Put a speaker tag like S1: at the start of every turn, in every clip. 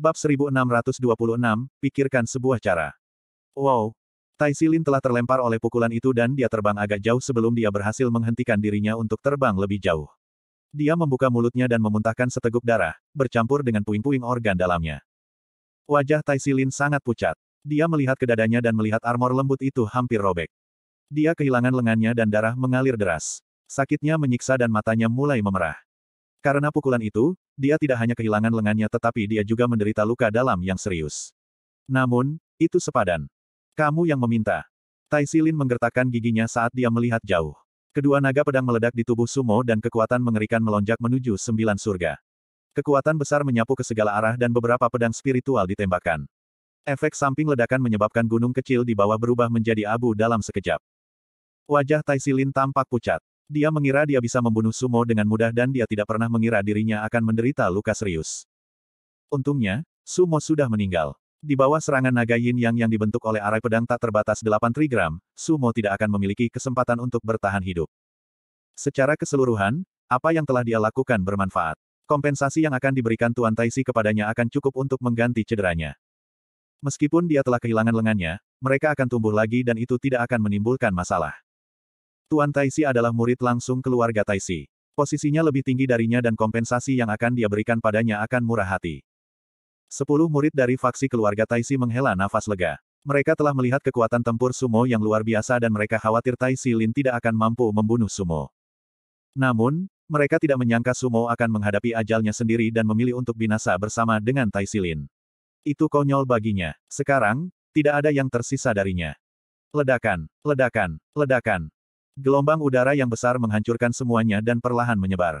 S1: Bab 1626, pikirkan sebuah cara. Wow! Tai Silin telah terlempar oleh pukulan itu dan dia terbang agak jauh sebelum dia berhasil menghentikan dirinya untuk terbang lebih jauh. Dia membuka mulutnya dan memuntahkan seteguk darah, bercampur dengan puing-puing organ dalamnya. Wajah Tai Silin sangat pucat. Dia melihat ke dadanya dan melihat armor lembut itu hampir robek. Dia kehilangan lengannya dan darah mengalir deras. Sakitnya menyiksa dan matanya mulai memerah. Karena pukulan itu, dia tidak hanya kehilangan lengannya tetapi dia juga menderita luka dalam yang serius. Namun, itu sepadan. Kamu yang meminta. Tai Silin menggertakkan giginya saat dia melihat jauh. Kedua naga pedang meledak di tubuh Sumo dan kekuatan mengerikan melonjak menuju sembilan surga. Kekuatan besar menyapu ke segala arah dan beberapa pedang spiritual ditembakkan. Efek samping ledakan menyebabkan gunung kecil di bawah berubah menjadi abu dalam sekejap. Wajah Tai Silin tampak pucat. Dia mengira dia bisa membunuh Sumo dengan mudah dan dia tidak pernah mengira dirinya akan menderita luka serius. Untungnya, Sumo sudah meninggal. Di bawah serangan naga yin yang yang dibentuk oleh arai pedang tak terbatas 8 trigram, Sumo tidak akan memiliki kesempatan untuk bertahan hidup. Secara keseluruhan, apa yang telah dia lakukan bermanfaat. Kompensasi yang akan diberikan Tuan Taisi kepadanya akan cukup untuk mengganti cederanya. Meskipun dia telah kehilangan lengannya, mereka akan tumbuh lagi dan itu tidak akan menimbulkan masalah. Tuan Taisi adalah murid langsung keluarga Taisi. Posisinya lebih tinggi darinya dan kompensasi yang akan dia berikan padanya akan murah hati. Sepuluh murid dari faksi keluarga Taisi menghela nafas lega. Mereka telah melihat kekuatan tempur sumo yang luar biasa dan mereka khawatir Tai Silin tidak akan mampu membunuh sumo. Namun, mereka tidak menyangka sumo akan menghadapi ajalnya sendiri dan memilih untuk binasa bersama dengan Tai Silin. Itu konyol baginya. Sekarang, tidak ada yang tersisa darinya. Ledakan, ledakan, ledakan. Gelombang udara yang besar menghancurkan semuanya dan perlahan menyebar.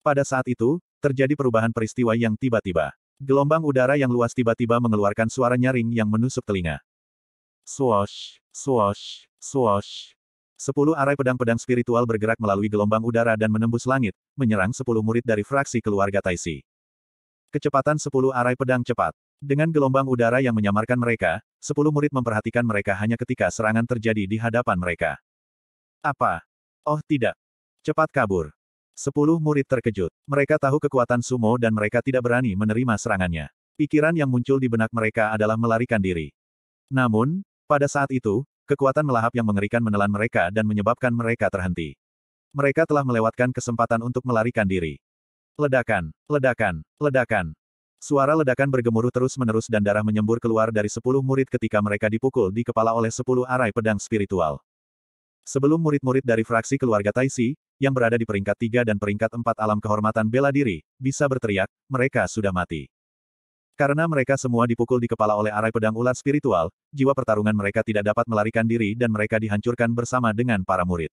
S1: Pada saat itu, terjadi perubahan peristiwa yang tiba-tiba. Gelombang udara yang luas tiba-tiba mengeluarkan suara nyaring yang menusuk telinga. Swash, swash, swash. Sepuluh arai pedang-pedang spiritual bergerak melalui gelombang udara dan menembus langit, menyerang sepuluh murid dari fraksi keluarga Taisi. Kecepatan sepuluh arai pedang cepat. Dengan gelombang udara yang menyamarkan mereka, sepuluh murid memperhatikan mereka hanya ketika serangan terjadi di hadapan mereka. Apa? Oh tidak. Cepat kabur. Sepuluh murid terkejut. Mereka tahu kekuatan sumo dan mereka tidak berani menerima serangannya. Pikiran yang muncul di benak mereka adalah melarikan diri. Namun, pada saat itu, kekuatan melahap yang mengerikan menelan mereka dan menyebabkan mereka terhenti. Mereka telah melewatkan kesempatan untuk melarikan diri. Ledakan, ledakan, ledakan. Suara ledakan bergemuruh terus-menerus dan darah menyembur keluar dari sepuluh murid ketika mereka dipukul di kepala oleh sepuluh arai pedang spiritual. Sebelum murid-murid dari fraksi keluarga Taisi, yang berada di peringkat 3 dan peringkat 4 alam kehormatan bela diri, bisa berteriak, mereka sudah mati. Karena mereka semua dipukul di kepala oleh arai pedang ular spiritual, jiwa pertarungan mereka tidak dapat melarikan diri dan mereka dihancurkan bersama dengan para murid.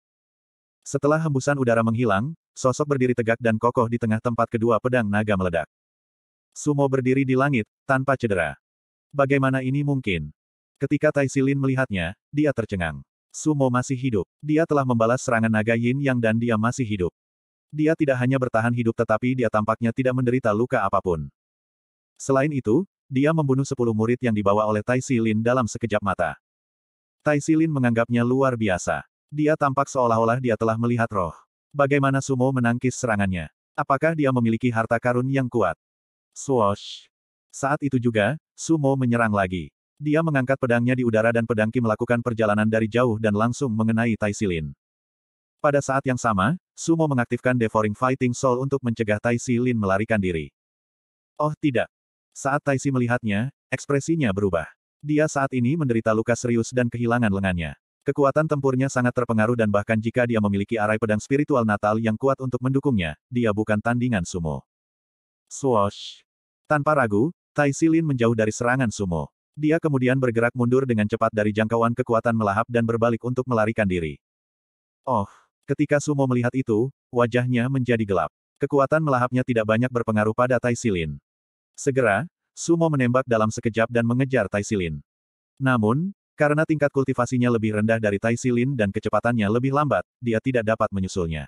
S1: Setelah hembusan udara menghilang, sosok berdiri tegak dan kokoh di tengah tempat kedua pedang naga meledak. Sumo berdiri di langit, tanpa cedera. Bagaimana ini mungkin? Ketika Tai Silin melihatnya, dia tercengang. Sumo masih hidup. Dia telah membalas serangan naga Yin Yang dan dia masih hidup. Dia tidak hanya bertahan hidup tetapi dia tampaknya tidak menderita luka apapun. Selain itu, dia membunuh sepuluh murid yang dibawa oleh Tai Silin dalam sekejap mata. Tai Silin menganggapnya luar biasa. Dia tampak seolah-olah dia telah melihat roh. Bagaimana Sumo menangkis serangannya? Apakah dia memiliki harta karun yang kuat? Swoosh! Saat itu juga, Sumo menyerang lagi. Dia mengangkat pedangnya di udara dan pedangki melakukan perjalanan dari jauh dan langsung mengenai Tai Silin. Pada saat yang sama, Sumo mengaktifkan Devouring Fighting Soul untuk mencegah Tai Silin melarikan diri. Oh tidak. Saat Tai Si melihatnya, ekspresinya berubah. Dia saat ini menderita luka serius dan kehilangan lengannya. Kekuatan tempurnya sangat terpengaruh dan bahkan jika dia memiliki arai pedang spiritual natal yang kuat untuk mendukungnya, dia bukan tandingan Sumo. Swoosh. Tanpa ragu, Tai Silin menjauh dari serangan Sumo. Dia kemudian bergerak mundur dengan cepat dari jangkauan kekuatan melahap dan berbalik untuk melarikan diri. Oh, ketika Sumo melihat itu, wajahnya menjadi gelap. Kekuatan melahapnya tidak banyak berpengaruh pada Tai Silin. Segera, Sumo menembak dalam sekejap dan mengejar Tai Silin. Namun, karena tingkat kultivasinya lebih rendah dari Tai Silin dan kecepatannya lebih lambat, dia tidak dapat menyusulnya.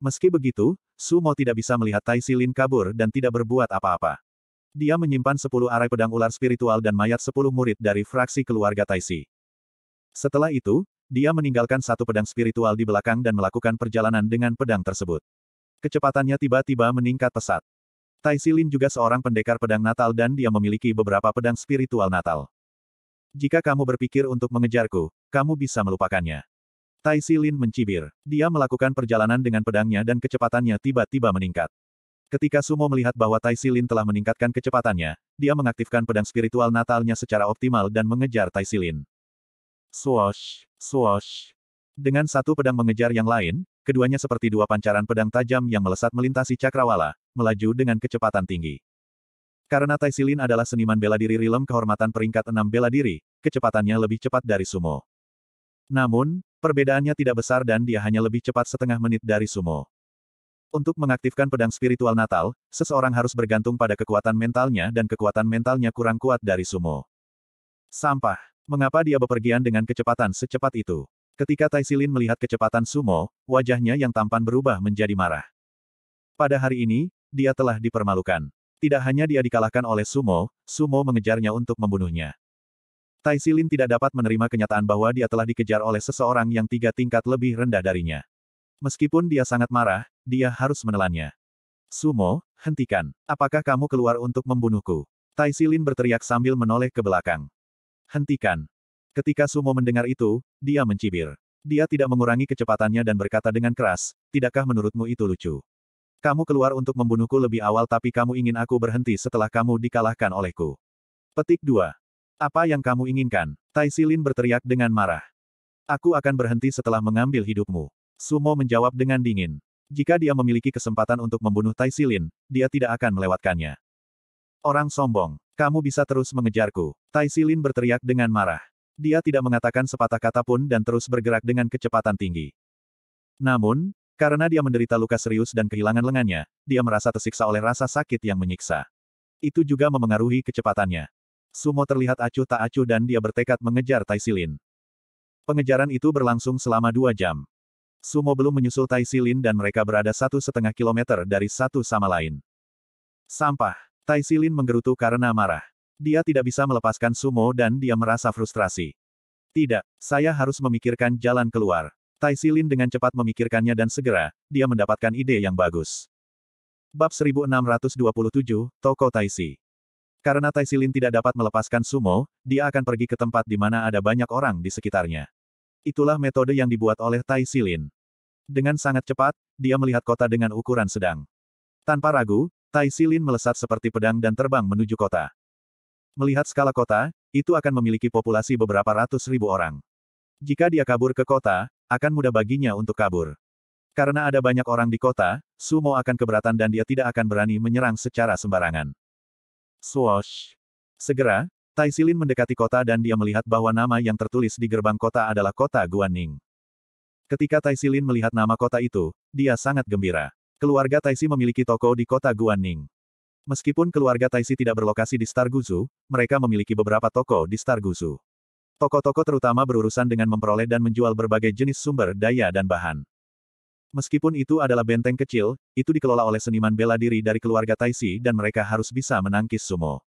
S1: Meski begitu, Sumo tidak bisa melihat Tai Silin kabur dan tidak berbuat apa-apa. Dia menyimpan sepuluh arai pedang ular spiritual dan mayat sepuluh murid dari fraksi keluarga Taisi. Setelah itu, dia meninggalkan satu pedang spiritual di belakang dan melakukan perjalanan dengan pedang tersebut. Kecepatannya tiba-tiba meningkat pesat. Tai Silin juga seorang pendekar pedang Natal dan dia memiliki beberapa pedang spiritual Natal. Jika kamu berpikir untuk mengejarku, kamu bisa melupakannya. Tai Silin mencibir. Dia melakukan perjalanan dengan pedangnya dan kecepatannya tiba-tiba meningkat. Ketika Sumo melihat bahwa Tai Silin telah meningkatkan kecepatannya, dia mengaktifkan pedang spiritual natalnya secara optimal dan mengejar Tai Silin. Swash, swash. Dengan satu pedang mengejar yang lain, keduanya seperti dua pancaran pedang tajam yang melesat melintasi cakrawala, melaju dengan kecepatan tinggi. Karena Tai Silin adalah seniman bela diri rilem kehormatan peringkat enam bela diri, kecepatannya lebih cepat dari Sumo. Namun, perbedaannya tidak besar dan dia hanya lebih cepat setengah menit dari Sumo. Untuk mengaktifkan pedang spiritual Natal, seseorang harus bergantung pada kekuatan mentalnya dan kekuatan mentalnya kurang kuat dari sumo. Sampah. Mengapa dia bepergian dengan kecepatan secepat itu? Ketika Taisilin melihat kecepatan sumo, wajahnya yang tampan berubah menjadi marah. Pada hari ini, dia telah dipermalukan. Tidak hanya dia dikalahkan oleh sumo, sumo mengejarnya untuk membunuhnya. Taisilin tidak dapat menerima kenyataan bahwa dia telah dikejar oleh seseorang yang tiga tingkat lebih rendah darinya. Meskipun dia sangat marah, dia harus menelannya. Sumo, hentikan. Apakah kamu keluar untuk membunuhku? Tai Silin berteriak sambil menoleh ke belakang. Hentikan. Ketika Sumo mendengar itu, dia mencibir. Dia tidak mengurangi kecepatannya dan berkata dengan keras, tidakkah menurutmu itu lucu? Kamu keluar untuk membunuhku lebih awal tapi kamu ingin aku berhenti setelah kamu dikalahkan olehku. Petik 2. Apa yang kamu inginkan? Tai Silin berteriak dengan marah. Aku akan berhenti setelah mengambil hidupmu. Sumo menjawab dengan dingin. Jika dia memiliki kesempatan untuk membunuh Tai Silin, dia tidak akan melewatkannya. Orang sombong, kamu bisa terus mengejarku. Tai Silin berteriak dengan marah. Dia tidak mengatakan sepatah kata pun dan terus bergerak dengan kecepatan tinggi. Namun, karena dia menderita luka serius dan kehilangan lengannya, dia merasa tersiksa oleh rasa sakit yang menyiksa. Itu juga memengaruhi kecepatannya. Sumo terlihat acuh tak acuh dan dia bertekad mengejar Tai Silin. Pengejaran itu berlangsung selama dua jam. Sumo belum menyusul Tai Silin dan mereka berada satu setengah kilometer dari satu sama lain. Sampah. Tai Silin menggerutu karena marah. Dia tidak bisa melepaskan Sumo dan dia merasa frustrasi. Tidak, saya harus memikirkan jalan keluar. Tai Silin dengan cepat memikirkannya dan segera, dia mendapatkan ide yang bagus. Bab 1627, Toko Tai Si. Karena Tai Silin tidak dapat melepaskan Sumo, dia akan pergi ke tempat di mana ada banyak orang di sekitarnya. Itulah metode yang dibuat oleh Tai Silin. Dengan sangat cepat, dia melihat kota dengan ukuran sedang. Tanpa ragu, Tai Silin melesat seperti pedang dan terbang menuju kota. Melihat skala kota, itu akan memiliki populasi beberapa ratus ribu orang. Jika dia kabur ke kota, akan mudah baginya untuk kabur. Karena ada banyak orang di kota, Sumo akan keberatan dan dia tidak akan berani menyerang secara sembarangan. Swoosh. Segera, Tai Silin mendekati kota dan dia melihat bahwa nama yang tertulis di gerbang kota adalah kota Guaning. Ketika Tai Silin melihat nama kota itu, dia sangat gembira. Keluarga Taisi memiliki toko di kota Guanning. Meskipun keluarga Taisi tidak berlokasi di Star Guzu, mereka memiliki beberapa toko di Star Guzu. Toko-toko terutama berurusan dengan memperoleh dan menjual berbagai jenis sumber daya dan bahan. Meskipun itu adalah benteng kecil, itu dikelola oleh seniman bela diri dari keluarga Taisi dan mereka harus bisa menangkis sumo.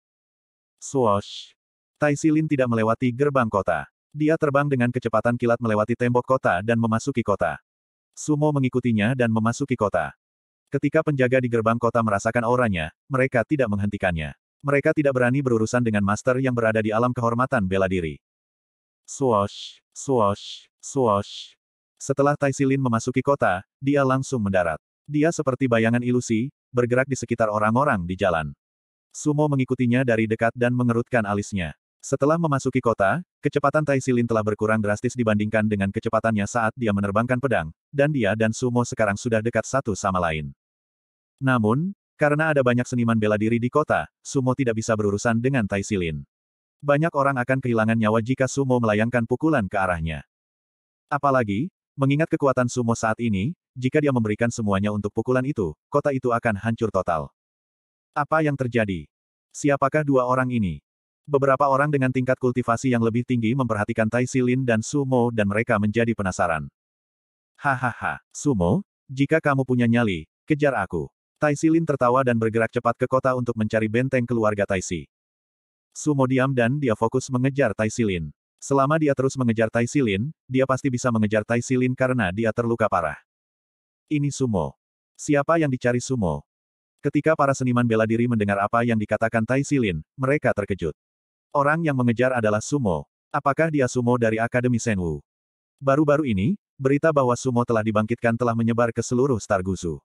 S1: Swoosh! Taisi Lin tidak melewati gerbang kota. Dia terbang dengan kecepatan kilat melewati tembok kota dan memasuki kota. Sumo mengikutinya dan memasuki kota. Ketika penjaga di gerbang kota merasakan auranya, mereka tidak menghentikannya. Mereka tidak berani berurusan dengan master yang berada di alam kehormatan bela diri. Swash, swash, swash. Setelah Tai Silin memasuki kota, dia langsung mendarat. Dia seperti bayangan ilusi, bergerak di sekitar orang-orang di jalan. Sumo mengikutinya dari dekat dan mengerutkan alisnya. Setelah memasuki kota, kecepatan Tai Silin telah berkurang drastis dibandingkan dengan kecepatannya saat dia menerbangkan pedang, dan dia dan Sumo sekarang sudah dekat satu sama lain. Namun, karena ada banyak seniman bela diri di kota, Sumo tidak bisa berurusan dengan Tai Silin. Banyak orang akan kehilangan nyawa jika Sumo melayangkan pukulan ke arahnya. Apalagi, mengingat kekuatan Sumo saat ini, jika dia memberikan semuanya untuk pukulan itu, kota itu akan hancur total. Apa yang terjadi? Siapakah dua orang ini? Beberapa orang dengan tingkat kultivasi yang lebih tinggi memperhatikan Tai Silin dan Sumo dan mereka menjadi penasaran. Hahaha, Sumo, jika kamu punya nyali, kejar aku. Tai Silin tertawa dan bergerak cepat ke kota untuk mencari benteng keluarga Tai Si. Sumo diam dan dia fokus mengejar Tai Silin. Selama dia terus mengejar Tai Silin, dia pasti bisa mengejar Tai Silin karena dia terluka parah. Ini Sumo. Siapa yang dicari Sumo? Ketika para seniman bela diri mendengar apa yang dikatakan Tai Silin, mereka terkejut. Orang yang mengejar adalah Sumo. Apakah dia Sumo dari Akademi Senwu? Baru-baru ini, berita bahwa Sumo telah dibangkitkan telah menyebar ke seluruh Stargusu.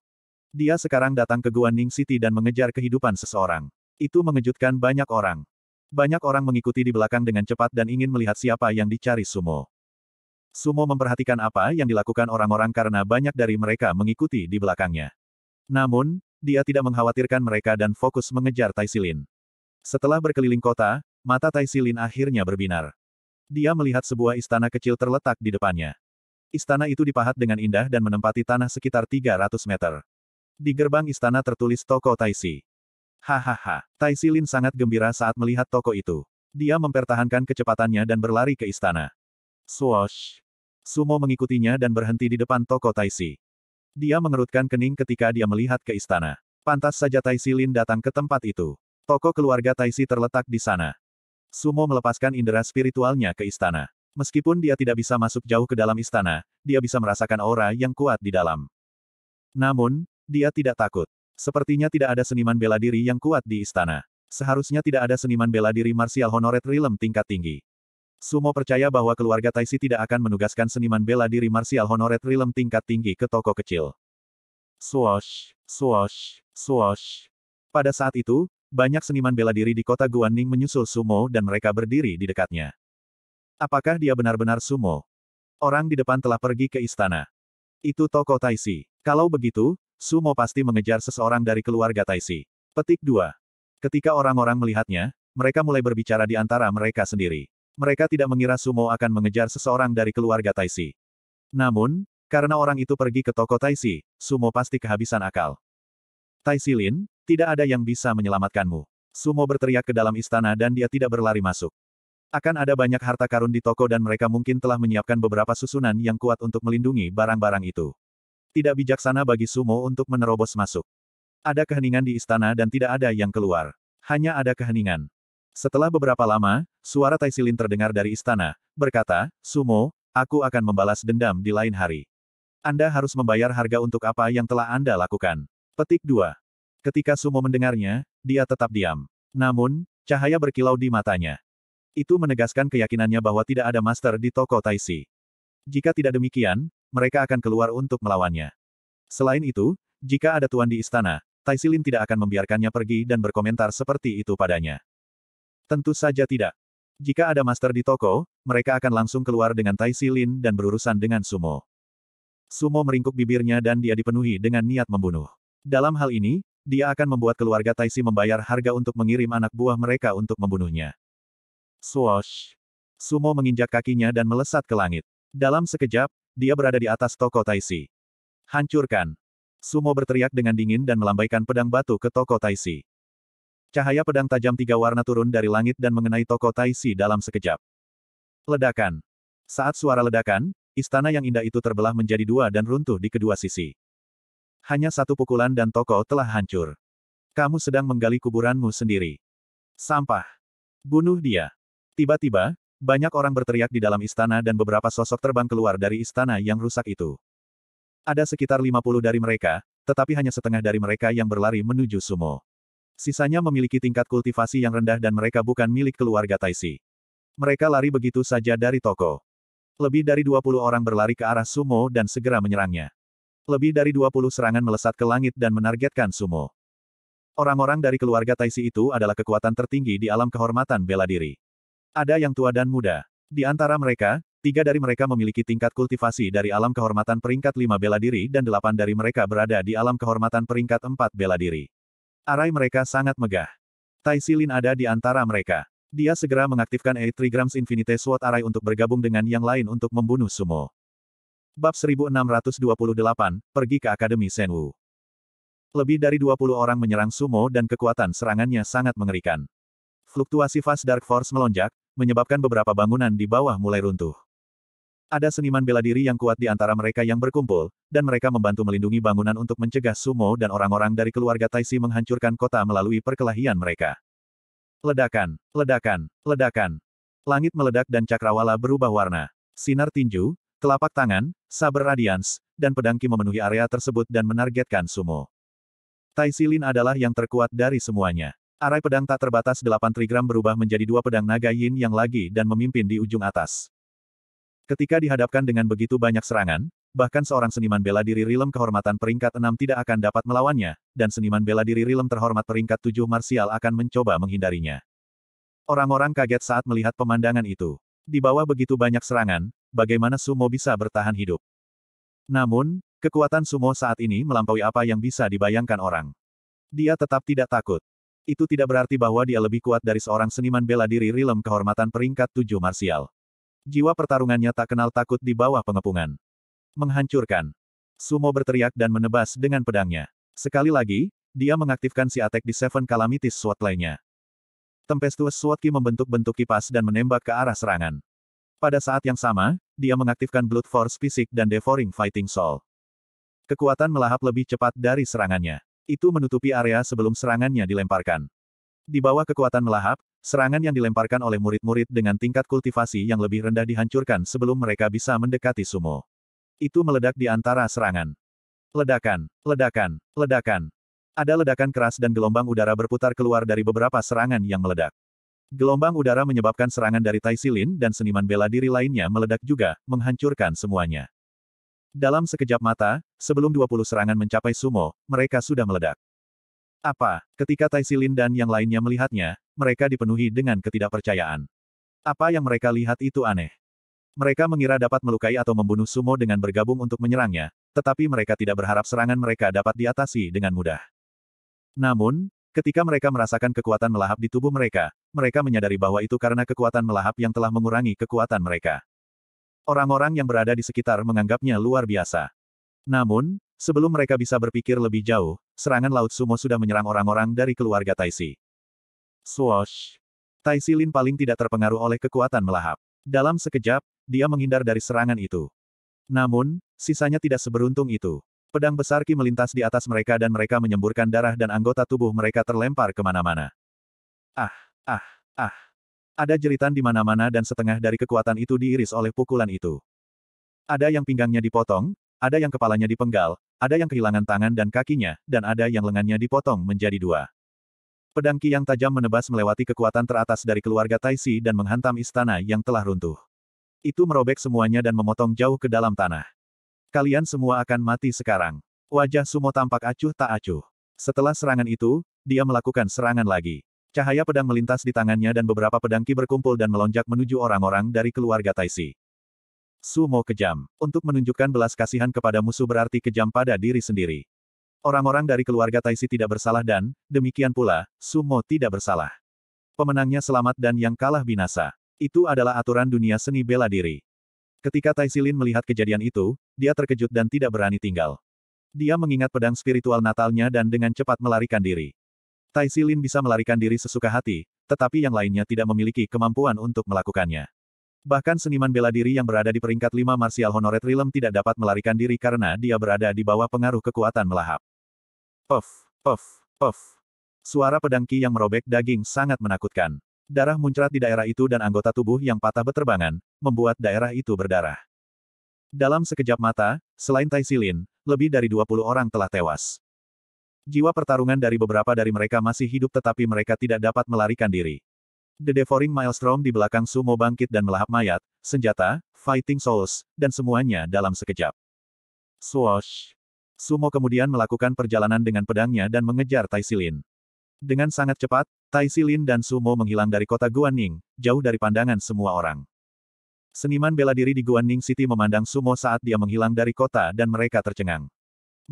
S1: Dia sekarang datang ke Guaning City dan mengejar kehidupan seseorang. Itu mengejutkan banyak orang. Banyak orang mengikuti di belakang dengan cepat dan ingin melihat siapa yang dicari Sumo. Sumo memperhatikan apa yang dilakukan orang-orang karena banyak dari mereka mengikuti di belakangnya. Namun, dia tidak mengkhawatirkan mereka dan fokus mengejar Taisilin. Setelah berkeliling kota, Mata Tai Silin akhirnya berbinar. Dia melihat sebuah istana kecil terletak di depannya. Istana itu dipahat dengan indah dan menempati tanah sekitar 300 meter. Di gerbang istana tertulis toko Taisi. Hahaha, Tai Silin sangat gembira saat melihat toko itu. Dia mempertahankan kecepatannya dan berlari ke istana. Swoosh! Sumo mengikutinya dan berhenti di depan toko Taisi. Dia mengerutkan kening ketika dia melihat ke istana. Pantas saja Tai Silin datang ke tempat itu. Toko keluarga Taisi terletak di sana. Sumo melepaskan indera spiritualnya ke istana. Meskipun dia tidak bisa masuk jauh ke dalam istana, dia bisa merasakan aura yang kuat di dalam. Namun, dia tidak takut. Sepertinya tidak ada seniman bela diri yang kuat di istana. Seharusnya tidak ada seniman bela diri martial honoret realm tingkat tinggi. Sumo percaya bahwa keluarga Taisi tidak akan menugaskan seniman bela diri martial honoret realm tingkat tinggi ke toko kecil. Swash, swash, swash. Pada saat itu, banyak seniman bela diri di kota Guaning menyusul sumo dan mereka berdiri di dekatnya. Apakah dia benar-benar sumo? Orang di depan telah pergi ke istana. Itu Toko Taishi. Kalau begitu, sumo pasti mengejar seseorang dari keluarga Taishi. Petik 2. Ketika orang-orang melihatnya, mereka mulai berbicara di antara mereka sendiri. Mereka tidak mengira Sumo akan mengejar seseorang dari keluarga Taishi. Namun, karena orang itu pergi ke toko Taishi, Sumo pasti kehabisan akal. Taisi Lin, tidak ada yang bisa menyelamatkanmu. Sumo berteriak ke dalam istana dan dia tidak berlari masuk. Akan ada banyak harta karun di toko dan mereka mungkin telah menyiapkan beberapa susunan yang kuat untuk melindungi barang-barang itu. Tidak bijaksana bagi Sumo untuk menerobos masuk. Ada keheningan di istana dan tidak ada yang keluar. Hanya ada keheningan. Setelah beberapa lama, suara Taisilin terdengar dari istana, berkata, Sumo, aku akan membalas dendam di lain hari. Anda harus membayar harga untuk apa yang telah Anda lakukan. Petik 2. Ketika Sumo mendengarnya, dia tetap diam. Namun, cahaya berkilau di matanya. Itu menegaskan keyakinannya bahwa tidak ada master di toko Taisi. Jika tidak demikian, mereka akan keluar untuk melawannya. Selain itu, jika ada tuan di istana, Lin tidak akan membiarkannya pergi dan berkomentar seperti itu padanya. Tentu saja tidak. Jika ada master di toko, mereka akan langsung keluar dengan Lin dan berurusan dengan Sumo. Sumo meringkuk bibirnya dan dia dipenuhi dengan niat membunuh. Dalam hal ini, dia akan membuat keluarga Taisi membayar harga untuk mengirim anak buah mereka untuk membunuhnya. Swoosh! Sumo menginjak kakinya dan melesat ke langit. Dalam sekejap, dia berada di atas toko Taisi. Hancurkan! Sumo berteriak dengan dingin dan melambaikan pedang batu ke toko Taisi. Cahaya pedang tajam tiga warna turun dari langit dan mengenai toko Taisi dalam sekejap. Ledakan! Saat suara ledakan, istana yang indah itu terbelah menjadi dua dan runtuh di kedua sisi. Hanya satu pukulan dan toko telah hancur. Kamu sedang menggali kuburanmu sendiri. Sampah. Bunuh dia. Tiba-tiba, banyak orang berteriak di dalam istana dan beberapa sosok terbang keluar dari istana yang rusak itu. Ada sekitar 50 dari mereka, tetapi hanya setengah dari mereka yang berlari menuju sumo. Sisanya memiliki tingkat kultivasi yang rendah dan mereka bukan milik keluarga Taisi. Mereka lari begitu saja dari toko. Lebih dari 20 orang berlari ke arah sumo dan segera menyerangnya. Lebih dari 20 serangan melesat ke langit dan menargetkan Sumo. Orang-orang dari keluarga Taisi itu adalah kekuatan tertinggi di alam kehormatan bela diri. Ada yang tua dan muda. Di antara mereka, tiga dari mereka memiliki tingkat kultivasi dari alam kehormatan peringkat 5 bela diri dan delapan dari mereka berada di alam kehormatan peringkat 4 bela diri. Arai mereka sangat megah. Taisi Lin ada di antara mereka. Dia segera mengaktifkan Eight Trigrams Infinite Sword Arai untuk bergabung dengan yang lain untuk membunuh Sumo. Bab 1628, pergi ke Akademi Senwu. Lebih dari 20 orang menyerang Sumo dan kekuatan serangannya sangat mengerikan. Fluktuasi fast Dark Force melonjak, menyebabkan beberapa bangunan di bawah mulai runtuh. Ada seniman bela diri yang kuat di antara mereka yang berkumpul, dan mereka membantu melindungi bangunan untuk mencegah Sumo dan orang-orang dari keluarga Taisi menghancurkan kota melalui perkelahian mereka. Ledakan, ledakan, ledakan. Langit meledak dan cakrawala berubah warna. Sinar tinju, Telapak tangan, saber radians, dan pedangki memenuhi area tersebut dan menargetkan Sumo. Tai Silin adalah yang terkuat dari semuanya. Arai pedang tak terbatas 8 trigram berubah menjadi dua pedang naga yin yang lagi dan memimpin di ujung atas. Ketika dihadapkan dengan begitu banyak serangan, bahkan seorang seniman bela diri Rilem kehormatan peringkat 6 tidak akan dapat melawannya, dan seniman bela diri Rilem terhormat peringkat 7 Marsial akan mencoba menghindarinya. Orang-orang kaget saat melihat pemandangan itu. Di bawah begitu banyak serangan, bagaimana sumo bisa bertahan hidup. Namun, kekuatan sumo saat ini melampaui apa yang bisa dibayangkan orang. Dia tetap tidak takut. Itu tidak berarti bahwa dia lebih kuat dari seorang seniman bela diri rilem kehormatan peringkat tujuh marsial. Jiwa pertarungannya tak kenal takut di bawah pengepungan. Menghancurkan. Sumo berteriak dan menebas dengan pedangnya. Sekali lagi, dia mengaktifkan si atek di Seven Calamities Sword lainnya. Tempestuous Sword Ki membentuk bentuk kipas dan menembak ke arah serangan. Pada saat yang sama, dia mengaktifkan Blood Force fisik dan Devouring Fighting Soul. Kekuatan melahap lebih cepat dari serangannya. Itu menutupi area sebelum serangannya dilemparkan. Di bawah kekuatan melahap, serangan yang dilemparkan oleh murid-murid dengan tingkat kultivasi yang lebih rendah dihancurkan sebelum mereka bisa mendekati sumo. Itu meledak di antara serangan. Ledakan, ledakan, ledakan. Ada ledakan keras dan gelombang udara berputar keluar dari beberapa serangan yang meledak. Gelombang udara menyebabkan serangan dari Tai Silin dan seniman bela diri lainnya meledak juga, menghancurkan semuanya. Dalam sekejap mata, sebelum 20 serangan mencapai Sumo, mereka sudah meledak. Apa? Ketika Tai Silin dan yang lainnya melihatnya, mereka dipenuhi dengan ketidakpercayaan. Apa yang mereka lihat itu aneh. Mereka mengira dapat melukai atau membunuh Sumo dengan bergabung untuk menyerangnya, tetapi mereka tidak berharap serangan mereka dapat diatasi dengan mudah. Namun, Ketika mereka merasakan kekuatan melahap di tubuh mereka, mereka menyadari bahwa itu karena kekuatan melahap yang telah mengurangi kekuatan mereka. Orang-orang yang berada di sekitar menganggapnya luar biasa. Namun, sebelum mereka bisa berpikir lebih jauh, serangan Laut Sumo sudah menyerang orang-orang dari keluarga Taisi. Swoosh! Taisi Lin paling tidak terpengaruh oleh kekuatan melahap. Dalam sekejap, dia menghindar dari serangan itu. Namun, sisanya tidak seberuntung itu. Pedang besar Ki melintas di atas mereka dan mereka menyemburkan darah dan anggota tubuh mereka terlempar kemana-mana. Ah, ah, ah. Ada jeritan di mana-mana dan setengah dari kekuatan itu diiris oleh pukulan itu. Ada yang pinggangnya dipotong, ada yang kepalanya dipenggal, ada yang kehilangan tangan dan kakinya, dan ada yang lengannya dipotong menjadi dua. Pedang Ki yang tajam menebas melewati kekuatan teratas dari keluarga Taisi dan menghantam istana yang telah runtuh. Itu merobek semuanya dan memotong jauh ke dalam tanah. Kalian semua akan mati sekarang. Wajah Sumo tampak acuh tak acuh. Setelah serangan itu, dia melakukan serangan lagi. Cahaya pedang melintas di tangannya dan beberapa pedang berkumpul dan melonjak menuju orang-orang dari keluarga Taisi. Sumo kejam. Untuk menunjukkan belas kasihan kepada musuh berarti kejam pada diri sendiri. Orang-orang dari keluarga Taisi tidak bersalah dan, demikian pula, Sumo tidak bersalah. Pemenangnya selamat dan yang kalah binasa. Itu adalah aturan dunia seni bela diri. Ketika Tai Silin melihat kejadian itu, dia terkejut dan tidak berani tinggal. Dia mengingat pedang spiritual Natalnya dan dengan cepat melarikan diri. Tai Silin bisa melarikan diri sesuka hati, tetapi yang lainnya tidak memiliki kemampuan untuk melakukannya. Bahkan seniman bela diri yang berada di peringkat 5 Martial Honored Realm tidak dapat melarikan diri karena dia berada di bawah pengaruh kekuatan melahap. Puff, puff, puff. Suara pedang Ki yang merobek daging sangat menakutkan. Darah muncrat di daerah itu dan anggota tubuh yang patah beterbangan, membuat daerah itu berdarah. Dalam sekejap mata, selain Tai Silin, lebih dari 20 orang telah tewas. Jiwa pertarungan dari beberapa dari mereka masih hidup tetapi mereka tidak dapat melarikan diri. The Devouring Maelstrom di belakang Sumo bangkit dan melahap mayat, senjata, fighting souls, dan semuanya dalam sekejap. Swash! Sumo kemudian melakukan perjalanan dengan pedangnya dan mengejar Tai Silin. Dengan sangat cepat, Tai Silin dan Sumo menghilang dari kota Guanning, jauh dari pandangan semua orang. Seniman bela diri di Guanning City memandang Sumo saat dia menghilang dari kota dan mereka tercengang.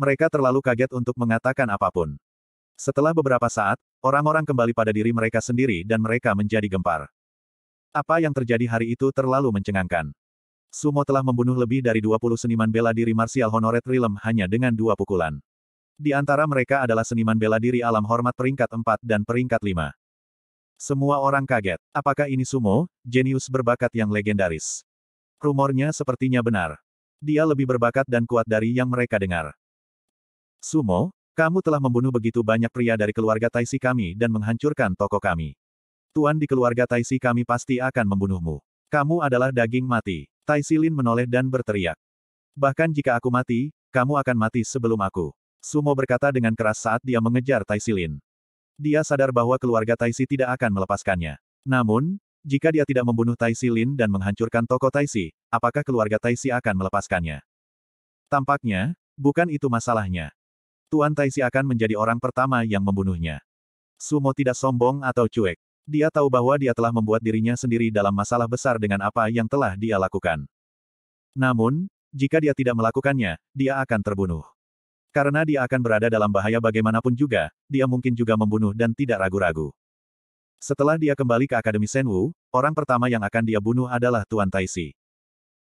S1: Mereka terlalu kaget untuk mengatakan apapun. Setelah beberapa saat, orang-orang kembali pada diri mereka sendiri dan mereka menjadi gempar. Apa yang terjadi hari itu terlalu mencengangkan. Sumo telah membunuh lebih dari 20 seniman bela diri martial honoret Rilem hanya dengan dua pukulan. Di antara mereka adalah seniman bela diri alam hormat peringkat 4 dan peringkat 5. Semua orang kaget. Apakah ini Sumo, jenius berbakat yang legendaris? Rumornya sepertinya benar. Dia lebih berbakat dan kuat dari yang mereka dengar. Sumo, kamu telah membunuh begitu banyak pria dari keluarga Taishi kami dan menghancurkan toko kami. Tuan di keluarga Taishi kami pasti akan membunuhmu. Kamu adalah daging mati. Taisi Lin menoleh dan berteriak. Bahkan jika aku mati, kamu akan mati sebelum aku. Sumo berkata dengan keras saat dia mengejar Taisilin. Dia sadar bahwa keluarga Taisi tidak akan melepaskannya. Namun, jika dia tidak membunuh Taisilin dan menghancurkan toko Taisi, apakah keluarga Taisi akan melepaskannya? Tampaknya, bukan itu masalahnya. Tuan Taisi akan menjadi orang pertama yang membunuhnya. Sumo tidak sombong atau cuek. Dia tahu bahwa dia telah membuat dirinya sendiri dalam masalah besar dengan apa yang telah dia lakukan. Namun, jika dia tidak melakukannya, dia akan terbunuh. Karena dia akan berada dalam bahaya bagaimanapun juga, dia mungkin juga membunuh dan tidak ragu-ragu. Setelah dia kembali ke Akademi Senwu, orang pertama yang akan dia bunuh adalah Tuan Taisi.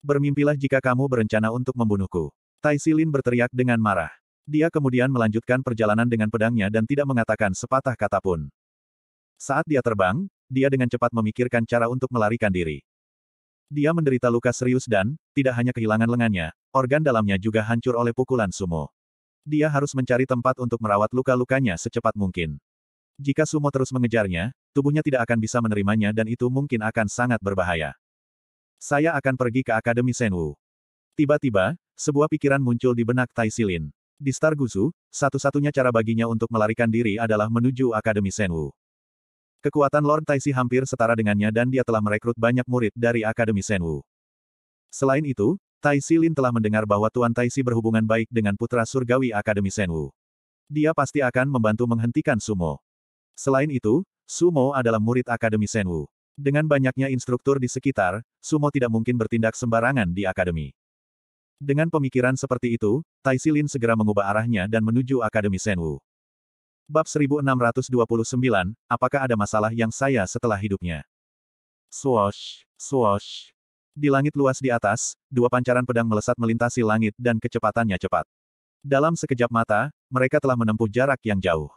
S1: Bermimpilah jika kamu berencana untuk membunuhku. Taisi Lin berteriak dengan marah. Dia kemudian melanjutkan perjalanan dengan pedangnya dan tidak mengatakan sepatah kata pun. Saat dia terbang, dia dengan cepat memikirkan cara untuk melarikan diri. Dia menderita luka serius dan, tidak hanya kehilangan lengannya, organ dalamnya juga hancur oleh pukulan sumo. Dia harus mencari tempat untuk merawat luka-lukanya secepat mungkin. Jika Sumo terus mengejarnya, tubuhnya tidak akan bisa menerimanya dan itu mungkin akan sangat berbahaya. Saya akan pergi ke Akademi Senwu. Tiba-tiba, sebuah pikiran muncul di benak Tai Silin. Di Star Guzu, satu-satunya cara baginya untuk melarikan diri adalah menuju Akademi Senwu. Kekuatan Lord Taisi hampir setara dengannya dan dia telah merekrut banyak murid dari Akademi Senwu. Selain itu, Tai Si telah mendengar bahwa Tuan Tai Si berhubungan baik dengan putra surgawi Akademi Senwu. Dia pasti akan membantu menghentikan Sumo. Selain itu, Sumo adalah murid Akademi Senwu. Dengan banyaknya instruktur di sekitar, Sumo tidak mungkin bertindak sembarangan di Akademi. Dengan pemikiran seperti itu, Tai Si segera mengubah arahnya dan menuju Akademi Senwu. Bab 1629, apakah ada masalah yang saya setelah hidupnya? Swash, swash, di langit luas di atas, dua pancaran pedang melesat melintasi langit dan kecepatannya cepat. Dalam sekejap mata, mereka telah menempuh jarak yang jauh.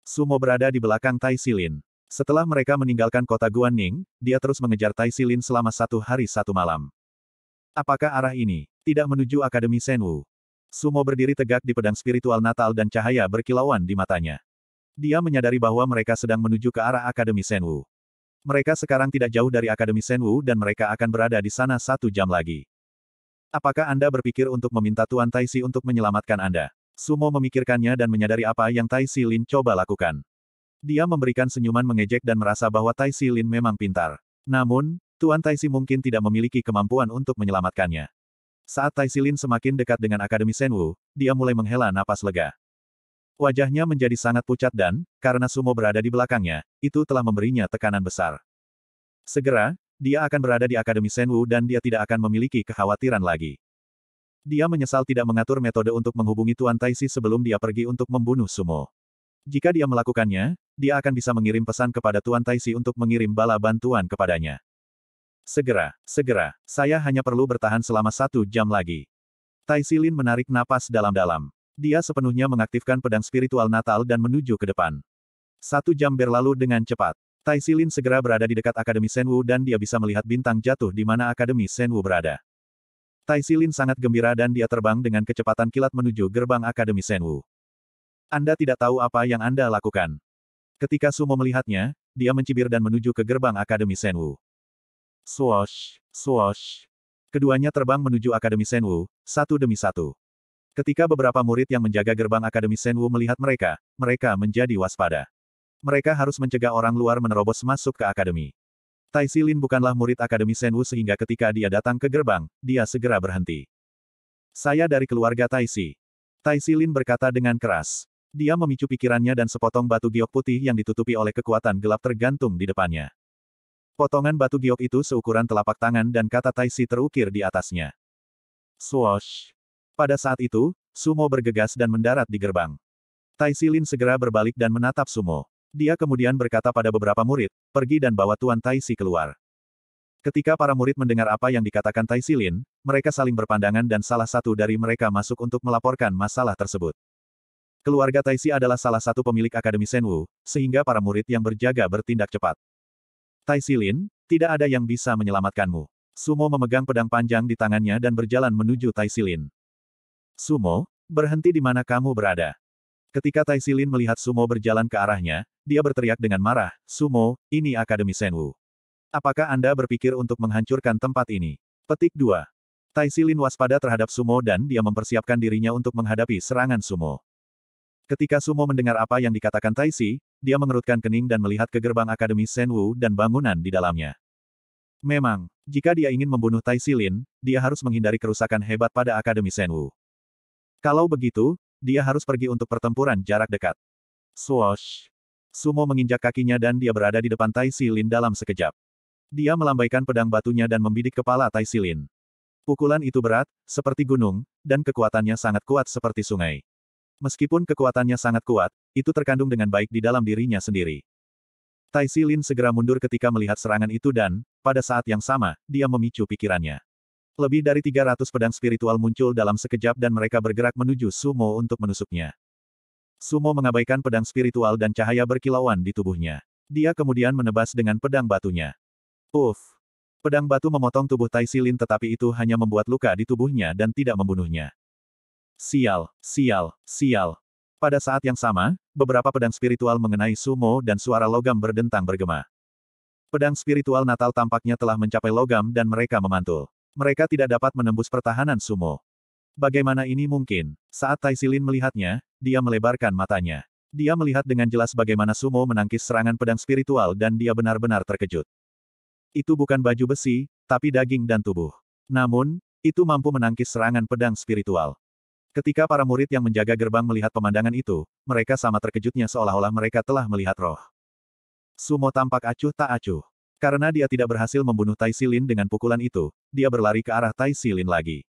S1: Sumo berada di belakang Tai Silin. Setelah mereka meninggalkan kota Guan Ning, dia terus mengejar Tai Silin selama satu hari satu malam. Apakah arah ini tidak menuju Akademi Senwu? Sumo berdiri tegak di pedang spiritual Natal dan cahaya berkilauan di matanya. Dia menyadari bahwa mereka sedang menuju ke arah Akademi Senwu. Mereka sekarang tidak jauh dari Akademi Senwu dan mereka akan berada di sana satu jam lagi. Apakah Anda berpikir untuk meminta Tuan Taisi untuk menyelamatkan Anda? Sumo memikirkannya dan menyadari apa yang Taisi Lin coba lakukan. Dia memberikan senyuman mengejek dan merasa bahwa Taisi Lin memang pintar. Namun, Tuan Taisi mungkin tidak memiliki kemampuan untuk menyelamatkannya. Saat Taisi Lin semakin dekat dengan Akademi Senwu, dia mulai menghela napas lega. Wajahnya menjadi sangat pucat dan, karena Sumo berada di belakangnya, itu telah memberinya tekanan besar. Segera, dia akan berada di Akademi Senwu dan dia tidak akan memiliki kekhawatiran lagi. Dia menyesal tidak mengatur metode untuk menghubungi Tuan Taisi sebelum dia pergi untuk membunuh Sumo. Jika dia melakukannya, dia akan bisa mengirim pesan kepada Tuan Taisi untuk mengirim bala bantuan kepadanya. Segera, segera, saya hanya perlu bertahan selama satu jam lagi. Tai Silin menarik napas dalam-dalam. Dia sepenuhnya mengaktifkan pedang spiritual Natal dan menuju ke depan. Satu jam berlalu dengan cepat. Tai Silin segera berada di dekat Akademi Senwu dan dia bisa melihat bintang jatuh di mana Akademi Senwu berada. Tai Silin sangat gembira dan dia terbang dengan kecepatan kilat menuju gerbang Akademi Senwu. Anda tidak tahu apa yang Anda lakukan. Ketika Sumo melihatnya, dia mencibir dan menuju ke gerbang Akademi Senwu. Swosh, swosh. Keduanya terbang menuju Akademi Senwu, satu demi satu. Ketika beberapa murid yang menjaga gerbang Akademi Senwu melihat mereka, mereka menjadi waspada. Mereka harus mencegah orang luar menerobos masuk ke akademi. Tai Silin bukanlah murid Akademi Senwu sehingga ketika dia datang ke gerbang, dia segera berhenti. Saya dari keluarga Tai Si. Tai Silin berkata dengan keras. Dia memicu pikirannya dan sepotong batu giok putih yang ditutupi oleh kekuatan gelap tergantung di depannya. Potongan batu giok itu seukuran telapak tangan dan kata Tai Si terukir di atasnya. Swosh. Pada saat itu, Sumo bergegas dan mendarat di gerbang. Tai Silin segera berbalik dan menatap Sumo. Dia kemudian berkata pada beberapa murid, pergi dan bawa Tuan Tai Si keluar. Ketika para murid mendengar apa yang dikatakan Tai Silin, mereka saling berpandangan dan salah satu dari mereka masuk untuk melaporkan masalah tersebut. Keluarga Tai Si adalah salah satu pemilik Akademi Senwu, sehingga para murid yang berjaga bertindak cepat. Tai Silin, tidak ada yang bisa menyelamatkanmu. Sumo memegang pedang panjang di tangannya dan berjalan menuju Tai Silin. Sumo, berhenti di mana kamu berada. Ketika Tai Silin melihat Sumo berjalan ke arahnya, dia berteriak dengan marah, Sumo, ini Akademi Senwu. Apakah Anda berpikir untuk menghancurkan tempat ini? Petik 2. Tai Silin waspada terhadap Sumo dan dia mempersiapkan dirinya untuk menghadapi serangan Sumo. Ketika Sumo mendengar apa yang dikatakan Taisi, dia mengerutkan kening dan melihat ke gerbang Akademi Senwu dan bangunan di dalamnya. Memang, jika dia ingin membunuh Tai Silin, dia harus menghindari kerusakan hebat pada Akademi Senwu. Kalau begitu, dia harus pergi untuk pertempuran jarak dekat. Swosh. Sumo menginjak kakinya dan dia berada di depan Tai Silin dalam sekejap. Dia melambaikan pedang batunya dan membidik kepala Tai Silin. Pukulan itu berat, seperti gunung, dan kekuatannya sangat kuat seperti sungai. Meskipun kekuatannya sangat kuat, itu terkandung dengan baik di dalam dirinya sendiri. Tai Silin segera mundur ketika melihat serangan itu dan, pada saat yang sama, dia memicu pikirannya. Lebih dari 300 pedang spiritual muncul dalam sekejap dan mereka bergerak menuju Sumo untuk menusuknya. Sumo mengabaikan pedang spiritual dan cahaya berkilauan di tubuhnya. Dia kemudian menebas dengan pedang batunya. Uff! Pedang batu memotong tubuh Tai Silin tetapi itu hanya membuat luka di tubuhnya dan tidak membunuhnya. Sial, sial, sial. Pada saat yang sama, beberapa pedang spiritual mengenai Sumo dan suara logam berdentang bergema. Pedang spiritual Natal tampaknya telah mencapai logam dan mereka memantul. Mereka tidak dapat menembus pertahanan sumo. Bagaimana ini mungkin? Saat Tai Silin melihatnya, dia melebarkan matanya. Dia melihat dengan jelas bagaimana sumo menangkis serangan pedang spiritual dan dia benar-benar terkejut. Itu bukan baju besi, tapi daging dan tubuh. Namun, itu mampu menangkis serangan pedang spiritual. Ketika para murid yang menjaga gerbang melihat pemandangan itu, mereka sama terkejutnya seolah-olah mereka telah melihat roh. Sumo tampak acuh tak acuh. Karena dia tidak berhasil membunuh Tai Silin dengan pukulan itu, dia berlari ke arah Tai Silin lagi.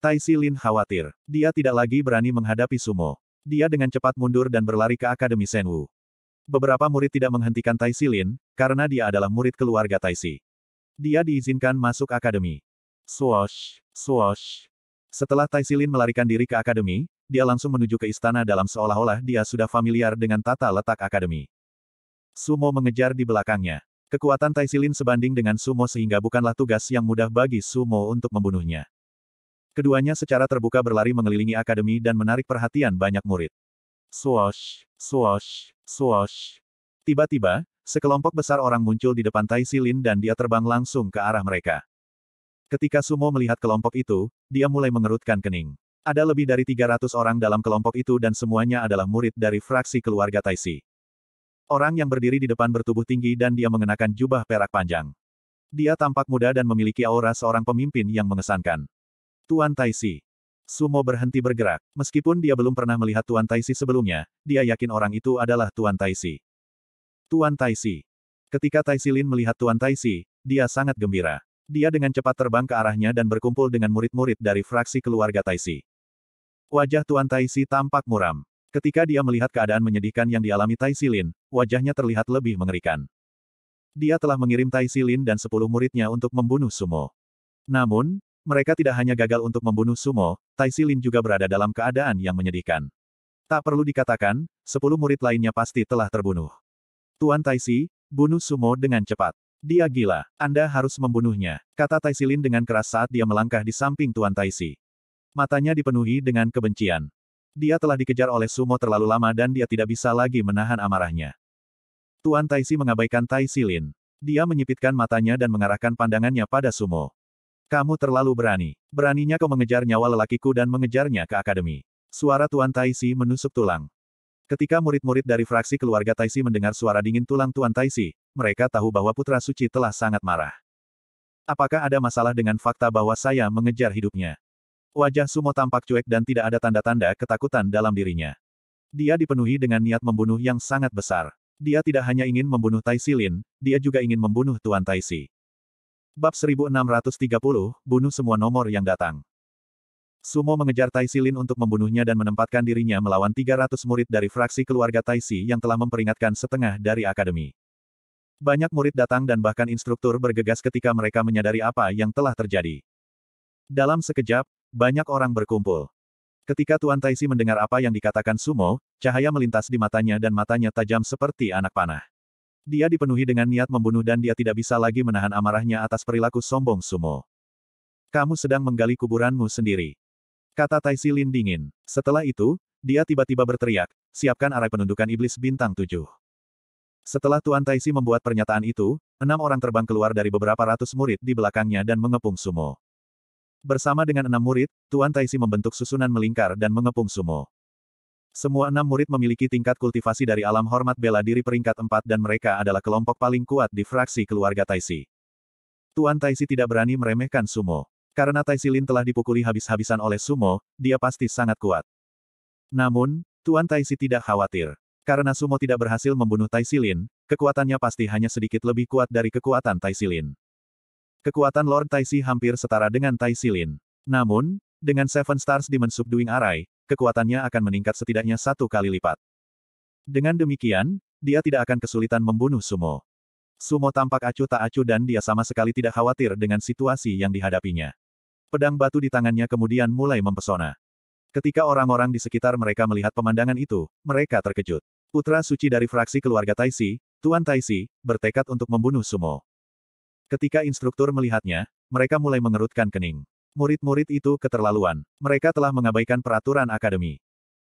S1: Tai Silin khawatir. Dia tidak lagi berani menghadapi Sumo. Dia dengan cepat mundur dan berlari ke Akademi Senwu. Beberapa murid tidak menghentikan Tai Silin, karena dia adalah murid keluarga Tai Si. Dia diizinkan masuk akademi. Swosh, swosh. Setelah Tai Silin melarikan diri ke akademi, dia langsung menuju ke istana dalam seolah-olah dia sudah familiar dengan tata letak akademi. Sumo mengejar di belakangnya. Kekuatan Taisilin sebanding dengan Sumo sehingga bukanlah tugas yang mudah bagi Sumo untuk membunuhnya. Keduanya secara terbuka berlari mengelilingi akademi dan menarik perhatian banyak murid. Swash, swash, swash. Tiba-tiba, sekelompok besar orang muncul di depan Taisilin dan dia terbang langsung ke arah mereka. Ketika Sumo melihat kelompok itu, dia mulai mengerutkan kening. Ada lebih dari 300 orang dalam kelompok itu dan semuanya adalah murid dari fraksi keluarga Taisi. Orang yang berdiri di depan bertubuh tinggi dan dia mengenakan jubah perak panjang. Dia tampak muda dan memiliki aura seorang pemimpin yang mengesankan. Tuan Taisi. Sumo berhenti bergerak. Meskipun dia belum pernah melihat Tuan Taisi sebelumnya, dia yakin orang itu adalah Tuan Taisi. Tuan Taisi. Ketika Taisi Lin melihat Tuan Taisi, dia sangat gembira. Dia dengan cepat terbang ke arahnya dan berkumpul dengan murid-murid dari fraksi keluarga Taisi. Wajah Tuan Taisi tampak muram. Ketika dia melihat keadaan menyedihkan yang dialami Taisi Lin, wajahnya terlihat lebih mengerikan. Dia telah mengirim Tai Silin dan sepuluh muridnya untuk membunuh Sumo. Namun, mereka tidak hanya gagal untuk membunuh Sumo, Tai Silin juga berada dalam keadaan yang menyedihkan. Tak perlu dikatakan, sepuluh murid lainnya pasti telah terbunuh. Tuan Tai Si, bunuh Sumo dengan cepat. Dia gila, Anda harus membunuhnya, kata Tai Silin dengan keras saat dia melangkah di samping Tuan Tai Si. Matanya dipenuhi dengan kebencian. Dia telah dikejar oleh sumo terlalu lama dan dia tidak bisa lagi menahan amarahnya. Tuan Taisi mengabaikan Tai Silin. Dia menyipitkan matanya dan mengarahkan pandangannya pada sumo. Kamu terlalu berani. Beraninya kau mengejar nyawa lelakiku dan mengejarnya ke akademi. Suara Tuan Taisi menusuk tulang. Ketika murid-murid dari fraksi keluarga Taisi mendengar suara dingin tulang Tuan Taisi, mereka tahu bahwa Putra Suci telah sangat marah. Apakah ada masalah dengan fakta bahwa saya mengejar hidupnya? Wajah Sumo tampak cuek dan tidak ada tanda-tanda ketakutan dalam dirinya. Dia dipenuhi dengan niat membunuh yang sangat besar. Dia tidak hanya ingin membunuh Tai Silin, dia juga ingin membunuh Tuan Tai Si. Bab 1630, bunuh semua nomor yang datang. Sumo mengejar Tai Silin untuk membunuhnya dan menempatkan dirinya melawan 300 murid dari fraksi keluarga Tai Si yang telah memperingatkan setengah dari akademi. Banyak murid datang dan bahkan instruktur bergegas ketika mereka menyadari apa yang telah terjadi. Dalam sekejap, banyak orang berkumpul. Ketika Tuan Taisi mendengar apa yang dikatakan Sumo, cahaya melintas di matanya dan matanya tajam seperti anak panah. Dia dipenuhi dengan niat membunuh dan dia tidak bisa lagi menahan amarahnya atas perilaku sombong Sumo. Kamu sedang menggali kuburanmu sendiri. Kata Taisi Lin dingin. Setelah itu, dia tiba-tiba berteriak, siapkan arai penundukan iblis bintang tujuh. Setelah Tuan Taisi membuat pernyataan itu, enam orang terbang keluar dari beberapa ratus murid di belakangnya dan mengepung Sumo. Bersama dengan enam murid, Tuan Taisi membentuk susunan melingkar dan mengepung sumo. Semua enam murid memiliki tingkat kultivasi dari alam hormat bela diri peringkat empat dan mereka adalah kelompok paling kuat di fraksi keluarga Taisi. Tuan Taisi tidak berani meremehkan sumo. Karena Taisi Lin telah dipukuli habis-habisan oleh sumo, dia pasti sangat kuat. Namun, Tuan Taisi tidak khawatir. Karena sumo tidak berhasil membunuh Taisi Lin, kekuatannya pasti hanya sedikit lebih kuat dari kekuatan Taisi Lin. Kekuatan Lord Tai Si hampir setara dengan Tai Silin. Namun, dengan Seven Stars Demon Subduing Arai, kekuatannya akan meningkat setidaknya satu kali lipat. Dengan demikian, dia tidak akan kesulitan membunuh Sumo. Sumo tampak acuh tak acuh dan dia sama sekali tidak khawatir dengan situasi yang dihadapinya. Pedang batu di tangannya kemudian mulai mempesona. Ketika orang-orang di sekitar mereka melihat pemandangan itu, mereka terkejut. Putra suci dari fraksi keluarga Taisi, Tuan Taisi, bertekad untuk membunuh Sumo. Ketika instruktur melihatnya, mereka mulai mengerutkan kening. Murid-murid itu keterlaluan. Mereka telah mengabaikan peraturan akademi.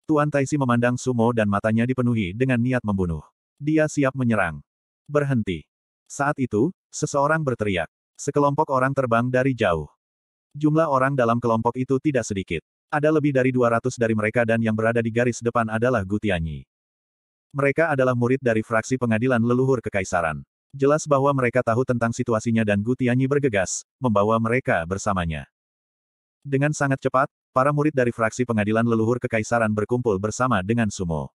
S1: Tuan Taisi memandang Sumo dan matanya dipenuhi dengan niat membunuh. Dia siap menyerang. Berhenti. Saat itu, seseorang berteriak. Sekelompok orang terbang dari jauh. Jumlah orang dalam kelompok itu tidak sedikit. Ada lebih dari 200 dari mereka dan yang berada di garis depan adalah Gutianyi. Mereka adalah murid dari fraksi pengadilan leluhur kekaisaran jelas bahwa mereka tahu tentang situasinya dan Gu Tianyi bergegas, membawa mereka bersamanya. Dengan sangat cepat, para murid dari fraksi pengadilan leluhur kekaisaran berkumpul bersama dengan Sumo.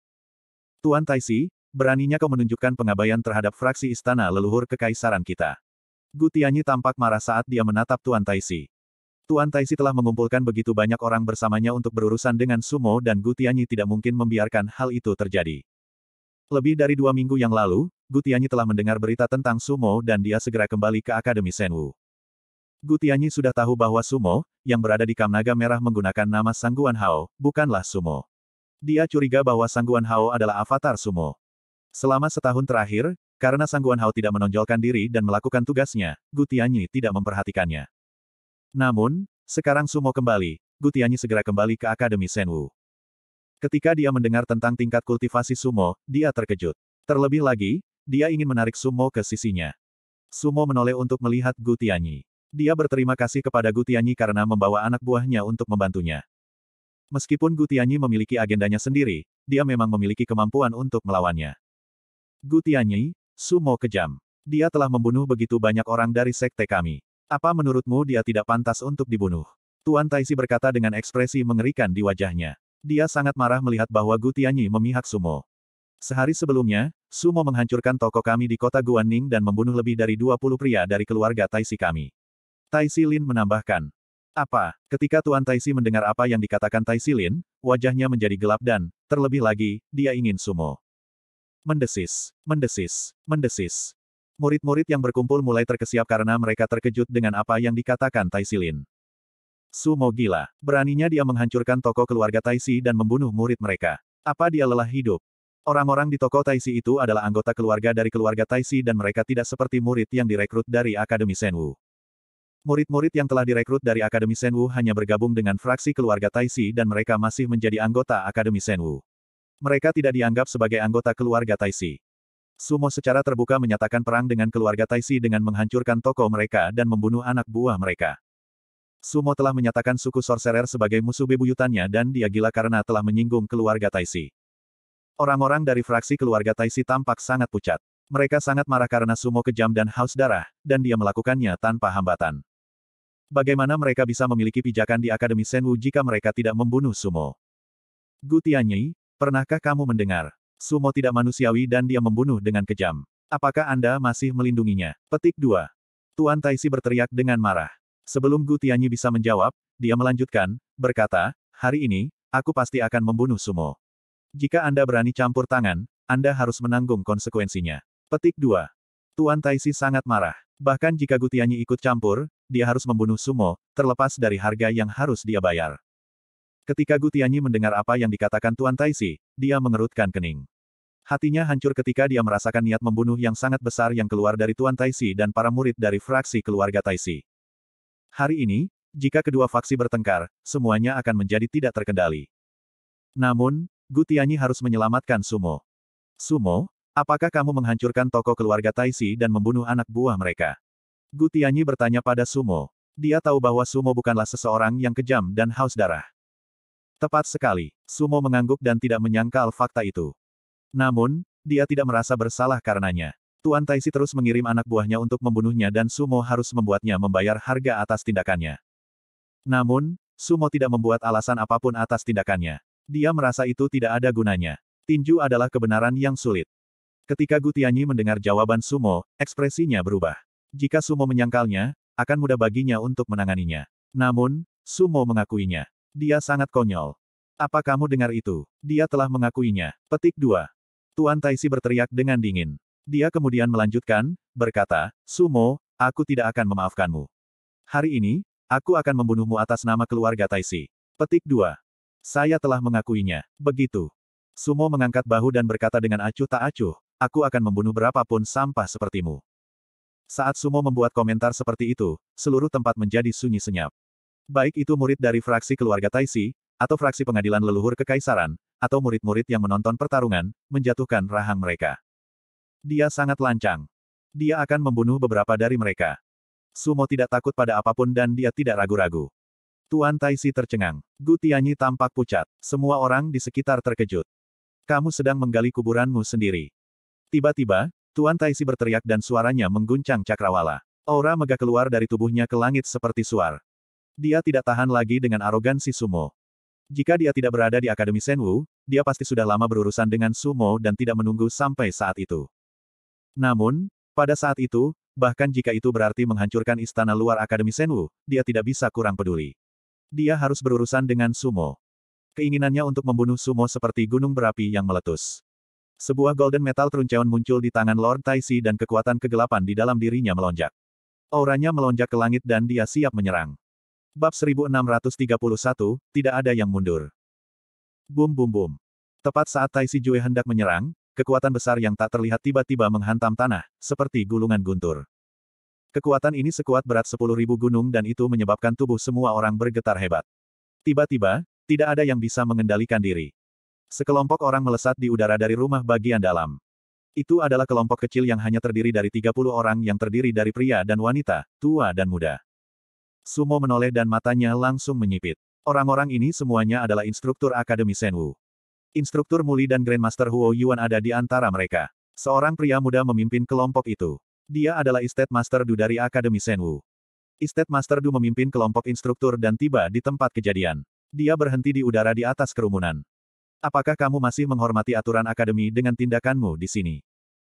S1: Tuan Taisi, beraninya kau menunjukkan pengabaian terhadap fraksi istana leluhur kekaisaran kita. Gu Tianyi tampak marah saat dia menatap Tuan Taisi. Tuan Taisi telah mengumpulkan begitu banyak orang bersamanya untuk berurusan dengan Sumo dan Gu Tianyi tidak mungkin membiarkan hal itu terjadi. Lebih dari dua minggu yang lalu, Gutianyi telah mendengar berita tentang Sumo dan dia segera kembali ke Akademi Senwu. Gutianyi sudah tahu bahwa Sumo, yang berada di Kamnaga Merah menggunakan nama Sangguan Hao, bukanlah Sumo. Dia curiga bahwa Sangguan Hao adalah avatar Sumo. Selama setahun terakhir, karena Sangguan Hao tidak menonjolkan diri dan melakukan tugasnya, Gutianyi tidak memperhatikannya. Namun, sekarang Sumo kembali, Gutianyi segera kembali ke Akademi Senwu. Ketika dia mendengar tentang tingkat kultivasi sumo, dia terkejut. Terlebih lagi, dia ingin menarik sumo ke sisinya. Sumo menoleh untuk melihat Gutianyi. Dia berterima kasih kepada Gutianyi karena membawa anak buahnya untuk membantunya. Meskipun Gutianyi memiliki agendanya sendiri, dia memang memiliki kemampuan untuk melawannya. Gutianyi, sumo kejam. Dia telah membunuh begitu banyak orang dari sekte kami. Apa menurutmu dia tidak pantas untuk dibunuh? Tuan Taisi berkata dengan ekspresi mengerikan di wajahnya. Dia sangat marah melihat bahwa Gu Tianyi memihak Sumo. Sehari sebelumnya, Sumo menghancurkan toko kami di kota Guanning dan membunuh lebih dari 20 pria dari keluarga Taisi kami. Taisi Lin menambahkan. Apa? Ketika Tuan Taisi mendengar apa yang dikatakan Taisi Lin, wajahnya menjadi gelap dan, terlebih lagi, dia ingin Sumo. Mendesis, mendesis, mendesis. Murid-murid yang berkumpul mulai terkesiap karena mereka terkejut dengan apa yang dikatakan Taisi Lin. Sumo gila. Beraninya dia menghancurkan toko keluarga Taisi dan membunuh murid mereka. Apa dia lelah hidup? Orang-orang di toko Taisi itu adalah anggota keluarga dari keluarga Taisi dan mereka tidak seperti murid yang direkrut dari Akademi Senwu. Murid-murid yang telah direkrut dari Akademi Senwu hanya bergabung dengan fraksi keluarga Taisi dan mereka masih menjadi anggota Akademi Senwu. Mereka tidak dianggap sebagai anggota keluarga Taisi. Sumo secara terbuka menyatakan perang dengan keluarga Taisi dengan menghancurkan toko mereka dan membunuh anak buah mereka. Sumo telah menyatakan suku Sorcerer sebagai musuh bebuyutannya dan dia gila karena telah menyinggung keluarga Taishi. Orang-orang dari fraksi keluarga Taishi tampak sangat pucat. Mereka sangat marah karena Sumo kejam dan haus darah, dan dia melakukannya tanpa hambatan. Bagaimana mereka bisa memiliki pijakan di Akademi Senwu jika mereka tidak membunuh Sumo? Gu Tianyi, pernahkah kamu mendengar? Sumo tidak manusiawi dan dia membunuh dengan kejam. Apakah Anda masih melindunginya? Petik 2. Tuan Taishi berteriak dengan marah. Sebelum Gu Tianyi bisa menjawab, dia melanjutkan, berkata, hari ini, aku pasti akan membunuh Sumo. Jika Anda berani campur tangan, Anda harus menanggung konsekuensinya. Petik 2. Tuan Taisi sangat marah. Bahkan jika Gu Tianyi ikut campur, dia harus membunuh Sumo, terlepas dari harga yang harus dia bayar. Ketika Gu Tianyi mendengar apa yang dikatakan Tuan Taisi, dia mengerutkan kening. Hatinya hancur ketika dia merasakan niat membunuh yang sangat besar yang keluar dari Tuan Taisi dan para murid dari fraksi keluarga Taisi. Hari ini, jika kedua faksi bertengkar, semuanya akan menjadi tidak terkendali. Namun, Gutiani harus menyelamatkan Sumo. Sumo, apakah kamu menghancurkan toko keluarga Taisi dan membunuh anak buah mereka? Gutiani bertanya pada Sumo. Dia tahu bahwa Sumo bukanlah seseorang yang kejam dan haus darah. Tepat sekali, Sumo mengangguk dan tidak menyangkal fakta itu. Namun, dia tidak merasa bersalah karenanya. Tuan Taisi terus mengirim anak buahnya untuk membunuhnya dan Sumo harus membuatnya membayar harga atas tindakannya. Namun, Sumo tidak membuat alasan apapun atas tindakannya. Dia merasa itu tidak ada gunanya. Tinju adalah kebenaran yang sulit. Ketika Gutianyi mendengar jawaban Sumo, ekspresinya berubah. Jika Sumo menyangkalnya, akan mudah baginya untuk menanganinya. Namun, Sumo mengakuinya. Dia sangat konyol. Apa kamu dengar itu? Dia telah mengakuinya. Petik 2. Tuan Taisi berteriak dengan dingin. Dia kemudian melanjutkan, berkata, Sumo, aku tidak akan memaafkanmu. Hari ini, aku akan membunuhmu atas nama keluarga Taisi. Petik 2. Saya telah mengakuinya. Begitu. Sumo mengangkat bahu dan berkata dengan acuh tak acuh, aku akan membunuh berapapun sampah sepertimu. Saat Sumo membuat komentar seperti itu, seluruh tempat menjadi sunyi senyap. Baik itu murid dari fraksi keluarga Taisi, atau fraksi pengadilan leluhur kekaisaran, atau murid-murid yang menonton pertarungan, menjatuhkan rahang mereka. Dia sangat lancang. Dia akan membunuh beberapa dari mereka. Sumo tidak takut pada apapun dan dia tidak ragu-ragu. Tuan Taisi tercengang. Gu Tianyi tampak pucat. Semua orang di sekitar terkejut. Kamu sedang menggali kuburanmu sendiri. Tiba-tiba, Tuan Taisi berteriak dan suaranya mengguncang cakrawala. Aura megah keluar dari tubuhnya ke langit seperti suar. Dia tidak tahan lagi dengan arogansi sumo. Jika dia tidak berada di Akademi Senwu, dia pasti sudah lama berurusan dengan sumo dan tidak menunggu sampai saat itu. Namun, pada saat itu, bahkan jika itu berarti menghancurkan istana luar Akademi Senwu, dia tidak bisa kurang peduli. Dia harus berurusan dengan Sumo. Keinginannya untuk membunuh Sumo seperti gunung berapi yang meletus. Sebuah golden metal truncheon muncul di tangan Lord Taishi dan kekuatan kegelapan di dalam dirinya melonjak. Auranya melonjak ke langit dan dia siap menyerang. Bab 1631, tidak ada yang mundur. Bum bum bum. Tepat saat Taishi Jue hendak menyerang, kekuatan besar yang tak terlihat tiba-tiba menghantam tanah, seperti gulungan guntur. Kekuatan ini sekuat berat 10.000 gunung dan itu menyebabkan tubuh semua orang bergetar hebat. Tiba-tiba, tidak ada yang bisa mengendalikan diri. Sekelompok orang melesat di udara dari rumah bagian dalam. Itu adalah kelompok kecil yang hanya terdiri dari 30 orang yang terdiri dari pria dan wanita, tua dan muda. Sumo menoleh dan matanya langsung menyipit. Orang-orang ini semuanya adalah instruktur Akademi Senwu. Instruktur Muli dan Grandmaster Huo Yuan ada di antara mereka. Seorang pria muda memimpin kelompok itu. Dia adalah Estate Master Du dari Akademi Senwu. Estate Master Du memimpin kelompok instruktur dan tiba di tempat kejadian. Dia berhenti di udara di atas kerumunan. Apakah kamu masih menghormati aturan akademi dengan tindakanmu di sini?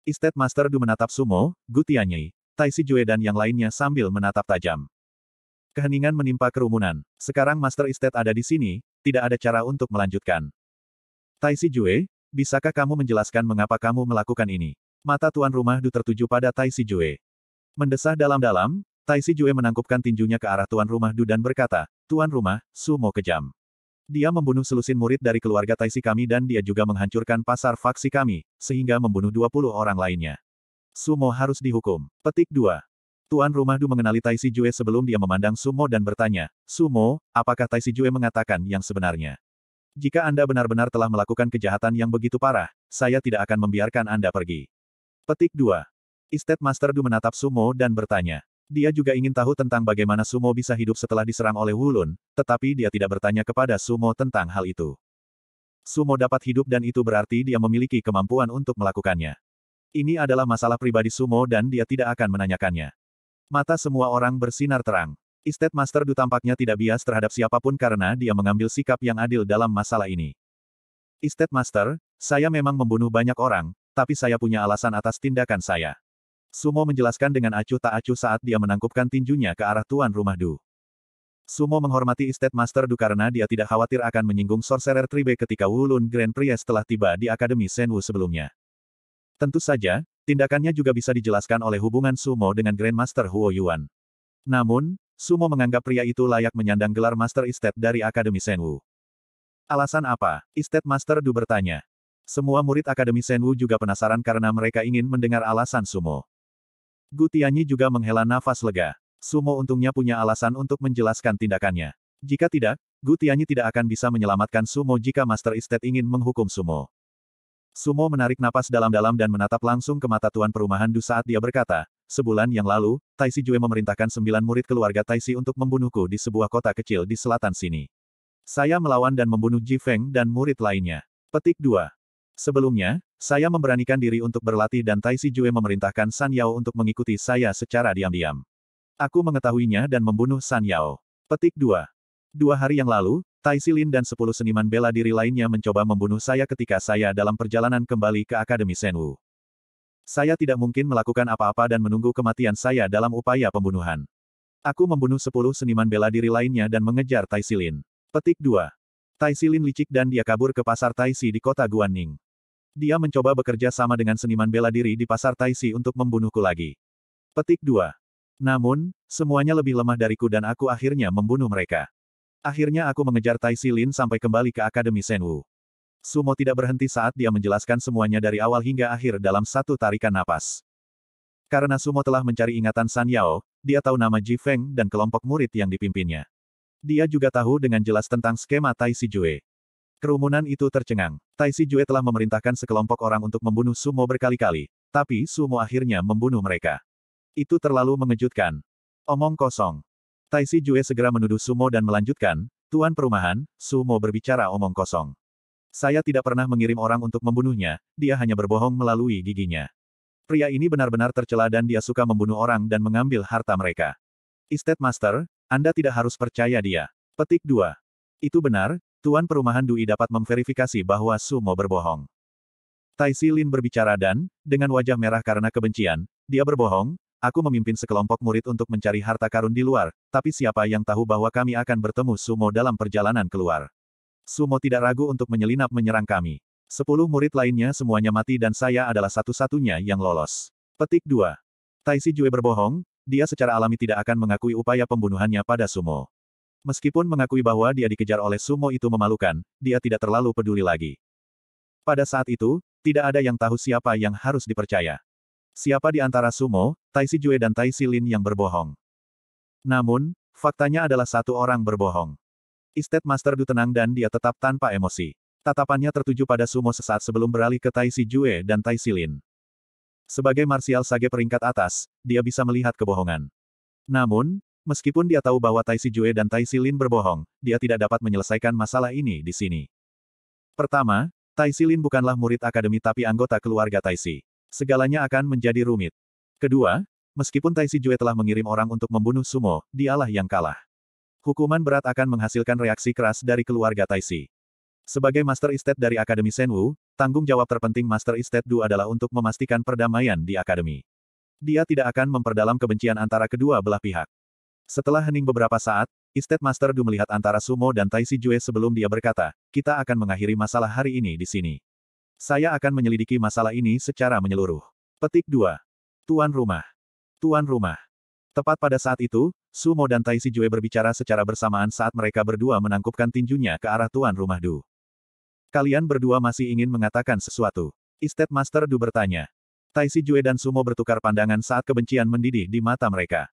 S1: Estate Master Du menatap Sumo, Gu Tianyi, Tai Si Jue dan yang lainnya sambil menatap tajam. Keheningan menimpa kerumunan. Sekarang Master Estate ada di sini, tidak ada cara untuk melanjutkan. Tai Si Jue, bisakah kamu menjelaskan mengapa kamu melakukan ini? Mata tuan rumah Du tertuju pada Tai Si Jue. Mendesah dalam-dalam, Tai Si Jue menangkupkan tinjunya ke arah tuan rumah Du dan berkata, Tuan rumah, sumo kejam. Dia membunuh selusin murid dari keluarga Tai Si kami dan dia juga menghancurkan pasar faksi kami, sehingga membunuh 20 orang lainnya. Sumo harus dihukum. Petik 2. Tuan rumah Du mengenali Tai Si Jue sebelum dia memandang Sumo dan bertanya, Sumo, apakah Tai Si Jue mengatakan yang sebenarnya? jika Anda benar-benar telah melakukan kejahatan yang begitu parah, saya tidak akan membiarkan Anda pergi. Petik 2. Estate Master Du menatap Sumo dan bertanya. Dia juga ingin tahu tentang bagaimana Sumo bisa hidup setelah diserang oleh Wulun, tetapi dia tidak bertanya kepada Sumo tentang hal itu. Sumo dapat hidup dan itu berarti dia memiliki kemampuan untuk melakukannya. Ini adalah masalah pribadi Sumo dan dia tidak akan menanyakannya. Mata semua orang bersinar terang. Estate Master Du tampaknya tidak bias terhadap siapapun karena dia mengambil sikap yang adil dalam masalah ini. Estate Master, saya memang membunuh banyak orang, tapi saya punya alasan atas tindakan saya. Sumo menjelaskan dengan acuh tak acuh saat dia menangkupkan tinjunya ke arah tuan rumah Du. Sumo menghormati Estate Master Du karena dia tidak khawatir akan menyinggung Sorcerer Tribe ketika Wulun Grand Prix telah tiba di Akademi Senwu sebelumnya. Tentu saja, tindakannya juga bisa dijelaskan oleh hubungan Sumo dengan Grand Master Huo Yuan. Namun, Sumo menganggap pria itu layak menyandang gelar Master Istet dari Akademi Senwu. Alasan apa? Istet Master Du bertanya. Semua murid Akademi Senwu juga penasaran karena mereka ingin mendengar alasan Sumo. Gutianyi juga menghela nafas lega. Sumo untungnya punya alasan untuk menjelaskan tindakannya. Jika tidak, Gutianyi tidak akan bisa menyelamatkan Sumo jika Master Istet ingin menghukum Sumo. Sumo menarik napas dalam-dalam dan menatap langsung ke mata Tuan Perumahan Du saat dia berkata, Sebulan yang lalu, Tai Si Jue memerintahkan sembilan murid keluarga Tai Si untuk membunuhku di sebuah kota kecil di selatan sini. Saya melawan dan membunuh Ji Feng dan murid lainnya. Petik 2. Sebelumnya, saya memberanikan diri untuk berlatih dan Tai Si Jue memerintahkan San Yao untuk mengikuti saya secara diam-diam. Aku mengetahuinya dan membunuh San Yao. Petik 2. Dua hari yang lalu, Tai Si Lin dan sepuluh seniman bela diri lainnya mencoba membunuh saya ketika saya dalam perjalanan kembali ke Akademi Senwu. Saya tidak mungkin melakukan apa-apa dan menunggu kematian saya dalam upaya pembunuhan. Aku membunuh sepuluh seniman bela diri lainnya dan mengejar Tai Silin. Petik 2. Tai Silin licik dan dia kabur ke pasar Tai Si di kota Guanning. Dia mencoba bekerja sama dengan seniman bela diri di pasar Tai Si untuk membunuhku lagi. Petik 2. Namun, semuanya lebih lemah dariku dan aku akhirnya membunuh mereka. Akhirnya aku mengejar Tai Silin sampai kembali ke Akademi Senwu. Sumo tidak berhenti saat dia menjelaskan semuanya dari awal hingga akhir dalam satu tarikan napas. Karena Sumo telah mencari ingatan San Yao, dia tahu nama Ji Feng dan kelompok murid yang dipimpinnya. Dia juga tahu dengan jelas tentang skema Tai Si Jue. Kerumunan itu tercengang. Tai Si Jue telah memerintahkan sekelompok orang untuk membunuh Sumo berkali-kali, tapi Sumo akhirnya membunuh mereka. Itu terlalu mengejutkan. Omong kosong. Tai Si Jue segera menuduh Sumo dan melanjutkan, Tuan Perumahan, Sumo berbicara omong kosong. Saya tidak pernah mengirim orang untuk membunuhnya, dia hanya berbohong melalui giginya. Pria ini benar-benar tercela dan dia suka membunuh orang dan mengambil harta mereka. Estate Master, Anda tidak harus percaya dia. Petik 2. Itu benar, Tuan Perumahan Dui dapat memverifikasi bahwa Sumo berbohong. Tai Si Lin berbicara dan, dengan wajah merah karena kebencian, dia berbohong, aku memimpin sekelompok murid untuk mencari harta karun di luar, tapi siapa yang tahu bahwa kami akan bertemu Sumo dalam perjalanan keluar. Sumo tidak ragu untuk menyelinap menyerang kami. Sepuluh murid lainnya semuanya mati dan saya adalah satu-satunya yang lolos. Petik 2. Taisi Jue berbohong, dia secara alami tidak akan mengakui upaya pembunuhannya pada Sumo. Meskipun mengakui bahwa dia dikejar oleh Sumo itu memalukan, dia tidak terlalu peduli lagi. Pada saat itu, tidak ada yang tahu siapa yang harus dipercaya. Siapa di antara Sumo, Taisi Jue dan Taisi Lin yang berbohong. Namun, faktanya adalah satu orang berbohong. Istet Master Du tenang dan dia tetap tanpa emosi. Tatapannya tertuju pada Sumo sesaat sebelum beralih ke Tai Si Jue dan Tai Si Lin. Sebagai martial sage peringkat atas, dia bisa melihat kebohongan. Namun, meskipun dia tahu bahwa Tai Si Jue dan Tai Si Lin berbohong, dia tidak dapat menyelesaikan masalah ini di sini. Pertama, Tai Si Lin bukanlah murid akademi tapi anggota keluarga Tai Si. Segalanya akan menjadi rumit. Kedua, meskipun Tai Si Jue telah mengirim orang untuk membunuh Sumo, dialah yang kalah. Hukuman berat akan menghasilkan reaksi keras dari keluarga Taishi. Sebagai Master Estate dari Akademi Senwu, tanggung jawab terpenting Master Estate Du adalah untuk memastikan perdamaian di Akademi. Dia tidak akan memperdalam kebencian antara kedua belah pihak. Setelah hening beberapa saat, Estate Master Du melihat antara Sumo dan Taishi Jue sebelum dia berkata, kita akan mengakhiri masalah hari ini di sini. Saya akan menyelidiki masalah ini secara menyeluruh. Petik 2. Tuan Rumah. Tuan Rumah. Tepat pada saat itu, Sumo dan Tai Si Jue berbicara secara bersamaan saat mereka berdua menangkupkan tinjunya ke arah tuan rumah Du. Kalian berdua masih ingin mengatakan sesuatu. Istet Master Du bertanya. Tai Si Jue dan Sumo bertukar pandangan saat kebencian mendidih di mata mereka.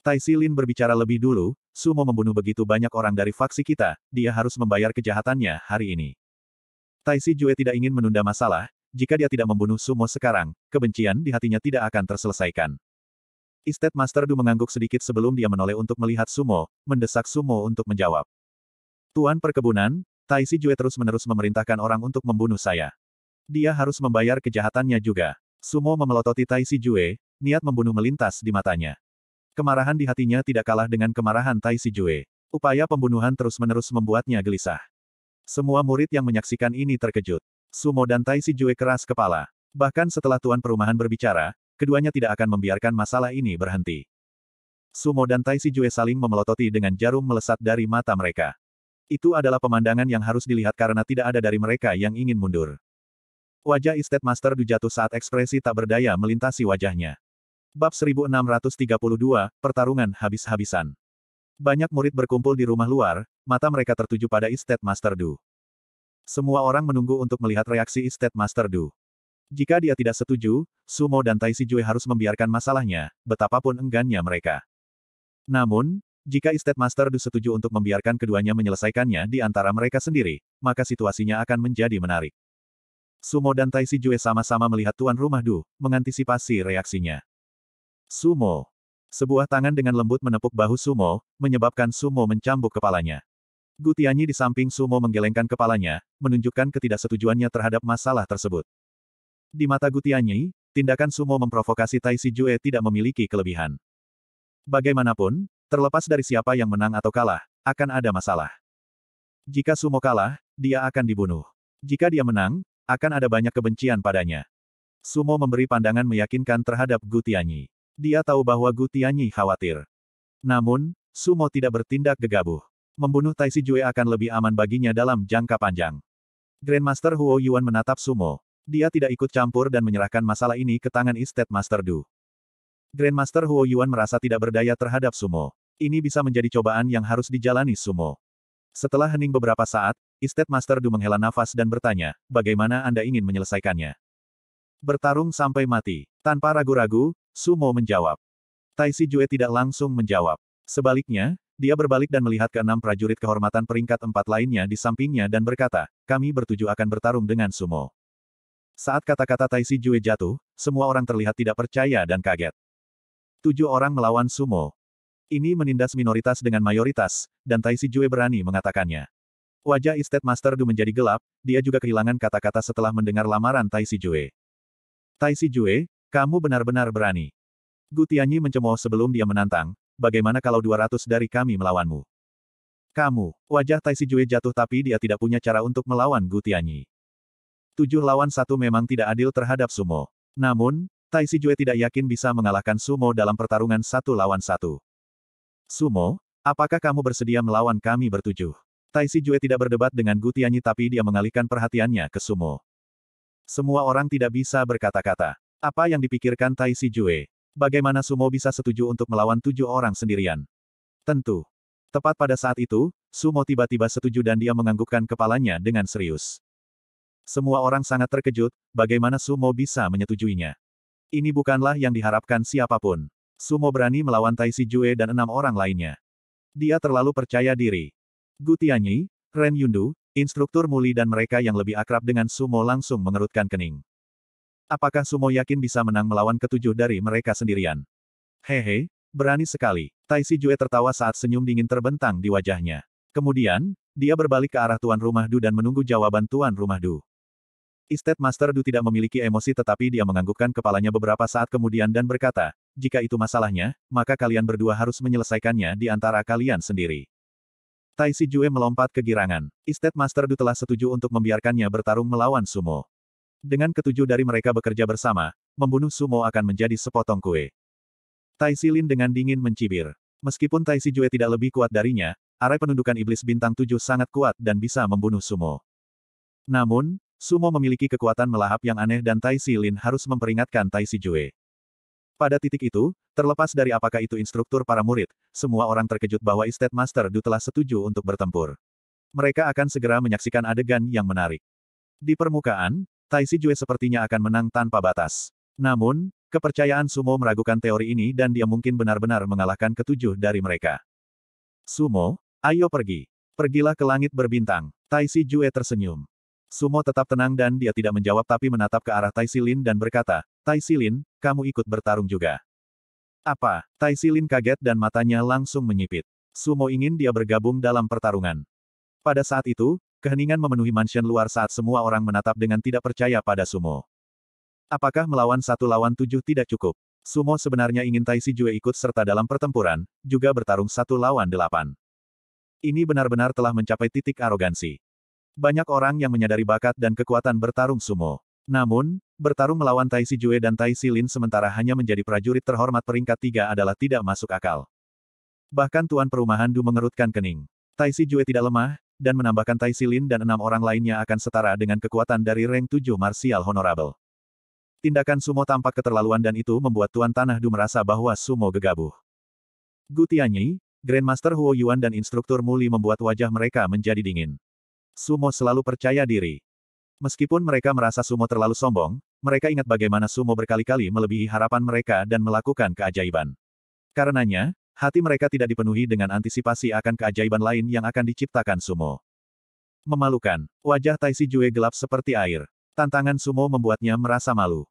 S1: Tai Si Lin berbicara lebih dulu, Sumo membunuh begitu banyak orang dari faksi kita, dia harus membayar kejahatannya hari ini. Tai Si Jue tidak ingin menunda masalah, jika dia tidak membunuh Sumo sekarang, kebencian di hatinya tidak akan terselesaikan. Istet Master Du mengangguk sedikit sebelum dia menoleh untuk melihat Sumo, mendesak Sumo untuk menjawab. Tuan perkebunan, Tai Si Jue terus-menerus memerintahkan orang untuk membunuh saya. Dia harus membayar kejahatannya juga. Sumo memelototi Tai Si Jue, niat membunuh melintas di matanya. Kemarahan di hatinya tidak kalah dengan kemarahan Tai Si Jue. Upaya pembunuhan terus-menerus membuatnya gelisah. Semua murid yang menyaksikan ini terkejut. Sumo dan Tai Si Jue keras kepala. Bahkan setelah tuan perumahan berbicara, keduanya tidak akan membiarkan masalah ini berhenti. Sumo dan Si Jue saling memelototi dengan jarum melesat dari mata mereka. Itu adalah pemandangan yang harus dilihat karena tidak ada dari mereka yang ingin mundur. Wajah Estate Master Du jatuh saat ekspresi tak berdaya melintasi wajahnya. Bab 1632, Pertarungan Habis-Habisan. Banyak murid berkumpul di rumah luar, mata mereka tertuju pada Estate Master Du. Semua orang menunggu untuk melihat reaksi Estate Master Du. Jika dia tidak setuju, Sumo dan Tai Jue harus membiarkan masalahnya, betapapun enggannya mereka. Namun, jika Estate Master Du setuju untuk membiarkan keduanya menyelesaikannya di antara mereka sendiri, maka situasinya akan menjadi menarik. Sumo dan Tai Jue sama-sama melihat tuan rumah Du, mengantisipasi reaksinya. Sumo. Sebuah tangan dengan lembut menepuk bahu Sumo, menyebabkan Sumo mencambuk kepalanya. Gutianyi di samping Sumo menggelengkan kepalanya, menunjukkan ketidaksetujuannya terhadap masalah tersebut. Di mata Gutianyi, tindakan sumo memprovokasi Tai Si Jue tidak memiliki kelebihan. Bagaimanapun, terlepas dari siapa yang menang atau kalah, akan ada masalah. Jika sumo kalah, dia akan dibunuh. Jika dia menang, akan ada banyak kebencian padanya. Sumo memberi pandangan meyakinkan terhadap Gutianyi. Dia tahu bahwa Gutianyi khawatir. Namun, Sumo tidak bertindak gegabah. Membunuh Tai Si Jue akan lebih aman baginya dalam jangka panjang. Grandmaster Huo Yuan menatap Sumo. Dia tidak ikut campur dan menyerahkan masalah ini ke tangan Estate Master Du. Grandmaster Huo Yuan merasa tidak berdaya terhadap sumo. Ini bisa menjadi cobaan yang harus dijalani sumo. Setelah hening beberapa saat, Estate Master Du menghela nafas dan bertanya, bagaimana Anda ingin menyelesaikannya? Bertarung sampai mati. Tanpa ragu-ragu, Sumo menjawab. Tai Si Jue tidak langsung menjawab. Sebaliknya, dia berbalik dan melihat enam prajurit kehormatan peringkat empat lainnya di sampingnya dan berkata, kami bertuju akan bertarung dengan Sumo. Saat kata-kata Tai Si Jue jatuh, semua orang terlihat tidak percaya dan kaget. Tujuh orang melawan sumo. Ini menindas minoritas dengan mayoritas, dan Tai Si Jue berani mengatakannya. Wajah Estate Master Du menjadi gelap, dia juga kehilangan kata-kata setelah mendengar lamaran Tai Si Jue. Tai Si Jue, kamu benar-benar berani. Gu Tianyi mencemooh sebelum dia menantang, bagaimana kalau 200 dari kami melawanmu? Kamu, wajah Tai Si Jue jatuh tapi dia tidak punya cara untuk melawan Gu Tianyi. Tujuh lawan satu memang tidak adil terhadap sumo. Namun, Tai Sijue tidak yakin bisa mengalahkan sumo dalam pertarungan satu lawan satu. Sumo, apakah kamu bersedia melawan kami bertujuh? Tai Sijue tidak berdebat dengan Gutianyi tapi dia mengalihkan perhatiannya ke sumo. Semua orang tidak bisa berkata-kata. Apa yang dipikirkan Tai Sijue? Bagaimana sumo bisa setuju untuk melawan tujuh orang sendirian? Tentu. Tepat pada saat itu, Sumo tiba-tiba setuju dan dia menganggukkan kepalanya dengan serius. Semua orang sangat terkejut, bagaimana Sumo bisa menyetujuinya. Ini bukanlah yang diharapkan siapapun. Sumo berani melawan Tai Si Jue dan enam orang lainnya. Dia terlalu percaya diri. Gu Tianyi, Ren Yundu, instruktur Muli dan mereka yang lebih akrab dengan Sumo langsung mengerutkan kening. Apakah Sumo yakin bisa menang melawan ketujuh dari mereka sendirian? Hehe, berani sekali. Tai Si Jue tertawa saat senyum dingin terbentang di wajahnya. Kemudian, dia berbalik ke arah tuan rumah Du dan menunggu jawaban tuan rumah Du. Istet Master Du tidak memiliki emosi tetapi dia menganggukkan kepalanya beberapa saat kemudian dan berkata, jika itu masalahnya, maka kalian berdua harus menyelesaikannya di antara kalian sendiri. Tai Si Jue melompat ke girangan. Istet Master Du telah setuju untuk membiarkannya bertarung melawan Sumo. Dengan ketujuh dari mereka bekerja bersama, membunuh Sumo akan menjadi sepotong kue. Tai Si Lin dengan dingin mencibir. Meskipun Tai Si Jue tidak lebih kuat darinya, arai penundukan iblis bintang tujuh sangat kuat dan bisa membunuh Sumo. Namun, Sumo memiliki kekuatan melahap yang aneh dan Tai Si Lin harus memperingatkan Tai Si Jue. Pada titik itu, terlepas dari apakah itu instruktur para murid, semua orang terkejut bahwa Estate Master Du telah setuju untuk bertempur. Mereka akan segera menyaksikan adegan yang menarik. Di permukaan, Tai Si Jue sepertinya akan menang tanpa batas. Namun, kepercayaan Sumo meragukan teori ini dan dia mungkin benar-benar mengalahkan ketujuh dari mereka. Sumo, ayo pergi. Pergilah ke langit berbintang. Tai Si Jue tersenyum. Sumo tetap tenang dan dia tidak menjawab tapi menatap ke arah Tai Silin dan berkata, Tai Silin, kamu ikut bertarung juga. Apa? Tai Silin kaget dan matanya langsung menyipit. Sumo ingin dia bergabung dalam pertarungan. Pada saat itu, keheningan memenuhi mansion luar saat semua orang menatap dengan tidak percaya pada Sumo. Apakah melawan satu lawan tujuh tidak cukup? Sumo sebenarnya ingin Tai Si Jue ikut serta dalam pertempuran, juga bertarung satu lawan delapan. Ini benar-benar telah mencapai titik arogansi. Banyak orang yang menyadari bakat dan kekuatan bertarung sumo. Namun, bertarung melawan Tai Si Jue dan Tai Si Lin sementara hanya menjadi prajurit terhormat peringkat tiga adalah tidak masuk akal. Bahkan Tuan Perumahan Du mengerutkan kening. Tai Si Jue tidak lemah, dan menambahkan Tai Si Lin dan enam orang lainnya akan setara dengan kekuatan dari Reng 7 Martial Honorable. Tindakan Sumo tampak keterlaluan dan itu membuat Tuan Tanah Du merasa bahwa Sumo gegabah. Gu Tianyi, Grandmaster Huo Yuan dan Instruktur Muli membuat wajah mereka menjadi dingin sumo selalu percaya diri. Meskipun mereka merasa sumo terlalu sombong, mereka ingat bagaimana sumo berkali-kali melebihi harapan mereka dan melakukan keajaiban. Karenanya, hati mereka tidak dipenuhi dengan antisipasi akan keajaiban lain yang akan diciptakan sumo. Memalukan, wajah Taisi Jue gelap seperti air. Tantangan sumo membuatnya merasa malu.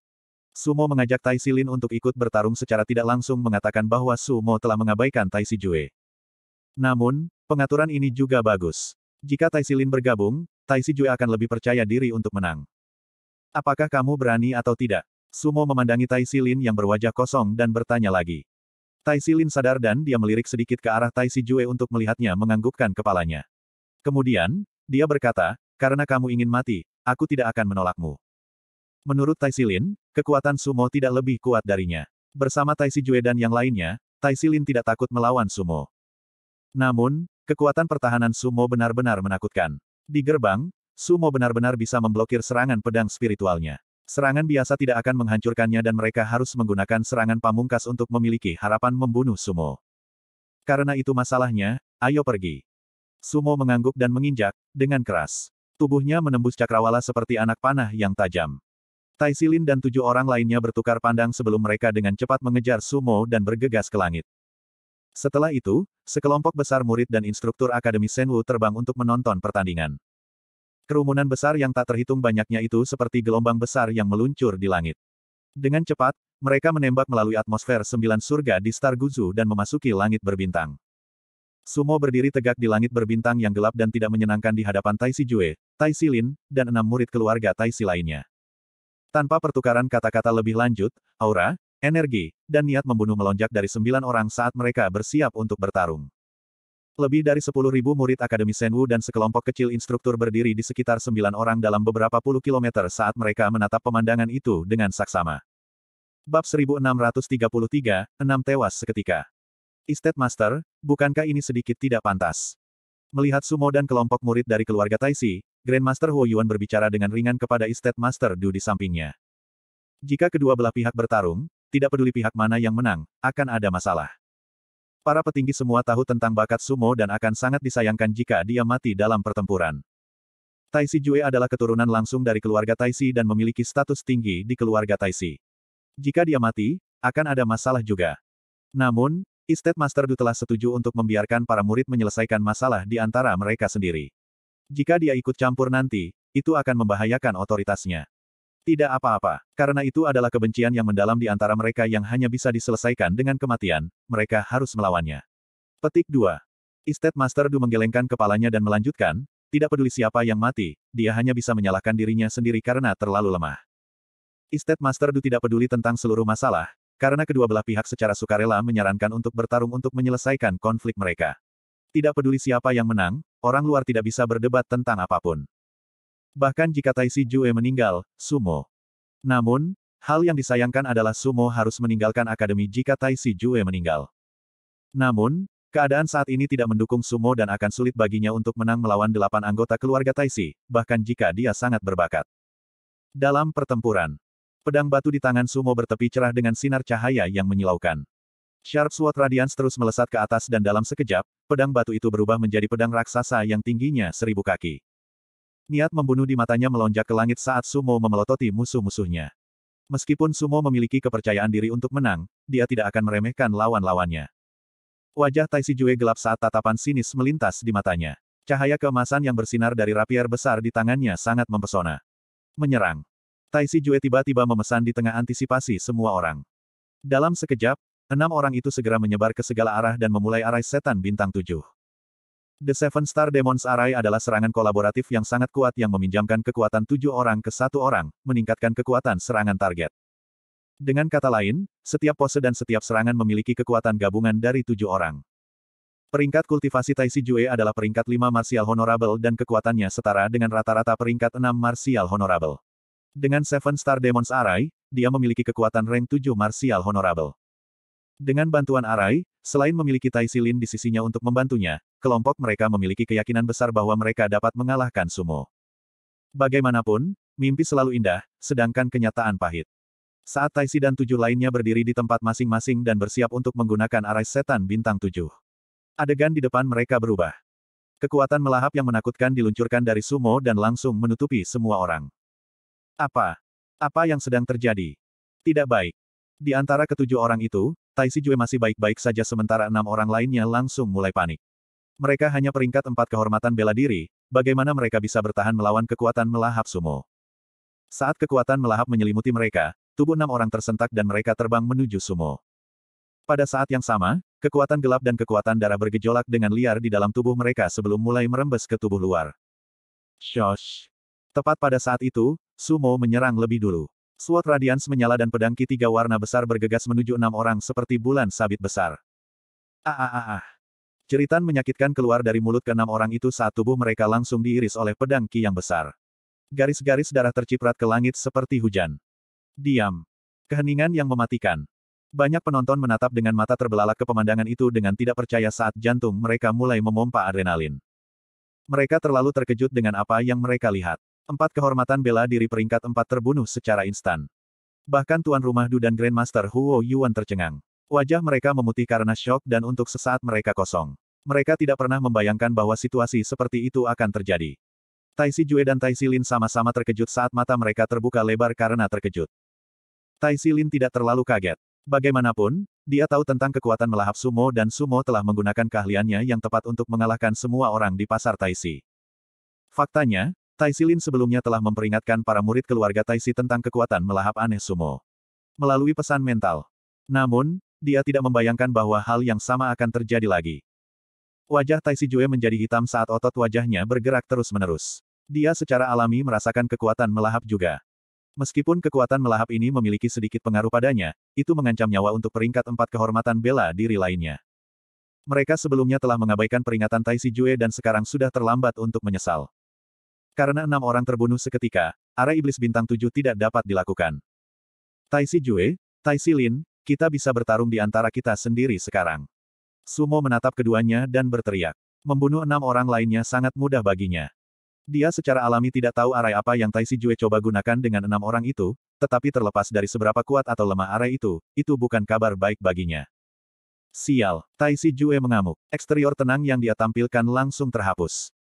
S1: Sumo mengajak Tai Silin untuk ikut bertarung secara tidak langsung mengatakan bahwa Sumo telah mengabaikan Tai Jue. Namun, pengaturan ini juga bagus. Jika Tai Silin bergabung, Tai Si Jue akan lebih percaya diri untuk menang. Apakah kamu berani atau tidak? Sumo memandangi Tai Silin yang berwajah kosong dan bertanya lagi. Tai Silin sadar dan dia melirik sedikit ke arah Tai Si Jue untuk melihatnya menganggukkan kepalanya. Kemudian, dia berkata, karena kamu ingin mati, aku tidak akan menolakmu. Menurut Tai Silin, kekuatan Sumo tidak lebih kuat darinya. Bersama Tai Si Jue dan yang lainnya, Tai Silin tidak takut melawan Sumo. Namun, kekuatan pertahanan Sumo benar-benar menakutkan. Di gerbang, Sumo benar-benar bisa memblokir serangan pedang spiritualnya. Serangan biasa tidak akan menghancurkannya dan mereka harus menggunakan serangan pamungkas untuk memiliki harapan membunuh Sumo. Karena itu masalahnya, ayo pergi. Sumo mengangguk dan menginjak, dengan keras. Tubuhnya menembus cakrawala seperti anak panah yang tajam. Taisilin dan tujuh orang lainnya bertukar pandang sebelum mereka dengan cepat mengejar Sumo dan bergegas ke langit. Setelah itu, sekelompok besar murid dan instruktur Akademi Senwu terbang untuk menonton pertandingan. Kerumunan besar yang tak terhitung banyaknya itu seperti gelombang besar yang meluncur di langit. Dengan cepat, mereka menembak melalui atmosfer sembilan surga di Star Guzu dan memasuki langit berbintang. Sumo berdiri tegak di langit berbintang yang gelap dan tidak menyenangkan di hadapan Tai Si Jue, Tai Si Lin, dan enam murid keluarga Tai Si lainnya. Tanpa pertukaran kata-kata lebih lanjut, Aura, energi, dan niat membunuh melonjak dari sembilan orang saat mereka bersiap untuk bertarung. Lebih dari sepuluh ribu murid Akademi Senwu dan sekelompok kecil instruktur berdiri di sekitar sembilan orang dalam beberapa puluh kilometer saat mereka menatap pemandangan itu dengan saksama. Bab 1633, enam tewas seketika. Istet Master, bukankah ini sedikit tidak pantas? Melihat Sumo dan kelompok murid dari keluarga Taisi, Grandmaster Huo Yuan berbicara dengan ringan kepada Istet Master Du di sampingnya. Jika kedua belah pihak bertarung, tidak peduli pihak mana yang menang, akan ada masalah. Para petinggi semua tahu tentang bakat sumo dan akan sangat disayangkan jika dia mati dalam pertempuran. Taisi Jue adalah keturunan langsung dari keluarga Taisi dan memiliki status tinggi di keluarga Taisi. Jika dia mati, akan ada masalah juga. Namun, Estate Master Du telah setuju untuk membiarkan para murid menyelesaikan masalah di antara mereka sendiri. Jika dia ikut campur nanti, itu akan membahayakan otoritasnya. Tidak apa-apa, karena itu adalah kebencian yang mendalam di antara mereka yang hanya bisa diselesaikan dengan kematian, mereka harus melawannya. Petik 2. Istet Master Du menggelengkan kepalanya dan melanjutkan, tidak peduli siapa yang mati, dia hanya bisa menyalahkan dirinya sendiri karena terlalu lemah. Istet Master Du tidak peduli tentang seluruh masalah, karena kedua belah pihak secara sukarela menyarankan untuk bertarung untuk menyelesaikan konflik mereka. Tidak peduli siapa yang menang, orang luar tidak bisa berdebat tentang apapun. Bahkan jika Taishi Jue meninggal, Sumo. Namun, hal yang disayangkan adalah Sumo harus meninggalkan akademi jika Taishi Jue meninggal. Namun, keadaan saat ini tidak mendukung Sumo dan akan sulit baginya untuk menang melawan delapan anggota keluarga Taishi, bahkan jika dia sangat berbakat. Dalam pertempuran, pedang batu di tangan Sumo bertepi cerah dengan sinar cahaya yang menyilaukan. Sharp Sword Radiance terus melesat ke atas dan dalam sekejap, pedang batu itu berubah menjadi pedang raksasa yang tingginya seribu kaki. Niat membunuh di matanya melonjak ke langit saat Sumo memelototi musuh-musuhnya. Meskipun Sumo memiliki kepercayaan diri untuk menang, dia tidak akan meremehkan lawan-lawannya. Wajah Tai Jue gelap saat tatapan sinis melintas di matanya. Cahaya keemasan yang bersinar dari rapier besar di tangannya sangat mempesona. Menyerang. Tai Jue tiba-tiba memesan di tengah antisipasi semua orang. Dalam sekejap, enam orang itu segera menyebar ke segala arah dan memulai arai setan bintang tujuh. The Seven Star Demons Array adalah serangan kolaboratif yang sangat kuat yang meminjamkan kekuatan tujuh orang ke satu orang, meningkatkan kekuatan serangan target. Dengan kata lain, setiap pose dan setiap serangan memiliki kekuatan gabungan dari tujuh orang. Peringkat kultivasi Taishi Jue adalah peringkat 5 martial honorable dan kekuatannya setara dengan rata-rata peringkat 6 martial honorable. Dengan Seven Star Demons Array, dia memiliki kekuatan rank 7 martial honorable. Dengan bantuan array. Selain memiliki Tai Silin di sisinya untuk membantunya, kelompok mereka memiliki keyakinan besar bahwa mereka dapat mengalahkan Sumo. Bagaimanapun, mimpi selalu indah, sedangkan kenyataan pahit. Saat Taisi dan tujuh lainnya berdiri di tempat masing-masing dan bersiap untuk menggunakan arai setan bintang tujuh. Adegan di depan mereka berubah. Kekuatan melahap yang menakutkan diluncurkan dari sumo dan langsung menutupi semua orang. Apa? Apa yang sedang terjadi? Tidak baik. Di antara ketujuh orang itu, Tai Si Jue masih baik-baik saja sementara enam orang lainnya langsung mulai panik. Mereka hanya peringkat empat kehormatan bela diri, bagaimana mereka bisa bertahan melawan kekuatan melahap sumo. Saat kekuatan melahap menyelimuti mereka, tubuh enam orang tersentak dan mereka terbang menuju sumo. Pada saat yang sama, kekuatan gelap dan kekuatan darah bergejolak dengan liar di dalam tubuh mereka sebelum mulai merembes ke tubuh luar. Shosh! Tepat pada saat itu, Sumo menyerang lebih dulu. Sword Radiance menyala dan pedang ki tiga warna besar bergegas menuju enam orang seperti bulan sabit besar. Ah ah ah ah. Ceritan menyakitkan keluar dari mulut enam orang itu saat tubuh mereka langsung diiris oleh pedang ki yang besar. Garis-garis darah terciprat ke langit seperti hujan. Diam. Keheningan yang mematikan. Banyak penonton menatap dengan mata terbelalak ke pemandangan itu dengan tidak percaya saat jantung mereka mulai memompa adrenalin. Mereka terlalu terkejut dengan apa yang mereka lihat. Empat kehormatan bela diri peringkat empat terbunuh secara instan. Bahkan tuan rumah Du dan Grandmaster Huo Yuan tercengang. Wajah mereka memutih karena shock dan untuk sesaat mereka kosong. Mereka tidak pernah membayangkan bahwa situasi seperti itu akan terjadi. Tai Si Jue dan Tai Si Lin sama-sama terkejut saat mata mereka terbuka lebar karena terkejut. Tai Si Lin tidak terlalu kaget. Bagaimanapun, dia tahu tentang kekuatan melahap sumo dan sumo telah menggunakan keahliannya yang tepat untuk mengalahkan semua orang di pasar Tai Si. Faktanya, Tai Silin sebelumnya telah memperingatkan para murid keluarga Tai Si tentang kekuatan melahap aneh sumo. Melalui pesan mental. Namun, dia tidak membayangkan bahwa hal yang sama akan terjadi lagi. Wajah Tai Si Jue menjadi hitam saat otot wajahnya bergerak terus-menerus. Dia secara alami merasakan kekuatan melahap juga. Meskipun kekuatan melahap ini memiliki sedikit pengaruh padanya, itu mengancam nyawa untuk peringkat empat kehormatan bela diri lainnya. Mereka sebelumnya telah mengabaikan peringatan Tai Si Jue dan sekarang sudah terlambat untuk menyesal. Karena enam orang terbunuh seketika, arah iblis bintang tujuh tidak dapat dilakukan. Tai Si Jue, Tai Si Lin, kita bisa bertarung di antara kita sendiri sekarang. Sumo menatap keduanya dan berteriak. Membunuh enam orang lainnya sangat mudah baginya. Dia secara alami tidak tahu arai apa yang Tai Si Jue coba gunakan dengan enam orang itu, tetapi terlepas dari seberapa kuat atau lemah arai itu, itu bukan kabar baik baginya. Sial, Tai Si Jue mengamuk. Eksterior tenang yang dia tampilkan langsung terhapus.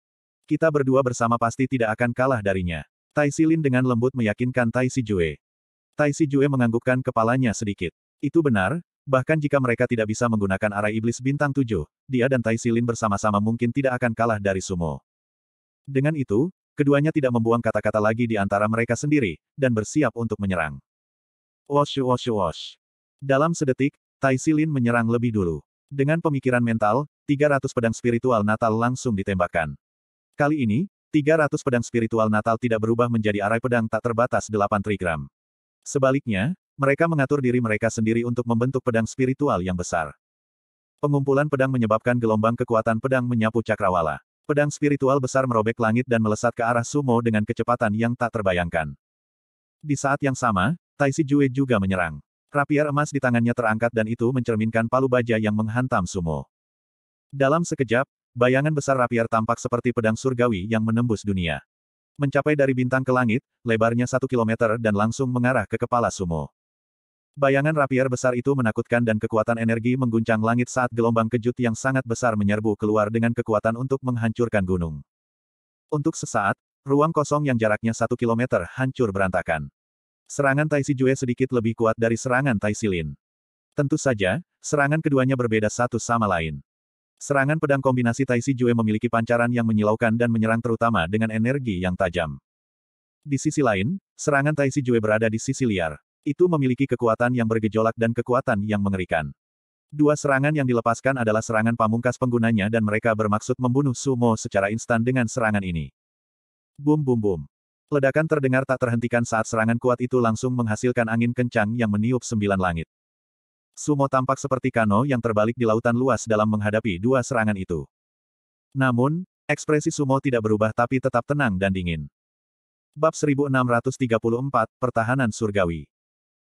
S1: Kita berdua bersama pasti tidak akan kalah darinya. Tai Silin dengan lembut meyakinkan Tai Si Jue. Tai Si Jue menganggukkan kepalanya sedikit. Itu benar, bahkan jika mereka tidak bisa menggunakan arah iblis bintang tujuh, dia dan Tai Silin bersama-sama mungkin tidak akan kalah dari Sumo. Dengan itu, keduanya tidak membuang kata-kata lagi di antara mereka sendiri, dan bersiap untuk menyerang. Wash wash wash. Dalam sedetik, Tai Silin menyerang lebih dulu. Dengan pemikiran mental, 300 pedang spiritual Natal langsung ditembakkan. Kali ini, 300 pedang spiritual Natal tidak berubah menjadi arai pedang tak terbatas 8 trigram. Sebaliknya, mereka mengatur diri mereka sendiri untuk membentuk pedang spiritual yang besar. Pengumpulan pedang menyebabkan gelombang kekuatan pedang menyapu cakrawala. Pedang spiritual besar merobek langit dan melesat ke arah sumo dengan kecepatan yang tak terbayangkan. Di saat yang sama, Taisi Jue juga menyerang. Rapier emas di tangannya terangkat dan itu mencerminkan palu baja yang menghantam sumo. Dalam sekejap, Bayangan besar rapier tampak seperti pedang surgawi yang menembus dunia. Mencapai dari bintang ke langit, lebarnya satu kilometer dan langsung mengarah ke kepala sumo. Bayangan rapier besar itu menakutkan dan kekuatan energi mengguncang langit saat gelombang kejut yang sangat besar menyerbu keluar dengan kekuatan untuk menghancurkan gunung. Untuk sesaat, ruang kosong yang jaraknya satu kilometer hancur berantakan. Serangan Tai Si Jue sedikit lebih kuat dari serangan Tai Si Tentu saja, serangan keduanya berbeda satu sama lain. Serangan pedang kombinasi Si Jue memiliki pancaran yang menyilaukan dan menyerang terutama dengan energi yang tajam. Di sisi lain, serangan Si Jue berada di sisi liar. Itu memiliki kekuatan yang bergejolak dan kekuatan yang mengerikan. Dua serangan yang dilepaskan adalah serangan pamungkas penggunanya dan mereka bermaksud membunuh Sumo secara instan dengan serangan ini. Bum bum bum. Ledakan terdengar tak terhentikan saat serangan kuat itu langsung menghasilkan angin kencang yang meniup sembilan langit. Sumo tampak seperti kano yang terbalik di lautan luas dalam menghadapi dua serangan itu. Namun, ekspresi Sumo tidak berubah tapi tetap tenang dan dingin. Bab 1634, Pertahanan Surgawi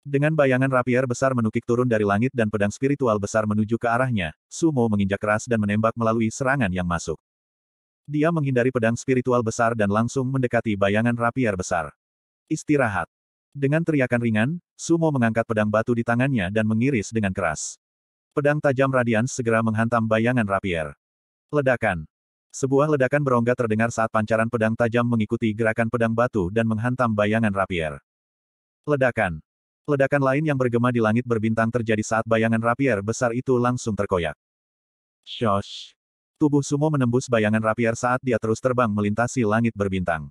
S1: Dengan bayangan rapier besar menukik turun dari langit dan pedang spiritual besar menuju ke arahnya, Sumo menginjak keras dan menembak melalui serangan yang masuk. Dia menghindari pedang spiritual besar dan langsung mendekati bayangan rapier besar. Istirahat. Dengan teriakan ringan, Sumo mengangkat pedang batu di tangannya dan mengiris dengan keras. Pedang tajam radian segera menghantam bayangan Rapier. Ledakan. Sebuah ledakan berongga terdengar saat pancaran pedang tajam mengikuti gerakan pedang batu dan menghantam bayangan Rapier. Ledakan. Ledakan lain yang bergema di langit berbintang terjadi saat bayangan Rapier besar itu langsung terkoyak. Shosh. Tubuh Sumo menembus bayangan rapier saat dia terus terbang melintasi langit berbintang.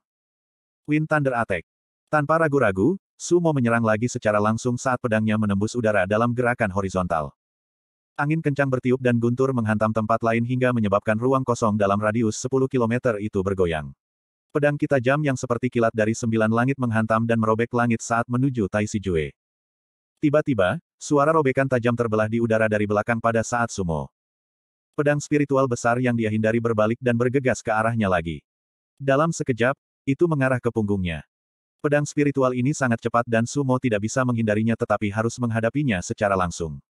S1: Wind Thunder Attack. Tanpa ragu-ragu, Sumo menyerang lagi secara langsung saat pedangnya menembus udara dalam gerakan horizontal. Angin kencang bertiup dan guntur menghantam tempat lain hingga menyebabkan ruang kosong dalam radius 10 km itu bergoyang. Pedang kita jam yang seperti kilat dari sembilan langit menghantam dan merobek langit saat menuju Tai Si Jue. Tiba-tiba, suara robekan tajam terbelah di udara dari belakang pada saat sumo. Pedang spiritual besar yang dia hindari berbalik dan bergegas ke arahnya lagi. Dalam sekejap, itu mengarah ke punggungnya. Pedang spiritual ini sangat cepat dan Sumo tidak bisa menghindarinya tetapi harus menghadapinya secara langsung.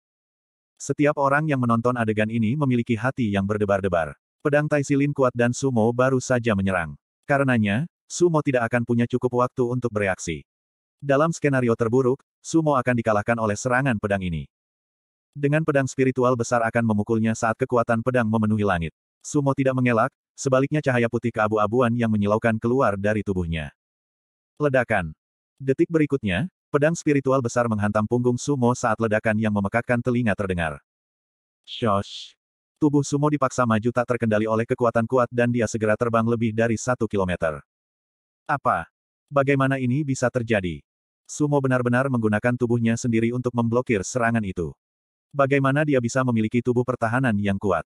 S1: Setiap orang yang menonton adegan ini memiliki hati yang berdebar-debar. Pedang Taisilin kuat dan Sumo baru saja menyerang. Karenanya, Sumo tidak akan punya cukup waktu untuk bereaksi. Dalam skenario terburuk, Sumo akan dikalahkan oleh serangan pedang ini. Dengan pedang spiritual besar akan memukulnya saat kekuatan pedang memenuhi langit. Sumo tidak mengelak, sebaliknya cahaya putih keabu-abuan yang menyilaukan keluar dari tubuhnya. Ledakan. Detik berikutnya, pedang spiritual besar menghantam punggung Sumo saat ledakan yang memekakkan telinga terdengar. Shosh. Tubuh Sumo dipaksa maju tak terkendali oleh kekuatan kuat dan dia segera terbang lebih dari satu kilometer. Apa? Bagaimana ini bisa terjadi? Sumo benar-benar menggunakan tubuhnya sendiri untuk memblokir serangan itu. Bagaimana dia bisa memiliki tubuh pertahanan yang kuat?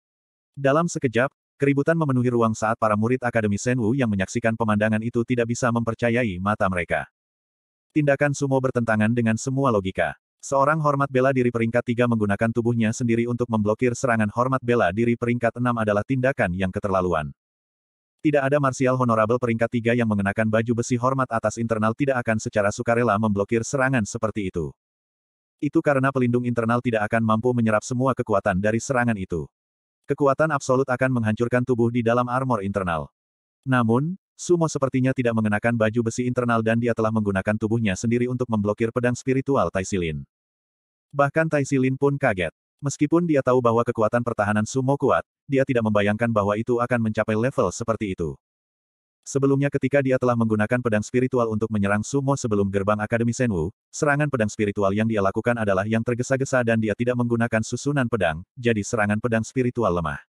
S1: Dalam sekejap, Keributan memenuhi ruang saat para murid Akademi Senwu yang menyaksikan pemandangan itu tidak bisa mempercayai mata mereka. Tindakan Sumo bertentangan dengan semua logika. Seorang hormat bela diri peringkat 3 menggunakan tubuhnya sendiri untuk memblokir serangan hormat bela diri peringkat 6 adalah tindakan yang keterlaluan. Tidak ada martial honorable peringkat 3 yang mengenakan baju besi hormat atas internal tidak akan secara sukarela memblokir serangan seperti itu. Itu karena pelindung internal tidak akan mampu menyerap semua kekuatan dari serangan itu. Kekuatan absolut akan menghancurkan tubuh di dalam armor internal. Namun, Sumo sepertinya tidak mengenakan baju besi internal dan dia telah menggunakan tubuhnya sendiri untuk memblokir pedang spiritual Taisilin. Bahkan Taisilin pun kaget. Meskipun dia tahu bahwa kekuatan pertahanan sumo kuat, dia tidak membayangkan bahwa itu akan mencapai level seperti itu. Sebelumnya ketika dia telah menggunakan pedang spiritual untuk menyerang Sumo sebelum gerbang Akademi Senwu, serangan pedang spiritual yang dia lakukan adalah yang tergesa-gesa dan dia tidak menggunakan susunan pedang, jadi serangan pedang spiritual lemah.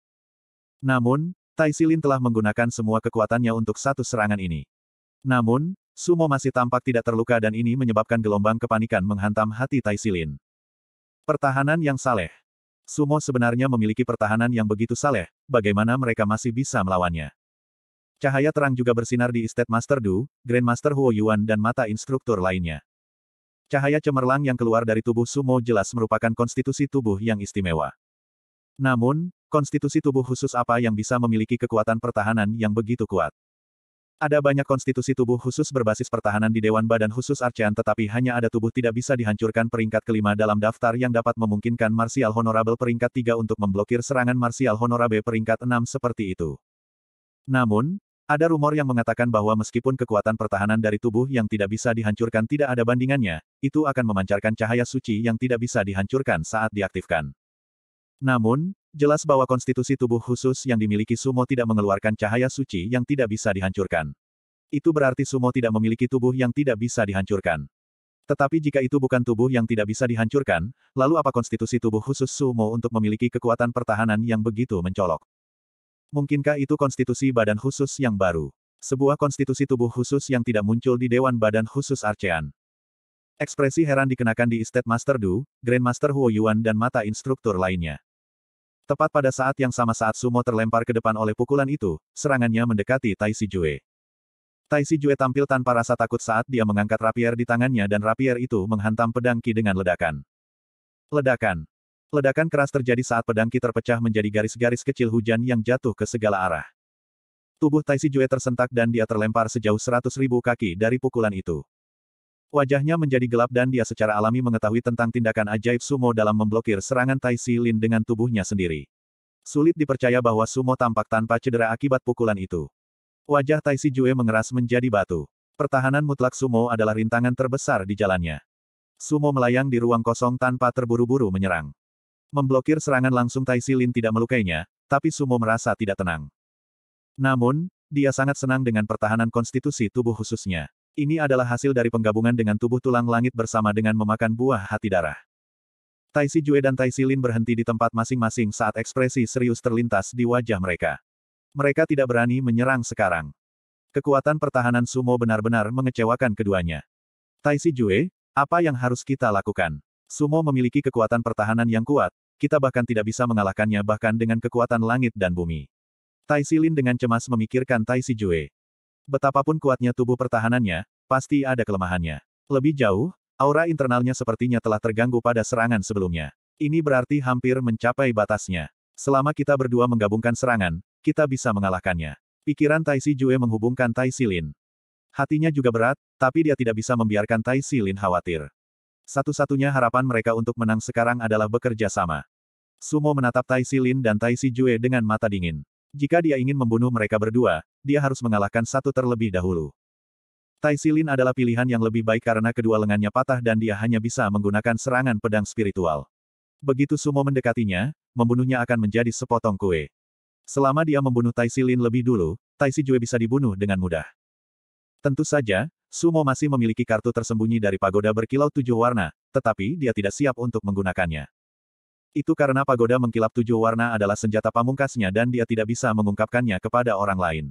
S1: Namun, Tai Silin telah menggunakan semua kekuatannya untuk satu serangan ini. Namun, Sumo masih tampak tidak terluka dan ini menyebabkan gelombang kepanikan menghantam hati Tai Silin. Pertahanan yang saleh. Sumo sebenarnya memiliki pertahanan yang begitu saleh, bagaimana mereka masih bisa melawannya? Cahaya terang juga bersinar di Estate Master Du, Grandmaster Huo Yuan dan mata instruktur lainnya. Cahaya cemerlang yang keluar dari tubuh Sumo jelas merupakan konstitusi tubuh yang istimewa. Namun, konstitusi tubuh khusus apa yang bisa memiliki kekuatan pertahanan yang begitu kuat? Ada banyak konstitusi tubuh khusus berbasis pertahanan di Dewan Badan Khusus Archean tetapi hanya ada tubuh tidak bisa dihancurkan peringkat kelima dalam daftar yang dapat memungkinkan Martial Honorable peringkat tiga untuk memblokir serangan Martial Honorable peringkat enam seperti itu. Namun, ada rumor yang mengatakan bahwa meskipun kekuatan pertahanan dari tubuh yang tidak bisa dihancurkan tidak ada bandingannya, itu akan memancarkan cahaya suci yang tidak bisa dihancurkan saat diaktifkan. Namun, jelas bahwa konstitusi tubuh khusus yang dimiliki Sumo tidak mengeluarkan cahaya suci yang tidak bisa dihancurkan. Itu berarti Sumo tidak memiliki tubuh yang tidak bisa dihancurkan. Tetapi jika itu bukan tubuh yang tidak bisa dihancurkan, lalu apa konstitusi tubuh khusus Sumo untuk memiliki kekuatan pertahanan yang begitu mencolok? Mungkinkah itu konstitusi badan khusus yang baru? Sebuah konstitusi tubuh khusus yang tidak muncul di Dewan Badan Khusus Arcean. Ekspresi heran dikenakan di Estate Master Du, Grandmaster Huo Yuan dan mata instruktur lainnya. Tepat pada saat yang sama saat Sumo terlempar ke depan oleh pukulan itu, serangannya mendekati Tai Si Jue. Tai Si Jue tampil tanpa rasa takut saat dia mengangkat rapier di tangannya dan rapier itu menghantam pedang Ki dengan ledakan. Ledakan. Ledakan keras terjadi saat pedangki terpecah menjadi garis-garis kecil hujan yang jatuh ke segala arah. Tubuh Taisi Jue tersentak dan dia terlempar sejauh seratus ribu kaki dari pukulan itu. Wajahnya menjadi gelap dan dia secara alami mengetahui tentang tindakan ajaib sumo dalam memblokir serangan Taisi Lin dengan tubuhnya sendiri. Sulit dipercaya bahwa sumo tampak tanpa cedera akibat pukulan itu. Wajah Taisi Jue mengeras menjadi batu. Pertahanan mutlak sumo adalah rintangan terbesar di jalannya. Sumo melayang di ruang kosong tanpa terburu-buru menyerang. Memblokir serangan langsung Tai Silin tidak melukainya, tapi Sumo merasa tidak tenang. Namun, dia sangat senang dengan pertahanan konstitusi tubuh khususnya. Ini adalah hasil dari penggabungan dengan tubuh tulang langit bersama dengan memakan buah hati darah. Tai Si Jue dan Tai Silin berhenti di tempat masing-masing saat ekspresi serius terlintas di wajah mereka. Mereka tidak berani menyerang sekarang. Kekuatan pertahanan sumo benar-benar mengecewakan keduanya. Tai Si Jue, apa yang harus kita lakukan? Sumo memiliki kekuatan pertahanan yang kuat, kita bahkan tidak bisa mengalahkannya bahkan dengan kekuatan langit dan bumi. Tai Silin dengan cemas memikirkan Tai Si Jue. Betapapun kuatnya tubuh pertahanannya, pasti ada kelemahannya. Lebih jauh, aura internalnya sepertinya telah terganggu pada serangan sebelumnya. Ini berarti hampir mencapai batasnya. Selama kita berdua menggabungkan serangan, kita bisa mengalahkannya. Pikiran Tai Si Jue menghubungkan Tai Silin. Hatinya juga berat, tapi dia tidak bisa membiarkan Tai Silin khawatir. Satu-satunya harapan mereka untuk menang sekarang adalah bekerja sama. Sumo menatap Tai Si Lin dan Tai Si Jue dengan mata dingin. Jika dia ingin membunuh mereka berdua, dia harus mengalahkan satu terlebih dahulu. Tai Si Lin adalah pilihan yang lebih baik karena kedua lengannya patah dan dia hanya bisa menggunakan serangan pedang spiritual. Begitu Sumo mendekatinya, membunuhnya akan menjadi sepotong kue. Selama dia membunuh Tai Si Lin lebih dulu, Tai Si Jue bisa dibunuh dengan mudah. Tentu saja, Sumo masih memiliki kartu tersembunyi dari pagoda berkilau tujuh warna, tetapi dia tidak siap untuk menggunakannya. Itu karena pagoda mengkilap tujuh warna adalah senjata pamungkasnya dan dia tidak bisa mengungkapkannya kepada orang lain.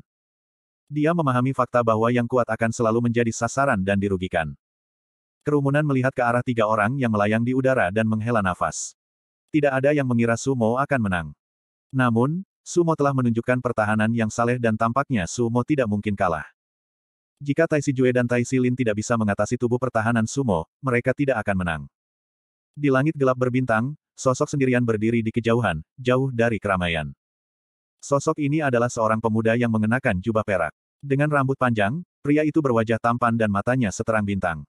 S1: Dia memahami fakta bahwa yang kuat akan selalu menjadi sasaran dan dirugikan. Kerumunan melihat ke arah tiga orang yang melayang di udara dan menghela nafas. Tidak ada yang mengira Sumo akan menang. Namun, Sumo telah menunjukkan pertahanan yang saleh dan tampaknya Sumo tidak mungkin kalah. Jika Tai Si Jue dan Tai Si Lin tidak bisa mengatasi tubuh pertahanan sumo, mereka tidak akan menang. Di langit gelap berbintang, sosok sendirian berdiri di kejauhan, jauh dari keramaian. Sosok ini adalah seorang pemuda yang mengenakan jubah perak. Dengan rambut panjang, pria itu berwajah tampan dan matanya seterang bintang.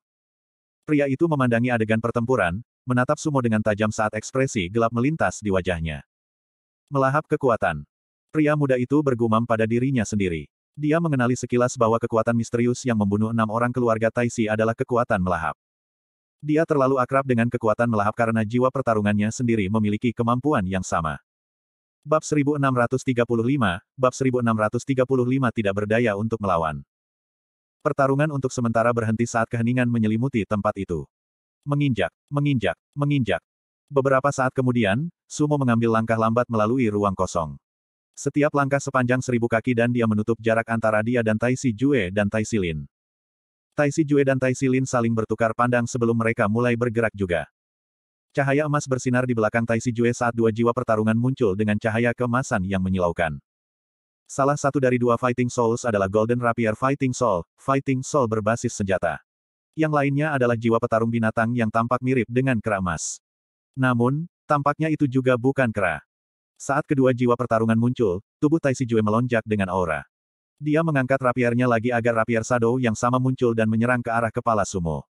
S1: Pria itu memandangi adegan pertempuran, menatap sumo dengan tajam saat ekspresi gelap melintas di wajahnya. Melahap kekuatan. Pria muda itu bergumam pada dirinya sendiri. Dia mengenali sekilas bahwa kekuatan misterius yang membunuh enam orang keluarga Taisi adalah kekuatan melahap. Dia terlalu akrab dengan kekuatan melahap karena jiwa pertarungannya sendiri memiliki kemampuan yang sama. Bab 1635, Bab 1635 tidak berdaya untuk melawan. Pertarungan untuk sementara berhenti saat keheningan menyelimuti tempat itu. Menginjak, menginjak, menginjak. Beberapa saat kemudian, Sumo mengambil langkah lambat melalui ruang kosong. Setiap langkah sepanjang seribu kaki dan dia menutup jarak antara dia dan Tai Si Jue dan Tai Si Lin. Tai Si Jue dan Tai Si Lin saling bertukar pandang sebelum mereka mulai bergerak juga. Cahaya emas bersinar di belakang Tai Si Jue saat dua jiwa pertarungan muncul dengan cahaya kemasan yang menyilaukan. Salah satu dari dua Fighting Souls adalah Golden Rapier Fighting Soul, Fighting Soul berbasis senjata. Yang lainnya adalah jiwa petarung binatang yang tampak mirip dengan kera emas. Namun, tampaknya itu juga bukan kera. Saat kedua jiwa pertarungan muncul, tubuh Tai Jue melonjak dengan aura. Dia mengangkat rapiernya lagi agar rapier Sado yang sama muncul dan menyerang ke arah kepala Sumo.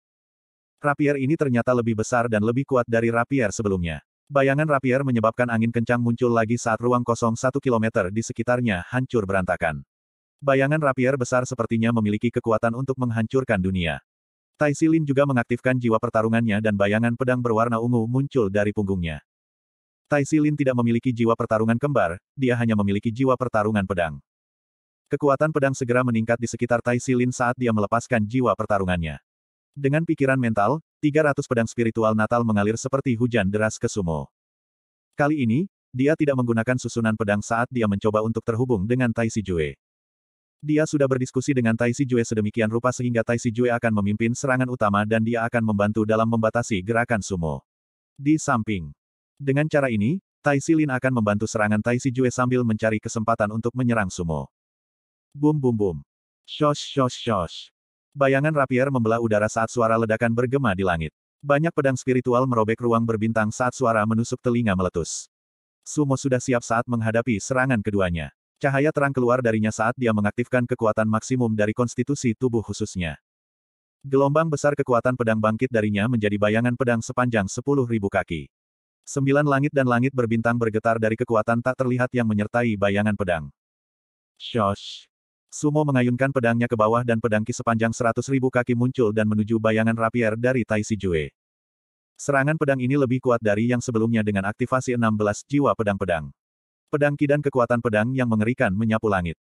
S1: Rapier ini ternyata lebih besar dan lebih kuat dari rapier sebelumnya. Bayangan rapier menyebabkan angin kencang muncul lagi saat ruang kosong satu kilometer di sekitarnya hancur berantakan. Bayangan rapier besar sepertinya memiliki kekuatan untuk menghancurkan dunia. Tai Silin juga mengaktifkan jiwa pertarungannya dan bayangan pedang berwarna ungu muncul dari punggungnya. Tai Silin tidak memiliki jiwa pertarungan kembar, dia hanya memiliki jiwa pertarungan pedang. Kekuatan pedang segera meningkat di sekitar Tai Silin saat dia melepaskan jiwa pertarungannya. Dengan pikiran mental, 300 pedang spiritual Natal mengalir seperti hujan deras ke Sumo. Kali ini, dia tidak menggunakan susunan pedang saat dia mencoba untuk terhubung dengan Tai Si Jue. Dia sudah berdiskusi dengan Tai Si Jue sedemikian rupa sehingga Tai Si Jue akan memimpin serangan utama dan dia akan membantu dalam membatasi gerakan Sumo. Di samping, dengan cara ini, Tai Silin akan membantu serangan Tai Si Jue sambil mencari kesempatan untuk menyerang Sumo. Bum bum bum. Shosh shosh shosh. Bayangan rapier membelah udara saat suara ledakan bergema di langit. Banyak pedang spiritual merobek ruang berbintang saat suara menusuk telinga meletus. Sumo sudah siap saat menghadapi serangan keduanya. Cahaya terang keluar darinya saat dia mengaktifkan kekuatan maksimum dari konstitusi tubuh khususnya. Gelombang besar kekuatan pedang bangkit darinya menjadi bayangan pedang sepanjang 10.000 kaki. Sembilan langit dan langit berbintang bergetar dari kekuatan tak terlihat yang menyertai bayangan pedang. Shosh! Sumo mengayunkan pedangnya ke bawah dan pedangki sepanjang seratus ribu kaki muncul dan menuju bayangan rapier dari Tai Si Jue. Serangan pedang ini lebih kuat dari yang sebelumnya dengan aktivasi 16 jiwa pedang-pedang. Pedangki dan kekuatan pedang yang mengerikan menyapu langit.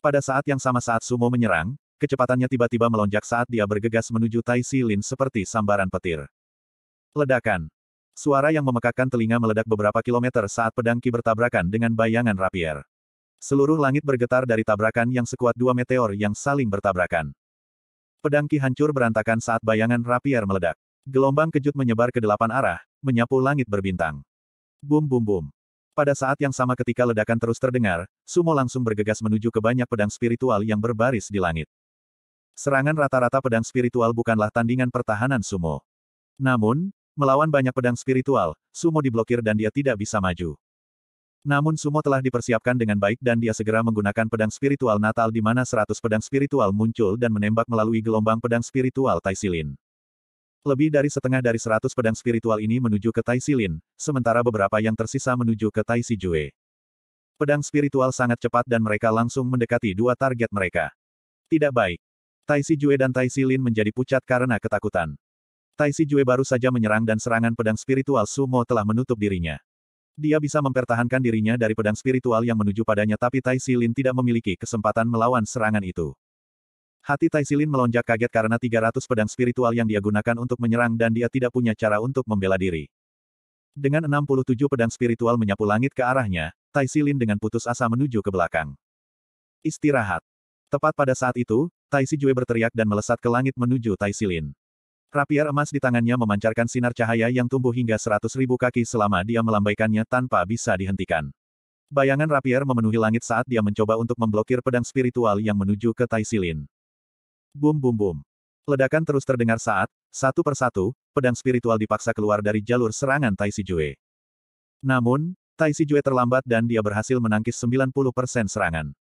S1: Pada saat yang sama saat Sumo menyerang, kecepatannya tiba-tiba melonjak saat dia bergegas menuju Tai Si Lin seperti sambaran petir. Ledakan. Suara yang memekakkan telinga meledak beberapa kilometer saat pedang Ki bertabrakan dengan bayangan rapier. Seluruh langit bergetar dari tabrakan yang sekuat dua meteor yang saling bertabrakan. Pedang Ki hancur berantakan saat bayangan rapier meledak. Gelombang kejut menyebar ke delapan arah, menyapu langit berbintang. Bum bum bum. Pada saat yang sama ketika ledakan terus terdengar, Sumo langsung bergegas menuju ke banyak pedang spiritual yang berbaris di langit. Serangan rata-rata pedang spiritual bukanlah tandingan pertahanan Sumo. Namun, Melawan banyak pedang spiritual, Sumo diblokir dan dia tidak bisa maju. Namun Sumo telah dipersiapkan dengan baik dan dia segera menggunakan pedang spiritual Natal di mana seratus pedang spiritual muncul dan menembak melalui gelombang pedang spiritual Taisilin. Lebih dari setengah dari seratus pedang spiritual ini menuju ke Taisilin, sementara beberapa yang tersisa menuju ke Taisijue. Pedang spiritual sangat cepat dan mereka langsung mendekati dua target mereka. Tidak baik. Tai dan Tai menjadi pucat karena ketakutan. Tai Si Jue baru saja menyerang dan serangan pedang spiritual Sumo telah menutup dirinya. Dia bisa mempertahankan dirinya dari pedang spiritual yang menuju padanya tapi Tai Si Lin tidak memiliki kesempatan melawan serangan itu. Hati Tai Si Lin melonjak kaget karena 300 pedang spiritual yang dia gunakan untuk menyerang dan dia tidak punya cara untuk membela diri. Dengan 67 pedang spiritual menyapu langit ke arahnya, Tai Si Lin dengan putus asa menuju ke belakang. Istirahat. Tepat pada saat itu, Tai Si Jue berteriak dan melesat ke langit menuju Tai Si Lin. Rapier emas di tangannya memancarkan sinar cahaya yang tumbuh hingga seratus ribu kaki selama dia melambaikannya tanpa bisa dihentikan. Bayangan rapier memenuhi langit saat dia mencoba untuk memblokir pedang spiritual yang menuju ke Taisilin. Bum bum bum. Ledakan terus terdengar saat, satu persatu, pedang spiritual dipaksa keluar dari jalur serangan Taisi Jue. Namun, Taisi Jue terlambat dan dia berhasil menangkis 90% serangan.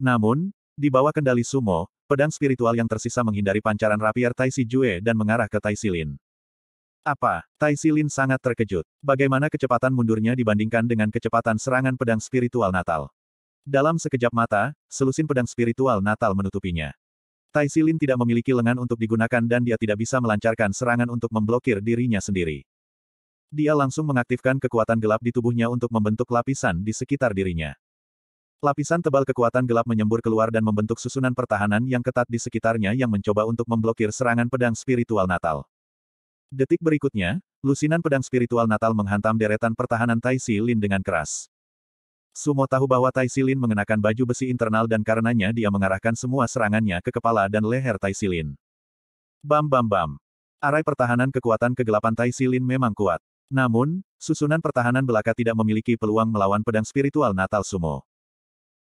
S1: Namun, di bawah kendali sumo, pedang spiritual yang tersisa menghindari pancaran rapier Tai Si Jue dan mengarah ke Tai Si Apa? Tai Si sangat terkejut. Bagaimana kecepatan mundurnya dibandingkan dengan kecepatan serangan pedang spiritual Natal? Dalam sekejap mata, selusin pedang spiritual Natal menutupinya. Tai Si tidak memiliki lengan untuk digunakan dan dia tidak bisa melancarkan serangan untuk memblokir dirinya sendiri. Dia langsung mengaktifkan kekuatan gelap di tubuhnya untuk membentuk lapisan di sekitar dirinya. Lapisan tebal kekuatan gelap menyembur keluar dan membentuk susunan pertahanan yang ketat di sekitarnya yang mencoba untuk memblokir serangan pedang spiritual Natal. Detik berikutnya, lusinan pedang spiritual Natal menghantam deretan pertahanan Tai Si Lin dengan keras. Sumo tahu bahwa Tai Si Lin mengenakan baju besi internal dan karenanya dia mengarahkan semua serangannya ke kepala dan leher Tai Si Lin. Bam bam bam. Arai pertahanan kekuatan kegelapan Tai Si Lin memang kuat. Namun, susunan pertahanan belaka tidak memiliki peluang melawan pedang spiritual Natal Sumo.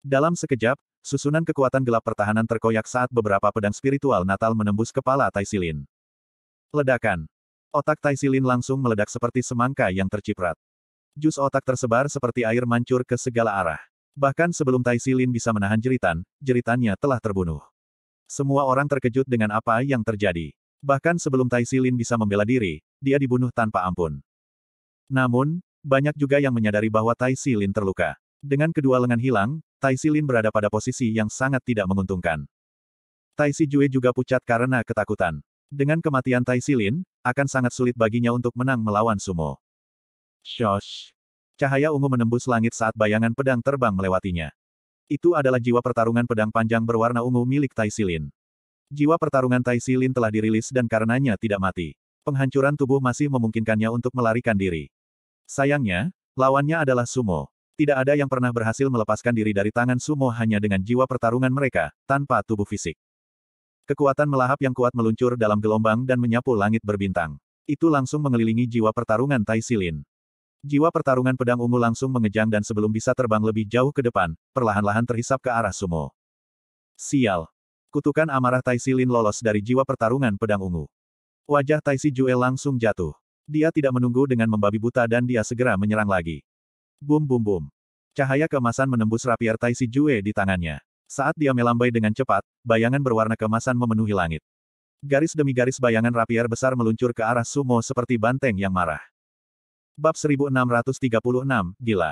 S1: Dalam sekejap, susunan kekuatan gelap pertahanan terkoyak saat beberapa pedang spiritual Natal menembus kepala Taisilin. Ledakan. Otak Taisilin langsung meledak seperti semangka yang terciprat. Jus otak tersebar seperti air mancur ke segala arah. Bahkan sebelum Taisilin bisa menahan jeritan, jeritannya telah terbunuh. Semua orang terkejut dengan apa yang terjadi. Bahkan sebelum Taisilin bisa membela diri, dia dibunuh tanpa ampun. Namun, banyak juga yang menyadari bahwa Taisilin terluka. Dengan kedua lengan hilang, Tai Silin berada pada posisi yang sangat tidak menguntungkan. Tai Si Jue juga pucat karena ketakutan. Dengan kematian Tai Silin, akan sangat sulit baginya untuk menang melawan Sumo. Shosh! Cahaya ungu menembus langit saat bayangan pedang terbang melewatinya. Itu adalah jiwa pertarungan pedang panjang berwarna ungu milik Tai Silin. Jiwa pertarungan Tai Silin telah dirilis dan karenanya tidak mati. Penghancuran tubuh masih memungkinkannya untuk melarikan diri. Sayangnya, lawannya adalah Sumo. Tidak ada yang pernah berhasil melepaskan diri dari tangan sumo hanya dengan jiwa pertarungan mereka, tanpa tubuh fisik. Kekuatan melahap yang kuat meluncur dalam gelombang dan menyapu langit berbintang. Itu langsung mengelilingi jiwa pertarungan Tai Silin. Jiwa pertarungan pedang ungu langsung mengejang dan sebelum bisa terbang lebih jauh ke depan, perlahan-lahan terhisap ke arah sumo. Sial. Kutukan amarah Tai Silin lolos dari jiwa pertarungan pedang ungu. Wajah Tai Si Jue langsung jatuh. Dia tidak menunggu dengan membabi buta dan dia segera menyerang lagi. Bum bum bum. Cahaya kemasan menembus rapier Tai Si Jue di tangannya. Saat dia melambai dengan cepat, bayangan berwarna kemasan memenuhi langit. Garis demi garis bayangan rapier besar meluncur ke arah sumo seperti banteng yang marah. Bab 1636, Gila.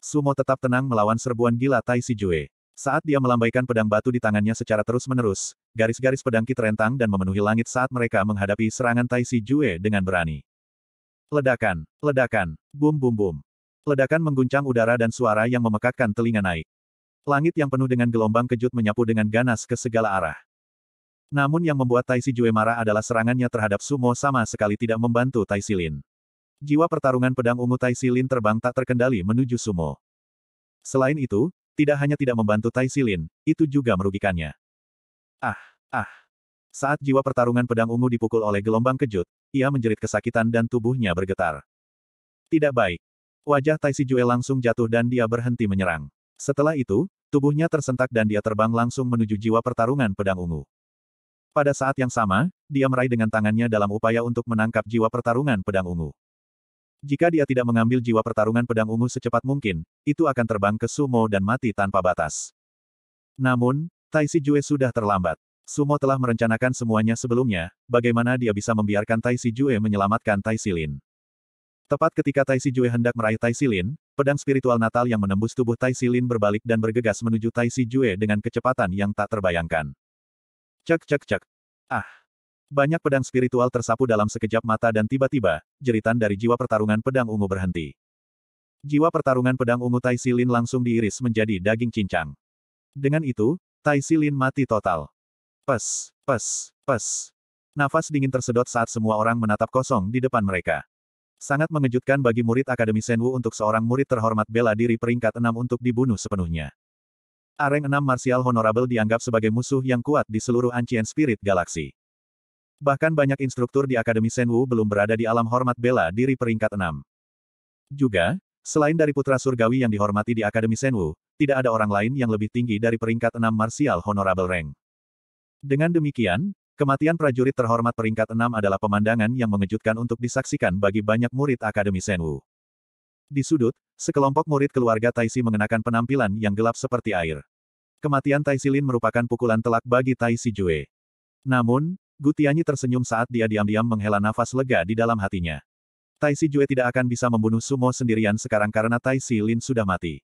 S1: Sumo tetap tenang melawan serbuan gila Tai Si Jue. Saat dia melambaikan pedang batu di tangannya secara terus-menerus, garis-garis pedang kit rentang dan memenuhi langit saat mereka menghadapi serangan Tai Si Jue dengan berani. Ledakan, ledakan, bum bum bum. Ledakan mengguncang udara dan suara yang memekakkan telinga naik. Langit yang penuh dengan gelombang kejut menyapu dengan ganas ke segala arah. Namun yang membuat Tai Si Jue marah adalah serangannya terhadap Sumo sama sekali tidak membantu Tai Si Lin. Jiwa pertarungan pedang ungu Tai Si Lin terbang tak terkendali menuju Sumo. Selain itu, tidak hanya tidak membantu Tai Si Lin, itu juga merugikannya. Ah, ah. Saat jiwa pertarungan pedang ungu dipukul oleh gelombang kejut, ia menjerit kesakitan dan tubuhnya bergetar. Tidak baik. Wajah Tai Si Jue langsung jatuh dan dia berhenti menyerang. Setelah itu, tubuhnya tersentak dan dia terbang langsung menuju jiwa pertarungan pedang ungu. Pada saat yang sama, dia meraih dengan tangannya dalam upaya untuk menangkap jiwa pertarungan pedang ungu. Jika dia tidak mengambil jiwa pertarungan pedang ungu secepat mungkin, itu akan terbang ke Sumo dan mati tanpa batas. Namun, Tai Si Jue sudah terlambat. Sumo telah merencanakan semuanya sebelumnya, bagaimana dia bisa membiarkan Tai Si Jue menyelamatkan Tai Si Lin. Tepat ketika Tai Si Jue hendak meraih Tai Si Lin, pedang spiritual natal yang menembus tubuh Tai Si Lin berbalik dan bergegas menuju Tai Si Jue dengan kecepatan yang tak terbayangkan. Cek cek cek. Ah. Banyak pedang spiritual tersapu dalam sekejap mata dan tiba-tiba, jeritan dari jiwa pertarungan pedang ungu berhenti. Jiwa pertarungan pedang ungu Tai Si Lin langsung diiris menjadi daging cincang. Dengan itu, Tai Si Lin mati total. Pes, pes, pes. Nafas dingin tersedot saat semua orang menatap kosong di depan mereka. Sangat mengejutkan bagi murid Akademi Senwu untuk seorang murid terhormat bela diri peringkat 6 untuk dibunuh sepenuhnya. Areng 6 Martial Honorable dianggap sebagai musuh yang kuat di seluruh Ancient Spirit Galaxy. Bahkan banyak instruktur di Akademi Senwu belum berada di alam hormat bela diri peringkat 6. Juga, selain dari putra surgawi yang dihormati di Akademi Senwu, tidak ada orang lain yang lebih tinggi dari peringkat 6 Martial Honorable Rank. Dengan demikian, Kematian prajurit terhormat peringkat 6 adalah pemandangan yang mengejutkan untuk disaksikan bagi banyak murid Akademi Senwu. Di sudut, sekelompok murid keluarga Taisi mengenakan penampilan yang gelap seperti air. Kematian Taisi Lin merupakan pukulan telak bagi Taisi Jue. Namun, Gutianyi tersenyum saat dia diam-diam menghela nafas lega di dalam hatinya. Taisi Jue tidak akan bisa membunuh Sumo sendirian sekarang karena Taisi Lin sudah mati.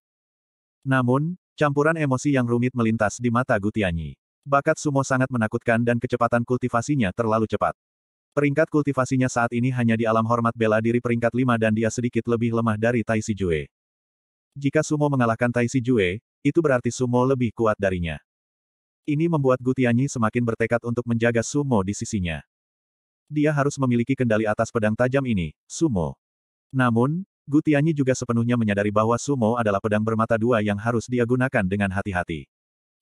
S1: Namun, campuran emosi yang rumit melintas di mata Gutianyi. Bakat sumo sangat menakutkan dan kecepatan kultivasinya terlalu cepat. Peringkat kultivasinya saat ini hanya di alam hormat bela diri peringkat 5 dan dia sedikit lebih lemah dari Tai Si Jue. Jika sumo mengalahkan Tai Si Jue, itu berarti sumo lebih kuat darinya. Ini membuat Gutianyi semakin bertekad untuk menjaga sumo di sisinya. Dia harus memiliki kendali atas pedang tajam ini, sumo. Namun, Gutianyi juga sepenuhnya menyadari bahwa sumo adalah pedang bermata dua yang harus dia gunakan dengan hati-hati.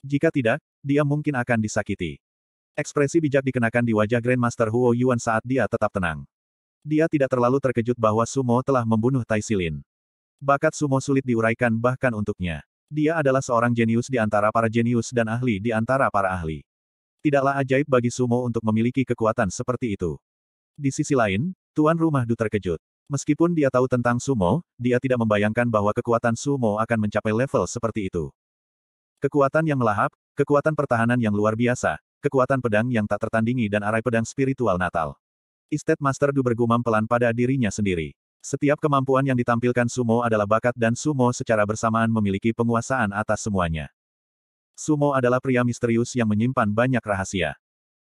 S1: Jika tidak, dia mungkin akan disakiti. Ekspresi bijak dikenakan di wajah Grandmaster Huo Yuan saat dia tetap tenang. Dia tidak terlalu terkejut bahwa Sumo telah membunuh Tai Silin. Bakat Sumo sulit diuraikan bahkan untuknya. Dia adalah seorang jenius di antara para jenius dan ahli di antara para ahli. Tidaklah ajaib bagi Sumo untuk memiliki kekuatan seperti itu. Di sisi lain, Tuan Rumah Du terkejut. Meskipun dia tahu tentang Sumo, dia tidak membayangkan bahwa kekuatan Sumo akan mencapai level seperti itu. Kekuatan yang melahap, kekuatan pertahanan yang luar biasa, kekuatan pedang yang tak tertandingi dan arai pedang spiritual Natal. Estate Master Du bergumam pelan pada dirinya sendiri. Setiap kemampuan yang ditampilkan Sumo adalah bakat dan Sumo secara bersamaan memiliki penguasaan atas semuanya. Sumo adalah pria misterius yang menyimpan banyak rahasia.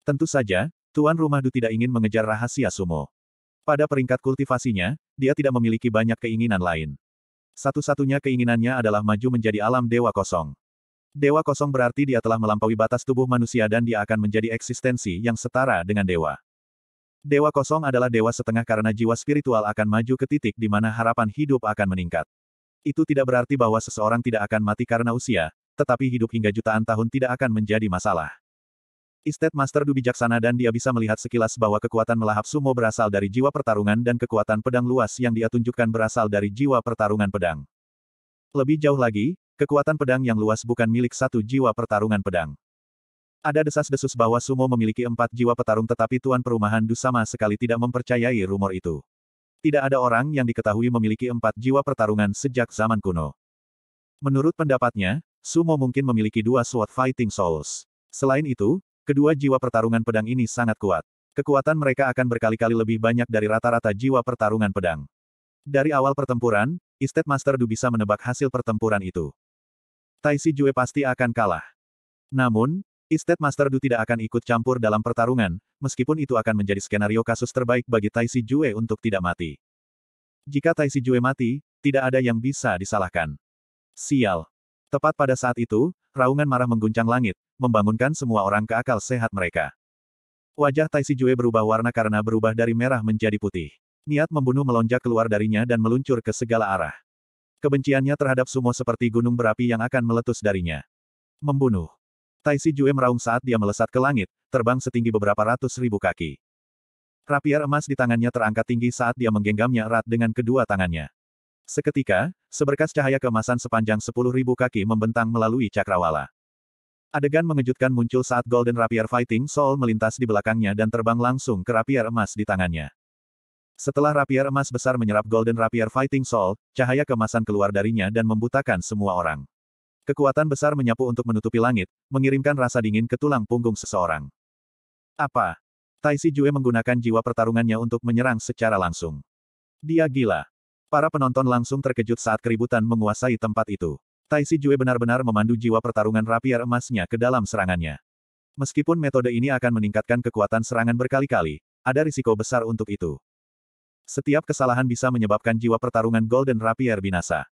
S1: Tentu saja, Tuan Rumah Du tidak ingin mengejar rahasia Sumo. Pada peringkat kultivasinya, dia tidak memiliki banyak keinginan lain. Satu-satunya keinginannya adalah maju menjadi alam dewa kosong. Dewa kosong berarti dia telah melampaui batas tubuh manusia dan dia akan menjadi eksistensi yang setara dengan dewa. Dewa kosong adalah dewa setengah karena jiwa spiritual akan maju ke titik di mana harapan hidup akan meningkat. Itu tidak berarti bahwa seseorang tidak akan mati karena usia, tetapi hidup hingga jutaan tahun tidak akan menjadi masalah. Istet Master Du bijaksana dan dia bisa melihat sekilas bahwa kekuatan melahap sumo berasal dari jiwa pertarungan dan kekuatan pedang luas yang dia tunjukkan berasal dari jiwa pertarungan pedang. Lebih jauh lagi, Kekuatan pedang yang luas bukan milik satu jiwa pertarungan pedang. Ada desas-desus bahwa Sumo memiliki empat jiwa petarung tetapi Tuan Perumahan Du sama sekali tidak mempercayai rumor itu. Tidak ada orang yang diketahui memiliki empat jiwa pertarungan sejak zaman kuno. Menurut pendapatnya, Sumo mungkin memiliki dua Sword Fighting Souls. Selain itu, kedua jiwa pertarungan pedang ini sangat kuat. Kekuatan mereka akan berkali-kali lebih banyak dari rata-rata jiwa pertarungan pedang. Dari awal pertempuran, Istet Master Du bisa menebak hasil pertempuran itu. Tai Si Jue pasti akan kalah. Namun, Istet Master Du tidak akan ikut campur dalam pertarungan, meskipun itu akan menjadi skenario kasus terbaik bagi Tai Si Jue untuk tidak mati. Jika Tai Si Jue mati, tidak ada yang bisa disalahkan. Sial. Tepat pada saat itu, raungan marah mengguncang langit, membangunkan semua orang ke akal sehat mereka. Wajah Tai Si Jue berubah warna karena berubah dari merah menjadi putih. Niat membunuh melonjak keluar darinya dan meluncur ke segala arah. Kebenciannya terhadap sumo seperti gunung berapi yang akan meletus darinya. Membunuh. Tai Si Jue meraung saat dia melesat ke langit, terbang setinggi beberapa ratus ribu kaki. Rapier emas di tangannya terangkat tinggi saat dia menggenggamnya erat dengan kedua tangannya. Seketika, seberkas cahaya kemasan sepanjang sepuluh ribu kaki membentang melalui cakrawala. Adegan mengejutkan muncul saat Golden Rapier Fighting Soul melintas di belakangnya dan terbang langsung ke rapier emas di tangannya. Setelah rapier emas besar menyerap Golden Rapier Fighting Soul, cahaya kemasan keluar darinya dan membutakan semua orang. Kekuatan besar menyapu untuk menutupi langit, mengirimkan rasa dingin ke tulang punggung seseorang. Apa? Tai Si Jue menggunakan jiwa pertarungannya untuk menyerang secara langsung. Dia gila. Para penonton langsung terkejut saat keributan menguasai tempat itu. Tai Si Jue benar-benar memandu jiwa pertarungan rapier emasnya ke dalam serangannya. Meskipun metode ini akan meningkatkan kekuatan serangan berkali-kali, ada risiko besar untuk itu. Setiap kesalahan bisa menyebabkan jiwa pertarungan Golden Rapier binasa.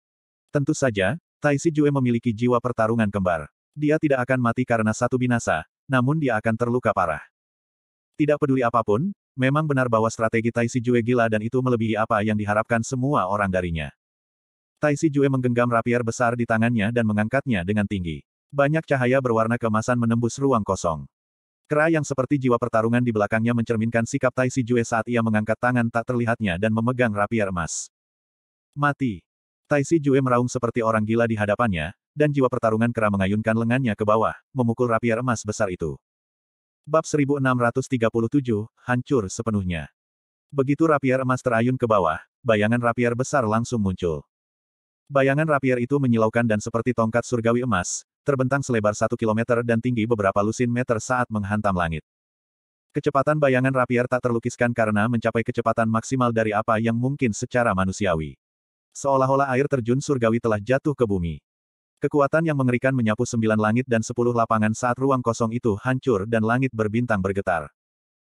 S1: Tentu saja, Tai Si Jue memiliki jiwa pertarungan kembar. Dia tidak akan mati karena satu binasa, namun dia akan terluka parah. Tidak peduli apapun, memang benar bahwa strategi Tai Si Jue gila dan itu melebihi apa yang diharapkan semua orang darinya. Tai Si Jue menggenggam rapier besar di tangannya dan mengangkatnya dengan tinggi. Banyak cahaya berwarna kemasan menembus ruang kosong. Kera yang seperti jiwa pertarungan di belakangnya mencerminkan sikap Tai Si Jue saat ia mengangkat tangan tak terlihatnya dan memegang rapier emas. Mati. Tai Si Jue meraung seperti orang gila di hadapannya, dan jiwa pertarungan Kera mengayunkan lengannya ke bawah, memukul rapier emas besar itu. Bab 1637, hancur sepenuhnya. Begitu rapier emas terayun ke bawah, bayangan rapier besar langsung muncul. Bayangan rapier itu menyilaukan dan seperti tongkat surgawi emas, terbentang selebar satu kilometer dan tinggi beberapa lusin meter saat menghantam langit. Kecepatan bayangan Rapier tak terlukiskan karena mencapai kecepatan maksimal dari apa yang mungkin secara manusiawi. Seolah-olah air terjun surgawi telah jatuh ke bumi. Kekuatan yang mengerikan menyapu sembilan langit dan sepuluh lapangan saat ruang kosong itu hancur dan langit berbintang bergetar.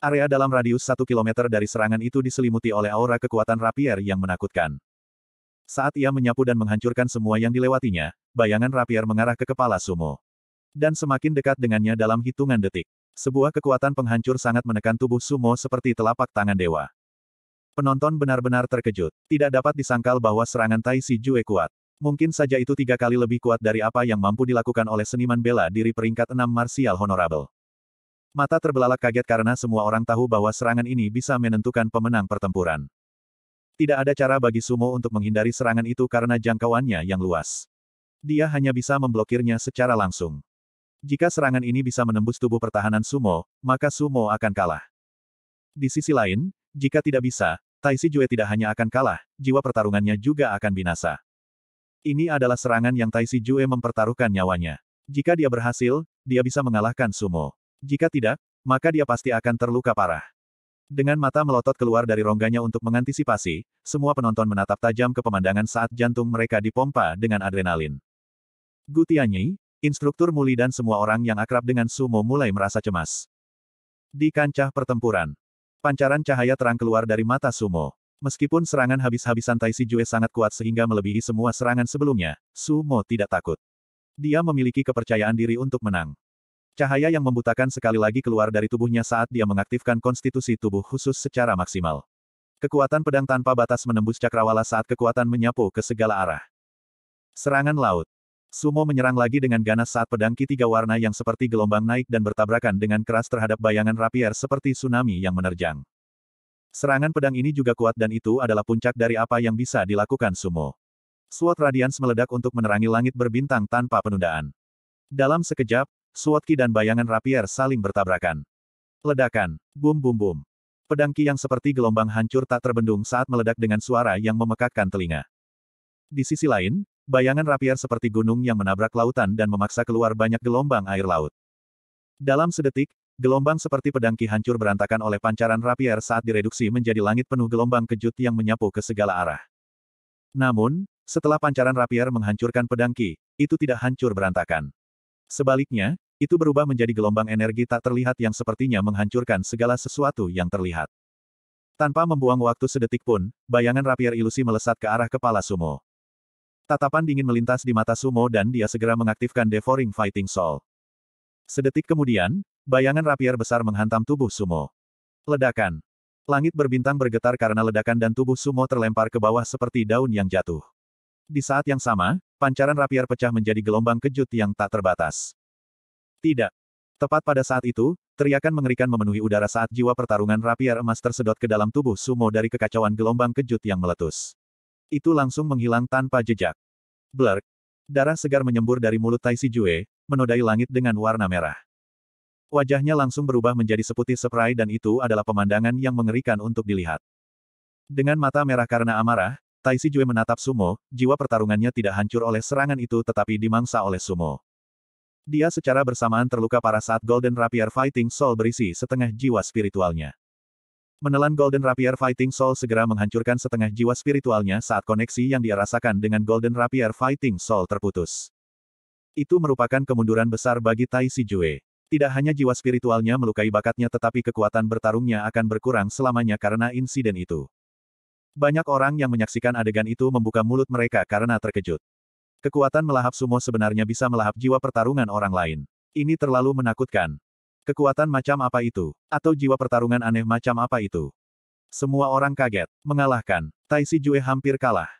S1: Area dalam radius satu kilometer dari serangan itu diselimuti oleh aura kekuatan Rapier yang menakutkan. Saat ia menyapu dan menghancurkan semua yang dilewatinya, bayangan rapier mengarah ke kepala Sumo. Dan semakin dekat dengannya dalam hitungan detik. Sebuah kekuatan penghancur sangat menekan tubuh Sumo seperti telapak tangan dewa. Penonton benar-benar terkejut. Tidak dapat disangkal bahwa serangan Tai Si Jue kuat. Mungkin saja itu tiga kali lebih kuat dari apa yang mampu dilakukan oleh seniman bela diri peringkat enam Martial Honorable. Mata terbelalak kaget karena semua orang tahu bahwa serangan ini bisa menentukan pemenang pertempuran. Tidak ada cara bagi Sumo untuk menghindari serangan itu karena jangkauannya yang luas. Dia hanya bisa memblokirnya secara langsung. Jika serangan ini bisa menembus tubuh pertahanan Sumo, maka Sumo akan kalah. Di sisi lain, jika tidak bisa, Si Jue tidak hanya akan kalah, jiwa pertarungannya juga akan binasa. Ini adalah serangan yang Si Jue mempertaruhkan nyawanya. Jika dia berhasil, dia bisa mengalahkan Sumo. Jika tidak, maka dia pasti akan terluka parah. Dengan mata melotot keluar dari rongganya untuk mengantisipasi, semua penonton menatap tajam ke pemandangan saat jantung mereka dipompa dengan adrenalin. Gutianyi, instruktur muli dan semua orang yang akrab dengan sumo mulai merasa cemas. Di kancah pertempuran, pancaran cahaya terang keluar dari mata sumo. Meskipun serangan habis-habisan Tai Si Jue sangat kuat sehingga melebihi semua serangan sebelumnya, Sumo tidak takut. Dia memiliki kepercayaan diri untuk menang. Cahaya yang membutakan sekali lagi keluar dari tubuhnya saat dia mengaktifkan konstitusi tubuh khusus secara maksimal. Kekuatan pedang tanpa batas menembus cakrawala saat kekuatan menyapu ke segala arah. Serangan laut. Sumo menyerang lagi dengan ganas saat pedang ki tiga warna yang seperti gelombang naik dan bertabrakan dengan keras terhadap bayangan rapier seperti tsunami yang menerjang. Serangan pedang ini juga kuat dan itu adalah puncak dari apa yang bisa dilakukan Sumo. Suat radians meledak untuk menerangi langit berbintang tanpa penundaan. Dalam sekejap, Swatki dan bayangan rapier saling bertabrakan. Ledakan. Bum bum bum. Pedang Ki yang seperti gelombang hancur tak terbendung saat meledak dengan suara yang memekakkan telinga. Di sisi lain, bayangan rapier seperti gunung yang menabrak lautan dan memaksa keluar banyak gelombang air laut. Dalam sedetik, gelombang seperti pedang Ki hancur berantakan oleh pancaran rapier saat direduksi menjadi langit penuh gelombang kejut yang menyapu ke segala arah. Namun, setelah pancaran rapier menghancurkan pedang Ki, itu tidak hancur berantakan. Sebaliknya, itu berubah menjadi gelombang energi tak terlihat yang sepertinya menghancurkan segala sesuatu yang terlihat. Tanpa membuang waktu sedetik pun, bayangan rapier ilusi melesat ke arah kepala Sumo. Tatapan dingin melintas di mata Sumo dan dia segera mengaktifkan Devouring Fighting Soul. Sedetik kemudian, bayangan rapier besar menghantam tubuh Sumo. Ledakan. Langit berbintang bergetar karena ledakan dan tubuh Sumo terlempar ke bawah seperti daun yang jatuh. Di saat yang sama, pancaran rapier pecah menjadi gelombang kejut yang tak terbatas. Tidak. Tepat pada saat itu, teriakan mengerikan memenuhi udara saat jiwa pertarungan rapier emas tersedot ke dalam tubuh sumo dari kekacauan gelombang kejut yang meletus. Itu langsung menghilang tanpa jejak. Blark. Darah segar menyembur dari mulut Tai Si Jue, menodai langit dengan warna merah. Wajahnya langsung berubah menjadi seputih seprai dan itu adalah pemandangan yang mengerikan untuk dilihat. Dengan mata merah karena amarah, Tai Si Jue menatap sumo, jiwa pertarungannya tidak hancur oleh serangan itu tetapi dimangsa oleh sumo. Dia secara bersamaan terluka parah saat Golden Rapier Fighting Soul berisi setengah jiwa spiritualnya. Menelan Golden Rapier Fighting Soul segera menghancurkan setengah jiwa spiritualnya saat koneksi yang dia rasakan dengan Golden Rapier Fighting Soul terputus. Itu merupakan kemunduran besar bagi Tai Si Jue. Tidak hanya jiwa spiritualnya melukai bakatnya tetapi kekuatan bertarungnya akan berkurang selamanya karena insiden itu. Banyak orang yang menyaksikan adegan itu membuka mulut mereka karena terkejut. Kekuatan melahap sumo sebenarnya bisa melahap jiwa pertarungan orang lain. Ini terlalu menakutkan. Kekuatan macam apa itu? Atau jiwa pertarungan aneh macam apa itu? Semua orang kaget. Mengalahkan. Taisi Jue hampir kalah.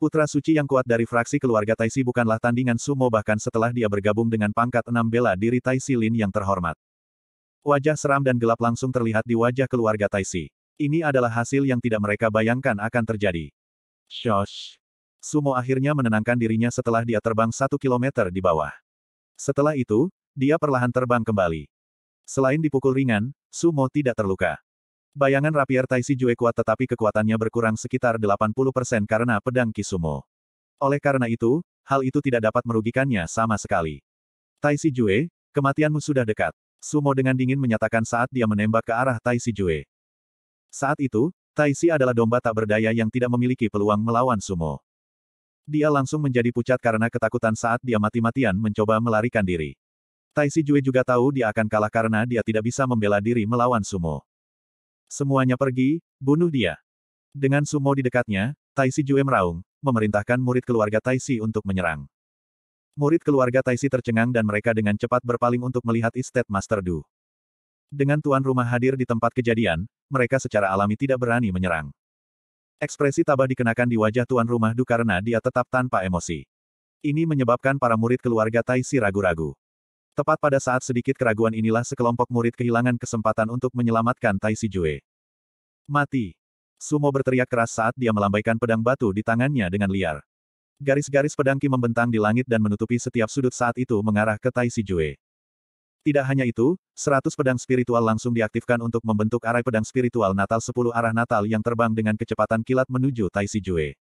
S1: Putra suci yang kuat dari fraksi keluarga Taisi bukanlah tandingan sumo bahkan setelah dia bergabung dengan pangkat enam bela diri Taisi Lin yang terhormat. Wajah seram dan gelap langsung terlihat di wajah keluarga Taisi. Ini adalah hasil yang tidak mereka bayangkan akan terjadi. Shosh. Sumo akhirnya menenangkan dirinya setelah dia terbang satu kilometer di bawah. Setelah itu, dia perlahan terbang kembali. Selain dipukul ringan, Sumo tidak terluka. Bayangan rapier Taishi Jue kuat tetapi kekuatannya berkurang sekitar 80% karena pedang Kisumo. Oleh karena itu, hal itu tidak dapat merugikannya sama sekali. Taishi Jue, kematianmu sudah dekat. Sumo dengan dingin menyatakan saat dia menembak ke arah Taishi Jue. Saat itu, Taishi adalah domba tak berdaya yang tidak memiliki peluang melawan Sumo. Dia langsung menjadi pucat karena ketakutan saat dia mati-matian mencoba melarikan diri. Tai Si Jue juga tahu dia akan kalah karena dia tidak bisa membela diri melawan Sumo. Semuanya pergi, bunuh dia. Dengan Sumo di dekatnya, Tai Si Jue meraung, memerintahkan murid keluarga Tai Si untuk menyerang. Murid keluarga Tai Si tercengang dan mereka dengan cepat berpaling untuk melihat Estate Master Du. Dengan tuan rumah hadir di tempat kejadian, mereka secara alami tidak berani menyerang. Ekspresi tabah dikenakan di wajah tuan rumah Du karena dia tetap tanpa emosi. Ini menyebabkan para murid keluarga Taisi ragu-ragu. Tepat pada saat sedikit keraguan inilah sekelompok murid kehilangan kesempatan untuk menyelamatkan Taisi Jue. Mati. Sumo berteriak keras saat dia melambaikan pedang batu di tangannya dengan liar. Garis-garis pedang Ki membentang di langit dan menutupi setiap sudut saat itu mengarah ke Tai Jue. Tidak hanya itu, 100 pedang spiritual langsung diaktifkan untuk membentuk arai pedang spiritual Natal 10 arah Natal yang terbang dengan kecepatan kilat menuju Tai Si Jue.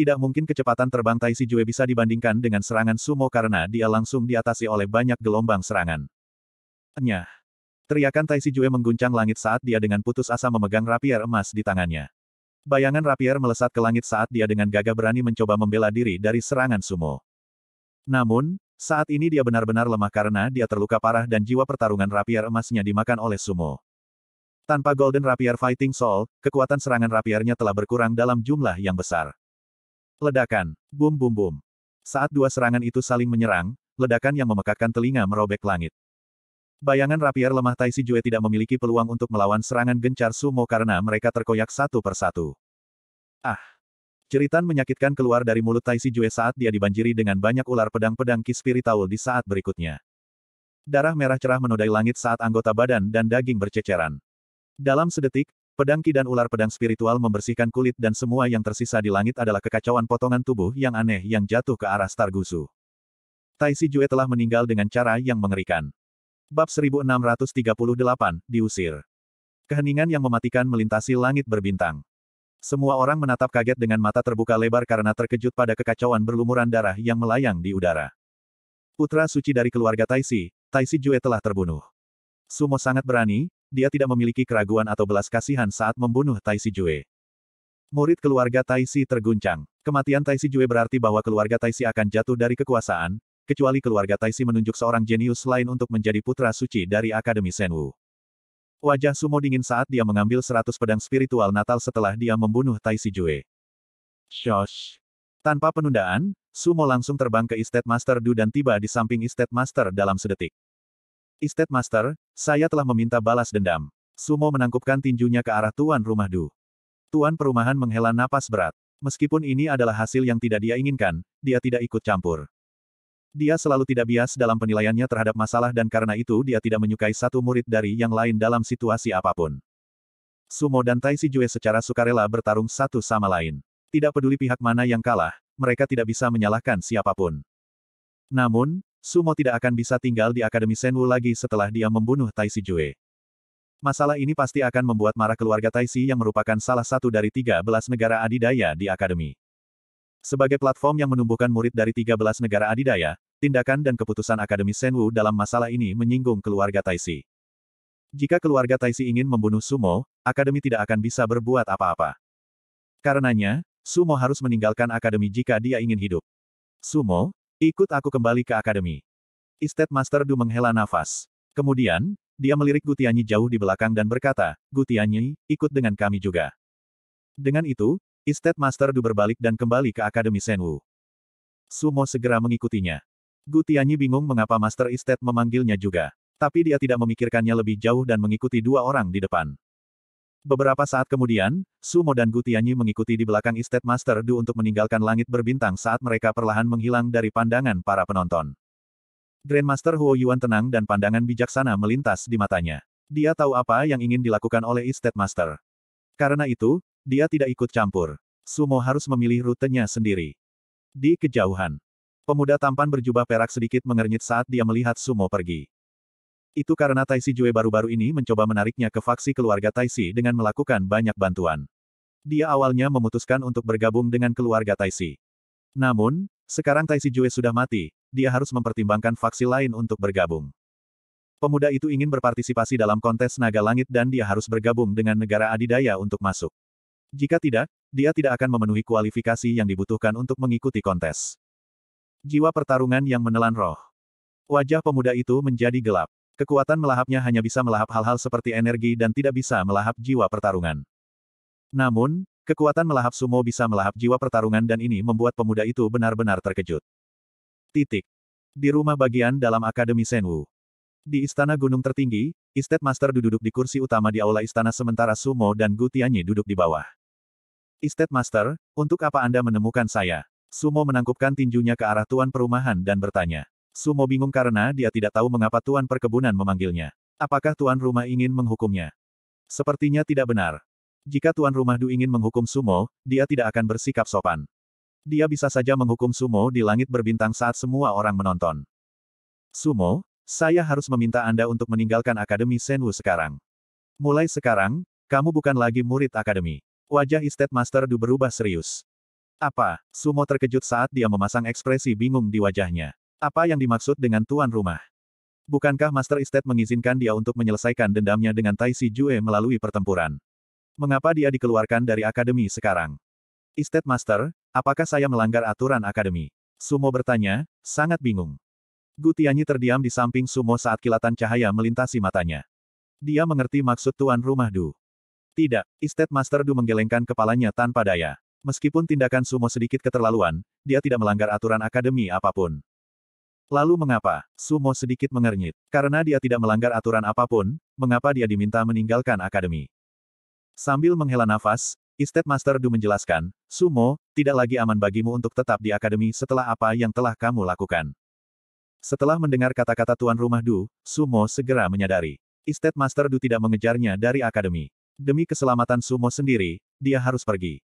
S1: Tidak mungkin kecepatan terbang Tai Si Jue bisa dibandingkan dengan serangan sumo karena dia langsung diatasi oleh banyak gelombang serangan. Nyah. Teriakan Tai Si Jue mengguncang langit saat dia dengan putus asa memegang rapier emas di tangannya. Bayangan rapier melesat ke langit saat dia dengan gagah berani mencoba membela diri dari serangan sumo. Namun, saat ini dia benar-benar lemah karena dia terluka parah dan jiwa pertarungan rapier emasnya dimakan oleh sumo. Tanpa Golden Rapier Fighting Soul, kekuatan serangan rapiernya telah berkurang dalam jumlah yang besar. Ledakan. Bum bum bum. Saat dua serangan itu saling menyerang, ledakan yang memekakkan telinga merobek langit. Bayangan rapier lemah Tai Si Jue tidak memiliki peluang untuk melawan serangan gencar sumo karena mereka terkoyak satu persatu. Ah! Ceritan menyakitkan keluar dari mulut Tai Jue saat dia dibanjiri dengan banyak ular pedang-pedang ki spiritual di saat berikutnya. Darah merah cerah menodai langit saat anggota badan dan daging berceceran. Dalam sedetik, pedang ki dan ular pedang spiritual membersihkan kulit dan semua yang tersisa di langit adalah kekacauan potongan tubuh yang aneh yang jatuh ke arah Stargusu. Tai Jue telah meninggal dengan cara yang mengerikan. Bab 1638, diusir. Keheningan yang mematikan melintasi langit berbintang. Semua orang menatap kaget dengan mata terbuka lebar karena terkejut pada kekacauan berlumuran darah yang melayang di udara. Putra suci dari keluarga Taisi, Taisi Jue telah terbunuh. Sumo sangat berani, dia tidak memiliki keraguan atau belas kasihan saat membunuh Taisi Jue. Murid keluarga Taisi terguncang. Kematian Taisi Jue berarti bahwa keluarga Taisi akan jatuh dari kekuasaan, kecuali keluarga Taisi menunjuk seorang jenius lain untuk menjadi putra suci dari Akademi Senwu. Wajah Sumo dingin saat dia mengambil seratus pedang spiritual Natal setelah dia membunuh Tai Si Jue. Shosh! Tanpa penundaan, Sumo langsung terbang ke Estate Master Du dan tiba di samping Estate Master dalam sedetik. Estate Master, saya telah meminta balas dendam. Sumo menangkupkan tinjunya ke arah tuan rumah Du. Tuan perumahan menghela napas berat. Meskipun ini adalah hasil yang tidak dia inginkan, dia tidak ikut campur. Dia selalu tidak bias dalam penilaiannya terhadap masalah dan karena itu dia tidak menyukai satu murid dari yang lain dalam situasi apapun. Sumo dan Si Jue secara sukarela bertarung satu sama lain. Tidak peduli pihak mana yang kalah, mereka tidak bisa menyalahkan siapapun. Namun, Sumo tidak akan bisa tinggal di Akademi Senwu lagi setelah dia membunuh Si Jue. Masalah ini pasti akan membuat marah keluarga Si yang merupakan salah satu dari 13 negara adidaya di Akademi. Sebagai platform yang menumbuhkan murid dari 13 negara adidaya, tindakan dan keputusan Akademi Senwu dalam masalah ini menyinggung keluarga Taisi. Jika keluarga Taisi ingin membunuh Sumo, Akademi tidak akan bisa berbuat apa-apa. Karenanya, Sumo harus meninggalkan Akademi jika dia ingin hidup. Sumo, ikut aku kembali ke Akademi. Istet Master Du menghela nafas. Kemudian, dia melirik Gutianyi jauh di belakang dan berkata, Gutianyi, ikut dengan kami juga. Dengan itu, Istet Master Du berbalik dan kembali ke Akademi Senwu. Sumo segera mengikutinya. Gu bingung mengapa Master Istet memanggilnya juga. Tapi dia tidak memikirkannya lebih jauh dan mengikuti dua orang di depan. Beberapa saat kemudian, Sumo dan Gu mengikuti di belakang Istet Master Du untuk meninggalkan langit berbintang saat mereka perlahan menghilang dari pandangan para penonton. Grandmaster Huo Yuan tenang dan pandangan bijaksana melintas di matanya. Dia tahu apa yang ingin dilakukan oleh Istet Master. Karena itu, dia tidak ikut campur. Sumo harus memilih rutenya sendiri. Di kejauhan, pemuda tampan berjubah perak sedikit mengernyit saat dia melihat Sumo pergi. Itu karena Taisi Jue baru-baru ini mencoba menariknya ke faksi keluarga Taisi dengan melakukan banyak bantuan. Dia awalnya memutuskan untuk bergabung dengan keluarga Taisi. Namun, sekarang Taisi Jue sudah mati, dia harus mempertimbangkan faksi lain untuk bergabung. Pemuda itu ingin berpartisipasi dalam kontes naga langit dan dia harus bergabung dengan negara adidaya untuk masuk. Jika tidak, dia tidak akan memenuhi kualifikasi yang dibutuhkan untuk mengikuti kontes. Jiwa pertarungan yang menelan roh. Wajah pemuda itu menjadi gelap. Kekuatan melahapnya hanya bisa melahap hal-hal seperti energi dan tidak bisa melahap jiwa pertarungan. Namun, kekuatan melahap sumo bisa melahap jiwa pertarungan dan ini membuat pemuda itu benar-benar terkejut. Titik. Di rumah bagian dalam Akademi Senwu. Di Istana Gunung Tertinggi, Estate Master duduk di kursi utama di aula istana sementara Sumo dan Gu duduk di bawah. Estate Master, untuk apa Anda menemukan saya? Sumo menangkupkan tinjunya ke arah tuan perumahan dan bertanya. Sumo bingung karena dia tidak tahu mengapa tuan perkebunan memanggilnya. Apakah tuan rumah ingin menghukumnya? Sepertinya tidak benar. Jika tuan rumah Du ingin menghukum Sumo, dia tidak akan bersikap sopan. Dia bisa saja menghukum Sumo di langit berbintang saat semua orang menonton. Sumo, saya harus meminta Anda untuk meninggalkan Akademi Senwu sekarang. Mulai sekarang, kamu bukan lagi murid Akademi. Wajah Estate Master Du berubah serius. Apa? Sumo terkejut saat dia memasang ekspresi bingung di wajahnya. Apa yang dimaksud dengan tuan rumah? Bukankah Master Estate mengizinkan dia untuk menyelesaikan dendamnya dengan Tai Si Jue melalui pertempuran? Mengapa dia dikeluarkan dari akademi sekarang? Estate Master, apakah saya melanggar aturan akademi? Sumo bertanya, sangat bingung. Gutianyi terdiam di samping Sumo saat kilatan cahaya melintasi matanya. Dia mengerti maksud tuan rumah Du. Tidak, Istet Master Du menggelengkan kepalanya tanpa daya. Meskipun tindakan Sumo sedikit keterlaluan, dia tidak melanggar aturan akademi apapun. Lalu mengapa? Sumo sedikit mengernyit. Karena dia tidak melanggar aturan apapun, mengapa dia diminta meninggalkan akademi? Sambil menghela nafas, Istet Master Du menjelaskan, Sumo, tidak lagi aman bagimu untuk tetap di akademi setelah apa yang telah kamu lakukan. Setelah mendengar kata-kata tuan rumah Du, Sumo segera menyadari. Istet Master Du tidak mengejarnya dari akademi. Demi keselamatan Sumo sendiri, dia harus pergi.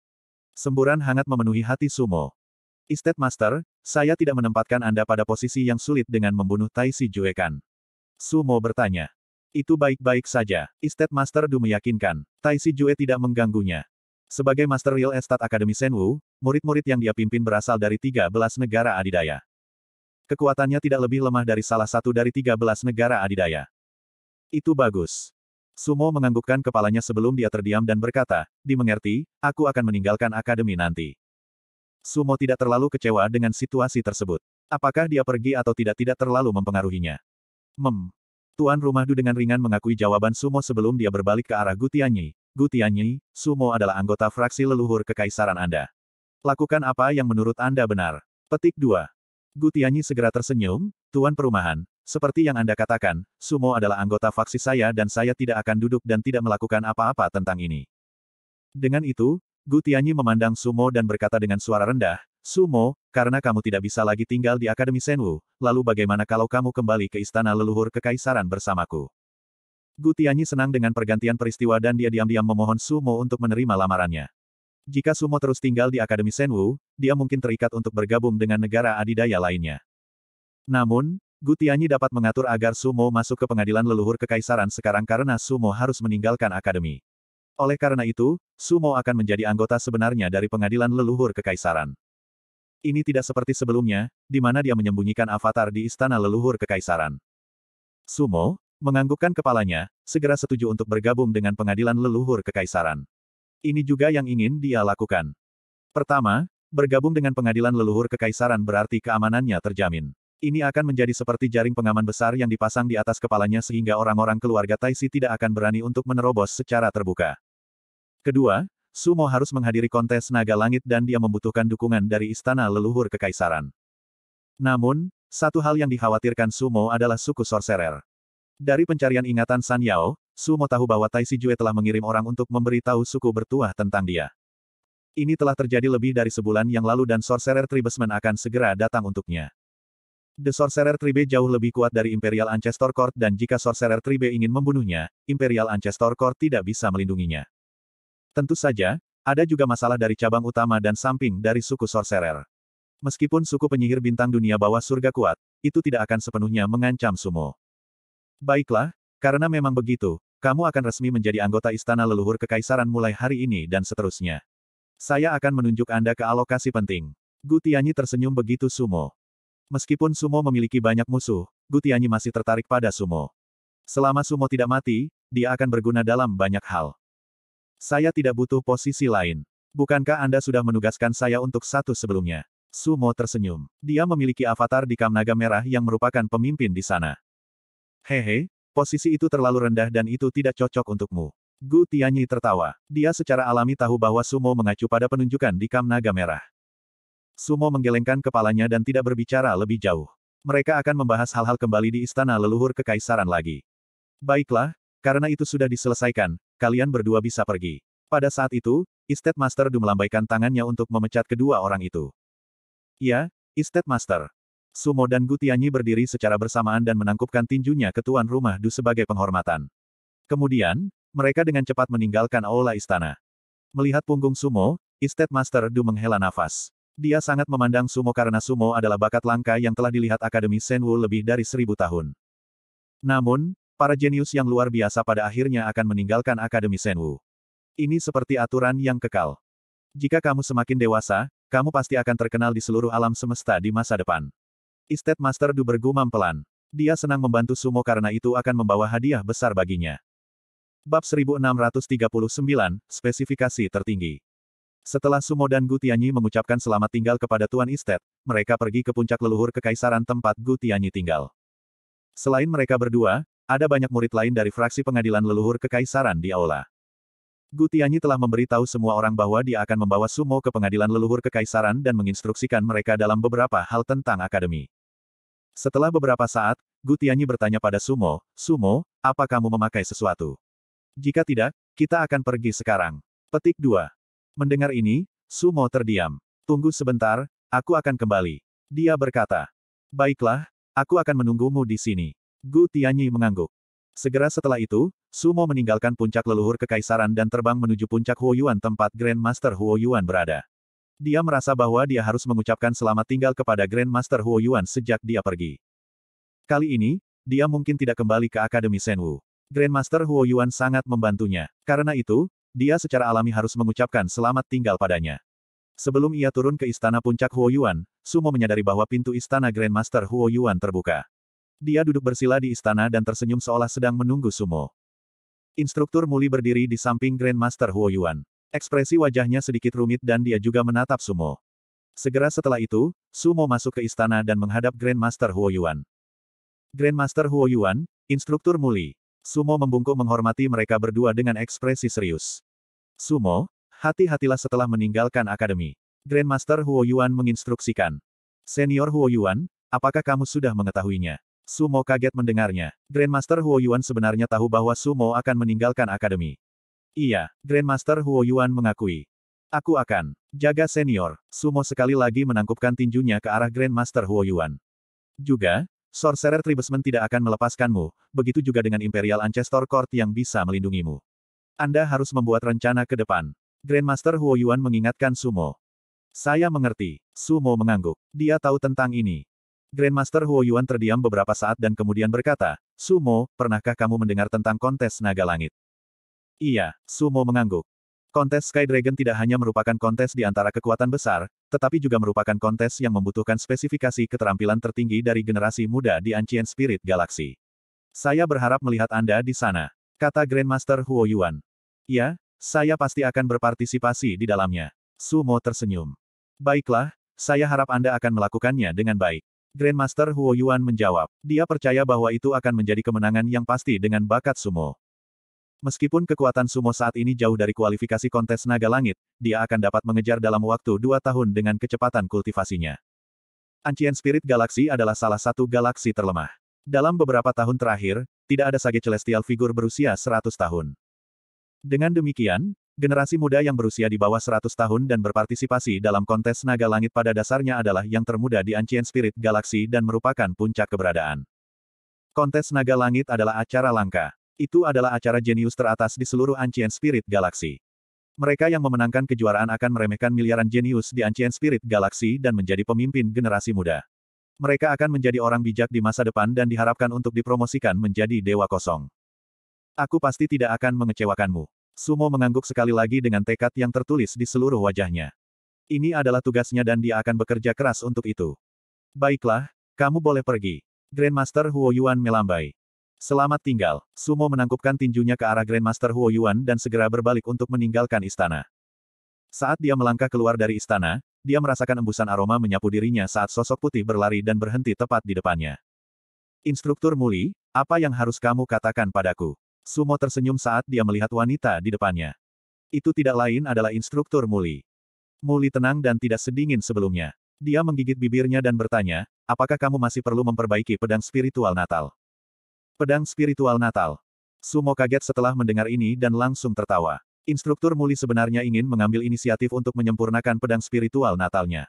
S1: Semburan hangat memenuhi hati Sumo. Istet Master, saya tidak menempatkan Anda pada posisi yang sulit dengan membunuh Tai Si Juekan. Sumo bertanya. Itu baik-baik saja. Istet Master Du meyakinkan, Tai Si Jue tidak mengganggunya. Sebagai Master Real Estate Academy Senwu, murid-murid yang dia pimpin berasal dari 13 negara adidaya. Kekuatannya tidak lebih lemah dari salah satu dari 13 negara adidaya. Itu bagus. Sumo menganggukkan kepalanya sebelum dia terdiam dan berkata, dimengerti, aku akan meninggalkan akademi nanti. Sumo tidak terlalu kecewa dengan situasi tersebut. Apakah dia pergi atau tidak tidak terlalu mempengaruhinya. Mem. Tuan rumahdu dengan ringan mengakui jawaban Sumo sebelum dia berbalik ke arah Gutianyi. Gutianyi, Sumo adalah anggota fraksi leluhur kekaisaran Anda. Lakukan apa yang menurut Anda benar. Petik 2. Gutianyi segera tersenyum, Tuan Perumahan, seperti yang Anda katakan, Sumo adalah anggota faksi saya dan saya tidak akan duduk dan tidak melakukan apa-apa tentang ini. Dengan itu, Gu Tianyi memandang Sumo dan berkata dengan suara rendah, Sumo, karena kamu tidak bisa lagi tinggal di Akademi Senwu, lalu bagaimana kalau kamu kembali ke istana leluhur kekaisaran bersamaku? Gu Tianyi senang dengan pergantian peristiwa dan dia diam-diam memohon Sumo untuk menerima lamarannya. Jika Sumo terus tinggal di Akademi Senwu, dia mungkin terikat untuk bergabung dengan negara adidaya lainnya. Namun, Gutianyi dapat mengatur agar Sumo masuk ke pengadilan leluhur kekaisaran sekarang karena Sumo harus meninggalkan akademi. Oleh karena itu, Sumo akan menjadi anggota sebenarnya dari pengadilan leluhur kekaisaran. Ini tidak seperti sebelumnya, di mana dia menyembunyikan avatar di istana leluhur kekaisaran. Sumo, menganggukkan kepalanya, segera setuju untuk bergabung dengan pengadilan leluhur kekaisaran. Ini juga yang ingin dia lakukan. Pertama, bergabung dengan pengadilan leluhur kekaisaran berarti keamanannya terjamin. Ini akan menjadi seperti jaring pengaman besar yang dipasang di atas kepalanya sehingga orang-orang keluarga Taishi tidak akan berani untuk menerobos secara terbuka. Kedua, Sumo harus menghadiri kontes naga langit dan dia membutuhkan dukungan dari istana leluhur kekaisaran. Namun, satu hal yang dikhawatirkan Sumo adalah suku Sorcerer. Dari pencarian ingatan San Yao, Sumo tahu bahwa Taishi Jue telah mengirim orang untuk memberitahu suku bertuah tentang dia. Ini telah terjadi lebih dari sebulan yang lalu dan Sorcerer Tribesman akan segera datang untuknya. The Sorcerer Tribe jauh lebih kuat dari Imperial Ancestor Court dan jika Sorcerer Tribe ingin membunuhnya, Imperial Ancestor Court tidak bisa melindunginya. Tentu saja, ada juga masalah dari cabang utama dan samping dari suku Sorcerer. Meskipun suku penyihir bintang dunia bawah surga kuat, itu tidak akan sepenuhnya mengancam Sumo. Baiklah, karena memang begitu, kamu akan resmi menjadi anggota Istana Leluhur Kekaisaran mulai hari ini dan seterusnya. Saya akan menunjuk Anda ke alokasi penting. Gutianyi tersenyum begitu Sumo. Meskipun Sumo memiliki banyak musuh, Gutianyi masih tertarik pada Sumo. Selama Sumo tidak mati, dia akan berguna dalam banyak hal. Saya tidak butuh posisi lain. Bukankah Anda sudah menugaskan saya untuk satu sebelumnya? Sumo tersenyum. Dia memiliki avatar di Kamnaga Merah yang merupakan pemimpin di sana. Hehe, posisi itu terlalu rendah dan itu tidak cocok untukmu. Gu Tianyi tertawa. Dia secara alami tahu bahwa Sumo mengacu pada penunjukan di Kamnaga Merah. Sumo menggelengkan kepalanya dan tidak berbicara lebih jauh. Mereka akan membahas hal-hal kembali di istana leluhur kekaisaran lagi. Baiklah, karena itu sudah diselesaikan, kalian berdua bisa pergi. Pada saat itu, Istet Master Du melambaikan tangannya untuk memecat kedua orang itu. Ya, Istet Master. Sumo dan Gutianyi berdiri secara bersamaan dan menangkupkan tinjunya ke tuan rumah Du sebagai penghormatan. Kemudian, mereka dengan cepat meninggalkan aula istana. Melihat punggung Sumo, Istet Master Du menghela nafas. Dia sangat memandang sumo karena sumo adalah bakat langka yang telah dilihat Akademi Senwu lebih dari seribu tahun. Namun, para jenius yang luar biasa pada akhirnya akan meninggalkan Akademi Senwu. Ini seperti aturan yang kekal. Jika kamu semakin dewasa, kamu pasti akan terkenal di seluruh alam semesta di masa depan. Estate Master Du bergumam pelan. Dia senang membantu Sumo karena itu akan membawa hadiah besar baginya. Bab 1639, Spesifikasi Tertinggi setelah Sumo dan Gu mengucapkan selamat tinggal kepada Tuan Istet, mereka pergi ke puncak leluhur kekaisaran tempat Gu tinggal. Selain mereka berdua, ada banyak murid lain dari fraksi pengadilan leluhur kekaisaran di aula. Gu telah memberitahu semua orang bahwa dia akan membawa Sumo ke pengadilan leluhur kekaisaran dan menginstruksikan mereka dalam beberapa hal tentang akademi. Setelah beberapa saat, Gu bertanya pada Sumo, Sumo, apa kamu memakai sesuatu? Jika tidak, kita akan pergi sekarang. Petik 2. Mendengar ini, Sumo terdiam. Tunggu sebentar, aku akan kembali. Dia berkata. Baiklah, aku akan menunggumu di sini. Gu Tianyi mengangguk. Segera setelah itu, Sumo meninggalkan puncak leluhur kekaisaran dan terbang menuju puncak Huoyuan tempat Grandmaster Huoyuan berada. Dia merasa bahwa dia harus mengucapkan selamat tinggal kepada Grandmaster Huoyuan sejak dia pergi. Kali ini, dia mungkin tidak kembali ke Akademi Senwu. Grandmaster Huoyuan sangat membantunya. Karena itu, dia secara alami harus mengucapkan selamat tinggal padanya. Sebelum ia turun ke istana puncak Huo Yuan, Sumo menyadari bahwa pintu istana Grandmaster Huo Yuan terbuka. Dia duduk bersila di istana dan tersenyum seolah sedang menunggu Sumo. Instruktur Muli berdiri di samping Grandmaster Huo Yuan. Ekspresi wajahnya sedikit rumit dan dia juga menatap Sumo. Segera setelah itu, Sumo masuk ke istana dan menghadap Grandmaster Huo Yuan. Grandmaster Huo Yuan, Instruktur Muli. Sumo membungkuk menghormati mereka berdua dengan ekspresi serius. Sumo, hati-hatilah setelah meninggalkan akademi. Grandmaster Huo Yuan menginstruksikan. Senior Huo Yuan, apakah kamu sudah mengetahuinya? Sumo kaget mendengarnya. Grandmaster Huo Yuan sebenarnya tahu bahwa Sumo akan meninggalkan akademi. Iya, Grandmaster Huo Yuan mengakui. Aku akan jaga senior. Sumo sekali lagi menangkupkan tinjunya ke arah Grandmaster Huo Yuan. Juga, Sorcerer Tribesman tidak akan melepaskanmu, begitu juga dengan Imperial Ancestor Court yang bisa melindungimu. Anda harus membuat rencana ke depan. Grandmaster Huo Yuan mengingatkan Sumo. Saya mengerti. Sumo mengangguk. Dia tahu tentang ini. Grandmaster Huo Yuan terdiam beberapa saat dan kemudian berkata, Sumo, pernahkah kamu mendengar tentang kontes naga langit? Iya, Sumo mengangguk. Kontes Sky Dragon tidak hanya merupakan kontes di antara kekuatan besar, tetapi juga merupakan kontes yang membutuhkan spesifikasi keterampilan tertinggi dari generasi muda di Ancient Spirit Galaxy. Saya berharap melihat Anda di sana, kata Grandmaster Huo Yuan. Ya, saya pasti akan berpartisipasi di dalamnya. Sumo tersenyum. Baiklah, saya harap Anda akan melakukannya dengan baik. Grandmaster Huo Yuan menjawab. Dia percaya bahwa itu akan menjadi kemenangan yang pasti dengan bakat sumo. Meskipun kekuatan sumo saat ini jauh dari kualifikasi kontes naga langit, dia akan dapat mengejar dalam waktu dua tahun dengan kecepatan kultivasinya. Ancient Spirit Galaxy adalah salah satu galaksi terlemah. Dalam beberapa tahun terakhir, tidak ada sage celestial figur berusia 100 tahun. Dengan demikian, generasi muda yang berusia di bawah 100 tahun dan berpartisipasi dalam kontes naga langit pada dasarnya adalah yang termuda di Ancient Spirit Galaxy dan merupakan puncak keberadaan. Kontes naga langit adalah acara langka. Itu adalah acara jenius teratas di seluruh Ancient Spirit Galaxy. Mereka yang memenangkan kejuaraan akan meremehkan miliaran jenius di Ancient Spirit Galaxy dan menjadi pemimpin generasi muda. Mereka akan menjadi orang bijak di masa depan dan diharapkan untuk dipromosikan menjadi dewa kosong. Aku pasti tidak akan mengecewakanmu. Sumo mengangguk sekali lagi dengan tekad yang tertulis di seluruh wajahnya. Ini adalah tugasnya dan dia akan bekerja keras untuk itu. Baiklah, kamu boleh pergi. Grandmaster Huo Yuan melambai. Selamat tinggal. Sumo menangkupkan tinjunya ke arah Grandmaster Huo Yuan dan segera berbalik untuk meninggalkan istana. Saat dia melangkah keluar dari istana, dia merasakan embusan aroma menyapu dirinya saat sosok putih berlari dan berhenti tepat di depannya. Instruktur Muli, apa yang harus kamu katakan padaku? Sumo tersenyum saat dia melihat wanita di depannya. Itu tidak lain adalah instruktur Muli. Muli tenang dan tidak sedingin sebelumnya. Dia menggigit bibirnya dan bertanya, apakah kamu masih perlu memperbaiki pedang spiritual Natal? Pedang spiritual Natal. Sumo kaget setelah mendengar ini dan langsung tertawa. Instruktur Muli sebenarnya ingin mengambil inisiatif untuk menyempurnakan pedang spiritual Natalnya.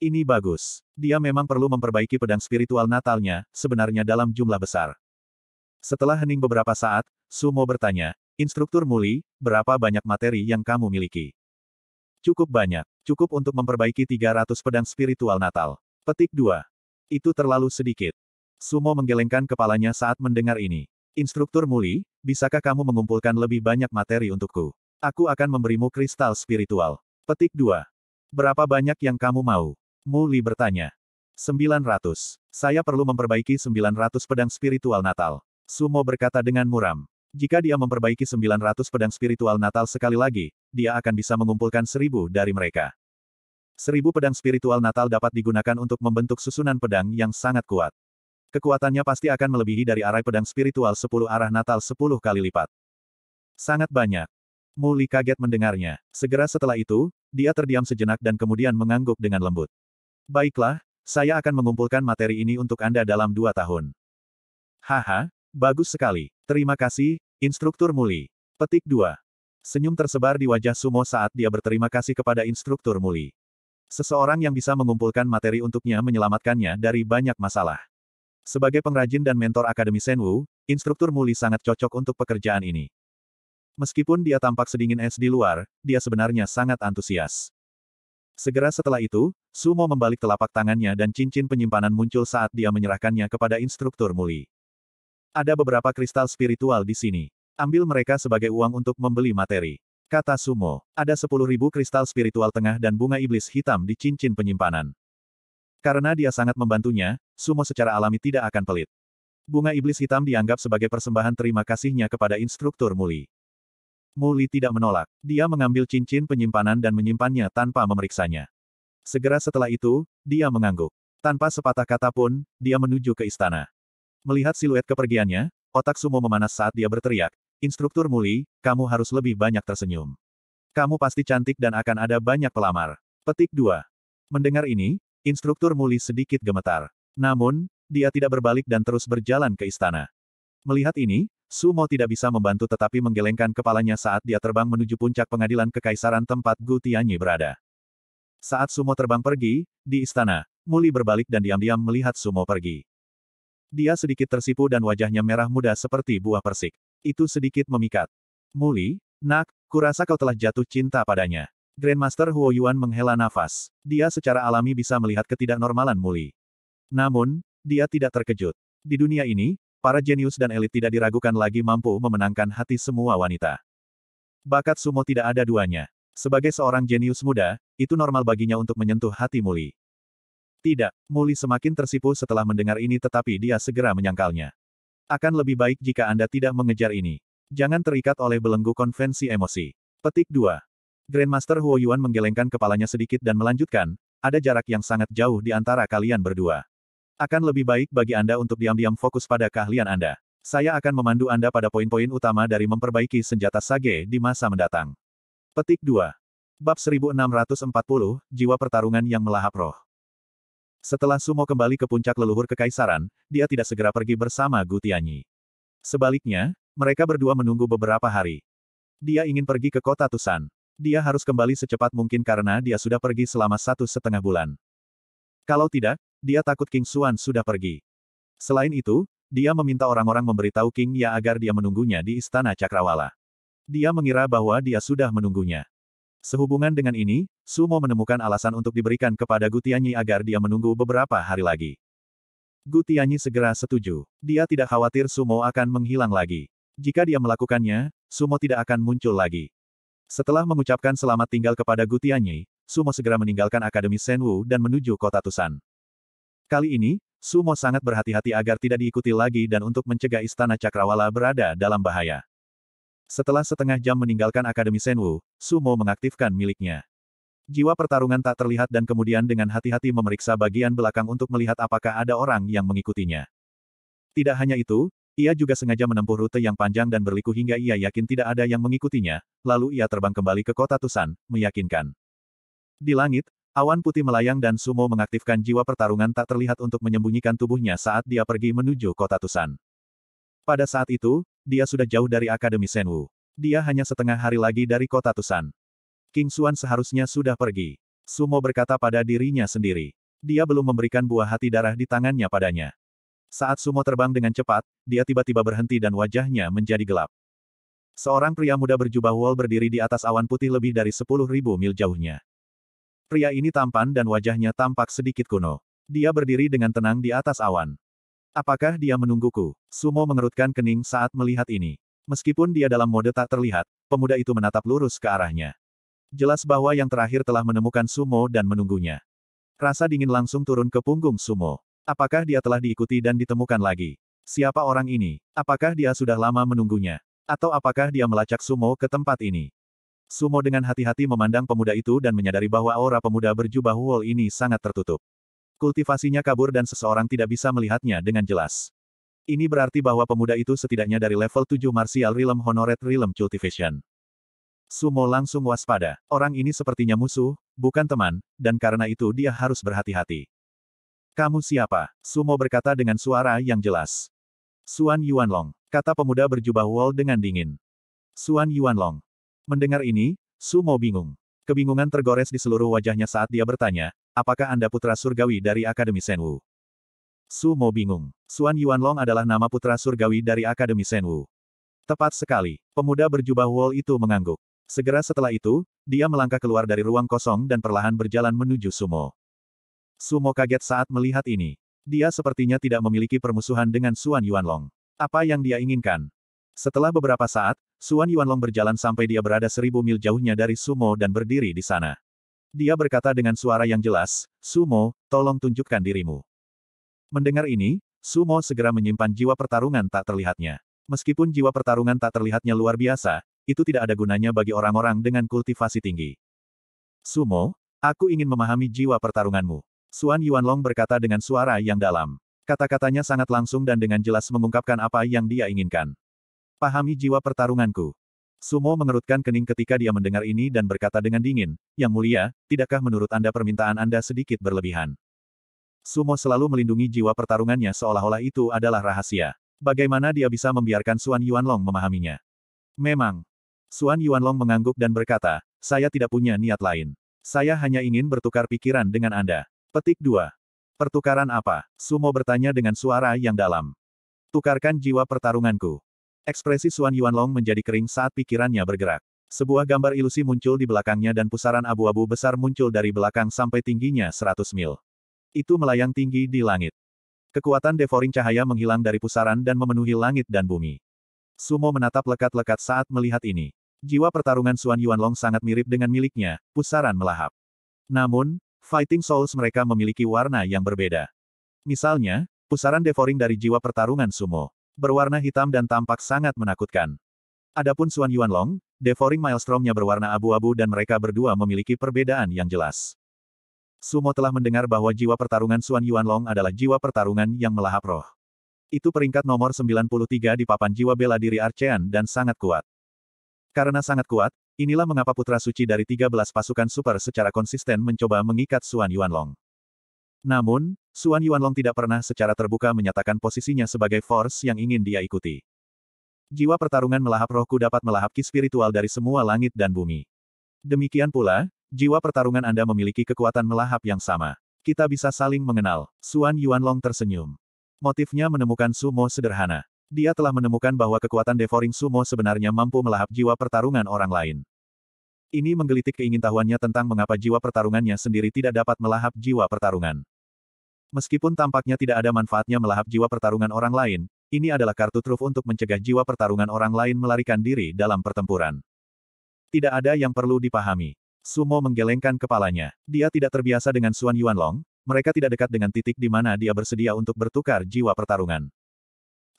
S1: Ini bagus. Dia memang perlu memperbaiki pedang spiritual Natalnya, sebenarnya dalam jumlah besar. Setelah hening beberapa saat, Sumo bertanya, Instruktur Muli, berapa banyak materi yang kamu miliki? Cukup banyak. Cukup untuk memperbaiki 300 pedang spiritual Natal. Petik 2. Itu terlalu sedikit. Sumo menggelengkan kepalanya saat mendengar ini. Instruktur Muli, bisakah kamu mengumpulkan lebih banyak materi untukku? Aku akan memberimu kristal spiritual. Petik 2. Berapa banyak yang kamu mau? Muli bertanya. 900. Saya perlu memperbaiki 900 pedang spiritual Natal. Sumo berkata dengan muram. Jika dia memperbaiki 900 pedang spiritual Natal sekali lagi, dia akan bisa mengumpulkan seribu dari mereka. Seribu pedang spiritual Natal dapat digunakan untuk membentuk susunan pedang yang sangat kuat. Kekuatannya pasti akan melebihi dari arai pedang spiritual 10 arah Natal 10 kali lipat. Sangat banyak. Muli kaget mendengarnya. Segera setelah itu, dia terdiam sejenak dan kemudian mengangguk dengan lembut. Baiklah, saya akan mengumpulkan materi ini untuk Anda dalam dua tahun. Haha, Bagus sekali. Terima kasih, instruktur Muli. Petik 2. Senyum tersebar di wajah Sumo saat dia berterima kasih kepada instruktur Muli. Seseorang yang bisa mengumpulkan materi untuknya menyelamatkannya dari banyak masalah. Sebagai pengrajin dan mentor Akademi Senwu, instruktur Muli sangat cocok untuk pekerjaan ini. Meskipun dia tampak sedingin es di luar, dia sebenarnya sangat antusias. Segera setelah itu, Sumo membalik telapak tangannya dan cincin penyimpanan muncul saat dia menyerahkannya kepada instruktur Muli. Ada beberapa kristal spiritual di sini. Ambil mereka sebagai uang untuk membeli materi. Kata Sumo, ada 10.000 kristal spiritual tengah dan bunga iblis hitam di cincin penyimpanan. Karena dia sangat membantunya, Sumo secara alami tidak akan pelit. Bunga iblis hitam dianggap sebagai persembahan terima kasihnya kepada instruktur Muli. Muli tidak menolak. Dia mengambil cincin penyimpanan dan menyimpannya tanpa memeriksanya. Segera setelah itu, dia mengangguk. Tanpa sepatah kata pun, dia menuju ke istana. Melihat siluet kepergiannya, otak Sumo memanas saat dia berteriak, Instruktur Muli, kamu harus lebih banyak tersenyum. Kamu pasti cantik dan akan ada banyak pelamar. Petik 2. Mendengar ini, Instruktur Muli sedikit gemetar. Namun, dia tidak berbalik dan terus berjalan ke istana. Melihat ini, Sumo tidak bisa membantu tetapi menggelengkan kepalanya saat dia terbang menuju puncak pengadilan kekaisaran tempat Gu berada. Saat Sumo terbang pergi, di istana, Muli berbalik dan diam-diam melihat Sumo pergi. Dia sedikit tersipu dan wajahnya merah muda seperti buah persik. Itu sedikit memikat. Muli, nak, kurasa kau telah jatuh cinta padanya. Grandmaster Huo Yuan menghela nafas. Dia secara alami bisa melihat ketidaknormalan Muli. Namun, dia tidak terkejut. Di dunia ini, para jenius dan elit tidak diragukan lagi mampu memenangkan hati semua wanita. Bakat sumo tidak ada duanya. Sebagai seorang jenius muda, itu normal baginya untuk menyentuh hati Muli. Tidak, Muli semakin tersipu setelah mendengar ini tetapi dia segera menyangkalnya. Akan lebih baik jika Anda tidak mengejar ini. Jangan terikat oleh belenggu konvensi emosi. Petik 2. Grandmaster Huo Yuan menggelengkan kepalanya sedikit dan melanjutkan, ada jarak yang sangat jauh di antara kalian berdua. Akan lebih baik bagi Anda untuk diam-diam fokus pada keahlian Anda. Saya akan memandu Anda pada poin-poin utama dari memperbaiki senjata Sage di masa mendatang. Petik 2. Bab 1640, Jiwa Pertarungan yang Melahap Roh. Setelah Sumo kembali ke puncak leluhur kekaisaran, dia tidak segera pergi bersama Gu Sebaliknya, mereka berdua menunggu beberapa hari. Dia ingin pergi ke kota Tusan. Dia harus kembali secepat mungkin karena dia sudah pergi selama satu setengah bulan. Kalau tidak, dia takut King Suan sudah pergi. Selain itu, dia meminta orang-orang memberitahu King Ya agar dia menunggunya di Istana Cakrawala. Dia mengira bahwa dia sudah menunggunya. Sehubungan dengan ini, Sumo menemukan alasan untuk diberikan kepada Gutianyi agar dia menunggu beberapa hari lagi. Gutianyi segera setuju. Dia tidak khawatir Sumo akan menghilang lagi. Jika dia melakukannya, Sumo tidak akan muncul lagi. Setelah mengucapkan selamat tinggal kepada Gutianyi, Sumo segera meninggalkan Akademi Senwu dan menuju kota Tusan. Kali ini, Sumo sangat berhati-hati agar tidak diikuti lagi dan untuk mencegah istana Cakrawala berada dalam bahaya. Setelah setengah jam meninggalkan Akademi Senwu, Sumo mengaktifkan miliknya. Jiwa pertarungan tak terlihat dan kemudian dengan hati-hati memeriksa bagian belakang untuk melihat apakah ada orang yang mengikutinya. Tidak hanya itu, ia juga sengaja menempuh rute yang panjang dan berliku hingga ia yakin tidak ada yang mengikutinya, lalu ia terbang kembali ke kota Tusan, meyakinkan. Di langit, awan putih melayang dan Sumo mengaktifkan jiwa pertarungan tak terlihat untuk menyembunyikan tubuhnya saat dia pergi menuju kota Tusan. Pada saat itu, dia sudah jauh dari Akademi Senwu. Dia hanya setengah hari lagi dari kota Tusan. King Xuan seharusnya sudah pergi. Sumo berkata pada dirinya sendiri. Dia belum memberikan buah hati darah di tangannya padanya. Saat Sumo terbang dengan cepat, dia tiba-tiba berhenti dan wajahnya menjadi gelap. Seorang pria muda berjubah wol berdiri di atas awan putih lebih dari 10.000 mil jauhnya. Pria ini tampan dan wajahnya tampak sedikit kuno. Dia berdiri dengan tenang di atas awan. Apakah dia menungguku? Sumo mengerutkan kening saat melihat ini. Meskipun dia dalam mode tak terlihat, pemuda itu menatap lurus ke arahnya. Jelas bahwa yang terakhir telah menemukan Sumo dan menunggunya. Rasa dingin langsung turun ke punggung Sumo. Apakah dia telah diikuti dan ditemukan lagi? Siapa orang ini? Apakah dia sudah lama menunggunya? Atau apakah dia melacak Sumo ke tempat ini? Sumo dengan hati-hati memandang pemuda itu dan menyadari bahwa aura pemuda berjubah Wall ini sangat tertutup. Kultivasinya kabur dan seseorang tidak bisa melihatnya dengan jelas. Ini berarti bahwa pemuda itu setidaknya dari level 7 Martial Realm Honored Realm Cultivation. Sumo langsung waspada. Orang ini sepertinya musuh, bukan teman, dan karena itu dia harus berhati-hati. Kamu siapa? Sumo berkata dengan suara yang jelas. Suan Yuanlong, kata pemuda berjubah wol dengan dingin. Suan Yuanlong. Mendengar ini, Sumo bingung. Kebingungan tergores di seluruh wajahnya saat dia bertanya, Apakah Anda putra surgawi dari Akademi Senwu? Su Mo bingung. Suan Yuanlong adalah nama putra surgawi dari Akademi Senwu. Tepat sekali, pemuda berjubah wall itu mengangguk. Segera setelah itu, dia melangkah keluar dari ruang kosong dan perlahan berjalan menuju Sumo. Sumo kaget saat melihat ini. Dia sepertinya tidak memiliki permusuhan dengan Suan Yuanlong. Apa yang dia inginkan? Setelah beberapa saat, Suan Yuanlong berjalan sampai dia berada seribu mil jauhnya dari Sumo dan berdiri di sana. Dia berkata dengan suara yang jelas, Sumo, tolong tunjukkan dirimu. Mendengar ini, Sumo segera menyimpan jiwa pertarungan tak terlihatnya. Meskipun jiwa pertarungan tak terlihatnya luar biasa, itu tidak ada gunanya bagi orang-orang dengan kultivasi tinggi. Sumo, aku ingin memahami jiwa pertarunganmu. Suan Yuanlong berkata dengan suara yang dalam. Kata-katanya sangat langsung dan dengan jelas mengungkapkan apa yang dia inginkan. Pahami jiwa pertarunganku. Sumo mengerutkan kening ketika dia mendengar ini dan berkata dengan dingin, Yang mulia, tidakkah menurut Anda permintaan Anda sedikit berlebihan? Sumo selalu melindungi jiwa pertarungannya seolah-olah itu adalah rahasia. Bagaimana dia bisa membiarkan Suan Yuanlong memahaminya? Memang. Suan Yuanlong mengangguk dan berkata, saya tidak punya niat lain. Saya hanya ingin bertukar pikiran dengan Anda. Petik 2. Pertukaran apa? Sumo bertanya dengan suara yang dalam. Tukarkan jiwa pertarunganku. Ekspresi Suan Yuanlong menjadi kering saat pikirannya bergerak. Sebuah gambar ilusi muncul di belakangnya dan pusaran abu-abu besar muncul dari belakang sampai tingginya 100 mil. Itu melayang tinggi di langit. Kekuatan Devoring cahaya menghilang dari pusaran dan memenuhi langit dan bumi. Sumo menatap lekat-lekat saat melihat ini. Jiwa pertarungan Suan Yuanlong sangat mirip dengan miliknya, pusaran melahap. Namun, fighting souls mereka memiliki warna yang berbeda. Misalnya, pusaran Devoring dari jiwa pertarungan sumo berwarna hitam dan tampak sangat menakutkan. Adapun Xuan Yuanlong, devouring maelstromnya berwarna abu-abu dan mereka berdua memiliki perbedaan yang jelas. Sumo telah mendengar bahwa jiwa pertarungan Xuan Yuanlong adalah jiwa pertarungan yang melahap roh. Itu peringkat nomor 93 di papan jiwa bela diri Archean dan sangat kuat. Karena sangat kuat, inilah mengapa putra suci dari 13 pasukan super secara konsisten mencoba mengikat Xuan Yuanlong. Namun, Yuan Yuanlong tidak pernah secara terbuka menyatakan posisinya sebagai force yang ingin dia ikuti. Jiwa pertarungan melahap rohku dapat melahap ki spiritual dari semua langit dan bumi. Demikian pula, jiwa pertarungan Anda memiliki kekuatan melahap yang sama. Kita bisa saling mengenal. Yuan Yuanlong tersenyum. Motifnya menemukan sumo sederhana. Dia telah menemukan bahwa kekuatan devouring sumo sebenarnya mampu melahap jiwa pertarungan orang lain. Ini menggelitik keingintahuannya tentang mengapa jiwa pertarungannya sendiri tidak dapat melahap jiwa pertarungan. Meskipun tampaknya tidak ada manfaatnya melahap jiwa pertarungan orang lain, ini adalah kartu truf untuk mencegah jiwa pertarungan orang lain melarikan diri dalam pertempuran. Tidak ada yang perlu dipahami. Sumo menggelengkan kepalanya. Dia tidak terbiasa dengan Suan Yuanlong, mereka tidak dekat dengan titik di mana dia bersedia untuk bertukar jiwa pertarungan.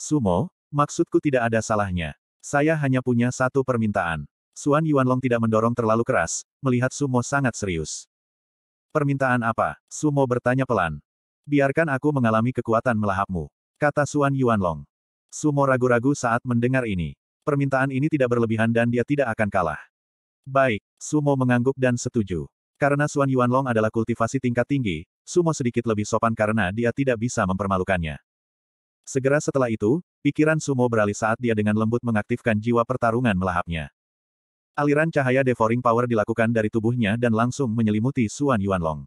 S1: Sumo, maksudku tidak ada salahnya. Saya hanya punya satu permintaan. Suan Yuanlong tidak mendorong terlalu keras, melihat Sumo sangat serius. Permintaan apa? Sumo bertanya pelan. Biarkan aku mengalami kekuatan melahapmu, kata Suan Yuanlong. Sumo ragu-ragu saat mendengar ini. Permintaan ini tidak berlebihan dan dia tidak akan kalah. Baik, Sumo mengangguk dan setuju. Karena Suan Yuanlong adalah kultivasi tingkat tinggi, Sumo sedikit lebih sopan karena dia tidak bisa mempermalukannya. Segera setelah itu, pikiran Sumo beralih saat dia dengan lembut mengaktifkan jiwa pertarungan melahapnya. Aliran cahaya devouring power dilakukan dari tubuhnya dan langsung menyelimuti Suan Yuanlong.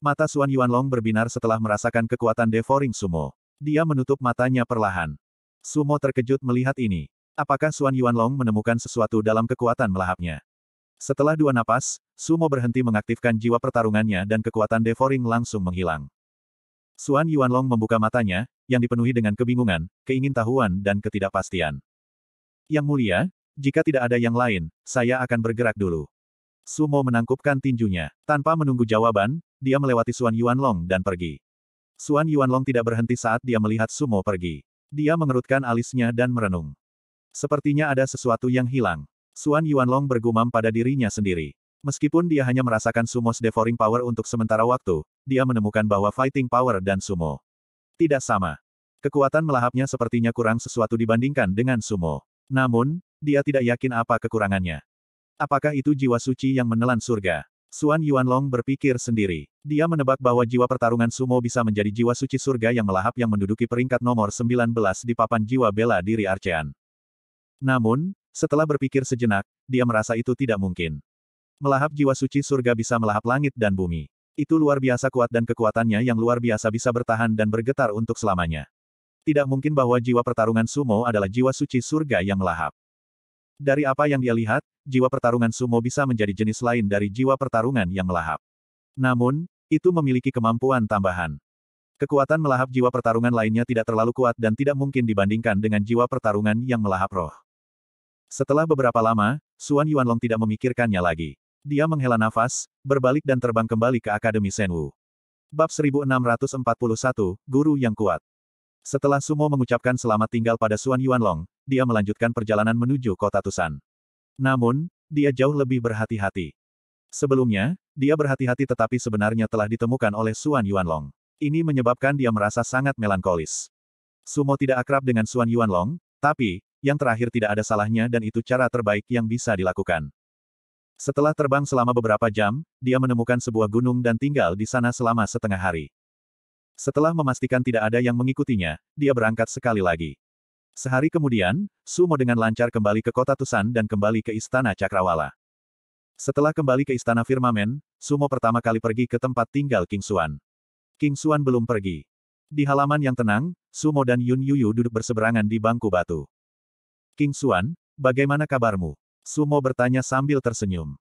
S1: Mata Xuan Yuanlong berbinar setelah merasakan kekuatan devouring sumo. Dia menutup matanya perlahan. Sumo terkejut melihat ini. Apakah Xuan Yuanlong menemukan sesuatu dalam kekuatan melahapnya? Setelah dua napas, Sumo berhenti mengaktifkan jiwa pertarungannya dan kekuatan devouring langsung menghilang. Xuan Yuanlong membuka matanya, yang dipenuhi dengan kebingungan, keingintahuan dan ketidakpastian. Yang mulia, jika tidak ada yang lain, saya akan bergerak dulu. Sumo menangkupkan tinjunya. Tanpa menunggu jawaban, dia melewati Xuan Yuanlong dan pergi. Xuan Yuanlong tidak berhenti saat dia melihat Sumo pergi. Dia mengerutkan alisnya dan merenung. Sepertinya ada sesuatu yang hilang. Xuan Yuanlong bergumam pada dirinya sendiri. Meskipun dia hanya merasakan Sumo's devouring power untuk sementara waktu, dia menemukan bahwa fighting power dan Sumo tidak sama. Kekuatan melahapnya sepertinya kurang sesuatu dibandingkan dengan Sumo. Namun, dia tidak yakin apa kekurangannya. Apakah itu jiwa suci yang menelan surga? Suan Yuanlong berpikir sendiri. Dia menebak bahwa jiwa pertarungan sumo bisa menjadi jiwa suci surga yang melahap yang menduduki peringkat nomor 19 di papan jiwa bela diri Arcean. Namun, setelah berpikir sejenak, dia merasa itu tidak mungkin. Melahap jiwa suci surga bisa melahap langit dan bumi. Itu luar biasa kuat dan kekuatannya yang luar biasa bisa bertahan dan bergetar untuk selamanya. Tidak mungkin bahwa jiwa pertarungan sumo adalah jiwa suci surga yang melahap. Dari apa yang dia lihat, jiwa pertarungan sumo bisa menjadi jenis lain dari jiwa pertarungan yang melahap. Namun, itu memiliki kemampuan tambahan. Kekuatan melahap jiwa pertarungan lainnya tidak terlalu kuat dan tidak mungkin dibandingkan dengan jiwa pertarungan yang melahap roh. Setelah beberapa lama, Suan Yuanlong tidak memikirkannya lagi. Dia menghela nafas, berbalik dan terbang kembali ke Akademi Senwu. Bab 1641, Guru yang Kuat. Setelah Sumo mengucapkan selamat tinggal pada Suan Yuanlong, dia melanjutkan perjalanan menuju kota Tusan. Namun, dia jauh lebih berhati-hati. Sebelumnya, dia berhati-hati tetapi sebenarnya telah ditemukan oleh Suan Yuanlong. Ini menyebabkan dia merasa sangat melankolis. Sumo tidak akrab dengan Suan Yuanlong, tapi, yang terakhir tidak ada salahnya dan itu cara terbaik yang bisa dilakukan. Setelah terbang selama beberapa jam, dia menemukan sebuah gunung dan tinggal di sana selama setengah hari. Setelah memastikan tidak ada yang mengikutinya, dia berangkat sekali lagi. Sehari kemudian, Sumo dengan lancar kembali ke kota Tusan dan kembali ke istana Cakrawala. Setelah kembali ke istana Firmamen, Sumo pertama kali pergi ke tempat tinggal King Suan. King Suan belum pergi. Di halaman yang tenang, Sumo dan Yun Yuyu duduk berseberangan di bangku batu. King Suan, bagaimana kabarmu? Sumo bertanya sambil tersenyum.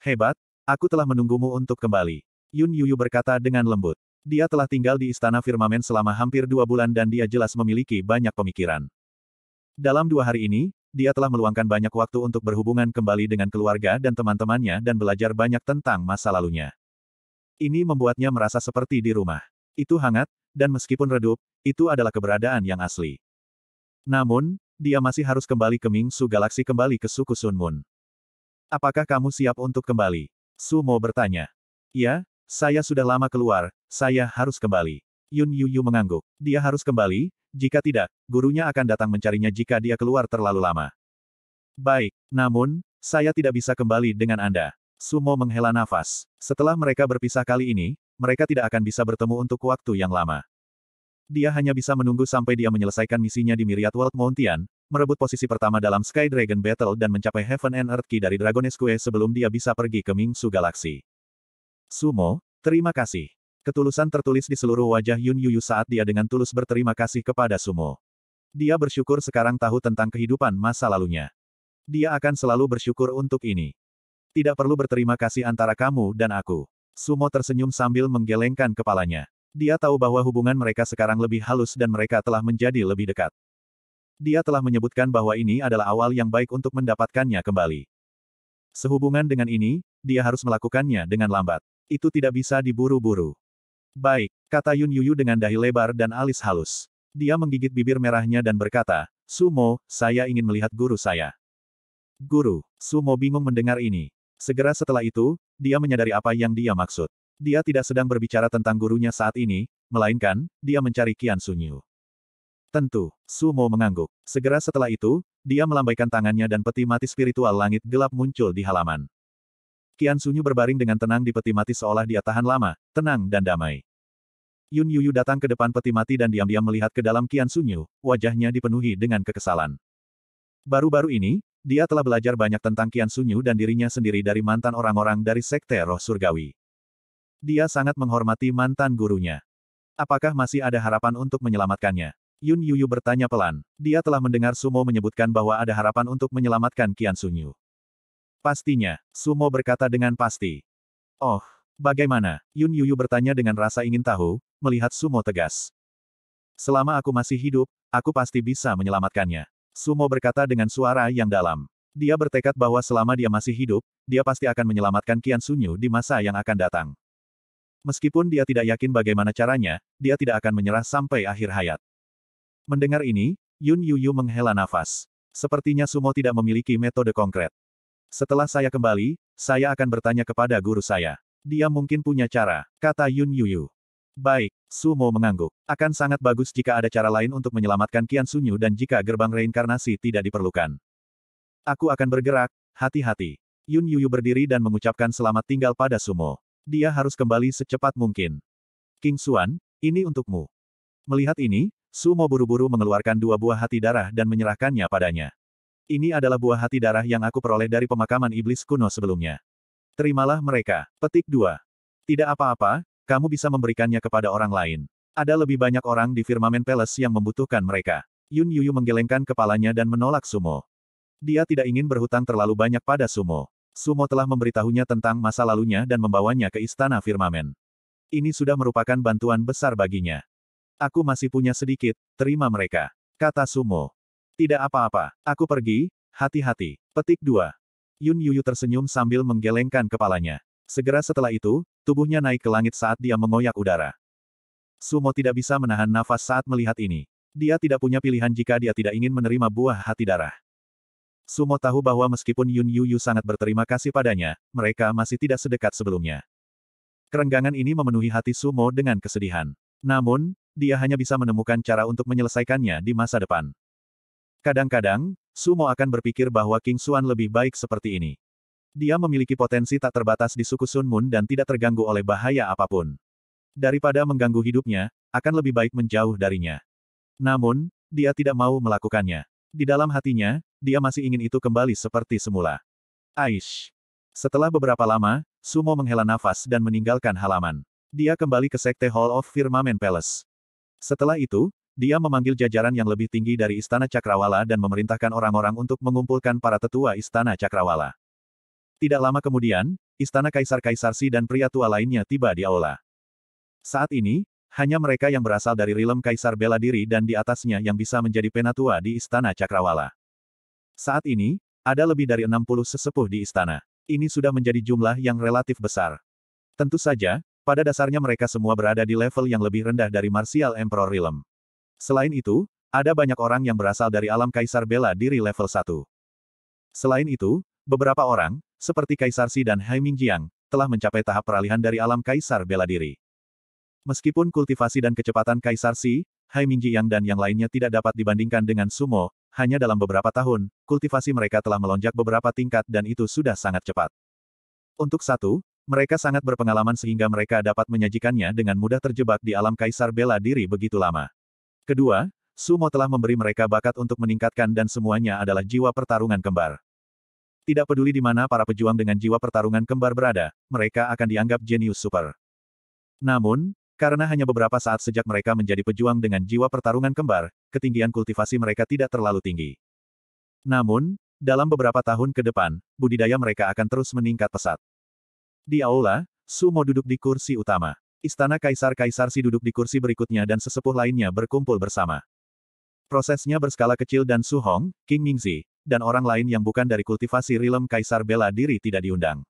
S1: Hebat, aku telah menunggumu untuk kembali. Yun Yuyu berkata dengan lembut. Dia telah tinggal di istana Firmamen selama hampir dua bulan dan dia jelas memiliki banyak pemikiran. Dalam dua hari ini, dia telah meluangkan banyak waktu untuk berhubungan kembali dengan keluarga dan teman-temannya dan belajar banyak tentang masa lalunya. Ini membuatnya merasa seperti di rumah. Itu hangat, dan meskipun redup, itu adalah keberadaan yang asli. Namun, dia masih harus kembali ke Mingsu Galaksi kembali ke suku Sun Moon. Apakah kamu siap untuk kembali? Sumo bertanya. Ya, saya sudah lama keluar, saya harus kembali. Yun Yu Yu mengangguk. Dia harus kembali, jika tidak, gurunya akan datang mencarinya jika dia keluar terlalu lama. Baik, namun, saya tidak bisa kembali dengan Anda. Sumo menghela nafas. Setelah mereka berpisah kali ini, mereka tidak akan bisa bertemu untuk waktu yang lama. Dia hanya bisa menunggu sampai dia menyelesaikan misinya di Myriad World Mountain, merebut posisi pertama dalam Sky Dragon Battle dan mencapai Heaven and Earth Key dari Dragonesque sebelum dia bisa pergi ke Mingsu Galaxy. Sumo, terima kasih. Ketulusan tertulis di seluruh wajah Yun Yuyu saat dia dengan tulus berterima kasih kepada Sumo. Dia bersyukur sekarang tahu tentang kehidupan masa lalunya. Dia akan selalu bersyukur untuk ini. Tidak perlu berterima kasih antara kamu dan aku. Sumo tersenyum sambil menggelengkan kepalanya. Dia tahu bahwa hubungan mereka sekarang lebih halus dan mereka telah menjadi lebih dekat. Dia telah menyebutkan bahwa ini adalah awal yang baik untuk mendapatkannya kembali. Sehubungan dengan ini, dia harus melakukannya dengan lambat. Itu tidak bisa diburu-buru. Baik, kata Yun Yuyu dengan dahi lebar dan alis halus. Dia menggigit bibir merahnya dan berkata, Sumo, saya ingin melihat guru saya. Guru, Sumo bingung mendengar ini. Segera setelah itu, dia menyadari apa yang dia maksud. Dia tidak sedang berbicara tentang gurunya saat ini, melainkan, dia mencari Kian Sunyu. Tentu, Sumo mengangguk. Segera setelah itu, dia melambaikan tangannya dan peti mati spiritual langit gelap muncul di halaman. Kian Sunyu berbaring dengan tenang di peti mati seolah dia tahan lama, tenang dan damai. Yun Yuyu datang ke depan peti mati dan diam-diam melihat ke dalam Qian Sunyu, wajahnya dipenuhi dengan kekesalan. Baru-baru ini, dia telah belajar banyak tentang Qian Sunyu dan dirinya sendiri dari mantan orang-orang dari Sekte Roh Surgawi. Dia sangat menghormati mantan gurunya. Apakah masih ada harapan untuk menyelamatkannya? Yun Yuyu bertanya pelan. Dia telah mendengar Sumo menyebutkan bahwa ada harapan untuk menyelamatkan Qian Sunyu. Pastinya, Sumo berkata dengan pasti. Oh, Bagaimana? Yun Yuyu bertanya dengan rasa ingin tahu, melihat Sumo tegas. Selama aku masih hidup, aku pasti bisa menyelamatkannya. Sumo berkata dengan suara yang dalam. Dia bertekad bahwa selama dia masih hidup, dia pasti akan menyelamatkan Kian Sunyu di masa yang akan datang. Meskipun dia tidak yakin bagaimana caranya, dia tidak akan menyerah sampai akhir hayat. Mendengar ini, Yun Yuyu menghela nafas. Sepertinya Sumo tidak memiliki metode konkret. Setelah saya kembali, saya akan bertanya kepada guru saya. Dia mungkin punya cara, kata Yun Yuyu. Baik, Sumo mengangguk. Akan sangat bagus jika ada cara lain untuk menyelamatkan Kian Sunyu dan jika gerbang reinkarnasi tidak diperlukan. Aku akan bergerak, hati-hati. Yun Yuyu berdiri dan mengucapkan selamat tinggal pada Sumo. Dia harus kembali secepat mungkin. King Suan, ini untukmu. Melihat ini, Sumo buru-buru mengeluarkan dua buah hati darah dan menyerahkannya padanya. Ini adalah buah hati darah yang aku peroleh dari pemakaman iblis kuno sebelumnya. Terimalah mereka. Petik 2. Tidak apa-apa, kamu bisa memberikannya kepada orang lain. Ada lebih banyak orang di Firmamen Palace yang membutuhkan mereka. Yun Yuyu menggelengkan kepalanya dan menolak Sumo. Dia tidak ingin berhutang terlalu banyak pada Sumo. Sumo telah memberitahunya tentang masa lalunya dan membawanya ke Istana Firmamen. Ini sudah merupakan bantuan besar baginya. Aku masih punya sedikit, terima mereka. Kata Sumo. Tidak apa-apa, aku pergi, hati-hati. Petik 2. Yun Yuyu tersenyum sambil menggelengkan kepalanya. Segera setelah itu, tubuhnya naik ke langit saat dia mengoyak udara. Sumo tidak bisa menahan nafas saat melihat ini. Dia tidak punya pilihan jika dia tidak ingin menerima buah hati darah. Sumo tahu bahwa meskipun Yun Yuyu sangat berterima kasih padanya, mereka masih tidak sedekat sebelumnya. Kerenggangan ini memenuhi hati Sumo dengan kesedihan. Namun, dia hanya bisa menemukan cara untuk menyelesaikannya di masa depan. Kadang-kadang, Sumo akan berpikir bahwa King Xuan lebih baik seperti ini. Dia memiliki potensi tak terbatas di suku Sun Moon dan tidak terganggu oleh bahaya apapun. Daripada mengganggu hidupnya, akan lebih baik menjauh darinya. Namun, dia tidak mau melakukannya. Di dalam hatinya, dia masih ingin itu kembali seperti semula. Aish. Setelah beberapa lama, Sumo menghela nafas dan meninggalkan halaman. Dia kembali ke Sekte Hall of Firmament Palace. Setelah itu, dia memanggil jajaran yang lebih tinggi dari Istana Cakrawala dan memerintahkan orang-orang untuk mengumpulkan para tetua Istana Cakrawala. Tidak lama kemudian, Istana Kaisar Kaisarsi dan pria tua lainnya tiba di aula. Saat ini, hanya mereka yang berasal dari rilem Kaisar Bela Diri dan di atasnya yang bisa menjadi penatua di Istana Cakrawala. Saat ini, ada lebih dari 60 sesepuh di istana. Ini sudah menjadi jumlah yang relatif besar. Tentu saja, pada dasarnya mereka semua berada di level yang lebih rendah dari Martial Emperor Realm. Selain itu, ada banyak orang yang berasal dari alam Kaisar Bela Diri level 1. Selain itu, beberapa orang, seperti Kaisar Si dan Hai Mingjiang, telah mencapai tahap peralihan dari alam Kaisar Bela Diri. Meskipun kultivasi dan kecepatan Kaisar Si, Hai Mingjiang dan yang lainnya tidak dapat dibandingkan dengan Sumo, hanya dalam beberapa tahun, kultivasi mereka telah melonjak beberapa tingkat dan itu sudah sangat cepat. Untuk satu, mereka sangat berpengalaman sehingga mereka dapat menyajikannya dengan mudah terjebak di alam kaisar bela diri begitu lama. Kedua, Sumo telah memberi mereka bakat untuk meningkatkan dan semuanya adalah jiwa pertarungan kembar. Tidak peduli di mana para pejuang dengan jiwa pertarungan kembar berada, mereka akan dianggap jenius super. Namun, karena hanya beberapa saat sejak mereka menjadi pejuang dengan jiwa pertarungan kembar, ketinggian kultivasi mereka tidak terlalu tinggi. Namun, dalam beberapa tahun ke depan, budidaya mereka akan terus meningkat pesat. Di aula, Sumo duduk di kursi utama. Istana Kaisar-Kaisar Si duduk di kursi berikutnya dan sesepuh lainnya berkumpul bersama. Prosesnya berskala kecil dan Su Hong, King Mingzi, dan orang lain yang bukan dari kultivasi rilem Kaisar bela diri tidak diundang.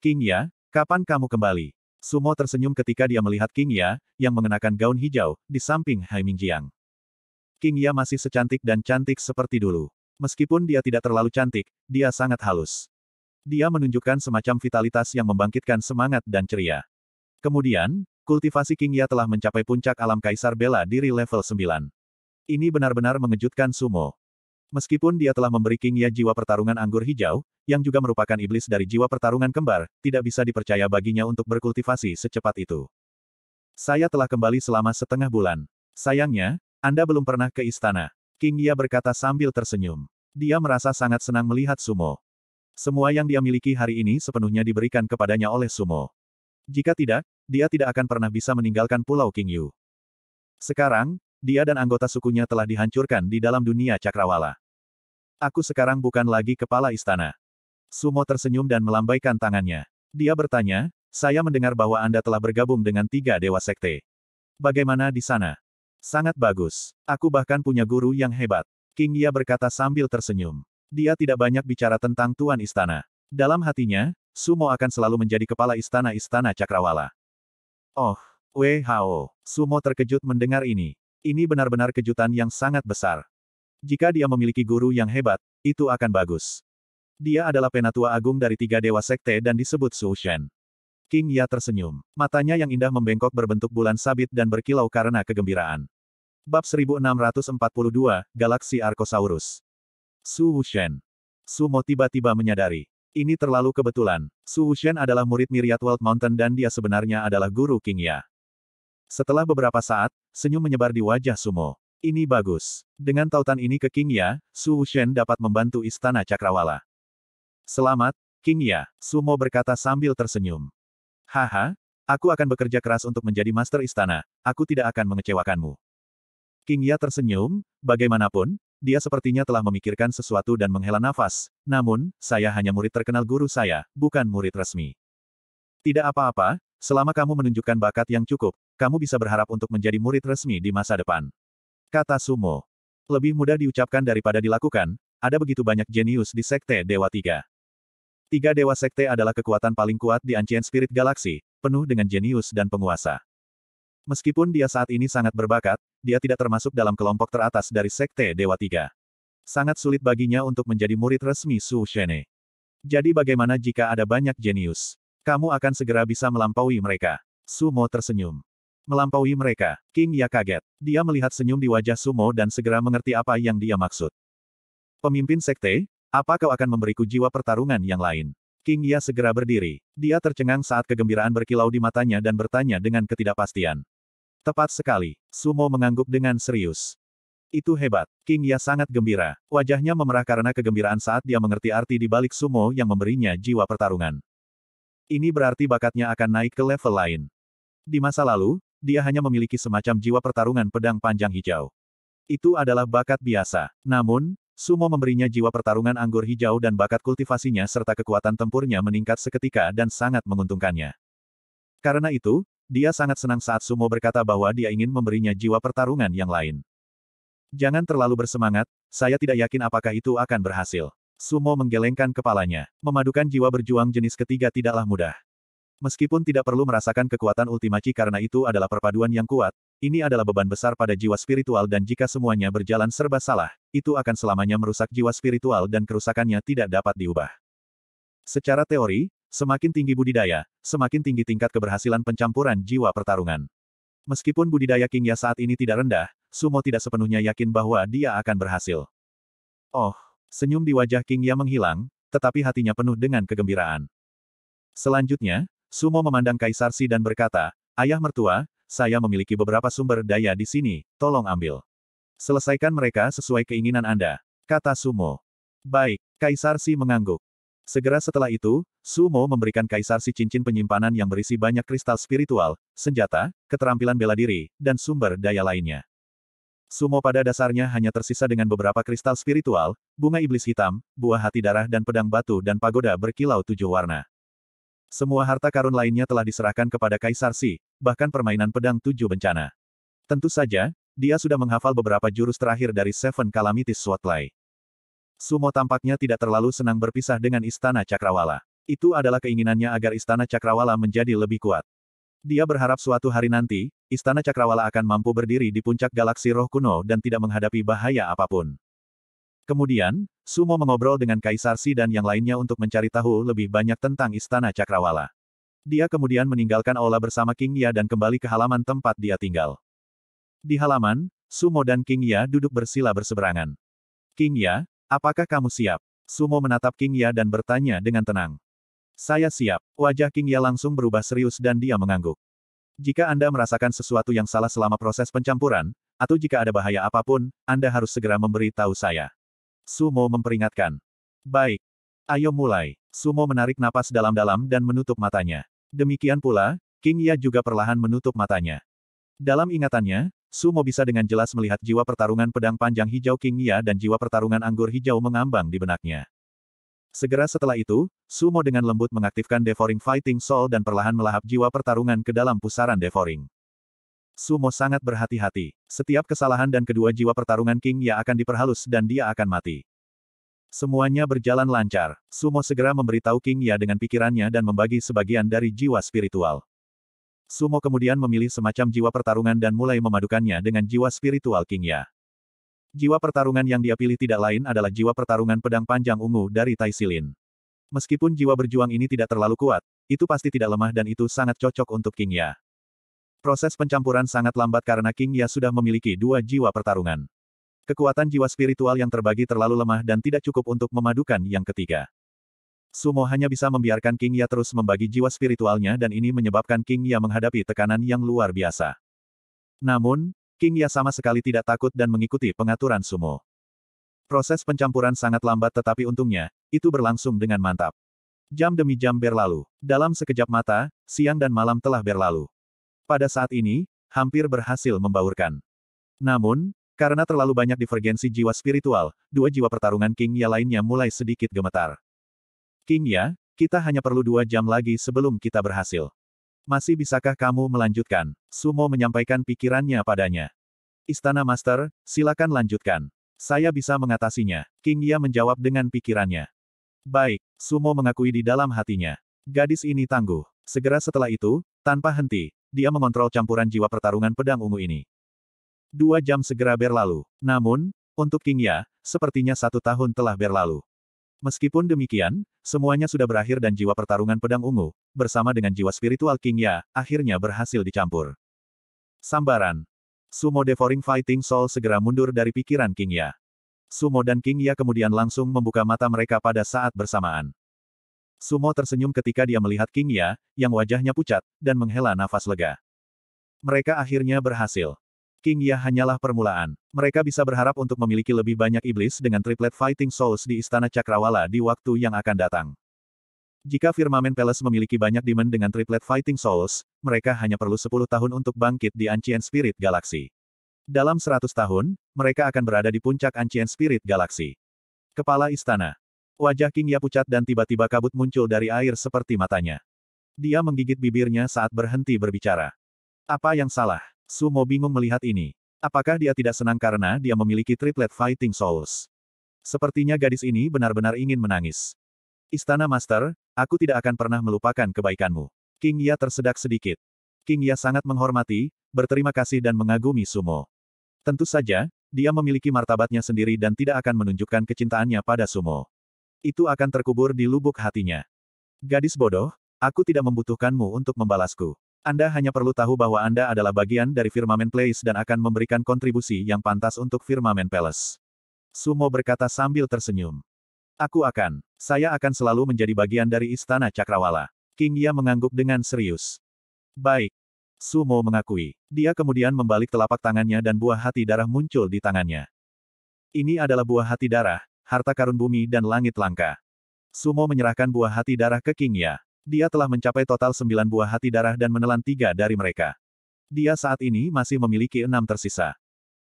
S1: King Ya, kapan kamu kembali? Sumo tersenyum ketika dia melihat King Ya, yang mengenakan gaun hijau, di samping Hai Mingjiang. King Ya masih secantik dan cantik seperti dulu. Meskipun dia tidak terlalu cantik, dia sangat halus. Dia menunjukkan semacam vitalitas yang membangkitkan semangat dan ceria. Kemudian, kultivasi Kingya telah mencapai puncak alam Kaisar Bela Diri level 9. Ini benar-benar mengejutkan Sumo. Meskipun dia telah memberi Kingya jiwa pertarungan anggur hijau, yang juga merupakan iblis dari jiwa pertarungan kembar, tidak bisa dipercaya baginya untuk berkultivasi secepat itu. Saya telah kembali selama setengah bulan. Sayangnya, Anda belum pernah ke istana. Kingya berkata sambil tersenyum. Dia merasa sangat senang melihat Sumo. Semua yang dia miliki hari ini sepenuhnya diberikan kepadanya oleh Sumo. Jika tidak, dia tidak akan pernah bisa meninggalkan Pulau King Yu. Sekarang, dia dan anggota sukunya telah dihancurkan di dalam dunia cakrawala. Aku sekarang bukan lagi kepala istana. Sumo tersenyum dan melambaikan tangannya. Dia bertanya, saya mendengar bahwa Anda telah bergabung dengan tiga dewa sekte. Bagaimana di sana? Sangat bagus. Aku bahkan punya guru yang hebat. King Ya berkata sambil tersenyum. Dia tidak banyak bicara tentang Tuan Istana. Dalam hatinya, Sumo akan selalu menjadi kepala istana-istana Cakrawala. Oh, WHO. Sumo terkejut mendengar ini. Ini benar-benar kejutan yang sangat besar. Jika dia memiliki guru yang hebat, itu akan bagus. Dia adalah penatua agung dari tiga dewa sekte dan disebut Su Shen. King Ya tersenyum. Matanya yang indah membengkok berbentuk bulan sabit dan berkilau karena kegembiraan. Bab 1642, Galaksi Arkosaurus. Su Shen. Sumo tiba-tiba menyadari. Ini terlalu kebetulan. Su Wuxian adalah murid Myriad World Mountain dan dia sebenarnya adalah guru King Ya. Setelah beberapa saat, senyum menyebar di wajah Sumo. Ini bagus. Dengan tautan ini ke King Ya, Su Wuxian dapat membantu istana Cakrawala. Selamat, King Ya, Sumo berkata sambil tersenyum. Haha, aku akan bekerja keras untuk menjadi master istana, aku tidak akan mengecewakanmu. King Ya tersenyum, bagaimanapun, dia sepertinya telah memikirkan sesuatu dan menghela nafas, namun, saya hanya murid terkenal guru saya, bukan murid resmi. Tidak apa-apa, selama kamu menunjukkan bakat yang cukup, kamu bisa berharap untuk menjadi murid resmi di masa depan. Kata Sumo. Lebih mudah diucapkan daripada dilakukan, ada begitu banyak jenius di Sekte Dewa Tiga. Tiga Dewa Sekte adalah kekuatan paling kuat di Ancient Spirit Galaxy, penuh dengan jenius dan penguasa. Meskipun dia saat ini sangat berbakat, dia tidak termasuk dalam kelompok teratas dari Sekte Dewa Tiga. Sangat sulit baginya untuk menjadi murid resmi Su Shene. Jadi bagaimana jika ada banyak jenius? Kamu akan segera bisa melampaui mereka. Sumo tersenyum. Melampaui mereka, King Ya kaget. Dia melihat senyum di wajah Sumo dan segera mengerti apa yang dia maksud. Pemimpin Sekte, apa kau akan memberiku jiwa pertarungan yang lain? King Ya segera berdiri. Dia tercengang saat kegembiraan berkilau di matanya dan bertanya dengan ketidakpastian. Tepat sekali, Sumo mengangguk dengan serius. Itu hebat. King Ya sangat gembira. Wajahnya memerah karena kegembiraan saat dia mengerti arti di balik sumo yang memberinya jiwa pertarungan. Ini berarti bakatnya akan naik ke level lain. Di masa lalu, dia hanya memiliki semacam jiwa pertarungan pedang panjang hijau. Itu adalah bakat biasa. Namun, sumo memberinya jiwa pertarungan anggur hijau dan bakat kultivasinya serta kekuatan tempurnya meningkat seketika dan sangat menguntungkannya. Karena itu, dia sangat senang saat Sumo berkata bahwa dia ingin memberinya jiwa pertarungan yang lain. Jangan terlalu bersemangat, saya tidak yakin apakah itu akan berhasil. Sumo menggelengkan kepalanya. Memadukan jiwa berjuang jenis ketiga tidaklah mudah. Meskipun tidak perlu merasakan kekuatan ultimaci karena itu adalah perpaduan yang kuat, ini adalah beban besar pada jiwa spiritual dan jika semuanya berjalan serba salah, itu akan selamanya merusak jiwa spiritual dan kerusakannya tidak dapat diubah. Secara teori, Semakin tinggi budidaya, semakin tinggi tingkat keberhasilan pencampuran jiwa pertarungan. Meskipun budidaya Kingya saat ini tidak rendah, Sumo tidak sepenuhnya yakin bahwa dia akan berhasil. Oh, senyum di wajah Kingya menghilang, tetapi hatinya penuh dengan kegembiraan. Selanjutnya, Sumo memandang Kaisar Si dan berkata, Ayah mertua, saya memiliki beberapa sumber daya di sini, tolong ambil. Selesaikan mereka sesuai keinginan Anda, kata Sumo. Baik, Kaisar Si mengangguk. Segera setelah itu, Sumo memberikan kaisar si cincin penyimpanan yang berisi banyak kristal spiritual, senjata, keterampilan bela diri, dan sumber daya lainnya. Sumo pada dasarnya hanya tersisa dengan beberapa kristal spiritual, bunga iblis hitam, buah hati darah dan pedang batu dan pagoda berkilau tujuh warna. Semua harta karun lainnya telah diserahkan kepada Kaisar Si, bahkan permainan pedang tujuh bencana. Tentu saja, dia sudah menghafal beberapa jurus terakhir dari Seven Calamities Swordplay. Sumo tampaknya tidak terlalu senang berpisah dengan Istana Cakrawala. Itu adalah keinginannya agar Istana Cakrawala menjadi lebih kuat. Dia berharap suatu hari nanti, Istana Cakrawala akan mampu berdiri di puncak galaksi roh kuno dan tidak menghadapi bahaya apapun. Kemudian, Sumo mengobrol dengan Kaisar Si dan yang lainnya untuk mencari tahu lebih banyak tentang Istana Cakrawala. Dia kemudian meninggalkan aula bersama King Ya dan kembali ke halaman tempat dia tinggal. Di halaman, Sumo dan King Ya duduk bersila berseberangan. King Ya, Apakah kamu siap? Sumo menatap King Ya dan bertanya dengan tenang. Saya siap. Wajah King Ya langsung berubah serius dan dia mengangguk. Jika Anda merasakan sesuatu yang salah selama proses pencampuran, atau jika ada bahaya apapun, Anda harus segera memberi tahu saya. Sumo memperingatkan. Baik. Ayo mulai. Sumo menarik napas dalam-dalam dan menutup matanya. Demikian pula, King Ya juga perlahan menutup matanya. Dalam ingatannya, Sumo bisa dengan jelas melihat jiwa pertarungan pedang panjang hijau King Nia dan jiwa pertarungan anggur hijau mengambang di benaknya. Segera setelah itu, Sumo dengan lembut mengaktifkan Devouring Fighting Soul dan perlahan melahap jiwa pertarungan ke dalam pusaran Devouring. Sumo sangat berhati-hati. Setiap kesalahan dan kedua jiwa pertarungan King Nia akan diperhalus dan dia akan mati. Semuanya berjalan lancar. Sumo segera memberitahu King Nia dengan pikirannya dan membagi sebagian dari jiwa spiritual. Sumo kemudian memilih semacam jiwa pertarungan dan mulai memadukannya dengan jiwa spiritual King ya. Jiwa pertarungan yang dia pilih tidak lain adalah jiwa pertarungan pedang panjang ungu dari Tai Silin. Meskipun jiwa berjuang ini tidak terlalu kuat, itu pasti tidak lemah dan itu sangat cocok untuk King ya. Proses pencampuran sangat lambat karena King Ya sudah memiliki dua jiwa pertarungan. Kekuatan jiwa spiritual yang terbagi terlalu lemah dan tidak cukup untuk memadukan yang ketiga. Sumo hanya bisa membiarkan King Ya terus membagi jiwa spiritualnya dan ini menyebabkan King Ya menghadapi tekanan yang luar biasa. Namun, King Ya sama sekali tidak takut dan mengikuti pengaturan Sumo. Proses pencampuran sangat lambat tetapi untungnya, itu berlangsung dengan mantap. Jam demi jam berlalu. Dalam sekejap mata, siang dan malam telah berlalu. Pada saat ini, hampir berhasil membaurkan. Namun, karena terlalu banyak divergensi jiwa spiritual, dua jiwa pertarungan King Ya lainnya mulai sedikit gemetar. King Ya, kita hanya perlu dua jam lagi sebelum kita berhasil. Masih bisakah kamu melanjutkan? Sumo menyampaikan pikirannya padanya. Istana Master, silakan lanjutkan. Saya bisa mengatasinya. King Ya menjawab dengan pikirannya. Baik, Sumo mengakui di dalam hatinya. Gadis ini tangguh. Segera setelah itu, tanpa henti, dia mengontrol campuran jiwa pertarungan pedang ungu ini. Dua jam segera berlalu. Namun, untuk King Ya, sepertinya satu tahun telah berlalu. Meskipun demikian, semuanya sudah berakhir dan jiwa pertarungan pedang ungu, bersama dengan jiwa spiritual King Ya, akhirnya berhasil dicampur. Sambaran. Sumo Devouring Fighting Soul segera mundur dari pikiran King Ya. Sumo dan King Ya kemudian langsung membuka mata mereka pada saat bersamaan. Sumo tersenyum ketika dia melihat King Ya, yang wajahnya pucat, dan menghela nafas lega. Mereka akhirnya berhasil. King Ya hanyalah permulaan. Mereka bisa berharap untuk memiliki lebih banyak iblis dengan triplet fighting souls di Istana Cakrawala di waktu yang akan datang. Jika Firman Palace memiliki banyak demon dengan triplet Fighting Souls, mereka hanya perlu 10 tahun untuk bangkit di Ancient Spirit Galaxy. Dalam 100 tahun, mereka akan berada di puncak Ancient Spirit Galaxy. Kepala Istana. Wajah King Ya pucat dan tiba-tiba kabut muncul dari air seperti matanya. Dia menggigit bibirnya saat berhenti berbicara. Apa yang salah? Sumo bingung melihat ini. Apakah dia tidak senang karena dia memiliki triplet fighting souls? Sepertinya gadis ini benar-benar ingin menangis. Istana Master, aku tidak akan pernah melupakan kebaikanmu. King Ya tersedak sedikit. King Ya sangat menghormati, berterima kasih dan mengagumi Sumo. Tentu saja, dia memiliki martabatnya sendiri dan tidak akan menunjukkan kecintaannya pada Sumo. Itu akan terkubur di lubuk hatinya. Gadis bodoh, aku tidak membutuhkanmu untuk membalasku. Anda hanya perlu tahu bahwa Anda adalah bagian dari Firmament Place dan akan memberikan kontribusi yang pantas untuk Firmament Palace. Sumo berkata sambil tersenyum. Aku akan. Saya akan selalu menjadi bagian dari Istana Cakrawala. King Ya mengangguk dengan serius. Baik. Sumo mengakui. Dia kemudian membalik telapak tangannya dan buah hati darah muncul di tangannya. Ini adalah buah hati darah, harta karun bumi dan langit langka. Sumo menyerahkan buah hati darah ke King Ya. Dia telah mencapai total sembilan buah hati darah dan menelan tiga dari mereka. Dia saat ini masih memiliki enam tersisa.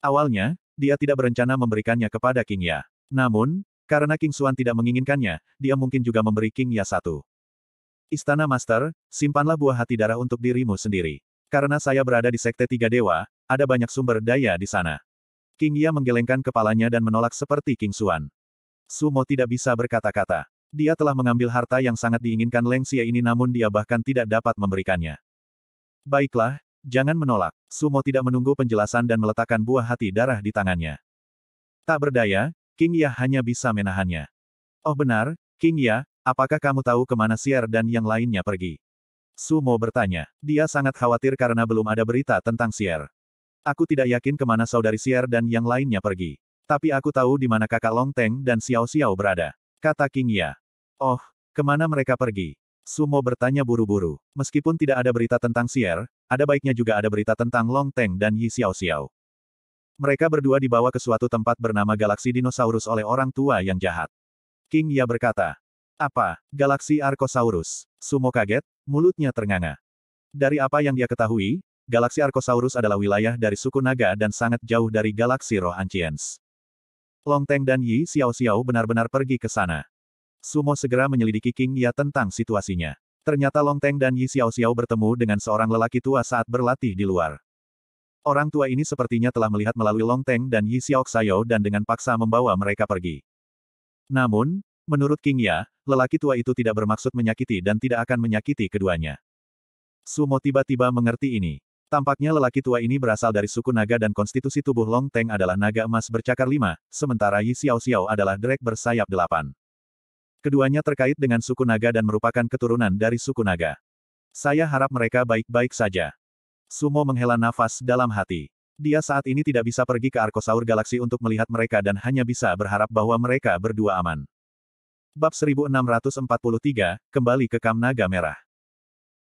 S1: Awalnya, dia tidak berencana memberikannya kepada King Ya. Namun, karena King Xuan tidak menginginkannya, dia mungkin juga memberi King Ya satu. Istana Master, simpanlah buah hati darah untuk dirimu sendiri. Karena saya berada di Sekte Tiga Dewa, ada banyak sumber daya di sana. King Ya menggelengkan kepalanya dan menolak seperti King Xuan. Sumo tidak bisa berkata-kata. Dia telah mengambil harta yang sangat diinginkan Leng Xie ini namun dia bahkan tidak dapat memberikannya. Baiklah, jangan menolak. Sumo tidak menunggu penjelasan dan meletakkan buah hati darah di tangannya. Tak berdaya, King Ya hanya bisa menahannya. Oh benar, King Ya, apakah kamu tahu kemana Siar dan yang lainnya pergi? Sumo bertanya. Dia sangat khawatir karena belum ada berita tentang Sier. Aku tidak yakin kemana saudari Sier dan yang lainnya pergi. Tapi aku tahu di mana kakak Long Teng dan Xiao Xiao berada. Kata King Ya. Oh, kemana mereka pergi? Sumo bertanya buru-buru. Meskipun tidak ada berita tentang Sier, ada baiknya juga ada berita tentang Long Teng dan Yi Xiao Xiao. Mereka berdua dibawa ke suatu tempat bernama Galaksi Dinosaurus oleh orang tua yang jahat. King Ya berkata, apa? Galaksi Arkosaurus? Sumo kaget, mulutnya ternganga. Dari apa yang dia ketahui, Galaksi Arkosaurus adalah wilayah dari suku naga dan sangat jauh dari Galaksi Roh Ancients. Long Teng dan Yi Xiao Xiao benar-benar pergi ke sana. Sumo segera menyelidiki King Ya tentang situasinya. Ternyata Long Teng dan Yi Xiao Xiao bertemu dengan seorang lelaki tua saat berlatih di luar. Orang tua ini sepertinya telah melihat melalui Long Teng dan Yi Xiao Xiao dan dengan paksa membawa mereka pergi. Namun, menurut King Ya, lelaki tua itu tidak bermaksud menyakiti dan tidak akan menyakiti keduanya. Sumo tiba-tiba mengerti ini. Tampaknya lelaki tua ini berasal dari suku naga dan konstitusi tubuh Long Teng adalah naga emas bercakar lima, sementara Yi Xiao Xiao adalah drek bersayap delapan. Keduanya terkait dengan suku naga dan merupakan keturunan dari suku naga. Saya harap mereka baik-baik saja. Sumo menghela nafas dalam hati. Dia saat ini tidak bisa pergi ke Arkosaur Galaksi untuk melihat mereka dan hanya bisa berharap bahwa mereka berdua aman. Bab 1643, kembali ke Kam Naga Merah.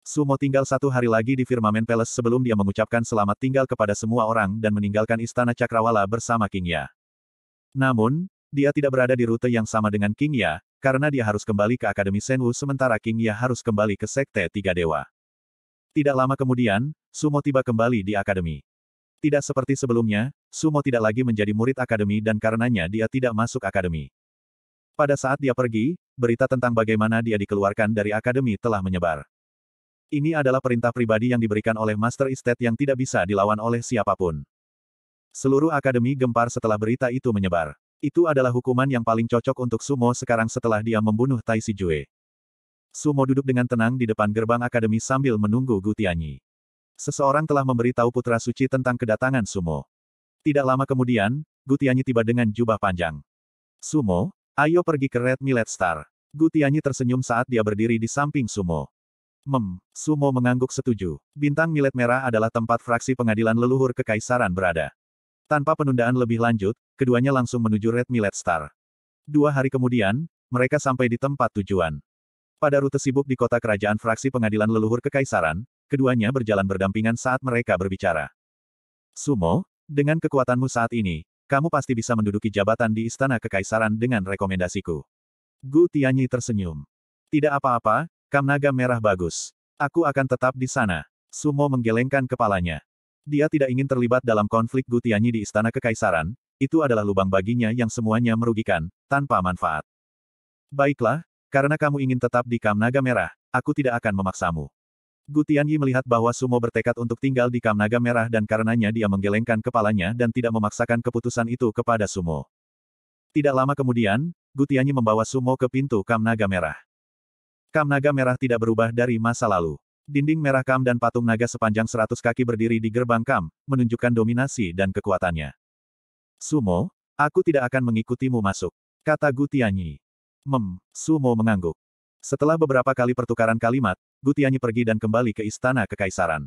S1: Sumo tinggal satu hari lagi di Firmamen Palace sebelum dia mengucapkan selamat tinggal kepada semua orang dan meninggalkan Istana Cakrawala bersama Kingya. Namun, dia tidak berada di rute yang sama dengan Kingya karena dia harus kembali ke Akademi Senwu sementara King Ya harus kembali ke Sekte Tiga Dewa. Tidak lama kemudian, Sumo tiba kembali di Akademi. Tidak seperti sebelumnya, Sumo tidak lagi menjadi murid Akademi dan karenanya dia tidak masuk Akademi. Pada saat dia pergi, berita tentang bagaimana dia dikeluarkan dari Akademi telah menyebar. Ini adalah perintah pribadi yang diberikan oleh Master Estate yang tidak bisa dilawan oleh siapapun. Seluruh akademi gempar setelah berita itu menyebar. Itu adalah hukuman yang paling cocok untuk Sumo sekarang setelah dia membunuh Tai Jue. Sumo duduk dengan tenang di depan gerbang akademi sambil menunggu Gutianyi. Seseorang telah memberitahu Putra Suci tentang kedatangan Sumo. Tidak lama kemudian, Gutianyi tiba dengan jubah panjang. Sumo, ayo pergi ke Red Millet Star. Gutianyi tersenyum saat dia berdiri di samping Sumo. Mem, Sumo mengangguk setuju. Bintang Millet Merah adalah tempat fraksi pengadilan leluhur kekaisaran berada. Tanpa penundaan lebih lanjut, keduanya langsung menuju Red Millet Star. Dua hari kemudian, mereka sampai di tempat tujuan. Pada rute sibuk di kota kerajaan fraksi pengadilan leluhur kekaisaran, keduanya berjalan berdampingan saat mereka berbicara. Sumo, dengan kekuatanmu saat ini, kamu pasti bisa menduduki jabatan di istana kekaisaran dengan rekomendasiku. Gu Tianyi tersenyum. Tidak apa-apa, Kam Naga merah bagus. Aku akan tetap di sana. Sumo menggelengkan kepalanya. Dia tidak ingin terlibat dalam konflik Gutianyi di Istana Kekaisaran, itu adalah lubang baginya yang semuanya merugikan, tanpa manfaat. Baiklah, karena kamu ingin tetap di Kamnaga Merah, aku tidak akan memaksamu. Gutianyi melihat bahwa Sumo bertekad untuk tinggal di Kamnaga Merah dan karenanya dia menggelengkan kepalanya dan tidak memaksakan keputusan itu kepada Sumo. Tidak lama kemudian, Gutianyi membawa Sumo ke pintu Kamnaga Merah. Kamnaga Merah tidak berubah dari masa lalu. Dinding merah Kam dan patung naga sepanjang seratus kaki berdiri di gerbang Kam, menunjukkan dominasi dan kekuatannya. Sumo, aku tidak akan mengikutimu masuk. Kata Gutianyi. Mem, Sumo mengangguk. Setelah beberapa kali pertukaran kalimat, Gutianyi pergi dan kembali ke istana kekaisaran.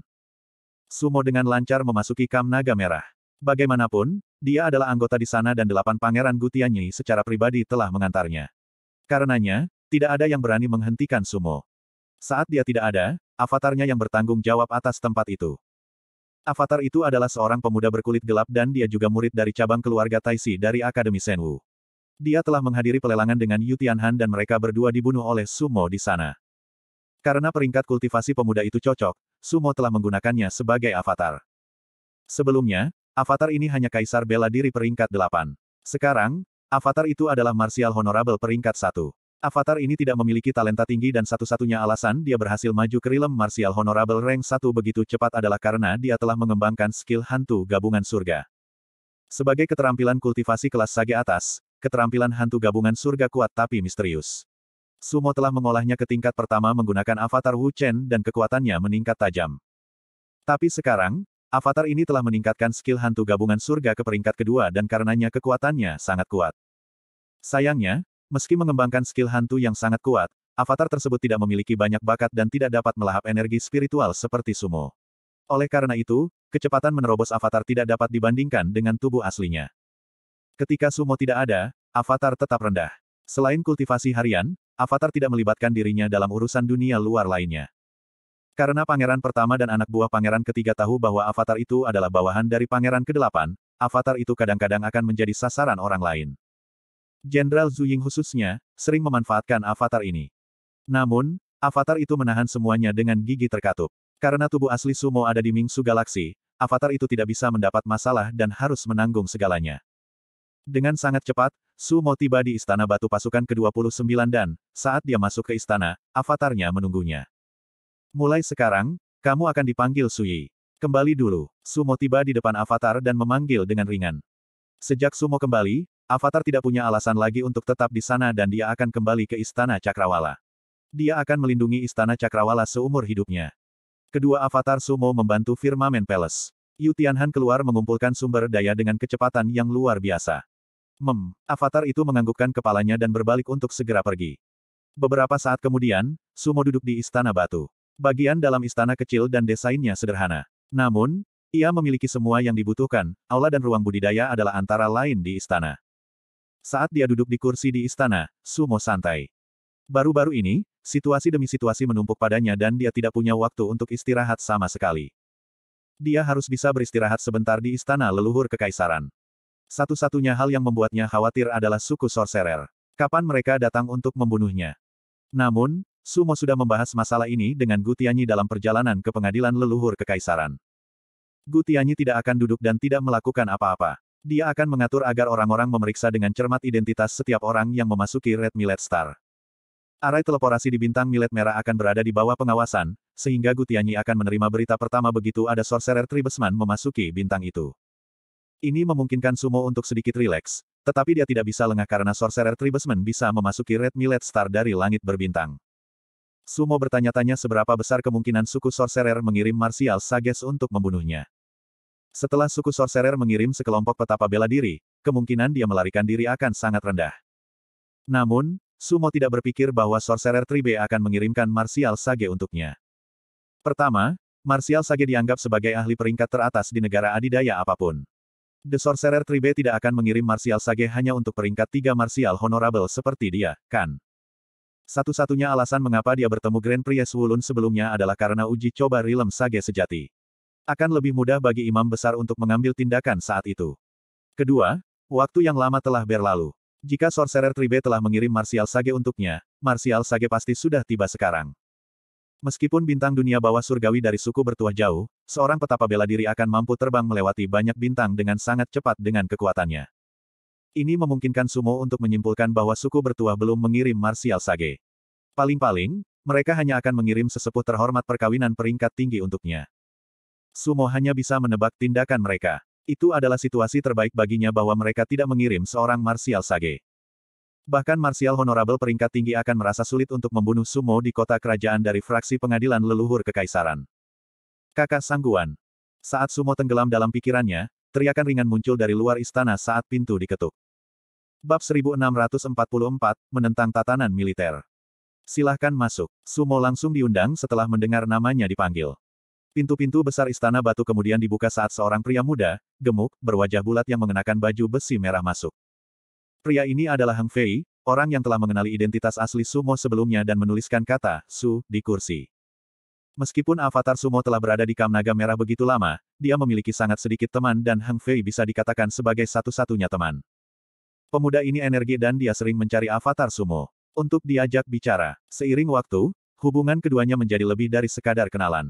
S1: Sumo dengan lancar memasuki Kam Naga Merah. Bagaimanapun, dia adalah anggota di sana dan delapan pangeran Gutianyi secara pribadi telah mengantarnya. Karenanya, tidak ada yang berani menghentikan Sumo. Saat dia tidak ada, avatarnya yang bertanggung jawab atas tempat itu. Avatar itu adalah seorang pemuda berkulit gelap dan dia juga murid dari cabang keluarga Taishi dari Akademi Senwu. Dia telah menghadiri pelelangan dengan Yu Tianhan dan mereka berdua dibunuh oleh Sumo di sana. Karena peringkat kultivasi pemuda itu cocok, Sumo telah menggunakannya sebagai avatar. Sebelumnya, avatar ini hanya kaisar bela diri peringkat 8. Sekarang, avatar itu adalah martial honorable peringkat 1. Avatar ini tidak memiliki talenta tinggi dan satu-satunya alasan dia berhasil maju ke realm martial honorable rank 1 begitu cepat adalah karena dia telah mengembangkan skill hantu gabungan surga. Sebagai keterampilan kultivasi kelas sage atas, keterampilan hantu gabungan surga kuat tapi misterius. Sumo telah mengolahnya ke tingkat pertama menggunakan avatar Wu Chen dan kekuatannya meningkat tajam. Tapi sekarang, avatar ini telah meningkatkan skill hantu gabungan surga ke peringkat kedua dan karenanya kekuatannya sangat kuat. Sayangnya, Meski mengembangkan skill hantu yang sangat kuat, avatar tersebut tidak memiliki banyak bakat dan tidak dapat melahap energi spiritual seperti sumo. Oleh karena itu, kecepatan menerobos avatar tidak dapat dibandingkan dengan tubuh aslinya. Ketika sumo tidak ada, avatar tetap rendah. Selain kultivasi harian, avatar tidak melibatkan dirinya dalam urusan dunia luar lainnya. Karena pangeran pertama dan anak buah pangeran ketiga tahu bahwa avatar itu adalah bawahan dari pangeran kedelapan, avatar itu kadang-kadang akan menjadi sasaran orang lain. Jenderal Zhu Ying khususnya, sering memanfaatkan avatar ini. Namun, avatar itu menahan semuanya dengan gigi terkatup. Karena tubuh asli Sumo ada di Mingsu Galaksi, avatar itu tidak bisa mendapat masalah dan harus menanggung segalanya. Dengan sangat cepat, Sumo tiba di Istana Batu Pasukan ke-29 dan, saat dia masuk ke istana, avatarnya menunggunya. Mulai sekarang, kamu akan dipanggil Sui. Kembali dulu, Sumo tiba di depan avatar dan memanggil dengan ringan. Sejak Sumo kembali, Avatar tidak punya alasan lagi untuk tetap di sana dan dia akan kembali ke Istana Cakrawala. Dia akan melindungi Istana Cakrawala seumur hidupnya. Kedua avatar sumo membantu Firmamen Palace. Yu Tianhan keluar mengumpulkan sumber daya dengan kecepatan yang luar biasa. Mem, avatar itu menganggukkan kepalanya dan berbalik untuk segera pergi. Beberapa saat kemudian, Sumo duduk di Istana Batu. Bagian dalam istana kecil dan desainnya sederhana. Namun, ia memiliki semua yang dibutuhkan, aula dan ruang budidaya adalah antara lain di istana. Saat dia duduk di kursi di istana, Sumo santai. Baru-baru ini, situasi demi situasi menumpuk padanya dan dia tidak punya waktu untuk istirahat sama sekali. Dia harus bisa beristirahat sebentar di istana leluhur kekaisaran. Satu-satunya hal yang membuatnya khawatir adalah suku sorcerer. Kapan mereka datang untuk membunuhnya? Namun, Sumo sudah membahas masalah ini dengan Gutianyi dalam perjalanan ke pengadilan leluhur kekaisaran. Gutianyi tidak akan duduk dan tidak melakukan apa-apa. Dia akan mengatur agar orang-orang memeriksa dengan cermat identitas setiap orang yang memasuki Red Millet Star. Arai teleporasi di bintang Millet merah akan berada di bawah pengawasan, sehingga Gutianyi akan menerima berita pertama begitu ada Sorcerer Tribesman memasuki bintang itu. Ini memungkinkan Sumo untuk sedikit rileks, tetapi dia tidak bisa lengah karena Sorcerer Tribesman bisa memasuki Red Millet Star dari langit berbintang. Sumo bertanya-tanya seberapa besar kemungkinan suku Sorcerer mengirim Martial Sages untuk membunuhnya. Setelah suku Sorcerer mengirim sekelompok petapa bela diri, kemungkinan dia melarikan diri akan sangat rendah. Namun, Sumo tidak berpikir bahwa Sorcerer Tribe akan mengirimkan Martial Sage untuknya. Pertama, Martial Sage dianggap sebagai ahli peringkat teratas di negara adidaya apapun. The Sorcerer Tribe tidak akan mengirim Martial Sage hanya untuk peringkat tiga Martial Honorable seperti dia, kan? Satu-satunya alasan mengapa dia bertemu Grand Prix Wulun sebelumnya adalah karena uji coba rilem Sage sejati. Akan lebih mudah bagi imam besar untuk mengambil tindakan saat itu. Kedua, waktu yang lama telah berlalu. Jika Sorcerer Tribe telah mengirim Martial Sage untuknya, Martial Sage pasti sudah tiba sekarang. Meskipun bintang dunia bawah surgawi dari suku bertuah jauh, seorang petapa bela diri akan mampu terbang melewati banyak bintang dengan sangat cepat dengan kekuatannya. Ini memungkinkan Sumo untuk menyimpulkan bahwa suku bertuah belum mengirim Martial Sage. Paling-paling, mereka hanya akan mengirim sesepuh terhormat perkawinan peringkat tinggi untuknya. Sumo hanya bisa menebak tindakan mereka. Itu adalah situasi terbaik baginya bahwa mereka tidak mengirim seorang Martial Sage. Bahkan Martial Honorable peringkat tinggi akan merasa sulit untuk membunuh Sumo di kota kerajaan dari fraksi pengadilan leluhur kekaisaran. Kakak Sangguan. Saat Sumo tenggelam dalam pikirannya, teriakan ringan muncul dari luar istana saat pintu diketuk. Bab 1644, Menentang Tatanan Militer. Silahkan masuk. Sumo langsung diundang setelah mendengar namanya dipanggil. Pintu-pintu besar istana batu kemudian dibuka saat seorang pria muda, gemuk, berwajah bulat yang mengenakan baju besi merah masuk. Pria ini adalah Heng Fei, orang yang telah mengenali identitas asli Sumo sebelumnya dan menuliskan kata, Su, di kursi. Meskipun avatar Sumo telah berada di Kam Naga Merah begitu lama, dia memiliki sangat sedikit teman dan Heng Fei bisa dikatakan sebagai satu-satunya teman. Pemuda ini energi dan dia sering mencari avatar Sumo. Untuk diajak bicara, seiring waktu, hubungan keduanya menjadi lebih dari sekadar kenalan.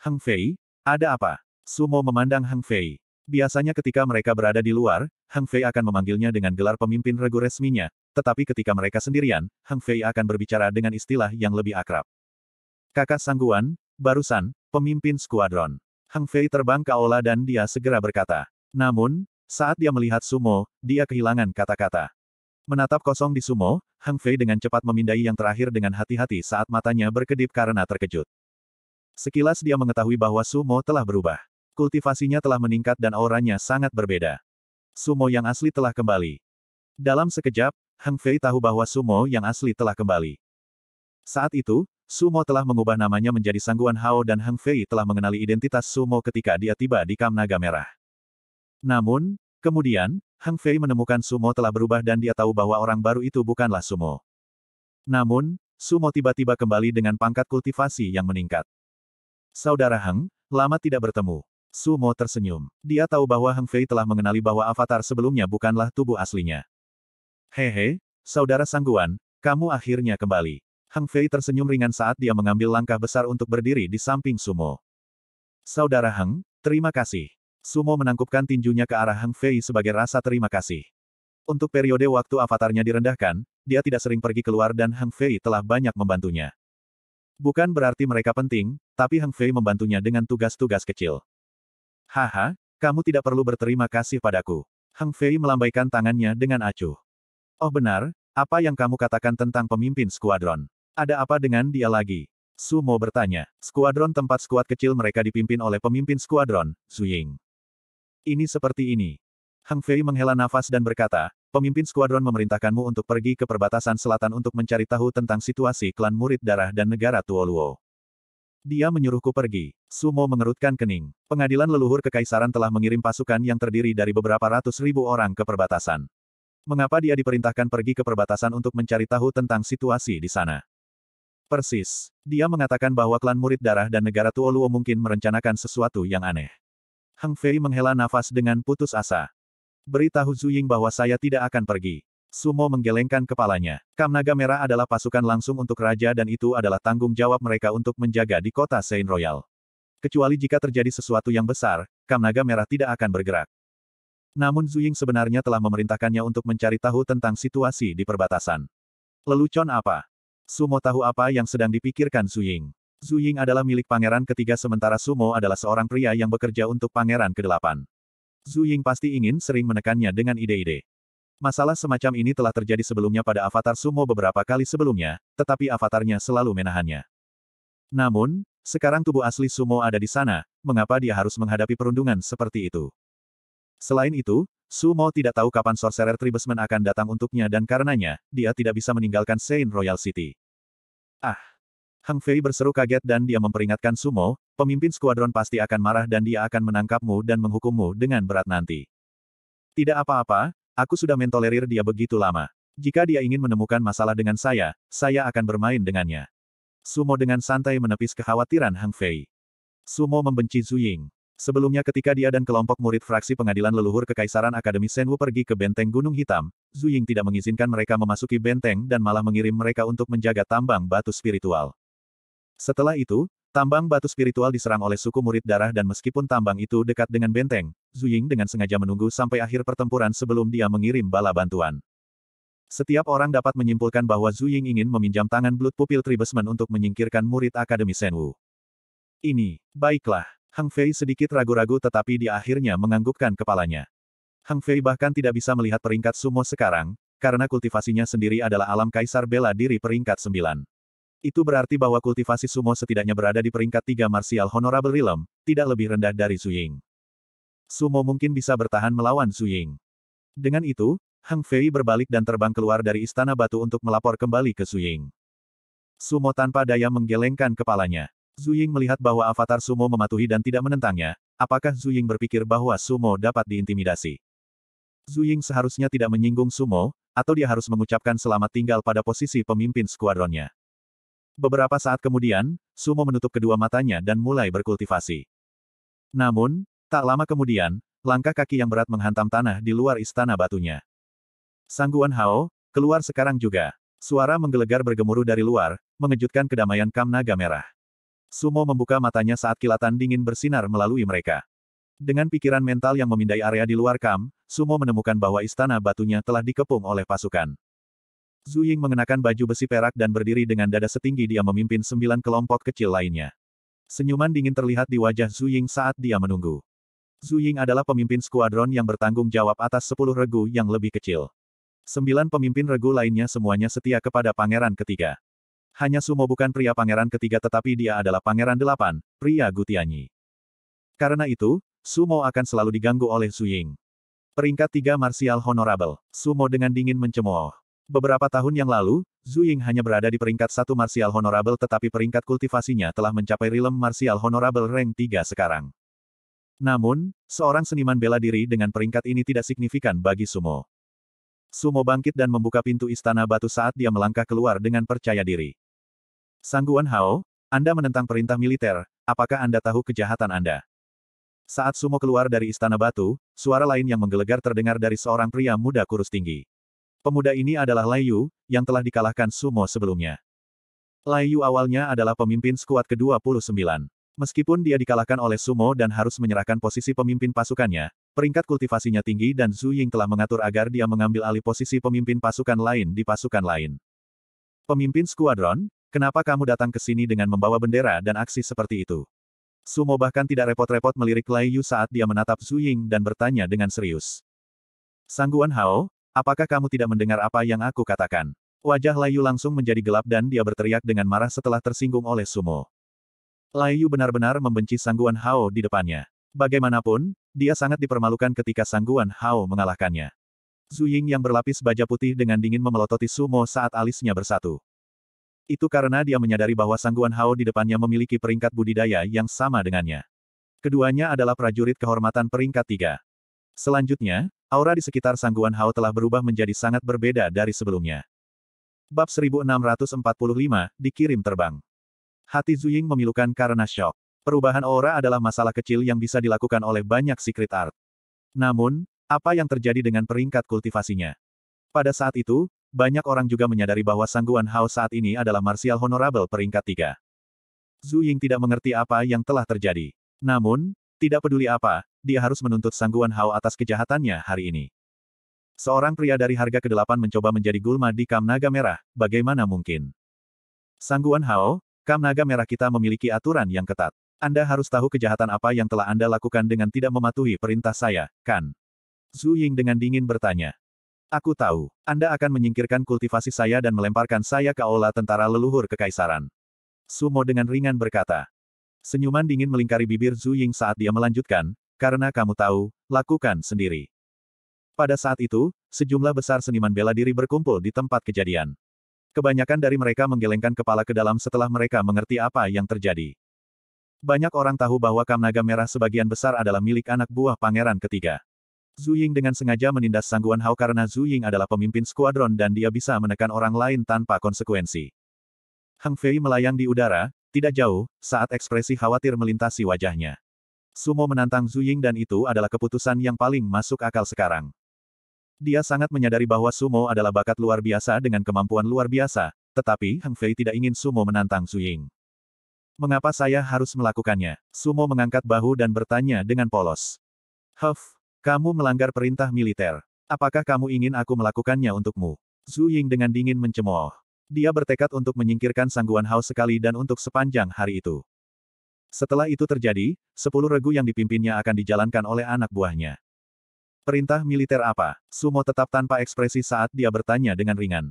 S1: Hang Fei, ada apa? Sumo memandang Hang Fei. Biasanya ketika mereka berada di luar, Hang Fei akan memanggilnya dengan gelar pemimpin regu resminya, tetapi ketika mereka sendirian, Hang Fei akan berbicara dengan istilah yang lebih akrab. Kakak Sangguan, barusan, pemimpin skuadron. Hang Fei terbang ke aula dan dia segera berkata. Namun, saat dia melihat Sumo, dia kehilangan kata-kata. Menatap kosong di Sumo, Hang Fei dengan cepat memindai yang terakhir dengan hati-hati saat matanya berkedip karena terkejut. Sekilas dia mengetahui bahwa Sumo telah berubah. Kultivasinya telah meningkat dan auranya sangat berbeda. Sumo yang asli telah kembali. Dalam sekejap, Heng Fei tahu bahwa Sumo yang asli telah kembali. Saat itu, Sumo telah mengubah namanya menjadi Sangguan Hao dan Heng Fei telah mengenali identitas Sumo ketika dia tiba di Kam Naga Merah. Namun, kemudian, Heng Fei menemukan Sumo telah berubah dan dia tahu bahwa orang baru itu bukanlah Sumo. Namun, Sumo tiba-tiba kembali dengan pangkat kultivasi yang meningkat. Saudara Hang, lama tidak bertemu. Sumo tersenyum. Dia tahu bahwa Hang Fei telah mengenali bahwa avatar sebelumnya bukanlah tubuh aslinya. Hehe, saudara Sangguan, kamu akhirnya kembali. Hang Fei tersenyum ringan saat dia mengambil langkah besar untuk berdiri di samping Sumo. Saudara Hang, terima kasih. Sumo menangkupkan tinjunya ke arah Hang Fei sebagai rasa terima kasih. Untuk periode waktu avatarnya direndahkan, dia tidak sering pergi keluar dan Hang Fei telah banyak membantunya. Bukan berarti mereka penting, tapi Heng Fei membantunya dengan tugas-tugas kecil. Haha, kamu tidak perlu berterima kasih padaku. Heng Fei melambaikan tangannya dengan acuh. Oh benar, apa yang kamu katakan tentang pemimpin skuadron? Ada apa dengan dia lagi? Su Sumo bertanya. Skuadron tempat skuad kecil mereka dipimpin oleh pemimpin skuadron, Ying. Ini seperti ini. Heng Fei menghela nafas dan berkata, pemimpin skuadron memerintahkanmu untuk pergi ke perbatasan selatan untuk mencari tahu tentang situasi klan murid darah dan negara Tuoluo. Dia menyuruhku pergi. Sumo mengerutkan kening. Pengadilan leluhur kekaisaran telah mengirim pasukan yang terdiri dari beberapa ratus ribu orang ke perbatasan. Mengapa dia diperintahkan pergi ke perbatasan untuk mencari tahu tentang situasi di sana? Persis. Dia mengatakan bahwa klan murid darah dan negara Tuoluo mungkin merencanakan sesuatu yang aneh. Hang Fei menghela nafas dengan putus asa. Beritahu Zuying bahwa saya tidak akan pergi. Sumo menggelengkan kepalanya. Kamnaga Merah adalah pasukan langsung untuk raja dan itu adalah tanggung jawab mereka untuk menjaga di kota Saint Royal. Kecuali jika terjadi sesuatu yang besar, Kamnaga Merah tidak akan bergerak. Namun Zuying sebenarnya telah memerintahkannya untuk mencari tahu tentang situasi di perbatasan. Lelucon apa? Sumo tahu apa yang sedang dipikirkan Zuying. Zuying adalah milik pangeran ketiga sementara Sumo adalah seorang pria yang bekerja untuk pangeran Kedelapan. 8 Zuying pasti ingin sering menekannya dengan ide-ide. Masalah semacam ini telah terjadi sebelumnya pada avatar sumo beberapa kali sebelumnya, tetapi avatarnya selalu menahannya. Namun, sekarang tubuh asli sumo ada di sana, mengapa dia harus menghadapi perundungan seperti itu? Selain itu, Sumo tidak tahu kapan Sorcerer Tribesman akan datang untuknya dan karenanya, dia tidak bisa meninggalkan Saint Royal City. Ah! Hang Fei berseru kaget dan dia memperingatkan Sumo, pemimpin skuadron pasti akan marah dan dia akan menangkapmu dan menghukummu dengan berat nanti. Tidak apa-apa, Aku sudah mentolerir dia begitu lama. Jika dia ingin menemukan masalah dengan saya, saya akan bermain dengannya. Sumo dengan santai menepis kekhawatiran Hang Fei. Sumo membenci Zhu Ying. Sebelumnya ketika dia dan kelompok murid fraksi pengadilan leluhur Kekaisaran Akademi Senwu pergi ke Benteng Gunung Hitam, Zhu Ying tidak mengizinkan mereka memasuki benteng dan malah mengirim mereka untuk menjaga tambang batu spiritual. Setelah itu, Tambang batu spiritual diserang oleh suku murid darah dan meskipun tambang itu dekat dengan benteng, Ying dengan sengaja menunggu sampai akhir pertempuran sebelum dia mengirim bala bantuan. Setiap orang dapat menyimpulkan bahwa Zhu Ying ingin meminjam tangan Blood Pupil Tribesman untuk menyingkirkan murid Akademi Senwu. Ini, baiklah. Hang Fei sedikit ragu-ragu tetapi dia akhirnya menganggukkan kepalanya. Hang Fei bahkan tidak bisa melihat peringkat sumo sekarang, karena kultivasinya sendiri adalah alam kaisar bela diri peringkat 9. Itu berarti bahwa kultivasi sumo setidaknya berada di peringkat tiga martial honorable realm, tidak lebih rendah dari Ying. Sumo mungkin bisa bertahan melawan Ying. Dengan itu, Hang Fei berbalik dan terbang keluar dari Istana Batu untuk melapor kembali ke Ying. Sumo tanpa daya menggelengkan kepalanya. Ying melihat bahwa avatar Sumo mematuhi dan tidak menentangnya, apakah Ying berpikir bahwa Sumo dapat diintimidasi? Ying seharusnya tidak menyinggung Sumo, atau dia harus mengucapkan selamat tinggal pada posisi pemimpin skuadronnya. Beberapa saat kemudian, Sumo menutup kedua matanya dan mulai berkultivasi. Namun, tak lama kemudian, langkah kaki yang berat menghantam tanah di luar istana batunya. Sangguan Hao, keluar sekarang juga. Suara menggelegar bergemuruh dari luar, mengejutkan kedamaian Kam Naga Merah. Sumo membuka matanya saat kilatan dingin bersinar melalui mereka. Dengan pikiran mental yang memindai area di luar Kam, Sumo menemukan bahwa istana batunya telah dikepung oleh pasukan. Zhu Ying mengenakan baju besi perak dan berdiri dengan dada setinggi dia memimpin sembilan kelompok kecil lainnya. Senyuman dingin terlihat di wajah Zhu Ying saat dia menunggu. Zhu Ying adalah pemimpin skuadron yang bertanggung jawab atas sepuluh regu yang lebih kecil. Sembilan pemimpin regu lainnya semuanya setia kepada pangeran ketiga. Hanya Sumo bukan pria pangeran ketiga tetapi dia adalah pangeran delapan, pria Gutianyi. Karena itu, Sumo akan selalu diganggu oleh Zhu Ying. Peringkat tiga Martial Honorable, Sumo dengan dingin mencemooh. Beberapa tahun yang lalu, Zhu Ying hanya berada di peringkat satu martial honorable tetapi peringkat kultivasinya telah mencapai realm martial honorable rank 3 sekarang. Namun, seorang seniman bela diri dengan peringkat ini tidak signifikan bagi Sumo. Sumo bangkit dan membuka pintu istana batu saat dia melangkah keluar dengan percaya diri. Sangguan Hao, Anda menentang perintah militer, apakah Anda tahu kejahatan Anda? Saat Sumo keluar dari istana batu, suara lain yang menggelegar terdengar dari seorang pria muda kurus tinggi. Pemuda ini adalah Lai Yu, yang telah dikalahkan Sumo sebelumnya. Lai Yu awalnya adalah pemimpin skuad ke-29. Meskipun dia dikalahkan oleh Sumo dan harus menyerahkan posisi pemimpin pasukannya, peringkat kultivasinya tinggi dan Zhu Ying telah mengatur agar dia mengambil alih posisi pemimpin pasukan lain di pasukan lain. Pemimpin skuadron, kenapa kamu datang ke sini dengan membawa bendera dan aksi seperti itu? Sumo bahkan tidak repot-repot melirik Lai Yu saat dia menatap Zhu Ying dan bertanya dengan serius. Sangguan Hao, Apakah kamu tidak mendengar apa yang aku katakan? Wajah Layu langsung menjadi gelap dan dia berteriak dengan marah setelah tersinggung oleh Sumo. Layu benar-benar membenci Sangguan Hao di depannya. Bagaimanapun, dia sangat dipermalukan ketika Sangguan Hao mengalahkannya. Zuying yang berlapis baja putih dengan dingin memelototi Sumo saat alisnya bersatu. Itu karena dia menyadari bahwa Sangguan Hao di depannya memiliki peringkat budidaya yang sama dengannya. Keduanya adalah prajurit kehormatan peringkat tiga. Selanjutnya, Aura di sekitar sangguan Hao telah berubah menjadi sangat berbeda dari sebelumnya. Bab 1645, dikirim terbang. Hati Zuying memilukan karena shock. Perubahan aura adalah masalah kecil yang bisa dilakukan oleh banyak secret art. Namun, apa yang terjadi dengan peringkat kultivasinya? Pada saat itu, banyak orang juga menyadari bahwa sangguan Hao saat ini adalah martial honorable peringkat 3. Zuying tidak mengerti apa yang telah terjadi. Namun, tidak peduli apa, dia harus menuntut Sangguan Hao atas kejahatannya hari ini. Seorang pria dari harga ke kedelapan mencoba menjadi gulma di Kam Naga Merah, bagaimana mungkin? Sangguan Hao, Kam Naga Merah kita memiliki aturan yang ketat. Anda harus tahu kejahatan apa yang telah Anda lakukan dengan tidak mematuhi perintah saya, kan? Zhu Ying dengan dingin bertanya. Aku tahu, Anda akan menyingkirkan kultivasi saya dan melemparkan saya ke aula tentara leluhur kekaisaran. Sumo dengan ringan berkata. Senyuman dingin melingkari bibir Zhu Ying saat dia melanjutkan, karena kamu tahu, lakukan sendiri. Pada saat itu, sejumlah besar seniman bela diri berkumpul di tempat kejadian. Kebanyakan dari mereka menggelengkan kepala ke dalam setelah mereka mengerti apa yang terjadi. Banyak orang tahu bahwa Kamnaga Merah sebagian besar adalah milik anak buah pangeran ketiga. Zhu Ying dengan sengaja menindas sangguan Hao karena Zhu Ying adalah pemimpin skuadron dan dia bisa menekan orang lain tanpa konsekuensi. Hang Fei melayang di udara, tidak jauh, saat ekspresi khawatir melintasi wajahnya. Sumo menantang Ying dan itu adalah keputusan yang paling masuk akal sekarang. Dia sangat menyadari bahwa Sumo adalah bakat luar biasa dengan kemampuan luar biasa, tetapi Hang Fei tidak ingin Sumo menantang Ying. Mengapa saya harus melakukannya? Sumo mengangkat bahu dan bertanya dengan polos. Huff, kamu melanggar perintah militer. Apakah kamu ingin aku melakukannya untukmu? Ying dengan dingin mencemooh. Dia bertekad untuk menyingkirkan sangguan Hao sekali dan untuk sepanjang hari itu. Setelah itu terjadi, sepuluh regu yang dipimpinnya akan dijalankan oleh anak buahnya. Perintah militer apa? Sumo tetap tanpa ekspresi saat dia bertanya dengan ringan.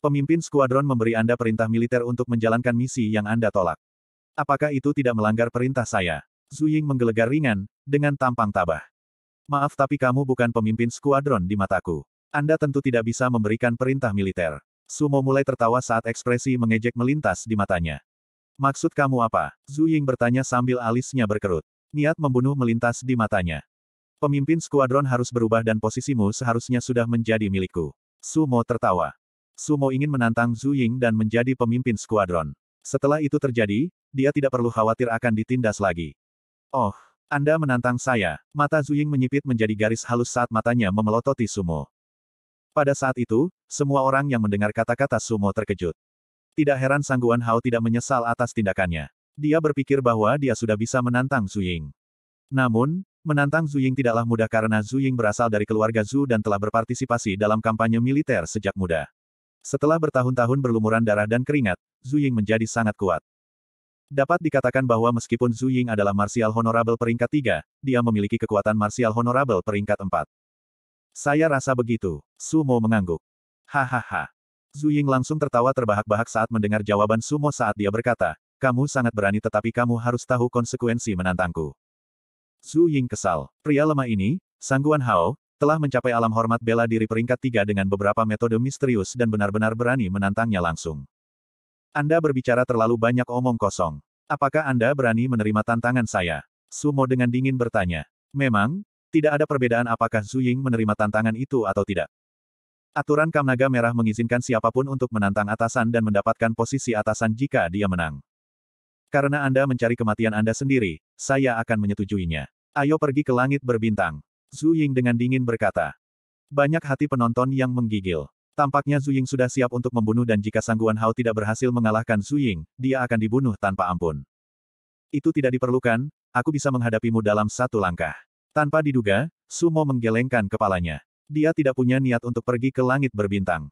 S1: Pemimpin skuadron memberi Anda perintah militer untuk menjalankan misi yang Anda tolak. Apakah itu tidak melanggar perintah saya? Zuying menggelegar ringan, dengan tampang tabah. Maaf tapi kamu bukan pemimpin skuadron di mataku. Anda tentu tidak bisa memberikan perintah militer. Sumo mulai tertawa saat ekspresi mengejek melintas di matanya. Maksud kamu apa? Zhu Ying bertanya sambil alisnya berkerut. Niat membunuh melintas di matanya. Pemimpin skuadron harus berubah dan posisimu seharusnya sudah menjadi milikku. Sumo tertawa. Sumo ingin menantang Zhu Ying dan menjadi pemimpin skuadron. Setelah itu terjadi, dia tidak perlu khawatir akan ditindas lagi. Oh, Anda menantang saya. Mata Zhu Ying menyipit menjadi garis halus saat matanya memelototi Sumo. Pada saat itu, semua orang yang mendengar kata-kata Sumo terkejut. Tidak heran Sangguan Hao tidak menyesal atas tindakannya. Dia berpikir bahwa dia sudah bisa menantang Ying. Namun, menantang Ying tidaklah mudah karena Ying berasal dari keluarga Zhu dan telah berpartisipasi dalam kampanye militer sejak muda. Setelah bertahun-tahun berlumuran darah dan keringat, Ying menjadi sangat kuat. Dapat dikatakan bahwa meskipun Ying adalah martial honorable peringkat 3, dia memiliki kekuatan martial honorable peringkat 4. Saya rasa begitu. Sumo mengangguk. Hahaha. Ying langsung tertawa terbahak-bahak saat mendengar jawaban Sumo saat dia berkata, kamu sangat berani tetapi kamu harus tahu konsekuensi menantangku. Zhu Ying kesal. Pria lemah ini, Sangguan Hao, telah mencapai alam hormat bela diri peringkat tiga dengan beberapa metode misterius dan benar-benar berani menantangnya langsung. Anda berbicara terlalu banyak omong kosong. Apakah Anda berani menerima tantangan saya? Sumo dengan dingin bertanya. Memang, tidak ada perbedaan apakah Zhu Ying menerima tantangan itu atau tidak. Aturan Kamnaga Merah mengizinkan siapapun untuk menantang atasan dan mendapatkan posisi atasan jika dia menang. Karena Anda mencari kematian Anda sendiri, saya akan menyetujuinya. Ayo pergi ke langit berbintang. Zhu Ying dengan dingin berkata. Banyak hati penonton yang menggigil. Tampaknya Zhu Ying sudah siap untuk membunuh dan jika Sangguan Hao tidak berhasil mengalahkan Zhu Ying, dia akan dibunuh tanpa ampun. Itu tidak diperlukan, aku bisa menghadapimu dalam satu langkah. Tanpa diduga, Sumo menggelengkan kepalanya. Dia tidak punya niat untuk pergi ke langit berbintang.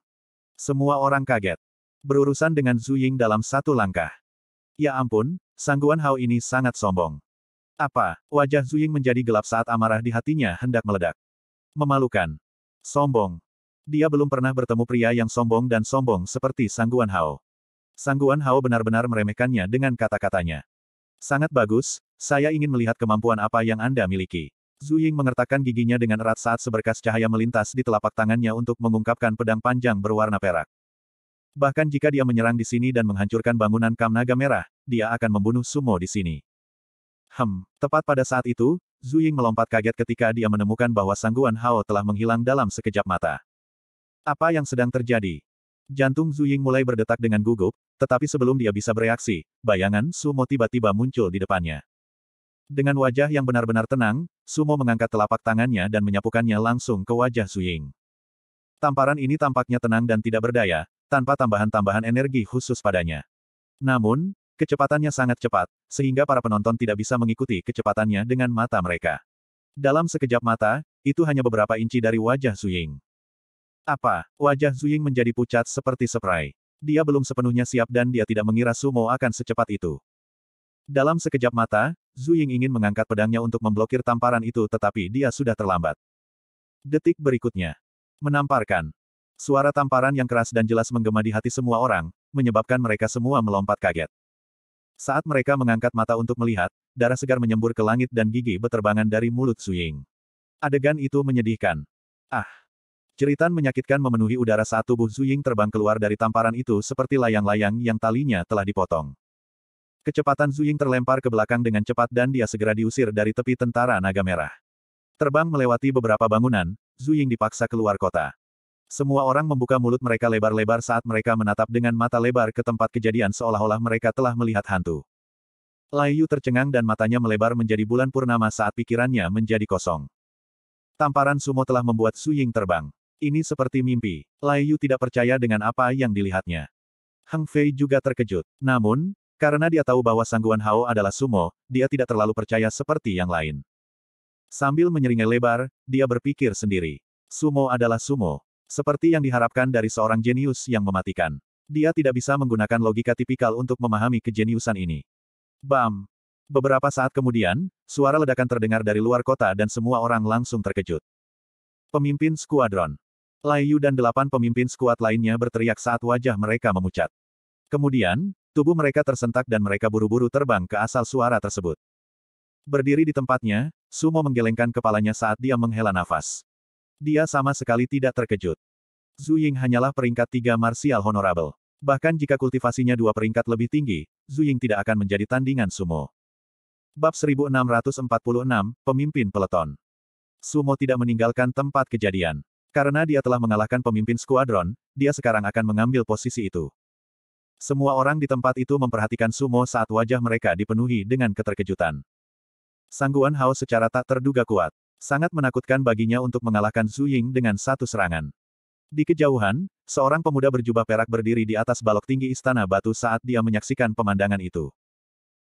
S1: Semua orang kaget. Berurusan dengan Zhu Ying dalam satu langkah. Ya ampun, sangguan Hao ini sangat sombong. Apa, wajah Zhu Ying menjadi gelap saat amarah di hatinya hendak meledak. Memalukan. Sombong. Dia belum pernah bertemu pria yang sombong dan sombong seperti sangguan Hao. Sangguan Hao benar-benar meremehkannya dengan kata-katanya. Sangat bagus, saya ingin melihat kemampuan apa yang Anda miliki. Zhu Ying mengertakkan giginya dengan erat saat seberkas cahaya melintas di telapak tangannya untuk mengungkapkan pedang panjang berwarna perak. Bahkan jika dia menyerang di sini dan menghancurkan bangunan Kam Naga Merah, dia akan membunuh Sumo di sini. Hem, tepat pada saat itu, Zhu Ying melompat kaget ketika dia menemukan bahwa sangguan Hao telah menghilang dalam sekejap mata. Apa yang sedang terjadi? Jantung Zhu Ying mulai berdetak dengan gugup, tetapi sebelum dia bisa bereaksi, bayangan Sumo tiba-tiba muncul di depannya. Dengan wajah yang benar-benar tenang, Sumo mengangkat telapak tangannya dan menyapukannya langsung ke wajah Suying. Tamparan ini tampaknya tenang dan tidak berdaya, tanpa tambahan-tambahan energi khusus padanya. Namun, kecepatannya sangat cepat, sehingga para penonton tidak bisa mengikuti kecepatannya dengan mata mereka. Dalam sekejap mata, itu hanya beberapa inci dari wajah Suying. Apa? Wajah Zuying menjadi pucat seperti seprai. Dia belum sepenuhnya siap dan dia tidak mengira Sumo akan secepat itu. Dalam sekejap mata, Zhu Ying ingin mengangkat pedangnya untuk memblokir tamparan itu tetapi dia sudah terlambat. Detik berikutnya. Menamparkan. Suara tamparan yang keras dan jelas menggema di hati semua orang, menyebabkan mereka semua melompat kaget. Saat mereka mengangkat mata untuk melihat, darah segar menyembur ke langit dan gigi beterbangan dari mulut Zhu Ying. Adegan itu menyedihkan. Ah! Ceritan menyakitkan memenuhi udara saat tubuh Zhu Ying terbang keluar dari tamparan itu seperti layang-layang yang talinya telah dipotong. Kecepatan Zuying terlempar ke belakang dengan cepat dan dia segera diusir dari tepi tentara naga merah. Terbang melewati beberapa bangunan, Zuying dipaksa keluar kota. Semua orang membuka mulut mereka lebar-lebar saat mereka menatap dengan mata lebar ke tempat kejadian seolah-olah mereka telah melihat hantu. Lai Yu tercengang dan matanya melebar menjadi bulan purnama saat pikirannya menjadi kosong. Tamparan sumo telah membuat Su terbang. Ini seperti mimpi. Lai Yu tidak percaya dengan apa yang dilihatnya. Hang Fei juga terkejut. Namun, karena dia tahu bahwa Sangguan Hao adalah sumo, dia tidak terlalu percaya seperti yang lain. Sambil menyeringai lebar, dia berpikir sendiri. Sumo adalah sumo. Seperti yang diharapkan dari seorang jenius yang mematikan. Dia tidak bisa menggunakan logika tipikal untuk memahami kejeniusan ini. Bam! Beberapa saat kemudian, suara ledakan terdengar dari luar kota dan semua orang langsung terkejut. Pemimpin skuadron. Lai Yu dan delapan pemimpin skuad lainnya berteriak saat wajah mereka memucat. Kemudian, Tubuh mereka tersentak dan mereka buru-buru terbang ke asal suara tersebut. Berdiri di tempatnya, Sumo menggelengkan kepalanya saat dia menghela nafas. Dia sama sekali tidak terkejut. Zhu Ying hanyalah peringkat tiga martial honorable. Bahkan jika kultivasinya dua peringkat lebih tinggi, Zhu Ying tidak akan menjadi tandingan sumo. Bab 1646, Pemimpin Peleton Sumo tidak meninggalkan tempat kejadian. Karena dia telah mengalahkan pemimpin skuadron, dia sekarang akan mengambil posisi itu. Semua orang di tempat itu memperhatikan Sumo saat wajah mereka dipenuhi dengan keterkejutan. Sangguan Hao secara tak terduga kuat. Sangat menakutkan baginya untuk mengalahkan Zhu Ying dengan satu serangan. Di kejauhan, seorang pemuda berjubah perak berdiri di atas balok tinggi istana batu saat dia menyaksikan pemandangan itu.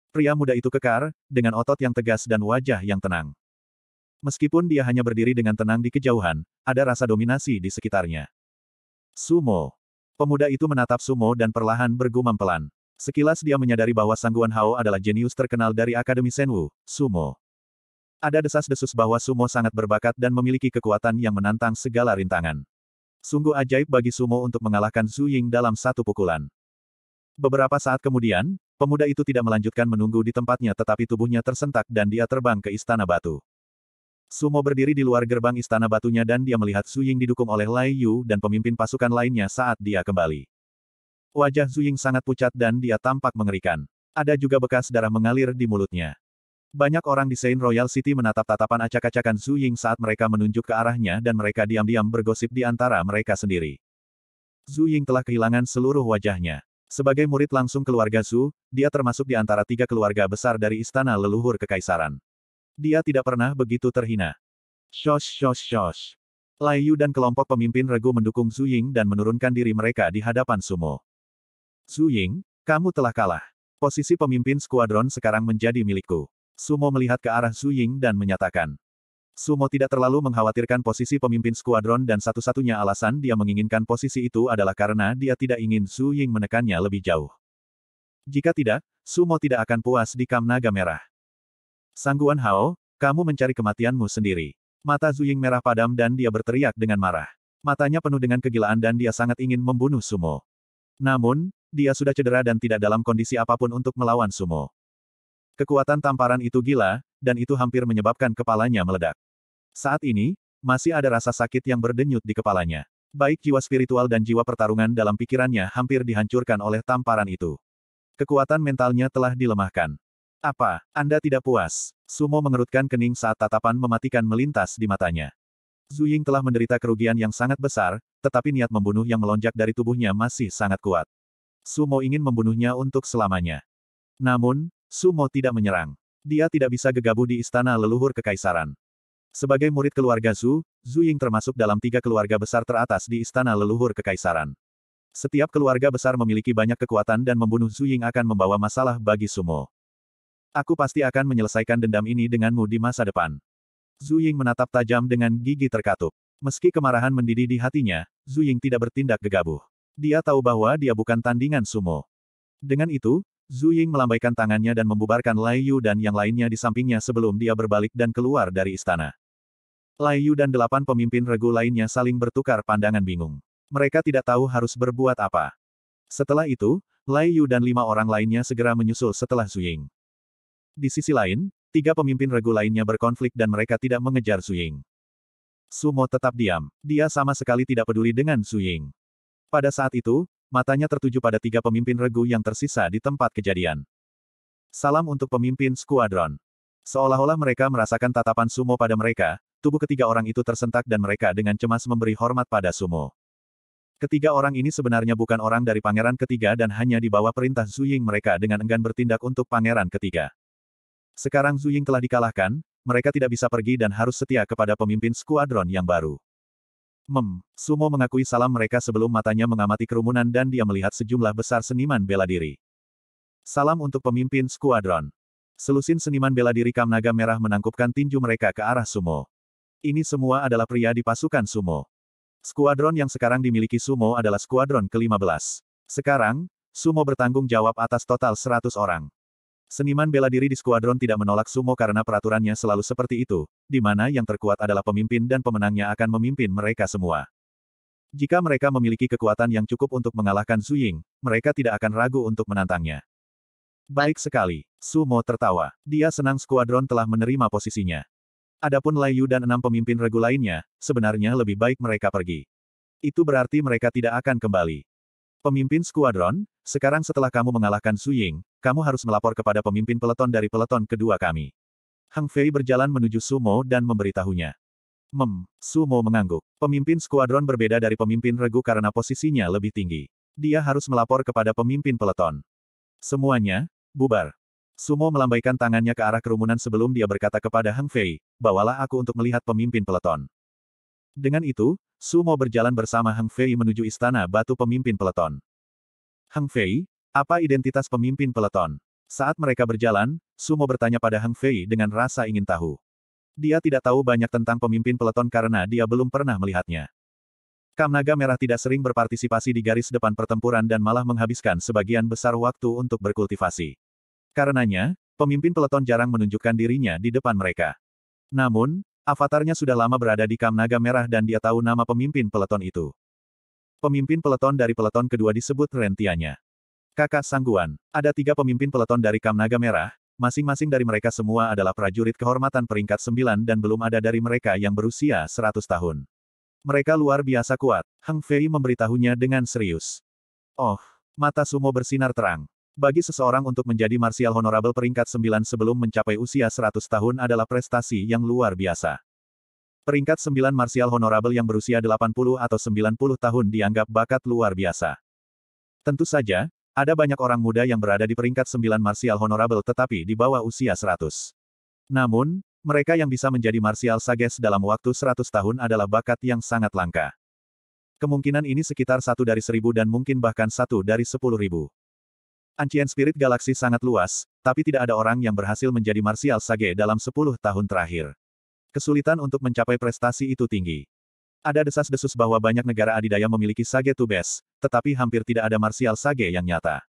S1: Pria muda itu kekar, dengan otot yang tegas dan wajah yang tenang. Meskipun dia hanya berdiri dengan tenang di kejauhan, ada rasa dominasi di sekitarnya. Sumo, Pemuda itu menatap Sumo dan perlahan bergumam pelan. Sekilas dia menyadari bahwa Sangguan Hao adalah jenius terkenal dari Akademi Senwu, Sumo. Ada desas-desus bahwa Sumo sangat berbakat dan memiliki kekuatan yang menantang segala rintangan. Sungguh ajaib bagi Sumo untuk mengalahkan Zhu Ying dalam satu pukulan. Beberapa saat kemudian, pemuda itu tidak melanjutkan menunggu di tempatnya tetapi tubuhnya tersentak dan dia terbang ke Istana Batu. Sumo berdiri di luar gerbang istana batunya dan dia melihat Su Ying didukung oleh Lai Yu dan pemimpin pasukan lainnya saat dia kembali. Wajah Su Ying sangat pucat dan dia tampak mengerikan. Ada juga bekas darah mengalir di mulutnya. Banyak orang di Saint Royal City menatap tatapan acak-acakan Su Ying saat mereka menunjuk ke arahnya dan mereka diam-diam bergosip di antara mereka sendiri. Su Ying telah kehilangan seluruh wajahnya. Sebagai murid langsung keluarga Su, dia termasuk di antara tiga keluarga besar dari istana leluhur kekaisaran. Dia tidak pernah begitu terhina. Shosh shosh shosh. Lai Yu dan kelompok pemimpin regu mendukung Su Ying dan menurunkan diri mereka di hadapan Sumo. Su Ying, kamu telah kalah. Posisi pemimpin skuadron sekarang menjadi milikku. Sumo melihat ke arah Su Ying dan menyatakan. Sumo tidak terlalu mengkhawatirkan posisi pemimpin skuadron dan satu-satunya alasan dia menginginkan posisi itu adalah karena dia tidak ingin Su Ying menekannya lebih jauh. Jika tidak, Sumo tidak akan puas di Kam Naga Merah. Sangguan Hao, kamu mencari kematianmu sendiri. Mata Zuying merah padam dan dia berteriak dengan marah. Matanya penuh dengan kegilaan dan dia sangat ingin membunuh Sumo. Namun, dia sudah cedera dan tidak dalam kondisi apapun untuk melawan Sumo. Kekuatan tamparan itu gila, dan itu hampir menyebabkan kepalanya meledak. Saat ini, masih ada rasa sakit yang berdenyut di kepalanya. Baik jiwa spiritual dan jiwa pertarungan dalam pikirannya hampir dihancurkan oleh tamparan itu. Kekuatan mentalnya telah dilemahkan. Apa, Anda tidak puas? Sumo mengerutkan kening saat tatapan mematikan melintas di matanya. Zuying telah menderita kerugian yang sangat besar, tetapi niat membunuh yang melonjak dari tubuhnya masih sangat kuat. Sumo ingin membunuhnya untuk selamanya. Namun, Sumo tidak menyerang. Dia tidak bisa gegabah di istana leluhur kekaisaran. Sebagai murid keluarga Zhu, Ying termasuk dalam tiga keluarga besar teratas di istana leluhur kekaisaran. Setiap keluarga besar memiliki banyak kekuatan dan membunuh Ying akan membawa masalah bagi Sumo. Aku pasti akan menyelesaikan dendam ini denganmu di masa depan. Zuying menatap tajam dengan gigi terkatup. Meski kemarahan mendidih di hatinya, Zuying tidak bertindak gegabah. Dia tahu bahwa dia bukan tandingan sumo. Dengan itu, Zuying melambaikan tangannya dan membubarkan Lai Yu dan yang lainnya di sampingnya sebelum dia berbalik dan keluar dari istana. Lai Yu dan delapan pemimpin regu lainnya saling bertukar pandangan bingung. Mereka tidak tahu harus berbuat apa. Setelah itu, Lai Yu dan lima orang lainnya segera menyusul setelah Zuying. Di sisi lain, tiga pemimpin regu lainnya berkonflik dan mereka tidak mengejar Su Suying. Sumo tetap diam. Dia sama sekali tidak peduli dengan Su Ying. Pada saat itu, matanya tertuju pada tiga pemimpin regu yang tersisa di tempat kejadian. Salam untuk pemimpin skuadron. Seolah-olah mereka merasakan tatapan sumo pada mereka, tubuh ketiga orang itu tersentak dan mereka dengan cemas memberi hormat pada sumo. Ketiga orang ini sebenarnya bukan orang dari pangeran ketiga dan hanya di bawah perintah Zuying mereka dengan enggan bertindak untuk pangeran ketiga. Sekarang Ying telah dikalahkan, mereka tidak bisa pergi dan harus setia kepada pemimpin skuadron yang baru. Mem, Sumo mengakui salam mereka sebelum matanya mengamati kerumunan dan dia melihat sejumlah besar seniman bela diri. Salam untuk pemimpin skuadron. Selusin seniman bela diri Kamnaga Merah menangkupkan tinju mereka ke arah Sumo. Ini semua adalah pria di pasukan Sumo. Skuadron yang sekarang dimiliki Sumo adalah skuadron ke-15. Sekarang, Sumo bertanggung jawab atas total 100 orang. Seniman bela diri di skuadron tidak menolak sumo karena peraturannya selalu seperti itu, di mana yang terkuat adalah pemimpin dan pemenangnya akan memimpin mereka semua. Jika mereka memiliki kekuatan yang cukup untuk mengalahkan Ying, mereka tidak akan ragu untuk menantangnya. Baik sekali, Sumo tertawa. Dia senang skuadron telah menerima posisinya. Adapun Lai Yu dan enam pemimpin regu lainnya, sebenarnya lebih baik mereka pergi. Itu berarti mereka tidak akan kembali. Pemimpin skuadron, sekarang setelah kamu mengalahkan Su Ying, kamu harus melapor kepada pemimpin peleton dari peleton kedua kami. Hang Fei berjalan menuju Sumo dan memberitahunya. Mem, Sumo mengangguk. Pemimpin skuadron berbeda dari pemimpin regu karena posisinya lebih tinggi. Dia harus melapor kepada pemimpin peleton. Semuanya, bubar. Sumo melambaikan tangannya ke arah kerumunan sebelum dia berkata kepada Hang Fei, bawalah aku untuk melihat pemimpin peleton. Dengan itu, Sumo berjalan bersama Hang Fei menuju istana batu pemimpin peleton. Hang Fei, apa identitas pemimpin peleton? Saat mereka berjalan, Sumo bertanya pada Hang Fei dengan rasa ingin tahu. Dia tidak tahu banyak tentang pemimpin peleton karena dia belum pernah melihatnya. Kamnaga Merah tidak sering berpartisipasi di garis depan pertempuran dan malah menghabiskan sebagian besar waktu untuk berkultivasi. Karenanya, pemimpin peleton jarang menunjukkan dirinya di depan mereka. Namun, avatarnya sudah lama berada di Kamnaga Merah dan dia tahu nama pemimpin peleton itu. Pemimpin peleton dari peleton kedua disebut Rentianya. Kakak Sangguan, ada tiga pemimpin peleton dari Kam Naga Merah, masing-masing dari mereka semua adalah prajurit kehormatan peringkat sembilan dan belum ada dari mereka yang berusia seratus tahun. Mereka luar biasa kuat, Heng Fei memberitahunya dengan serius. Oh, mata sumo bersinar terang. Bagi seseorang untuk menjadi marsial honorable peringkat sembilan sebelum mencapai usia seratus tahun adalah prestasi yang luar biasa. Peringkat sembilan marsial honorable yang berusia delapan puluh atau sembilan puluh tahun dianggap bakat luar biasa. Tentu saja, ada banyak orang muda yang berada di peringkat 9 martial honorable tetapi di bawah usia 100. Namun, mereka yang bisa menjadi martial sages dalam waktu 100 tahun adalah bakat yang sangat langka. Kemungkinan ini sekitar satu dari seribu dan mungkin bahkan satu dari sepuluh ribu. Ancient Spirit Galaxy sangat luas, tapi tidak ada orang yang berhasil menjadi martial sage dalam sepuluh tahun terakhir. Kesulitan untuk mencapai prestasi itu tinggi. Ada desas-desus bahwa banyak negara adidaya memiliki sage tubes, tetapi hampir tidak ada martial sage yang nyata.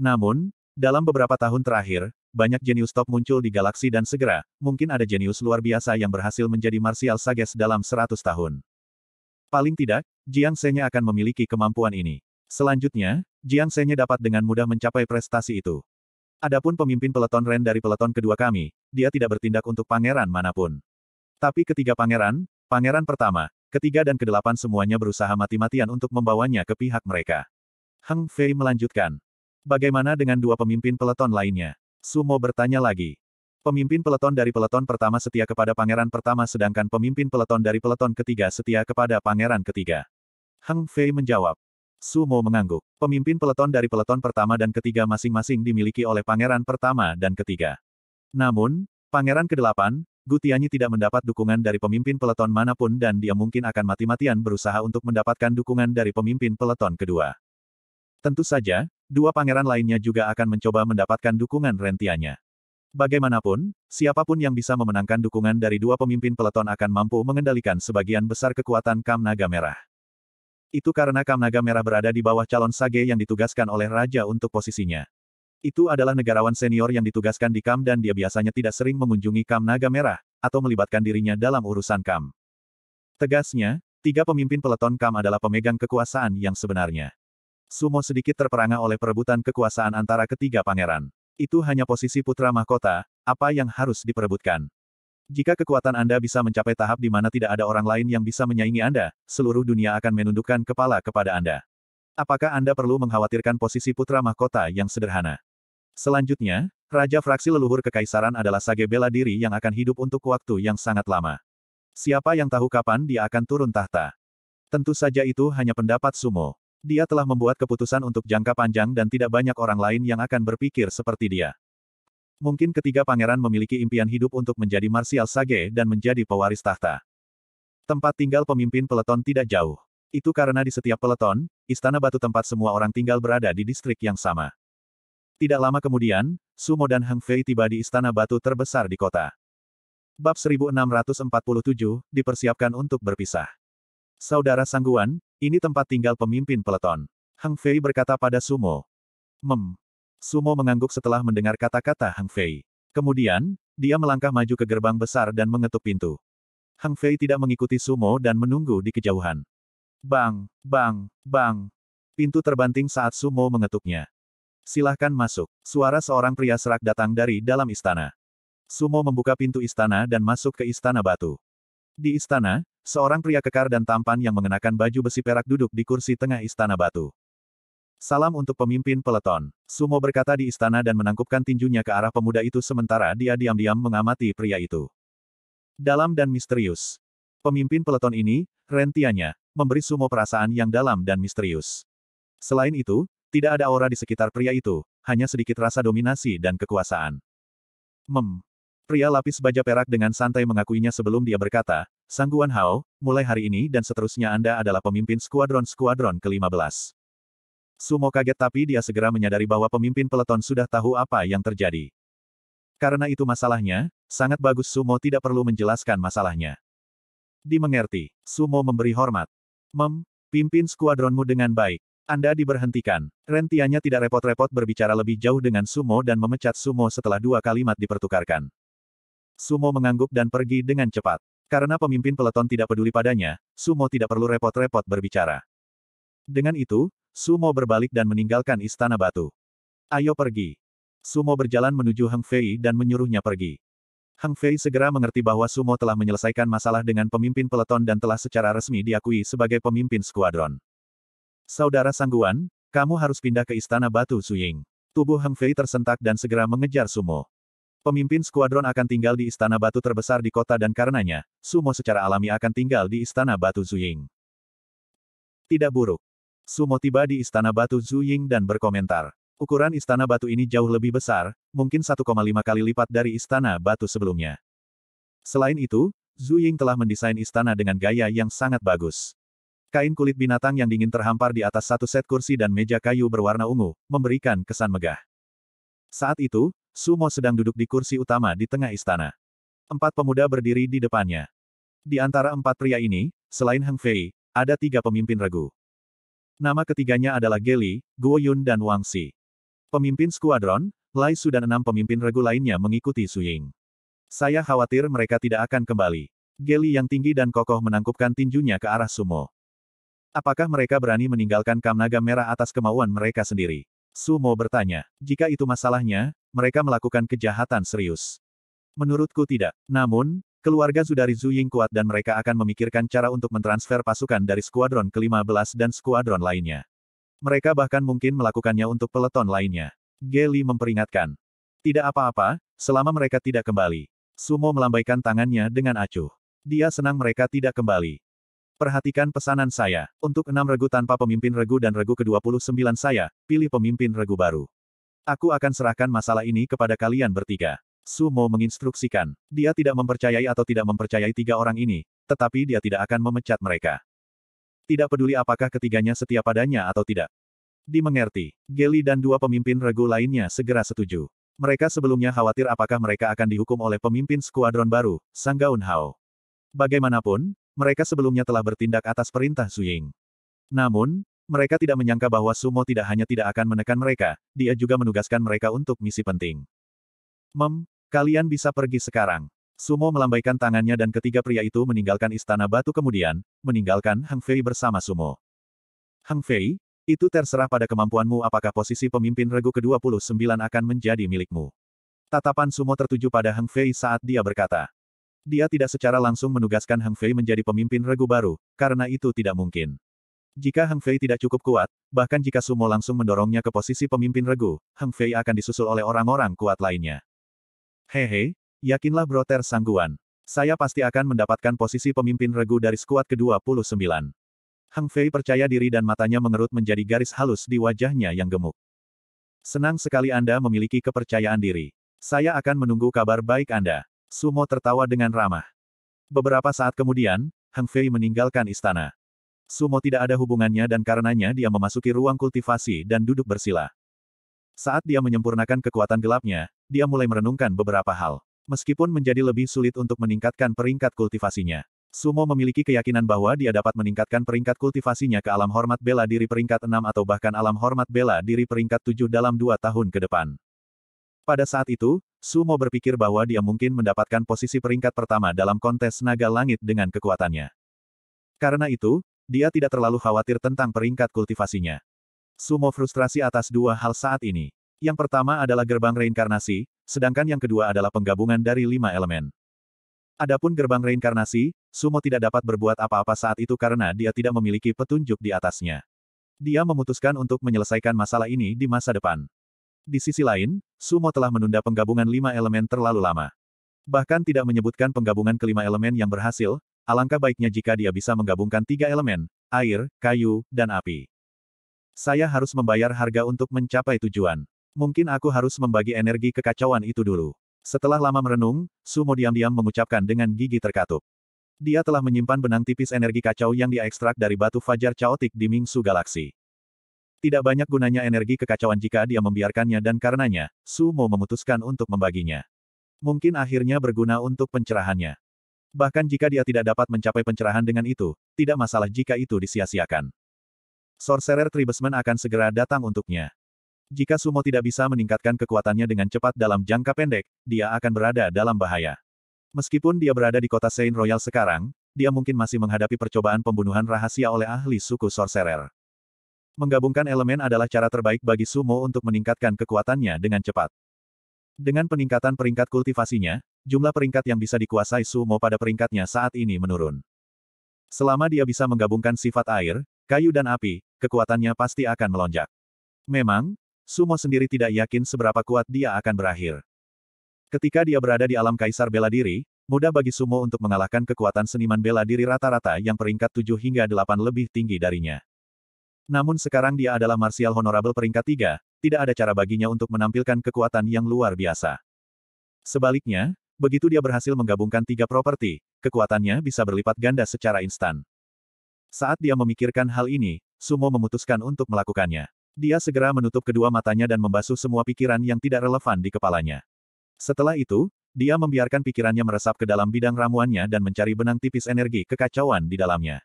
S1: Namun, dalam beberapa tahun terakhir, banyak jenius top muncul di galaksi dan segera, mungkin ada jenius luar biasa yang berhasil menjadi martial sage dalam 100 tahun. Paling tidak, Jiang Senya akan memiliki kemampuan ini. Selanjutnya, Jiang Senya dapat dengan mudah mencapai prestasi itu. Adapun pemimpin peleton Ren dari peleton kedua kami, dia tidak bertindak untuk pangeran manapun. Tapi ketiga pangeran, pangeran pertama, Ketiga dan kedelapan semuanya berusaha mati-matian untuk membawanya ke pihak mereka. Heng Fei melanjutkan. Bagaimana dengan dua pemimpin peleton lainnya? Sumo bertanya lagi. Pemimpin peleton dari peleton pertama setia kepada pangeran pertama sedangkan pemimpin peleton dari peleton ketiga setia kepada pangeran ketiga. Heng Fei menjawab. Sumo mengangguk. Pemimpin peleton dari peleton pertama dan ketiga masing-masing dimiliki oleh pangeran pertama dan ketiga. Namun, pangeran kedelapan, Gu tidak mendapat dukungan dari pemimpin peleton manapun dan dia mungkin akan mati-matian berusaha untuk mendapatkan dukungan dari pemimpin peleton kedua. Tentu saja, dua pangeran lainnya juga akan mencoba mendapatkan dukungan rentianya. Bagaimanapun, siapapun yang bisa memenangkan dukungan dari dua pemimpin peleton akan mampu mengendalikan sebagian besar kekuatan Kam Naga Merah. Itu karena Kam Naga Merah berada di bawah calon Sage yang ditugaskan oleh Raja untuk posisinya. Itu adalah negarawan senior yang ditugaskan di KAM dan dia biasanya tidak sering mengunjungi KAM Naga Merah, atau melibatkan dirinya dalam urusan KAM. Tegasnya, tiga pemimpin peleton KAM adalah pemegang kekuasaan yang sebenarnya. Sumo sedikit terperangah oleh perebutan kekuasaan antara ketiga pangeran. Itu hanya posisi putra mahkota, apa yang harus diperebutkan. Jika kekuatan Anda bisa mencapai tahap di mana tidak ada orang lain yang bisa menyaingi Anda, seluruh dunia akan menundukkan kepala kepada Anda. Apakah Anda perlu mengkhawatirkan posisi putra mahkota yang sederhana? Selanjutnya, Raja Fraksi Leluhur Kekaisaran adalah sage bela diri yang akan hidup untuk waktu yang sangat lama. Siapa yang tahu kapan dia akan turun tahta? Tentu saja itu hanya pendapat Sumo. Dia telah membuat keputusan untuk jangka panjang dan tidak banyak orang lain yang akan berpikir seperti dia. Mungkin ketiga pangeran memiliki impian hidup untuk menjadi Marsial Sage dan menjadi pewaris tahta. Tempat tinggal pemimpin peleton tidak jauh. Itu karena di setiap peleton, istana batu tempat semua orang tinggal berada di distrik yang sama. Tidak lama kemudian, Sumo dan Hang Fei tiba di istana batu terbesar di kota. Bab 1647, dipersiapkan untuk berpisah. Saudara Sangguan, ini tempat tinggal pemimpin peleton. Hang Fei berkata pada Sumo. Mem. Sumo mengangguk setelah mendengar kata-kata Hang Fei. Kemudian, dia melangkah maju ke gerbang besar dan mengetuk pintu. Hang Fei tidak mengikuti Sumo dan menunggu di kejauhan. Bang, bang, bang. Pintu terbanting saat Sumo mengetuknya. Silahkan masuk. Suara seorang pria serak datang dari dalam istana. Sumo membuka pintu istana dan masuk ke istana batu. Di istana, seorang pria kekar dan tampan yang mengenakan baju besi perak duduk di kursi tengah istana batu. Salam untuk pemimpin peleton. Sumo berkata di istana dan menangkupkan tinjunya ke arah pemuda itu sementara dia diam-diam mengamati pria itu. Dalam dan misterius. Pemimpin peleton ini, rentianya memberi Sumo perasaan yang dalam dan misterius. Selain itu, tidak ada aura di sekitar pria itu, hanya sedikit rasa dominasi dan kekuasaan. Mem. Pria lapis baja perak dengan santai mengakuinya sebelum dia berkata, Sangguan Hao, mulai hari ini dan seterusnya Anda adalah pemimpin skuadron-skuadron ke-15. Sumo kaget tapi dia segera menyadari bahwa pemimpin peleton sudah tahu apa yang terjadi. Karena itu masalahnya, sangat bagus Sumo tidak perlu menjelaskan masalahnya. Dimengerti, Sumo memberi hormat. Mem, pimpin skuadronmu dengan baik. Anda diberhentikan. Rentianya tidak repot-repot berbicara lebih jauh dengan Sumo dan memecat Sumo setelah dua kalimat dipertukarkan. Sumo mengangguk dan pergi dengan cepat. Karena pemimpin peleton tidak peduli padanya, Sumo tidak perlu repot-repot berbicara. Dengan itu, Sumo berbalik dan meninggalkan Istana Batu. Ayo pergi. Sumo berjalan menuju Heng Fei dan menyuruhnya pergi. Hang Fei segera mengerti bahwa Sumo telah menyelesaikan masalah dengan pemimpin peleton dan telah secara resmi diakui sebagai pemimpin skuadron. Saudara Sangguan, kamu harus pindah ke Istana Batu Suying. Tubuh Hang Fei tersentak dan segera mengejar Sumo. Pemimpin skuadron akan tinggal di Istana Batu terbesar di kota dan karenanya, Sumo secara alami akan tinggal di Istana Batu Zuying. Tidak buruk. Sumo tiba di Istana Batu Zuying dan berkomentar. Ukuran istana batu ini jauh lebih besar, mungkin 1,5 kali lipat dari istana batu sebelumnya. Selain itu, Zhu Ying telah mendesain istana dengan gaya yang sangat bagus. Kain kulit binatang yang dingin terhampar di atas satu set kursi dan meja kayu berwarna ungu, memberikan kesan megah. Saat itu, Sumo sedang duduk di kursi utama di tengah istana. Empat pemuda berdiri di depannya. Di antara empat pria ini, selain Heng Fei, ada tiga pemimpin regu. Nama ketiganya adalah Geli, Guo Yun dan Wang Si. Pemimpin skuadron, Lai Su dan enam pemimpin regu lainnya mengikuti Su Ying. Saya khawatir mereka tidak akan kembali. Geli yang tinggi dan kokoh menangkupkan tinjunya ke arah Sumo. Apakah mereka berani meninggalkan kam naga merah atas kemauan mereka sendiri? Sumo bertanya. Jika itu masalahnya, mereka melakukan kejahatan serius. Menurutku tidak. Namun, keluarga Zudari Zuying kuat dan mereka akan memikirkan cara untuk mentransfer pasukan dari skuadron ke-15 dan skuadron lainnya. Mereka bahkan mungkin melakukannya untuk peleton lainnya. Geli memperingatkan. Tidak apa-apa, selama mereka tidak kembali. Sumo melambaikan tangannya dengan acuh. Dia senang mereka tidak kembali. Perhatikan pesanan saya. Untuk enam regu tanpa pemimpin regu dan regu ke-29 saya, pilih pemimpin regu baru. Aku akan serahkan masalah ini kepada kalian bertiga. Sumo menginstruksikan. Dia tidak mempercayai atau tidak mempercayai tiga orang ini, tetapi dia tidak akan memecat mereka tidak peduli apakah ketiganya setia padanya atau tidak. Dimengerti, Geli dan dua pemimpin regu lainnya segera setuju. Mereka sebelumnya khawatir apakah mereka akan dihukum oleh pemimpin skuadron baru, Sang Gaun Hao. Bagaimanapun, mereka sebelumnya telah bertindak atas perintah Suying. Namun, mereka tidak menyangka bahwa Sumo tidak hanya tidak akan menekan mereka, dia juga menugaskan mereka untuk misi penting. Mem, kalian bisa pergi sekarang. Sumo melambaikan tangannya dan ketiga pria itu meninggalkan istana batu kemudian, meninggalkan Hang Fei bersama Sumo. Hang Fei, itu terserah pada kemampuanmu apakah posisi pemimpin regu ke-29 akan menjadi milikmu. Tatapan Sumo tertuju pada Hang Fei saat dia berkata. Dia tidak secara langsung menugaskan Hang Fei menjadi pemimpin regu baru, karena itu tidak mungkin. Jika Hang Fei tidak cukup kuat, bahkan jika Sumo langsung mendorongnya ke posisi pemimpin regu, Hang Fei akan disusul oleh orang-orang kuat lainnya. Hehe, Yakinlah Broter Sangguan. Saya pasti akan mendapatkan posisi pemimpin regu dari skuad ke-29. Hang Fei percaya diri dan matanya mengerut menjadi garis halus di wajahnya yang gemuk. Senang sekali Anda memiliki kepercayaan diri. Saya akan menunggu kabar baik Anda. Sumo tertawa dengan ramah. Beberapa saat kemudian, Hang Fei meninggalkan istana. Sumo tidak ada hubungannya dan karenanya dia memasuki ruang kultivasi dan duduk bersila. Saat dia menyempurnakan kekuatan gelapnya, dia mulai merenungkan beberapa hal. Meskipun menjadi lebih sulit untuk meningkatkan peringkat kultivasinya. Sumo memiliki keyakinan bahwa dia dapat meningkatkan peringkat kultivasinya ke alam hormat bela diri peringkat 6 atau bahkan alam hormat bela diri peringkat 7 dalam dua tahun ke depan. Pada saat itu, Sumo berpikir bahwa dia mungkin mendapatkan posisi peringkat pertama dalam kontes naga langit dengan kekuatannya. Karena itu, dia tidak terlalu khawatir tentang peringkat kultivasinya. Sumo frustrasi atas dua hal saat ini. Yang pertama adalah gerbang reinkarnasi, sedangkan yang kedua adalah penggabungan dari lima elemen. Adapun gerbang reinkarnasi, Sumo tidak dapat berbuat apa-apa saat itu karena dia tidak memiliki petunjuk di atasnya. Dia memutuskan untuk menyelesaikan masalah ini di masa depan. Di sisi lain, Sumo telah menunda penggabungan lima elemen terlalu lama. Bahkan tidak menyebutkan penggabungan kelima elemen yang berhasil, alangkah baiknya jika dia bisa menggabungkan tiga elemen, air, kayu, dan api. Saya harus membayar harga untuk mencapai tujuan. Mungkin aku harus membagi energi kekacauan itu dulu. Setelah lama merenung, Sumo diam-diam mengucapkan dengan gigi terkatup. Dia telah menyimpan benang tipis energi kacau yang dia ekstrak dari batu fajar caotik di Mingsu Galaksi. Tidak banyak gunanya energi kekacauan jika dia membiarkannya dan karenanya, Sumo memutuskan untuk membaginya. Mungkin akhirnya berguna untuk pencerahannya. Bahkan jika dia tidak dapat mencapai pencerahan dengan itu, tidak masalah jika itu disia-siakan. Sorcerer Tribesman akan segera datang untuknya. Jika Sumo tidak bisa meningkatkan kekuatannya dengan cepat dalam jangka pendek, dia akan berada dalam bahaya. Meskipun dia berada di kota Saint Royal sekarang, dia mungkin masih menghadapi percobaan pembunuhan rahasia oleh ahli suku Sorcerer. Menggabungkan elemen adalah cara terbaik bagi Sumo untuk meningkatkan kekuatannya dengan cepat. Dengan peningkatan peringkat kultivasinya, jumlah peringkat yang bisa dikuasai Sumo pada peringkatnya saat ini menurun. Selama dia bisa menggabungkan sifat air, kayu dan api, kekuatannya pasti akan melonjak. Memang, Sumo sendiri tidak yakin seberapa kuat dia akan berakhir. Ketika dia berada di alam kaisar bela diri, mudah bagi Sumo untuk mengalahkan kekuatan seniman bela diri rata-rata yang peringkat 7 hingga 8 lebih tinggi darinya. Namun sekarang dia adalah martial honorable peringkat 3, tidak ada cara baginya untuk menampilkan kekuatan yang luar biasa. Sebaliknya, begitu dia berhasil menggabungkan tiga properti, kekuatannya bisa berlipat ganda secara instan. Saat dia memikirkan hal ini, Sumo memutuskan untuk melakukannya. Dia segera menutup kedua matanya dan membasuh semua pikiran yang tidak relevan di kepalanya. Setelah itu, dia membiarkan pikirannya meresap ke dalam bidang ramuannya dan mencari benang tipis energi kekacauan di dalamnya.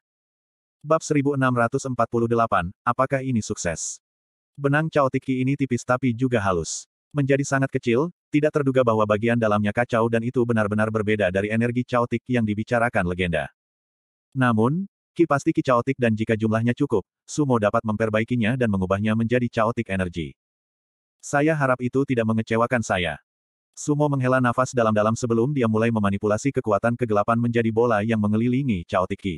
S1: Bab 1648, apakah ini sukses? Benang caotiki ini tipis tapi juga halus. Menjadi sangat kecil, tidak terduga bahwa bagian dalamnya kacau dan itu benar-benar berbeda dari energi caotik yang dibicarakan legenda. Namun, Ki pasti Ki Chaotic dan jika jumlahnya cukup, Sumo dapat memperbaikinya dan mengubahnya menjadi Chaotic Energy. Saya harap itu tidak mengecewakan saya. Sumo menghela nafas dalam-dalam sebelum dia mulai memanipulasi kekuatan kegelapan menjadi bola yang mengelilingi Chaotic Ki.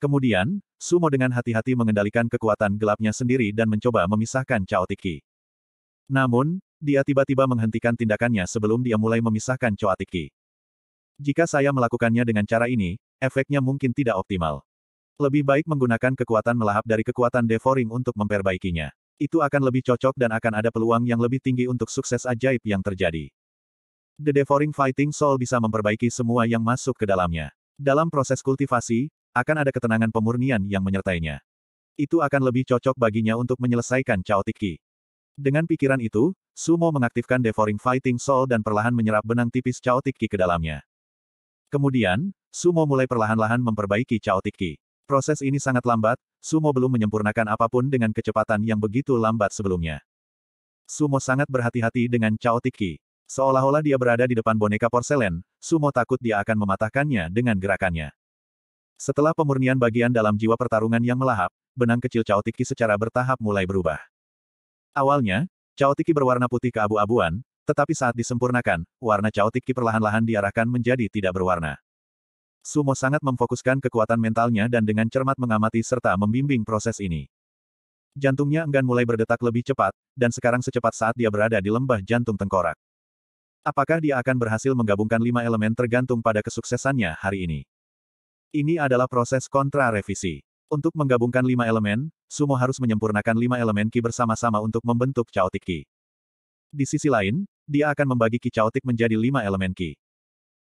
S1: Kemudian, Sumo dengan hati-hati mengendalikan kekuatan gelapnya sendiri dan mencoba memisahkan Chaotic Ki. Namun, dia tiba-tiba menghentikan tindakannya sebelum dia mulai memisahkan Chaotic Ki. Jika saya melakukannya dengan cara ini, efeknya mungkin tidak optimal. Lebih baik menggunakan kekuatan melahap dari kekuatan devouring untuk memperbaikinya. Itu akan lebih cocok dan akan ada peluang yang lebih tinggi untuk sukses ajaib yang terjadi. The Devouring Fighting Soul bisa memperbaiki semua yang masuk ke dalamnya. Dalam proses kultivasi, akan ada ketenangan pemurnian yang menyertainya. Itu akan lebih cocok baginya untuk menyelesaikan Chaotic Ki. Dengan pikiran itu, Sumo mengaktifkan Devouring Fighting Soul dan perlahan menyerap benang tipis Chaotic Ki ke dalamnya. Kemudian, Sumo mulai perlahan-lahan memperbaiki Chaotic Ki. Proses ini sangat lambat, Sumo belum menyempurnakan apapun dengan kecepatan yang begitu lambat sebelumnya. Sumo sangat berhati-hati dengan Chao Tiki. Seolah-olah dia berada di depan boneka porselen, Sumo takut dia akan mematahkannya dengan gerakannya. Setelah pemurnian bagian dalam jiwa pertarungan yang melahap, benang kecil Chao Tiki secara bertahap mulai berubah. Awalnya, Chao Tiki berwarna putih keabu-abuan, tetapi saat disempurnakan, warna Chao Tiki perlahan-lahan diarahkan menjadi tidak berwarna. Sumo sangat memfokuskan kekuatan mentalnya dan dengan cermat mengamati serta membimbing proses ini. Jantungnya enggan mulai berdetak lebih cepat, dan sekarang secepat saat dia berada di lembah jantung tengkorak. Apakah dia akan berhasil menggabungkan lima elemen tergantung pada kesuksesannya hari ini? Ini adalah proses kontra-revisi. Untuk menggabungkan lima elemen, Sumo harus menyempurnakan lima elemen Ki bersama-sama untuk membentuk Chaotic Ki. Di sisi lain, dia akan membagi Ki Chaotic menjadi lima elemen Ki.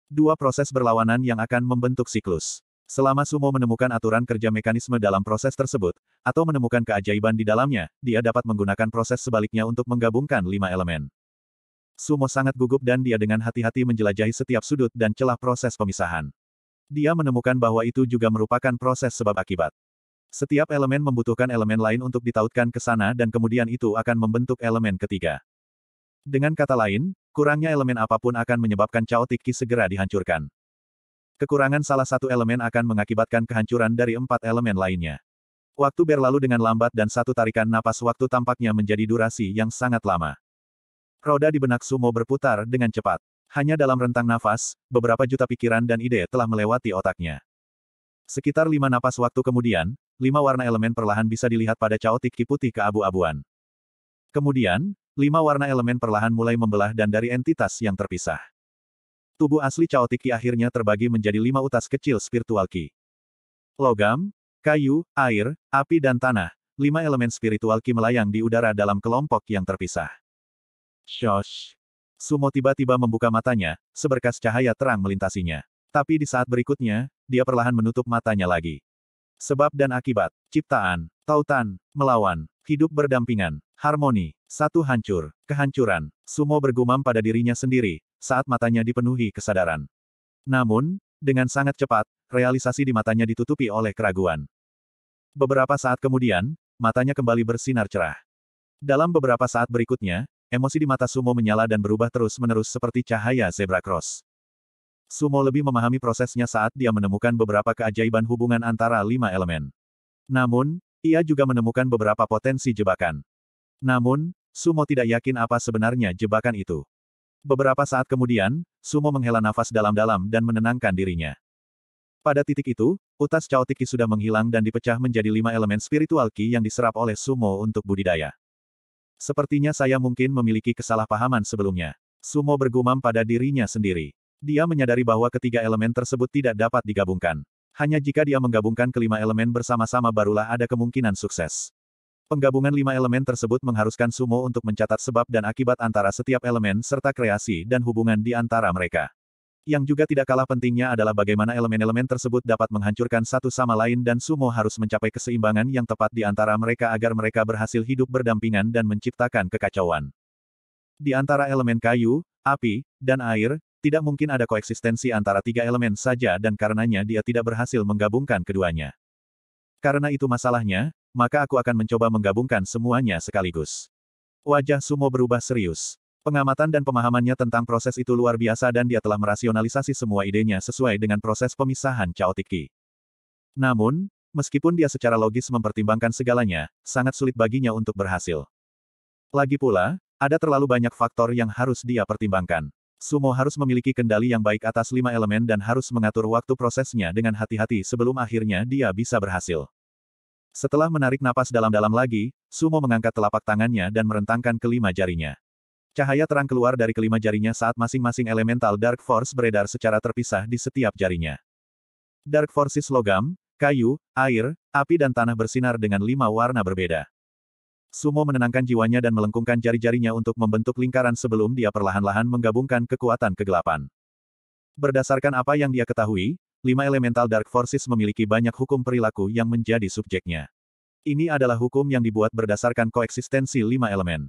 S1: Dua proses berlawanan yang akan membentuk siklus. Selama Sumo menemukan aturan kerja mekanisme dalam proses tersebut, atau menemukan keajaiban di dalamnya, dia dapat menggunakan proses sebaliknya untuk menggabungkan lima elemen. Sumo sangat gugup dan dia dengan hati-hati menjelajahi setiap sudut dan celah proses pemisahan. Dia menemukan bahwa itu juga merupakan proses sebab akibat. Setiap elemen membutuhkan elemen lain untuk ditautkan ke sana dan kemudian itu akan membentuk elemen ketiga. Dengan kata lain, Kurangnya elemen apapun akan menyebabkan Chaotic Tiki segera dihancurkan. Kekurangan salah satu elemen akan mengakibatkan kehancuran dari empat elemen lainnya. Waktu berlalu dengan lambat dan satu tarikan napas waktu tampaknya menjadi durasi yang sangat lama. Roda di benak Sumo berputar dengan cepat. Hanya dalam rentang nafas, beberapa juta pikiran dan ide telah melewati otaknya. Sekitar lima napas waktu kemudian, lima warna elemen perlahan bisa dilihat pada caotik ki putih keabu-abuan. Kemudian, lima warna elemen perlahan mulai membelah dan dari entitas yang terpisah. Tubuh asli Tiki akhirnya terbagi menjadi lima utas kecil spiritual Ki. Logam, kayu, air, api dan tanah, lima elemen spiritual Ki melayang di udara dalam kelompok yang terpisah. Shosh. Sumo tiba-tiba membuka matanya, seberkas cahaya terang melintasinya. Tapi di saat berikutnya, dia perlahan menutup matanya lagi. Sebab dan akibat, ciptaan, tautan, melawan, hidup berdampingan, Harmoni. Satu hancur. Kehancuran. Sumo bergumam pada dirinya sendiri, saat matanya dipenuhi kesadaran. Namun, dengan sangat cepat, realisasi di matanya ditutupi oleh keraguan. Beberapa saat kemudian, matanya kembali bersinar cerah. Dalam beberapa saat berikutnya, emosi di mata Sumo menyala dan berubah terus-menerus seperti cahaya zebra cross. Sumo lebih memahami prosesnya saat dia menemukan beberapa keajaiban hubungan antara lima elemen. Namun, ia juga menemukan beberapa potensi jebakan. Namun, Sumo tidak yakin apa sebenarnya jebakan itu. Beberapa saat kemudian, Sumo menghela nafas dalam-dalam dan menenangkan dirinya. Pada titik itu, utas caotik Tiki sudah menghilang dan dipecah menjadi lima elemen spiritual Ki yang diserap oleh Sumo untuk budidaya. Sepertinya saya mungkin memiliki kesalahpahaman sebelumnya. Sumo bergumam pada dirinya sendiri. Dia menyadari bahwa ketiga elemen tersebut tidak dapat digabungkan. Hanya jika dia menggabungkan kelima elemen bersama-sama barulah ada kemungkinan sukses. Penggabungan lima elemen tersebut mengharuskan sumo untuk mencatat sebab dan akibat antara setiap elemen serta kreasi dan hubungan di antara mereka. Yang juga tidak kalah pentingnya adalah bagaimana elemen-elemen tersebut dapat menghancurkan satu sama lain dan sumo harus mencapai keseimbangan yang tepat di antara mereka agar mereka berhasil hidup berdampingan dan menciptakan kekacauan. Di antara elemen kayu, api, dan air, tidak mungkin ada koeksistensi antara tiga elemen saja dan karenanya dia tidak berhasil menggabungkan keduanya. Karena itu masalahnya, maka aku akan mencoba menggabungkan semuanya sekaligus. Wajah Sumo berubah serius. Pengamatan dan pemahamannya tentang proses itu luar biasa dan dia telah merasionalisasi semua idenya sesuai dengan proses pemisahan Chaotic Namun, meskipun dia secara logis mempertimbangkan segalanya, sangat sulit baginya untuk berhasil. Lagi pula, ada terlalu banyak faktor yang harus dia pertimbangkan. Sumo harus memiliki kendali yang baik atas lima elemen dan harus mengatur waktu prosesnya dengan hati-hati sebelum akhirnya dia bisa berhasil. Setelah menarik napas dalam-dalam lagi, Sumo mengangkat telapak tangannya dan merentangkan kelima jarinya. Cahaya terang keluar dari kelima jarinya saat masing-masing elemental Dark Force beredar secara terpisah di setiap jarinya. Dark Forces logam, kayu, air, api dan tanah bersinar dengan lima warna berbeda. Sumo menenangkan jiwanya dan melengkungkan jari-jarinya untuk membentuk lingkaran sebelum dia perlahan-lahan menggabungkan kekuatan kegelapan. Berdasarkan apa yang dia ketahui, lima elemental Dark Forces memiliki banyak hukum perilaku yang menjadi subjeknya. Ini adalah hukum yang dibuat berdasarkan koeksistensi lima elemen.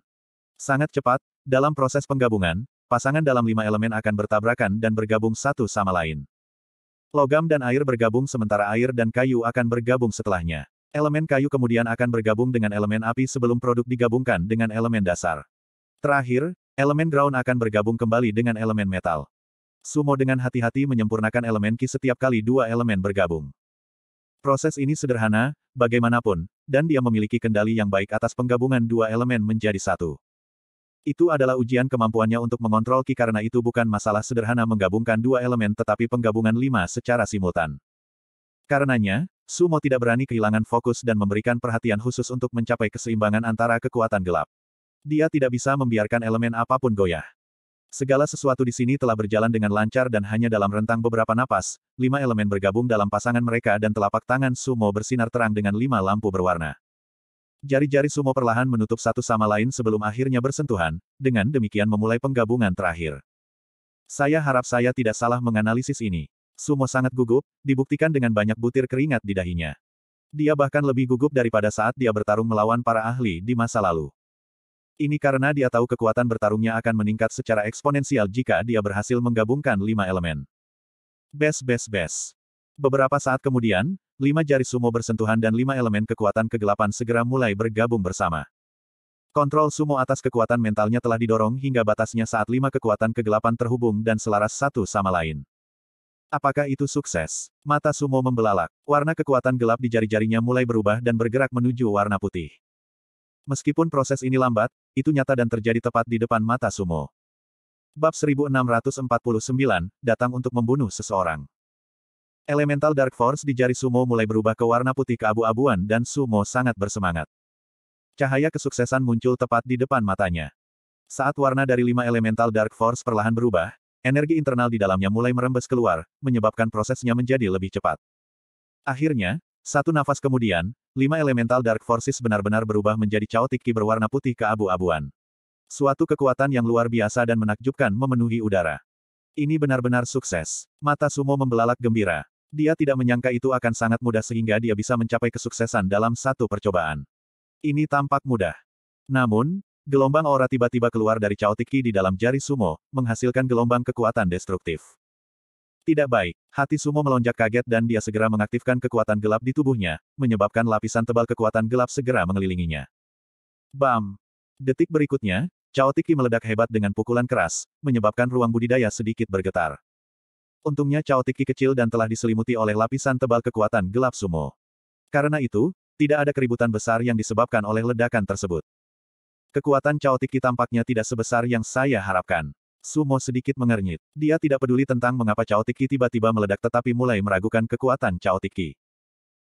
S1: Sangat cepat, dalam proses penggabungan, pasangan dalam lima elemen akan bertabrakan dan bergabung satu sama lain. Logam dan air bergabung sementara air dan kayu akan bergabung setelahnya. Elemen kayu kemudian akan bergabung dengan elemen api sebelum produk digabungkan dengan elemen dasar. Terakhir, elemen ground akan bergabung kembali dengan elemen metal. Sumo dengan hati-hati menyempurnakan elemen Ki setiap kali dua elemen bergabung. Proses ini sederhana, bagaimanapun, dan dia memiliki kendali yang baik atas penggabungan dua elemen menjadi satu. Itu adalah ujian kemampuannya untuk mengontrol Ki karena itu bukan masalah sederhana menggabungkan dua elemen tetapi penggabungan lima secara simultan. Karenanya, Sumo tidak berani kehilangan fokus dan memberikan perhatian khusus untuk mencapai keseimbangan antara kekuatan gelap. Dia tidak bisa membiarkan elemen apapun goyah. Segala sesuatu di sini telah berjalan dengan lancar dan hanya dalam rentang beberapa napas, lima elemen bergabung dalam pasangan mereka dan telapak tangan sumo bersinar terang dengan lima lampu berwarna. Jari-jari sumo perlahan menutup satu sama lain sebelum akhirnya bersentuhan, dengan demikian memulai penggabungan terakhir. Saya harap saya tidak salah menganalisis ini. Sumo sangat gugup, dibuktikan dengan banyak butir keringat di dahinya. Dia bahkan lebih gugup daripada saat dia bertarung melawan para ahli di masa lalu. Ini karena dia tahu kekuatan bertarungnya akan meningkat secara eksponensial jika dia berhasil menggabungkan lima elemen. Bes bes bes. Beberapa saat kemudian, lima jari sumo bersentuhan dan lima elemen kekuatan kegelapan segera mulai bergabung bersama. Kontrol sumo atas kekuatan mentalnya telah didorong hingga batasnya saat lima kekuatan kegelapan terhubung dan selaras satu sama lain. Apakah itu sukses? Mata sumo membelalak. Warna kekuatan gelap di jari-jarinya mulai berubah dan bergerak menuju warna putih. Meskipun proses ini lambat, itu nyata dan terjadi tepat di depan mata Sumo. Bab 1649, datang untuk membunuh seseorang. Elemental Dark Force di jari Sumo mulai berubah ke warna putih keabu-abuan dan Sumo sangat bersemangat. Cahaya kesuksesan muncul tepat di depan matanya. Saat warna dari lima elemental Dark Force perlahan berubah, energi internal di dalamnya mulai merembes keluar, menyebabkan prosesnya menjadi lebih cepat. Akhirnya, satu nafas kemudian, lima elemental Dark Forces benar-benar berubah menjadi chaotic ki berwarna putih ke abu abuan Suatu kekuatan yang luar biasa dan menakjubkan memenuhi udara. Ini benar-benar sukses. Mata Sumo membelalak gembira. Dia tidak menyangka itu akan sangat mudah sehingga dia bisa mencapai kesuksesan dalam satu percobaan. Ini tampak mudah. Namun, gelombang aura tiba-tiba keluar dari chaotic ki di dalam jari Sumo, menghasilkan gelombang kekuatan destruktif. Tidak baik. Hati Sumo melonjak kaget dan dia segera mengaktifkan kekuatan gelap di tubuhnya, menyebabkan lapisan tebal kekuatan gelap segera mengelilinginya. Bam! Detik berikutnya, Cao Tiki meledak hebat dengan pukulan keras, menyebabkan ruang budidaya sedikit bergetar. Untungnya Cao Tiki kecil dan telah diselimuti oleh lapisan tebal kekuatan gelap Sumo. Karena itu, tidak ada keributan besar yang disebabkan oleh ledakan tersebut. Kekuatan Cao Tiki tampaknya tidak sebesar yang saya harapkan. Sumo sedikit mengernyit. Dia tidak peduli tentang mengapa Cao Tiki tiba-tiba meledak tetapi mulai meragukan kekuatan Cao Tiki.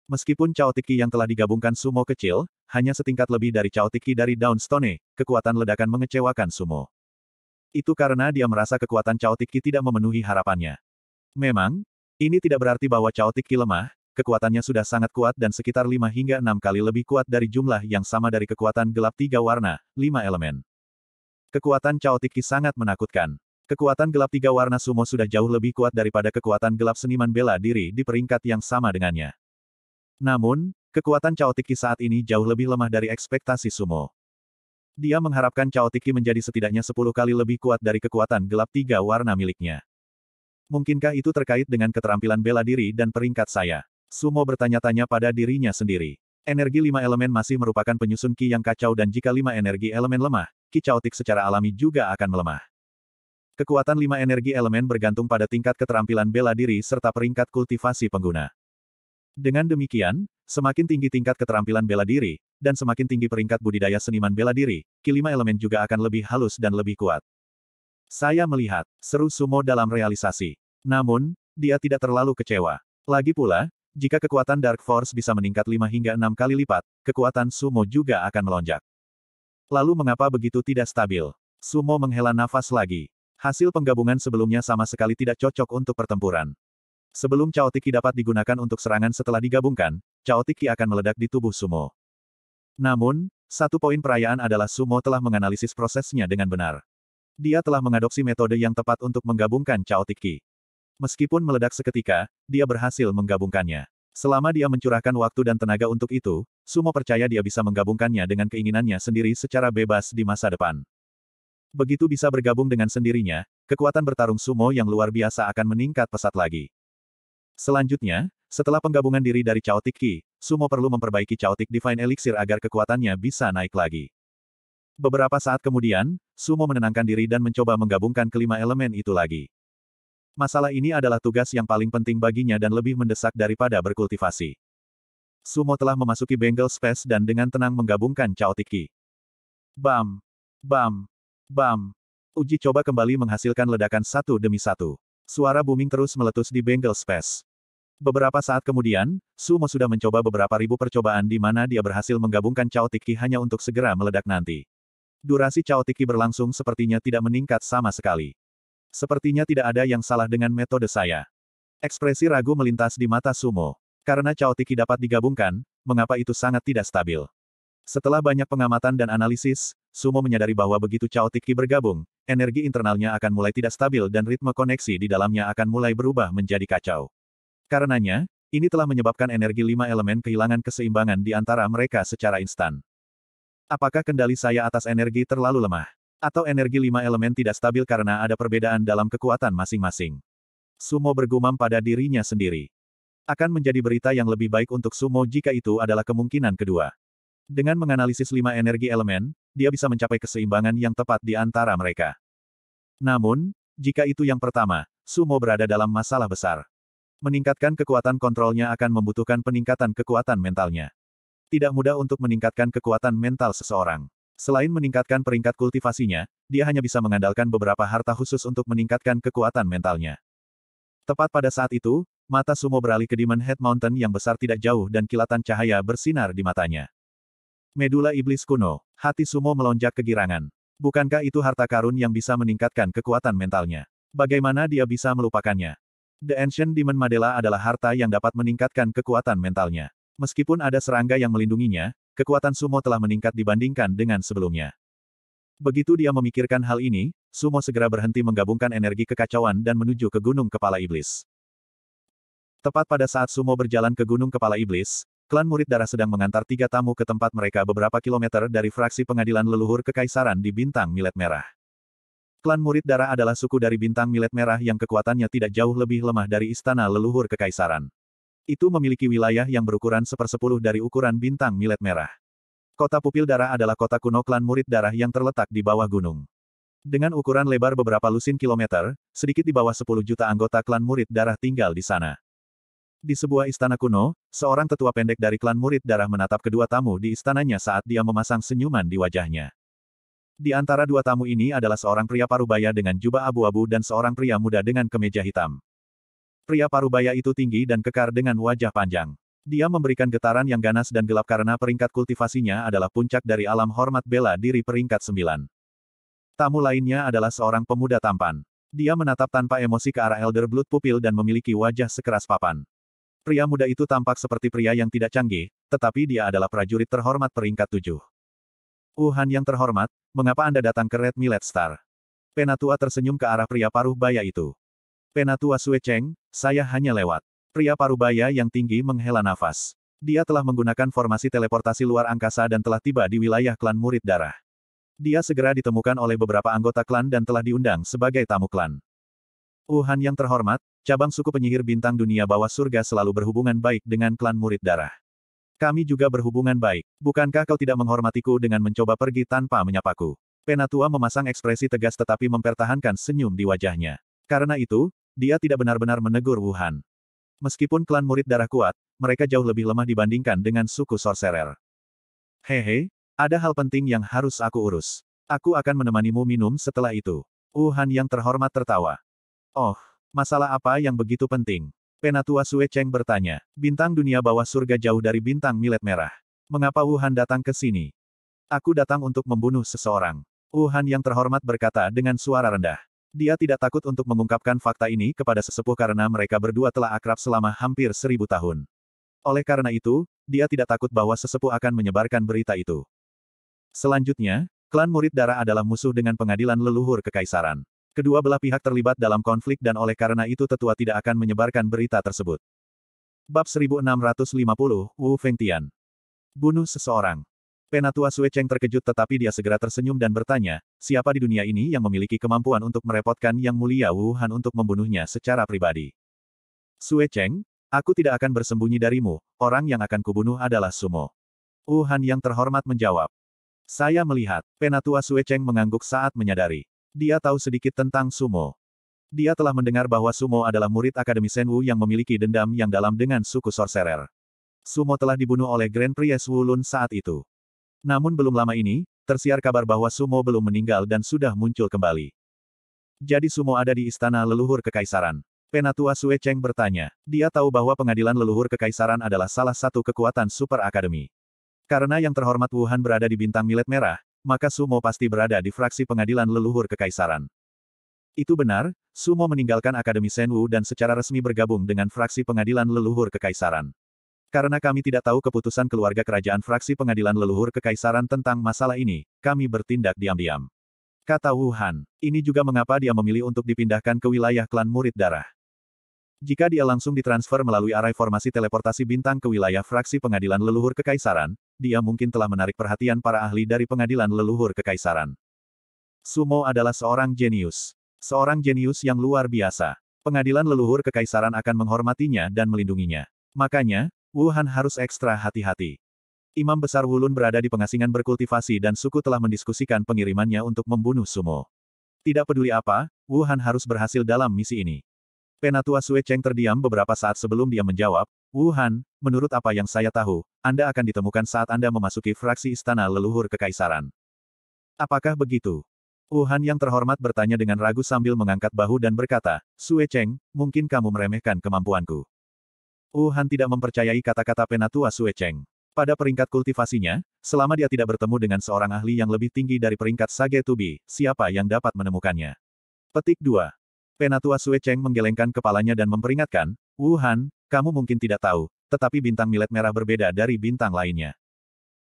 S1: Meskipun Cao Tiki yang telah digabungkan Sumo kecil, hanya setingkat lebih dari Cao Tiki dari Downstone, kekuatan ledakan mengecewakan Sumo. Itu karena dia merasa kekuatan Cao Tiki tidak memenuhi harapannya. Memang, ini tidak berarti bahwa Cao Tiki lemah, kekuatannya sudah sangat kuat dan sekitar 5 hingga 6 kali lebih kuat dari jumlah yang sama dari kekuatan gelap tiga warna, 5 elemen. Kekuatan Chaotiki sangat menakutkan. Kekuatan gelap tiga warna sumo sudah jauh lebih kuat daripada kekuatan gelap seniman bela diri di peringkat yang sama dengannya. Namun, kekuatan Chaotiki saat ini jauh lebih lemah dari ekspektasi sumo. Dia mengharapkan Chaotiki menjadi setidaknya 10 kali lebih kuat dari kekuatan gelap tiga warna miliknya. Mungkinkah itu terkait dengan keterampilan bela diri dan peringkat saya? Sumo bertanya-tanya pada dirinya sendiri. Energi lima elemen masih merupakan penyusun ki yang kacau dan jika lima energi elemen lemah, Ki Chaotik secara alami juga akan melemah. Kekuatan lima energi elemen bergantung pada tingkat keterampilan bela diri serta peringkat kultivasi pengguna. Dengan demikian, semakin tinggi tingkat keterampilan bela diri, dan semakin tinggi peringkat budidaya seniman bela diri, kelima elemen juga akan lebih halus dan lebih kuat. Saya melihat, seru Sumo dalam realisasi. Namun, dia tidak terlalu kecewa. Lagi pula, jika kekuatan Dark Force bisa meningkat 5 hingga 6 kali lipat, kekuatan Sumo juga akan melonjak. Lalu mengapa begitu tidak stabil? Sumo menghela nafas lagi. Hasil penggabungan sebelumnya sama sekali tidak cocok untuk pertempuran. Sebelum Chaotiki dapat digunakan untuk serangan setelah digabungkan, Chaotiki akan meledak di tubuh Sumo. Namun, satu poin perayaan adalah Sumo telah menganalisis prosesnya dengan benar. Dia telah mengadopsi metode yang tepat untuk menggabungkan Chaotiki. Meskipun meledak seketika, dia berhasil menggabungkannya. Selama dia mencurahkan waktu dan tenaga untuk itu, Sumo percaya dia bisa menggabungkannya dengan keinginannya sendiri secara bebas di masa depan. Begitu bisa bergabung dengan sendirinya, kekuatan bertarung Sumo yang luar biasa akan meningkat pesat lagi. Selanjutnya, setelah penggabungan diri dari Chaotic Qi, Sumo perlu memperbaiki Chaotic Divine Elixir agar kekuatannya bisa naik lagi. Beberapa saat kemudian, Sumo menenangkan diri dan mencoba menggabungkan kelima elemen itu lagi. Masalah ini adalah tugas yang paling penting baginya dan lebih mendesak daripada berkultivasi. Sumo telah memasuki Bengal Space dan dengan tenang menggabungkan Chaotic Tiki. Bam! Bam! Bam! Uji coba kembali menghasilkan ledakan satu demi satu. Suara booming terus meletus di Bengal Space. Beberapa saat kemudian, Sumo sudah mencoba beberapa ribu percobaan di mana dia berhasil menggabungkan Chaotic Tiki hanya untuk segera meledak nanti. Durasi Chaotic Tiki berlangsung sepertinya tidak meningkat sama sekali. Sepertinya tidak ada yang salah dengan metode saya. Ekspresi ragu melintas di mata Sumo. Karena Tiki dapat digabungkan, mengapa itu sangat tidak stabil. Setelah banyak pengamatan dan analisis, Sumo menyadari bahwa begitu Tiki bergabung, energi internalnya akan mulai tidak stabil dan ritme koneksi di dalamnya akan mulai berubah menjadi kacau. Karenanya, ini telah menyebabkan energi lima elemen kehilangan keseimbangan di antara mereka secara instan. Apakah kendali saya atas energi terlalu lemah? atau energi lima elemen tidak stabil karena ada perbedaan dalam kekuatan masing-masing. Sumo bergumam pada dirinya sendiri. Akan menjadi berita yang lebih baik untuk Sumo jika itu adalah kemungkinan kedua. Dengan menganalisis lima energi elemen, dia bisa mencapai keseimbangan yang tepat di antara mereka. Namun, jika itu yang pertama, Sumo berada dalam masalah besar. Meningkatkan kekuatan kontrolnya akan membutuhkan peningkatan kekuatan mentalnya. Tidak mudah untuk meningkatkan kekuatan mental seseorang. Selain meningkatkan peringkat kultivasinya, dia hanya bisa mengandalkan beberapa harta khusus untuk meningkatkan kekuatan mentalnya. Tepat pada saat itu, mata Sumo beralih ke Demon Head Mountain yang besar tidak jauh dan kilatan cahaya bersinar di matanya. Medula Iblis Kuno, hati Sumo melonjak kegirangan. Bukankah itu harta karun yang bisa meningkatkan kekuatan mentalnya? Bagaimana dia bisa melupakannya? The Ancient Demon Madela adalah harta yang dapat meningkatkan kekuatan mentalnya. Meskipun ada serangga yang melindunginya, kekuatan Sumo telah meningkat dibandingkan dengan sebelumnya. Begitu dia memikirkan hal ini, Sumo segera berhenti menggabungkan energi kekacauan dan menuju ke Gunung Kepala Iblis. Tepat pada saat Sumo berjalan ke Gunung Kepala Iblis, klan murid darah sedang mengantar tiga tamu ke tempat mereka beberapa kilometer dari fraksi pengadilan leluhur kekaisaran di Bintang Milet Merah. Klan murid darah adalah suku dari Bintang Milet Merah yang kekuatannya tidak jauh lebih lemah dari istana leluhur kekaisaran. Itu memiliki wilayah yang berukuran sepersepuluh dari ukuran bintang milet merah. Kota Pupil Darah adalah kota kuno klan murid darah yang terletak di bawah gunung. Dengan ukuran lebar beberapa lusin kilometer, sedikit di bawah 10 juta anggota klan murid darah tinggal di sana. Di sebuah istana kuno, seorang tetua pendek dari klan murid darah menatap kedua tamu di istananya saat dia memasang senyuman di wajahnya. Di antara dua tamu ini adalah seorang pria parubaya dengan jubah abu-abu dan seorang pria muda dengan kemeja hitam. Pria parubaya itu tinggi dan kekar dengan wajah panjang. Dia memberikan getaran yang ganas dan gelap karena peringkat kultivasinya adalah puncak dari alam hormat bela diri peringkat sembilan. Tamu lainnya adalah seorang pemuda tampan. Dia menatap tanpa emosi ke arah Elder Blood Pupil dan memiliki wajah sekeras papan. Pria muda itu tampak seperti pria yang tidak canggih, tetapi dia adalah prajurit terhormat peringkat tujuh. Wuhan yang terhormat, mengapa Anda datang ke Red Millet Star? Penatua tersenyum ke arah pria paruh baya itu. Penatua Sue Cheng, saya hanya lewat. Pria parubaya yang tinggi menghela nafas. Dia telah menggunakan formasi teleportasi luar angkasa dan telah tiba di wilayah klan murid darah. Dia segera ditemukan oleh beberapa anggota klan dan telah diundang sebagai tamu klan. Wuhan yang terhormat, cabang suku penyihir bintang dunia bawah surga selalu berhubungan baik dengan klan murid darah. Kami juga berhubungan baik. Bukankah kau tidak menghormatiku dengan mencoba pergi tanpa menyapaku? Penatua memasang ekspresi tegas tetapi mempertahankan senyum di wajahnya. Karena itu, dia tidak benar-benar menegur Wuhan. Meskipun klan murid darah kuat, mereka jauh lebih lemah dibandingkan dengan suku sorcerer. Hehe, ada hal penting yang harus aku urus. Aku akan menemanimu minum setelah itu. Wuhan yang terhormat tertawa. Oh, masalah apa yang begitu penting? Penatua Sue Cheng bertanya. Bintang dunia bawah surga jauh dari bintang milet merah. Mengapa Wuhan datang ke sini? Aku datang untuk membunuh seseorang. Wuhan yang terhormat berkata dengan suara rendah. Dia tidak takut untuk mengungkapkan fakta ini kepada sesepuh karena mereka berdua telah akrab selama hampir seribu tahun. Oleh karena itu, dia tidak takut bahwa sesepuh akan menyebarkan berita itu. Selanjutnya, klan murid darah adalah musuh dengan pengadilan leluhur kekaisaran. Kedua belah pihak terlibat dalam konflik dan oleh karena itu tetua tidak akan menyebarkan berita tersebut. Bab 1650, Wu Fengtian. Bunuh seseorang. Penatua Sue Cheng terkejut tetapi dia segera tersenyum dan bertanya, siapa di dunia ini yang memiliki kemampuan untuk merepotkan Yang Mulia Wuhan untuk membunuhnya secara pribadi? Sue Cheng, aku tidak akan bersembunyi darimu, orang yang akan kubunuh adalah Sumo. Wuhan yang terhormat menjawab. Saya melihat, Penatua Sue Cheng mengangguk saat menyadari. Dia tahu sedikit tentang Sumo. Dia telah mendengar bahwa Sumo adalah murid Akademi Senwu yang memiliki dendam yang dalam dengan suku Sorcerer. Sumo telah dibunuh oleh Grand Priest Wulun saat itu. Namun belum lama ini, tersiar kabar bahwa Sumo belum meninggal dan sudah muncul kembali. Jadi Sumo ada di istana leluhur kekaisaran. Penatua Sue Cheng bertanya. Dia tahu bahwa pengadilan leluhur kekaisaran adalah salah satu kekuatan Super Academy. Karena yang terhormat Wuhan berada di bintang milet merah, maka Sumo pasti berada di fraksi pengadilan leluhur kekaisaran. Itu benar, Sumo meninggalkan Akademi Senwu dan secara resmi bergabung dengan fraksi pengadilan leluhur kekaisaran. Karena kami tidak tahu keputusan keluarga kerajaan fraksi pengadilan leluhur kekaisaran tentang masalah ini, kami bertindak diam-diam. Kata Wuhan, ini juga mengapa dia memilih untuk dipindahkan ke wilayah klan murid darah. Jika dia langsung ditransfer melalui arai formasi teleportasi bintang ke wilayah fraksi pengadilan leluhur kekaisaran, dia mungkin telah menarik perhatian para ahli dari pengadilan leluhur kekaisaran. Sumo adalah seorang jenius. Seorang jenius yang luar biasa. Pengadilan leluhur kekaisaran akan menghormatinya dan melindunginya. Makanya, Wuhan harus ekstra hati-hati. Imam Besar Wulun berada di pengasingan berkultivasi dan suku telah mendiskusikan pengirimannya untuk membunuh Sumo. Tidak peduli apa, Wuhan harus berhasil dalam misi ini. Penatua Sue Cheng terdiam beberapa saat sebelum dia menjawab, Wuhan, menurut apa yang saya tahu, Anda akan ditemukan saat Anda memasuki fraksi istana leluhur kekaisaran. Apakah begitu? Wuhan yang terhormat bertanya dengan ragu sambil mengangkat bahu dan berkata, Sue Cheng, mungkin kamu meremehkan kemampuanku. Wuhan tidak mempercayai kata-kata penatua Sue Cheng. Pada peringkat kultivasinya, selama dia tidak bertemu dengan seorang ahli yang lebih tinggi dari peringkat Sage Tubi, siapa yang dapat menemukannya? Petik 2. Penatua Sue Cheng menggelengkan kepalanya dan memperingatkan, Wuhan, kamu mungkin tidak tahu, tetapi bintang milet merah berbeda dari bintang lainnya.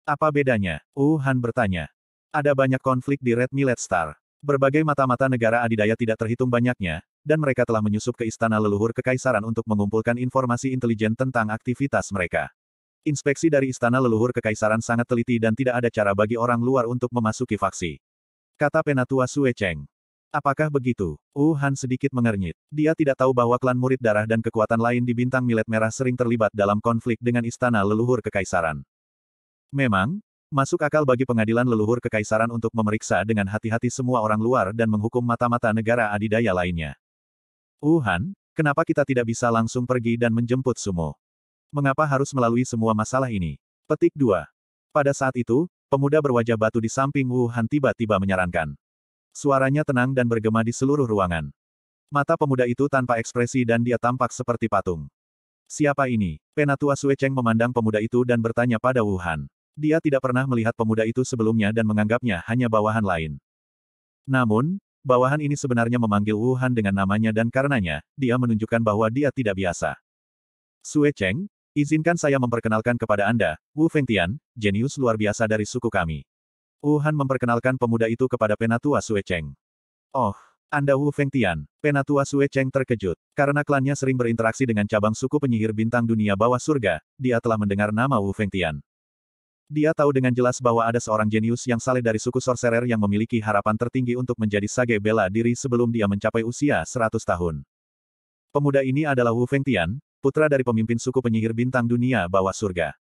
S1: Apa bedanya? Wuhan bertanya. Ada banyak konflik di Red Millet Star. Berbagai mata-mata negara adidaya tidak terhitung banyaknya, dan mereka telah menyusup ke istana leluhur kekaisaran untuk mengumpulkan informasi intelijen tentang aktivitas mereka. Inspeksi dari istana leluhur kekaisaran sangat teliti dan tidak ada cara bagi orang luar untuk memasuki faksi. Kata Penatua Sue Cheng. Apakah begitu? Wu Han sedikit mengernyit. Dia tidak tahu bahwa klan murid darah dan kekuatan lain di bintang milet merah sering terlibat dalam konflik dengan istana leluhur kekaisaran. Memang, masuk akal bagi pengadilan leluhur kekaisaran untuk memeriksa dengan hati-hati semua orang luar dan menghukum mata-mata negara adidaya lainnya. Wuhan, kenapa kita tidak bisa langsung pergi dan menjemput Sumo? Mengapa harus melalui semua masalah ini? Petik 2. Pada saat itu, pemuda berwajah batu di samping Wuhan tiba-tiba menyarankan. Suaranya tenang dan bergema di seluruh ruangan. Mata pemuda itu tanpa ekspresi dan dia tampak seperti patung. Siapa ini? Penatua Suecheng memandang pemuda itu dan bertanya pada Wuhan. Dia tidak pernah melihat pemuda itu sebelumnya dan menganggapnya hanya bawahan lain. Namun, Bawahan ini sebenarnya memanggil Wuhan dengan namanya dan karenanya, dia menunjukkan bahwa dia tidak biasa. Sue Cheng, izinkan saya memperkenalkan kepada Anda, Wu Fengtian, jenius luar biasa dari suku kami. Wuhan memperkenalkan pemuda itu kepada penatua Sue Cheng. Oh, Anda Wu Fengtian, penatua Sue Cheng terkejut. Karena klannya sering berinteraksi dengan cabang suku penyihir bintang dunia bawah surga, dia telah mendengar nama Wu Fengtian. Dia tahu dengan jelas bahwa ada seorang jenius yang saleh dari suku sorcerer yang memiliki harapan tertinggi untuk menjadi sage bela diri sebelum dia mencapai usia 100 tahun. Pemuda ini adalah Wu Fengtian, putra dari pemimpin suku penyihir bintang dunia bawah surga.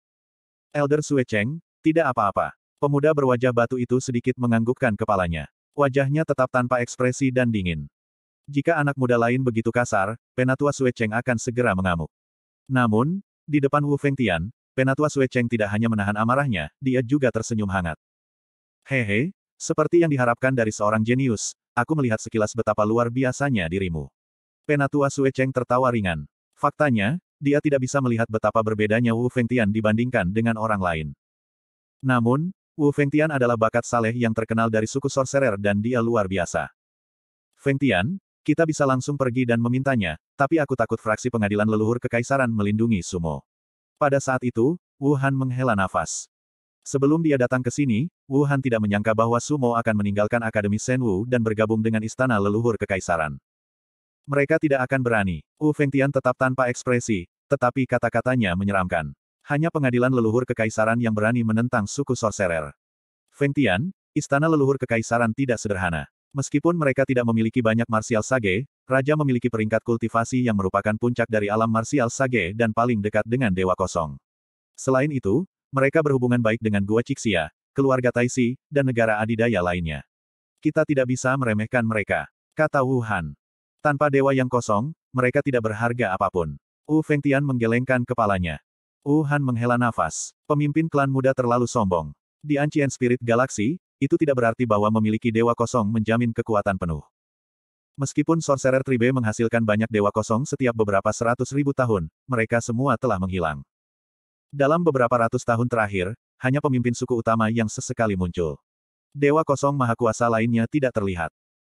S1: Elder Sue Cheng, tidak apa-apa. Pemuda berwajah batu itu sedikit menganggukkan kepalanya. Wajahnya tetap tanpa ekspresi dan dingin. Jika anak muda lain begitu kasar, penatua Sue Cheng akan segera mengamuk. Namun, di depan Wu Fengtian, Penatua Sue Cheng tidak hanya menahan amarahnya, dia juga tersenyum hangat. Hehe, seperti yang diharapkan dari seorang jenius, aku melihat sekilas betapa luar biasanya dirimu. Penatua Sue Cheng tertawa ringan. Faktanya, dia tidak bisa melihat betapa berbedanya Wu Fengtian dibandingkan dengan orang lain. Namun, Wu Fengtian adalah bakat saleh yang terkenal dari suku sorcerer dan dia luar biasa. Fengtian, kita bisa langsung pergi dan memintanya, tapi aku takut fraksi pengadilan leluhur kekaisaran melindungi Sumo. Pada saat itu, Wuhan menghela nafas. Sebelum dia datang ke sini, Wuhan tidak menyangka bahwa Sumo akan meninggalkan Akademi Senwu dan bergabung dengan Istana Leluhur Kekaisaran. Mereka tidak akan berani. Wu Fengtian tetap tanpa ekspresi, tetapi kata-katanya menyeramkan. Hanya pengadilan leluhur kekaisaran yang berani menentang suku Sorcerer. Fengtian, Istana Leluhur Kekaisaran tidak sederhana. Meskipun mereka tidak memiliki banyak martial sage, Raja memiliki peringkat kultivasi yang merupakan puncak dari alam marsial Sage dan paling dekat dengan Dewa Kosong. Selain itu, mereka berhubungan baik dengan Gua Cixia, keluarga Taisi, dan negara adidaya lainnya. Kita tidak bisa meremehkan mereka, kata Wuhan. Tanpa dewa yang kosong, mereka tidak berharga apapun. Wu Fengtian menggelengkan kepalanya. Wu Han menghela nafas. Pemimpin klan muda terlalu sombong. Di Ancient Spirit Galaxy, itu tidak berarti bahwa memiliki dewa kosong menjamin kekuatan penuh. Meskipun Sorcerer Tribe menghasilkan banyak dewa kosong setiap beberapa seratus ribu tahun, mereka semua telah menghilang. Dalam beberapa ratus tahun terakhir, hanya pemimpin suku utama yang sesekali muncul. Dewa kosong maha kuasa lainnya tidak terlihat.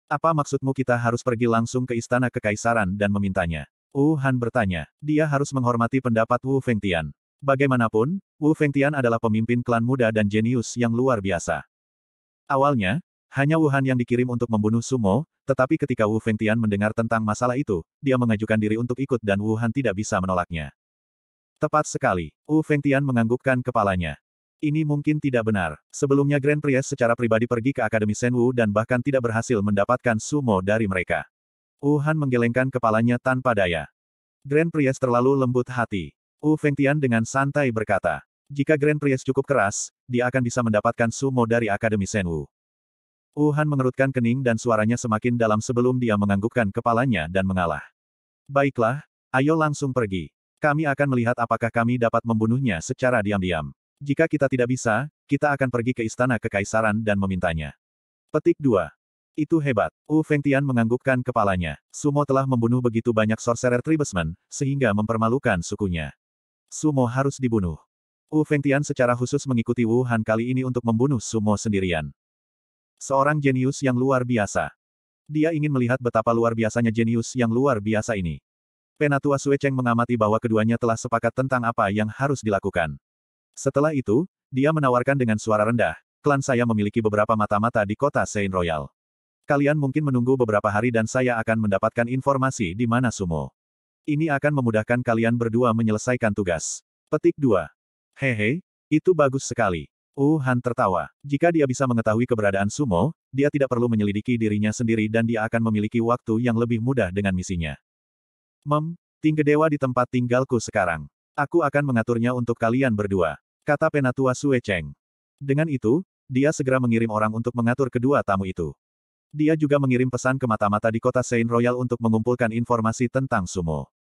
S1: Apa maksudmu kita harus pergi langsung ke istana kekaisaran dan memintanya? Wu Han bertanya. Dia harus menghormati pendapat Wu Feng Tian. Bagaimanapun, Wu Feng Tian adalah pemimpin klan muda dan jenius yang luar biasa. Awalnya, hanya Wuhan yang dikirim untuk membunuh Sumo, tetapi ketika Wu Fengtian mendengar tentang masalah itu, dia mengajukan diri untuk ikut dan Wuhan tidak bisa menolaknya. Tepat sekali, Wu Fengtian menganggukkan kepalanya. Ini mungkin tidak benar. Sebelumnya Grand Priest secara pribadi pergi ke Akademi Senwu dan bahkan tidak berhasil mendapatkan Sumo dari mereka. Wuhan menggelengkan kepalanya tanpa daya. Grand Priest terlalu lembut hati. Wu Fengtian dengan santai berkata, jika Grand Priest cukup keras, dia akan bisa mendapatkan sumo dari Akademi Senwu. Wuhan mengerutkan kening dan suaranya semakin dalam sebelum dia menganggukkan kepalanya dan mengalah. Baiklah, ayo langsung pergi. Kami akan melihat apakah kami dapat membunuhnya secara diam-diam. Jika kita tidak bisa, kita akan pergi ke istana kekaisaran dan memintanya. Petik 2. Itu hebat. Wu Fengtian menganggukkan kepalanya. Sumo telah membunuh begitu banyak sorcerer tribesmen, sehingga mempermalukan sukunya. Sumo harus dibunuh. Wu Fengtian secara khusus mengikuti Wuhan kali ini untuk membunuh Sumo sendirian. Seorang jenius yang luar biasa. Dia ingin melihat betapa luar biasanya jenius yang luar biasa ini. Penatua Sue Cheng mengamati bahwa keduanya telah sepakat tentang apa yang harus dilakukan. Setelah itu, dia menawarkan dengan suara rendah, klan saya memiliki beberapa mata-mata di kota Saint Royal. Kalian mungkin menunggu beberapa hari dan saya akan mendapatkan informasi di mana sumo. Ini akan memudahkan kalian berdua menyelesaikan tugas. Petik 2. Hehe, itu bagus sekali. U oh, Han tertawa. Jika dia bisa mengetahui keberadaan Sumo, dia tidak perlu menyelidiki dirinya sendiri dan dia akan memiliki waktu yang lebih mudah dengan misinya. Mem, tingge dewa di tempat tinggalku sekarang. Aku akan mengaturnya untuk kalian berdua. Kata penatua Sue Cheng. Dengan itu, dia segera mengirim orang untuk mengatur kedua tamu itu. Dia juga mengirim pesan ke mata-mata di kota Saint Royal untuk mengumpulkan informasi tentang Sumo.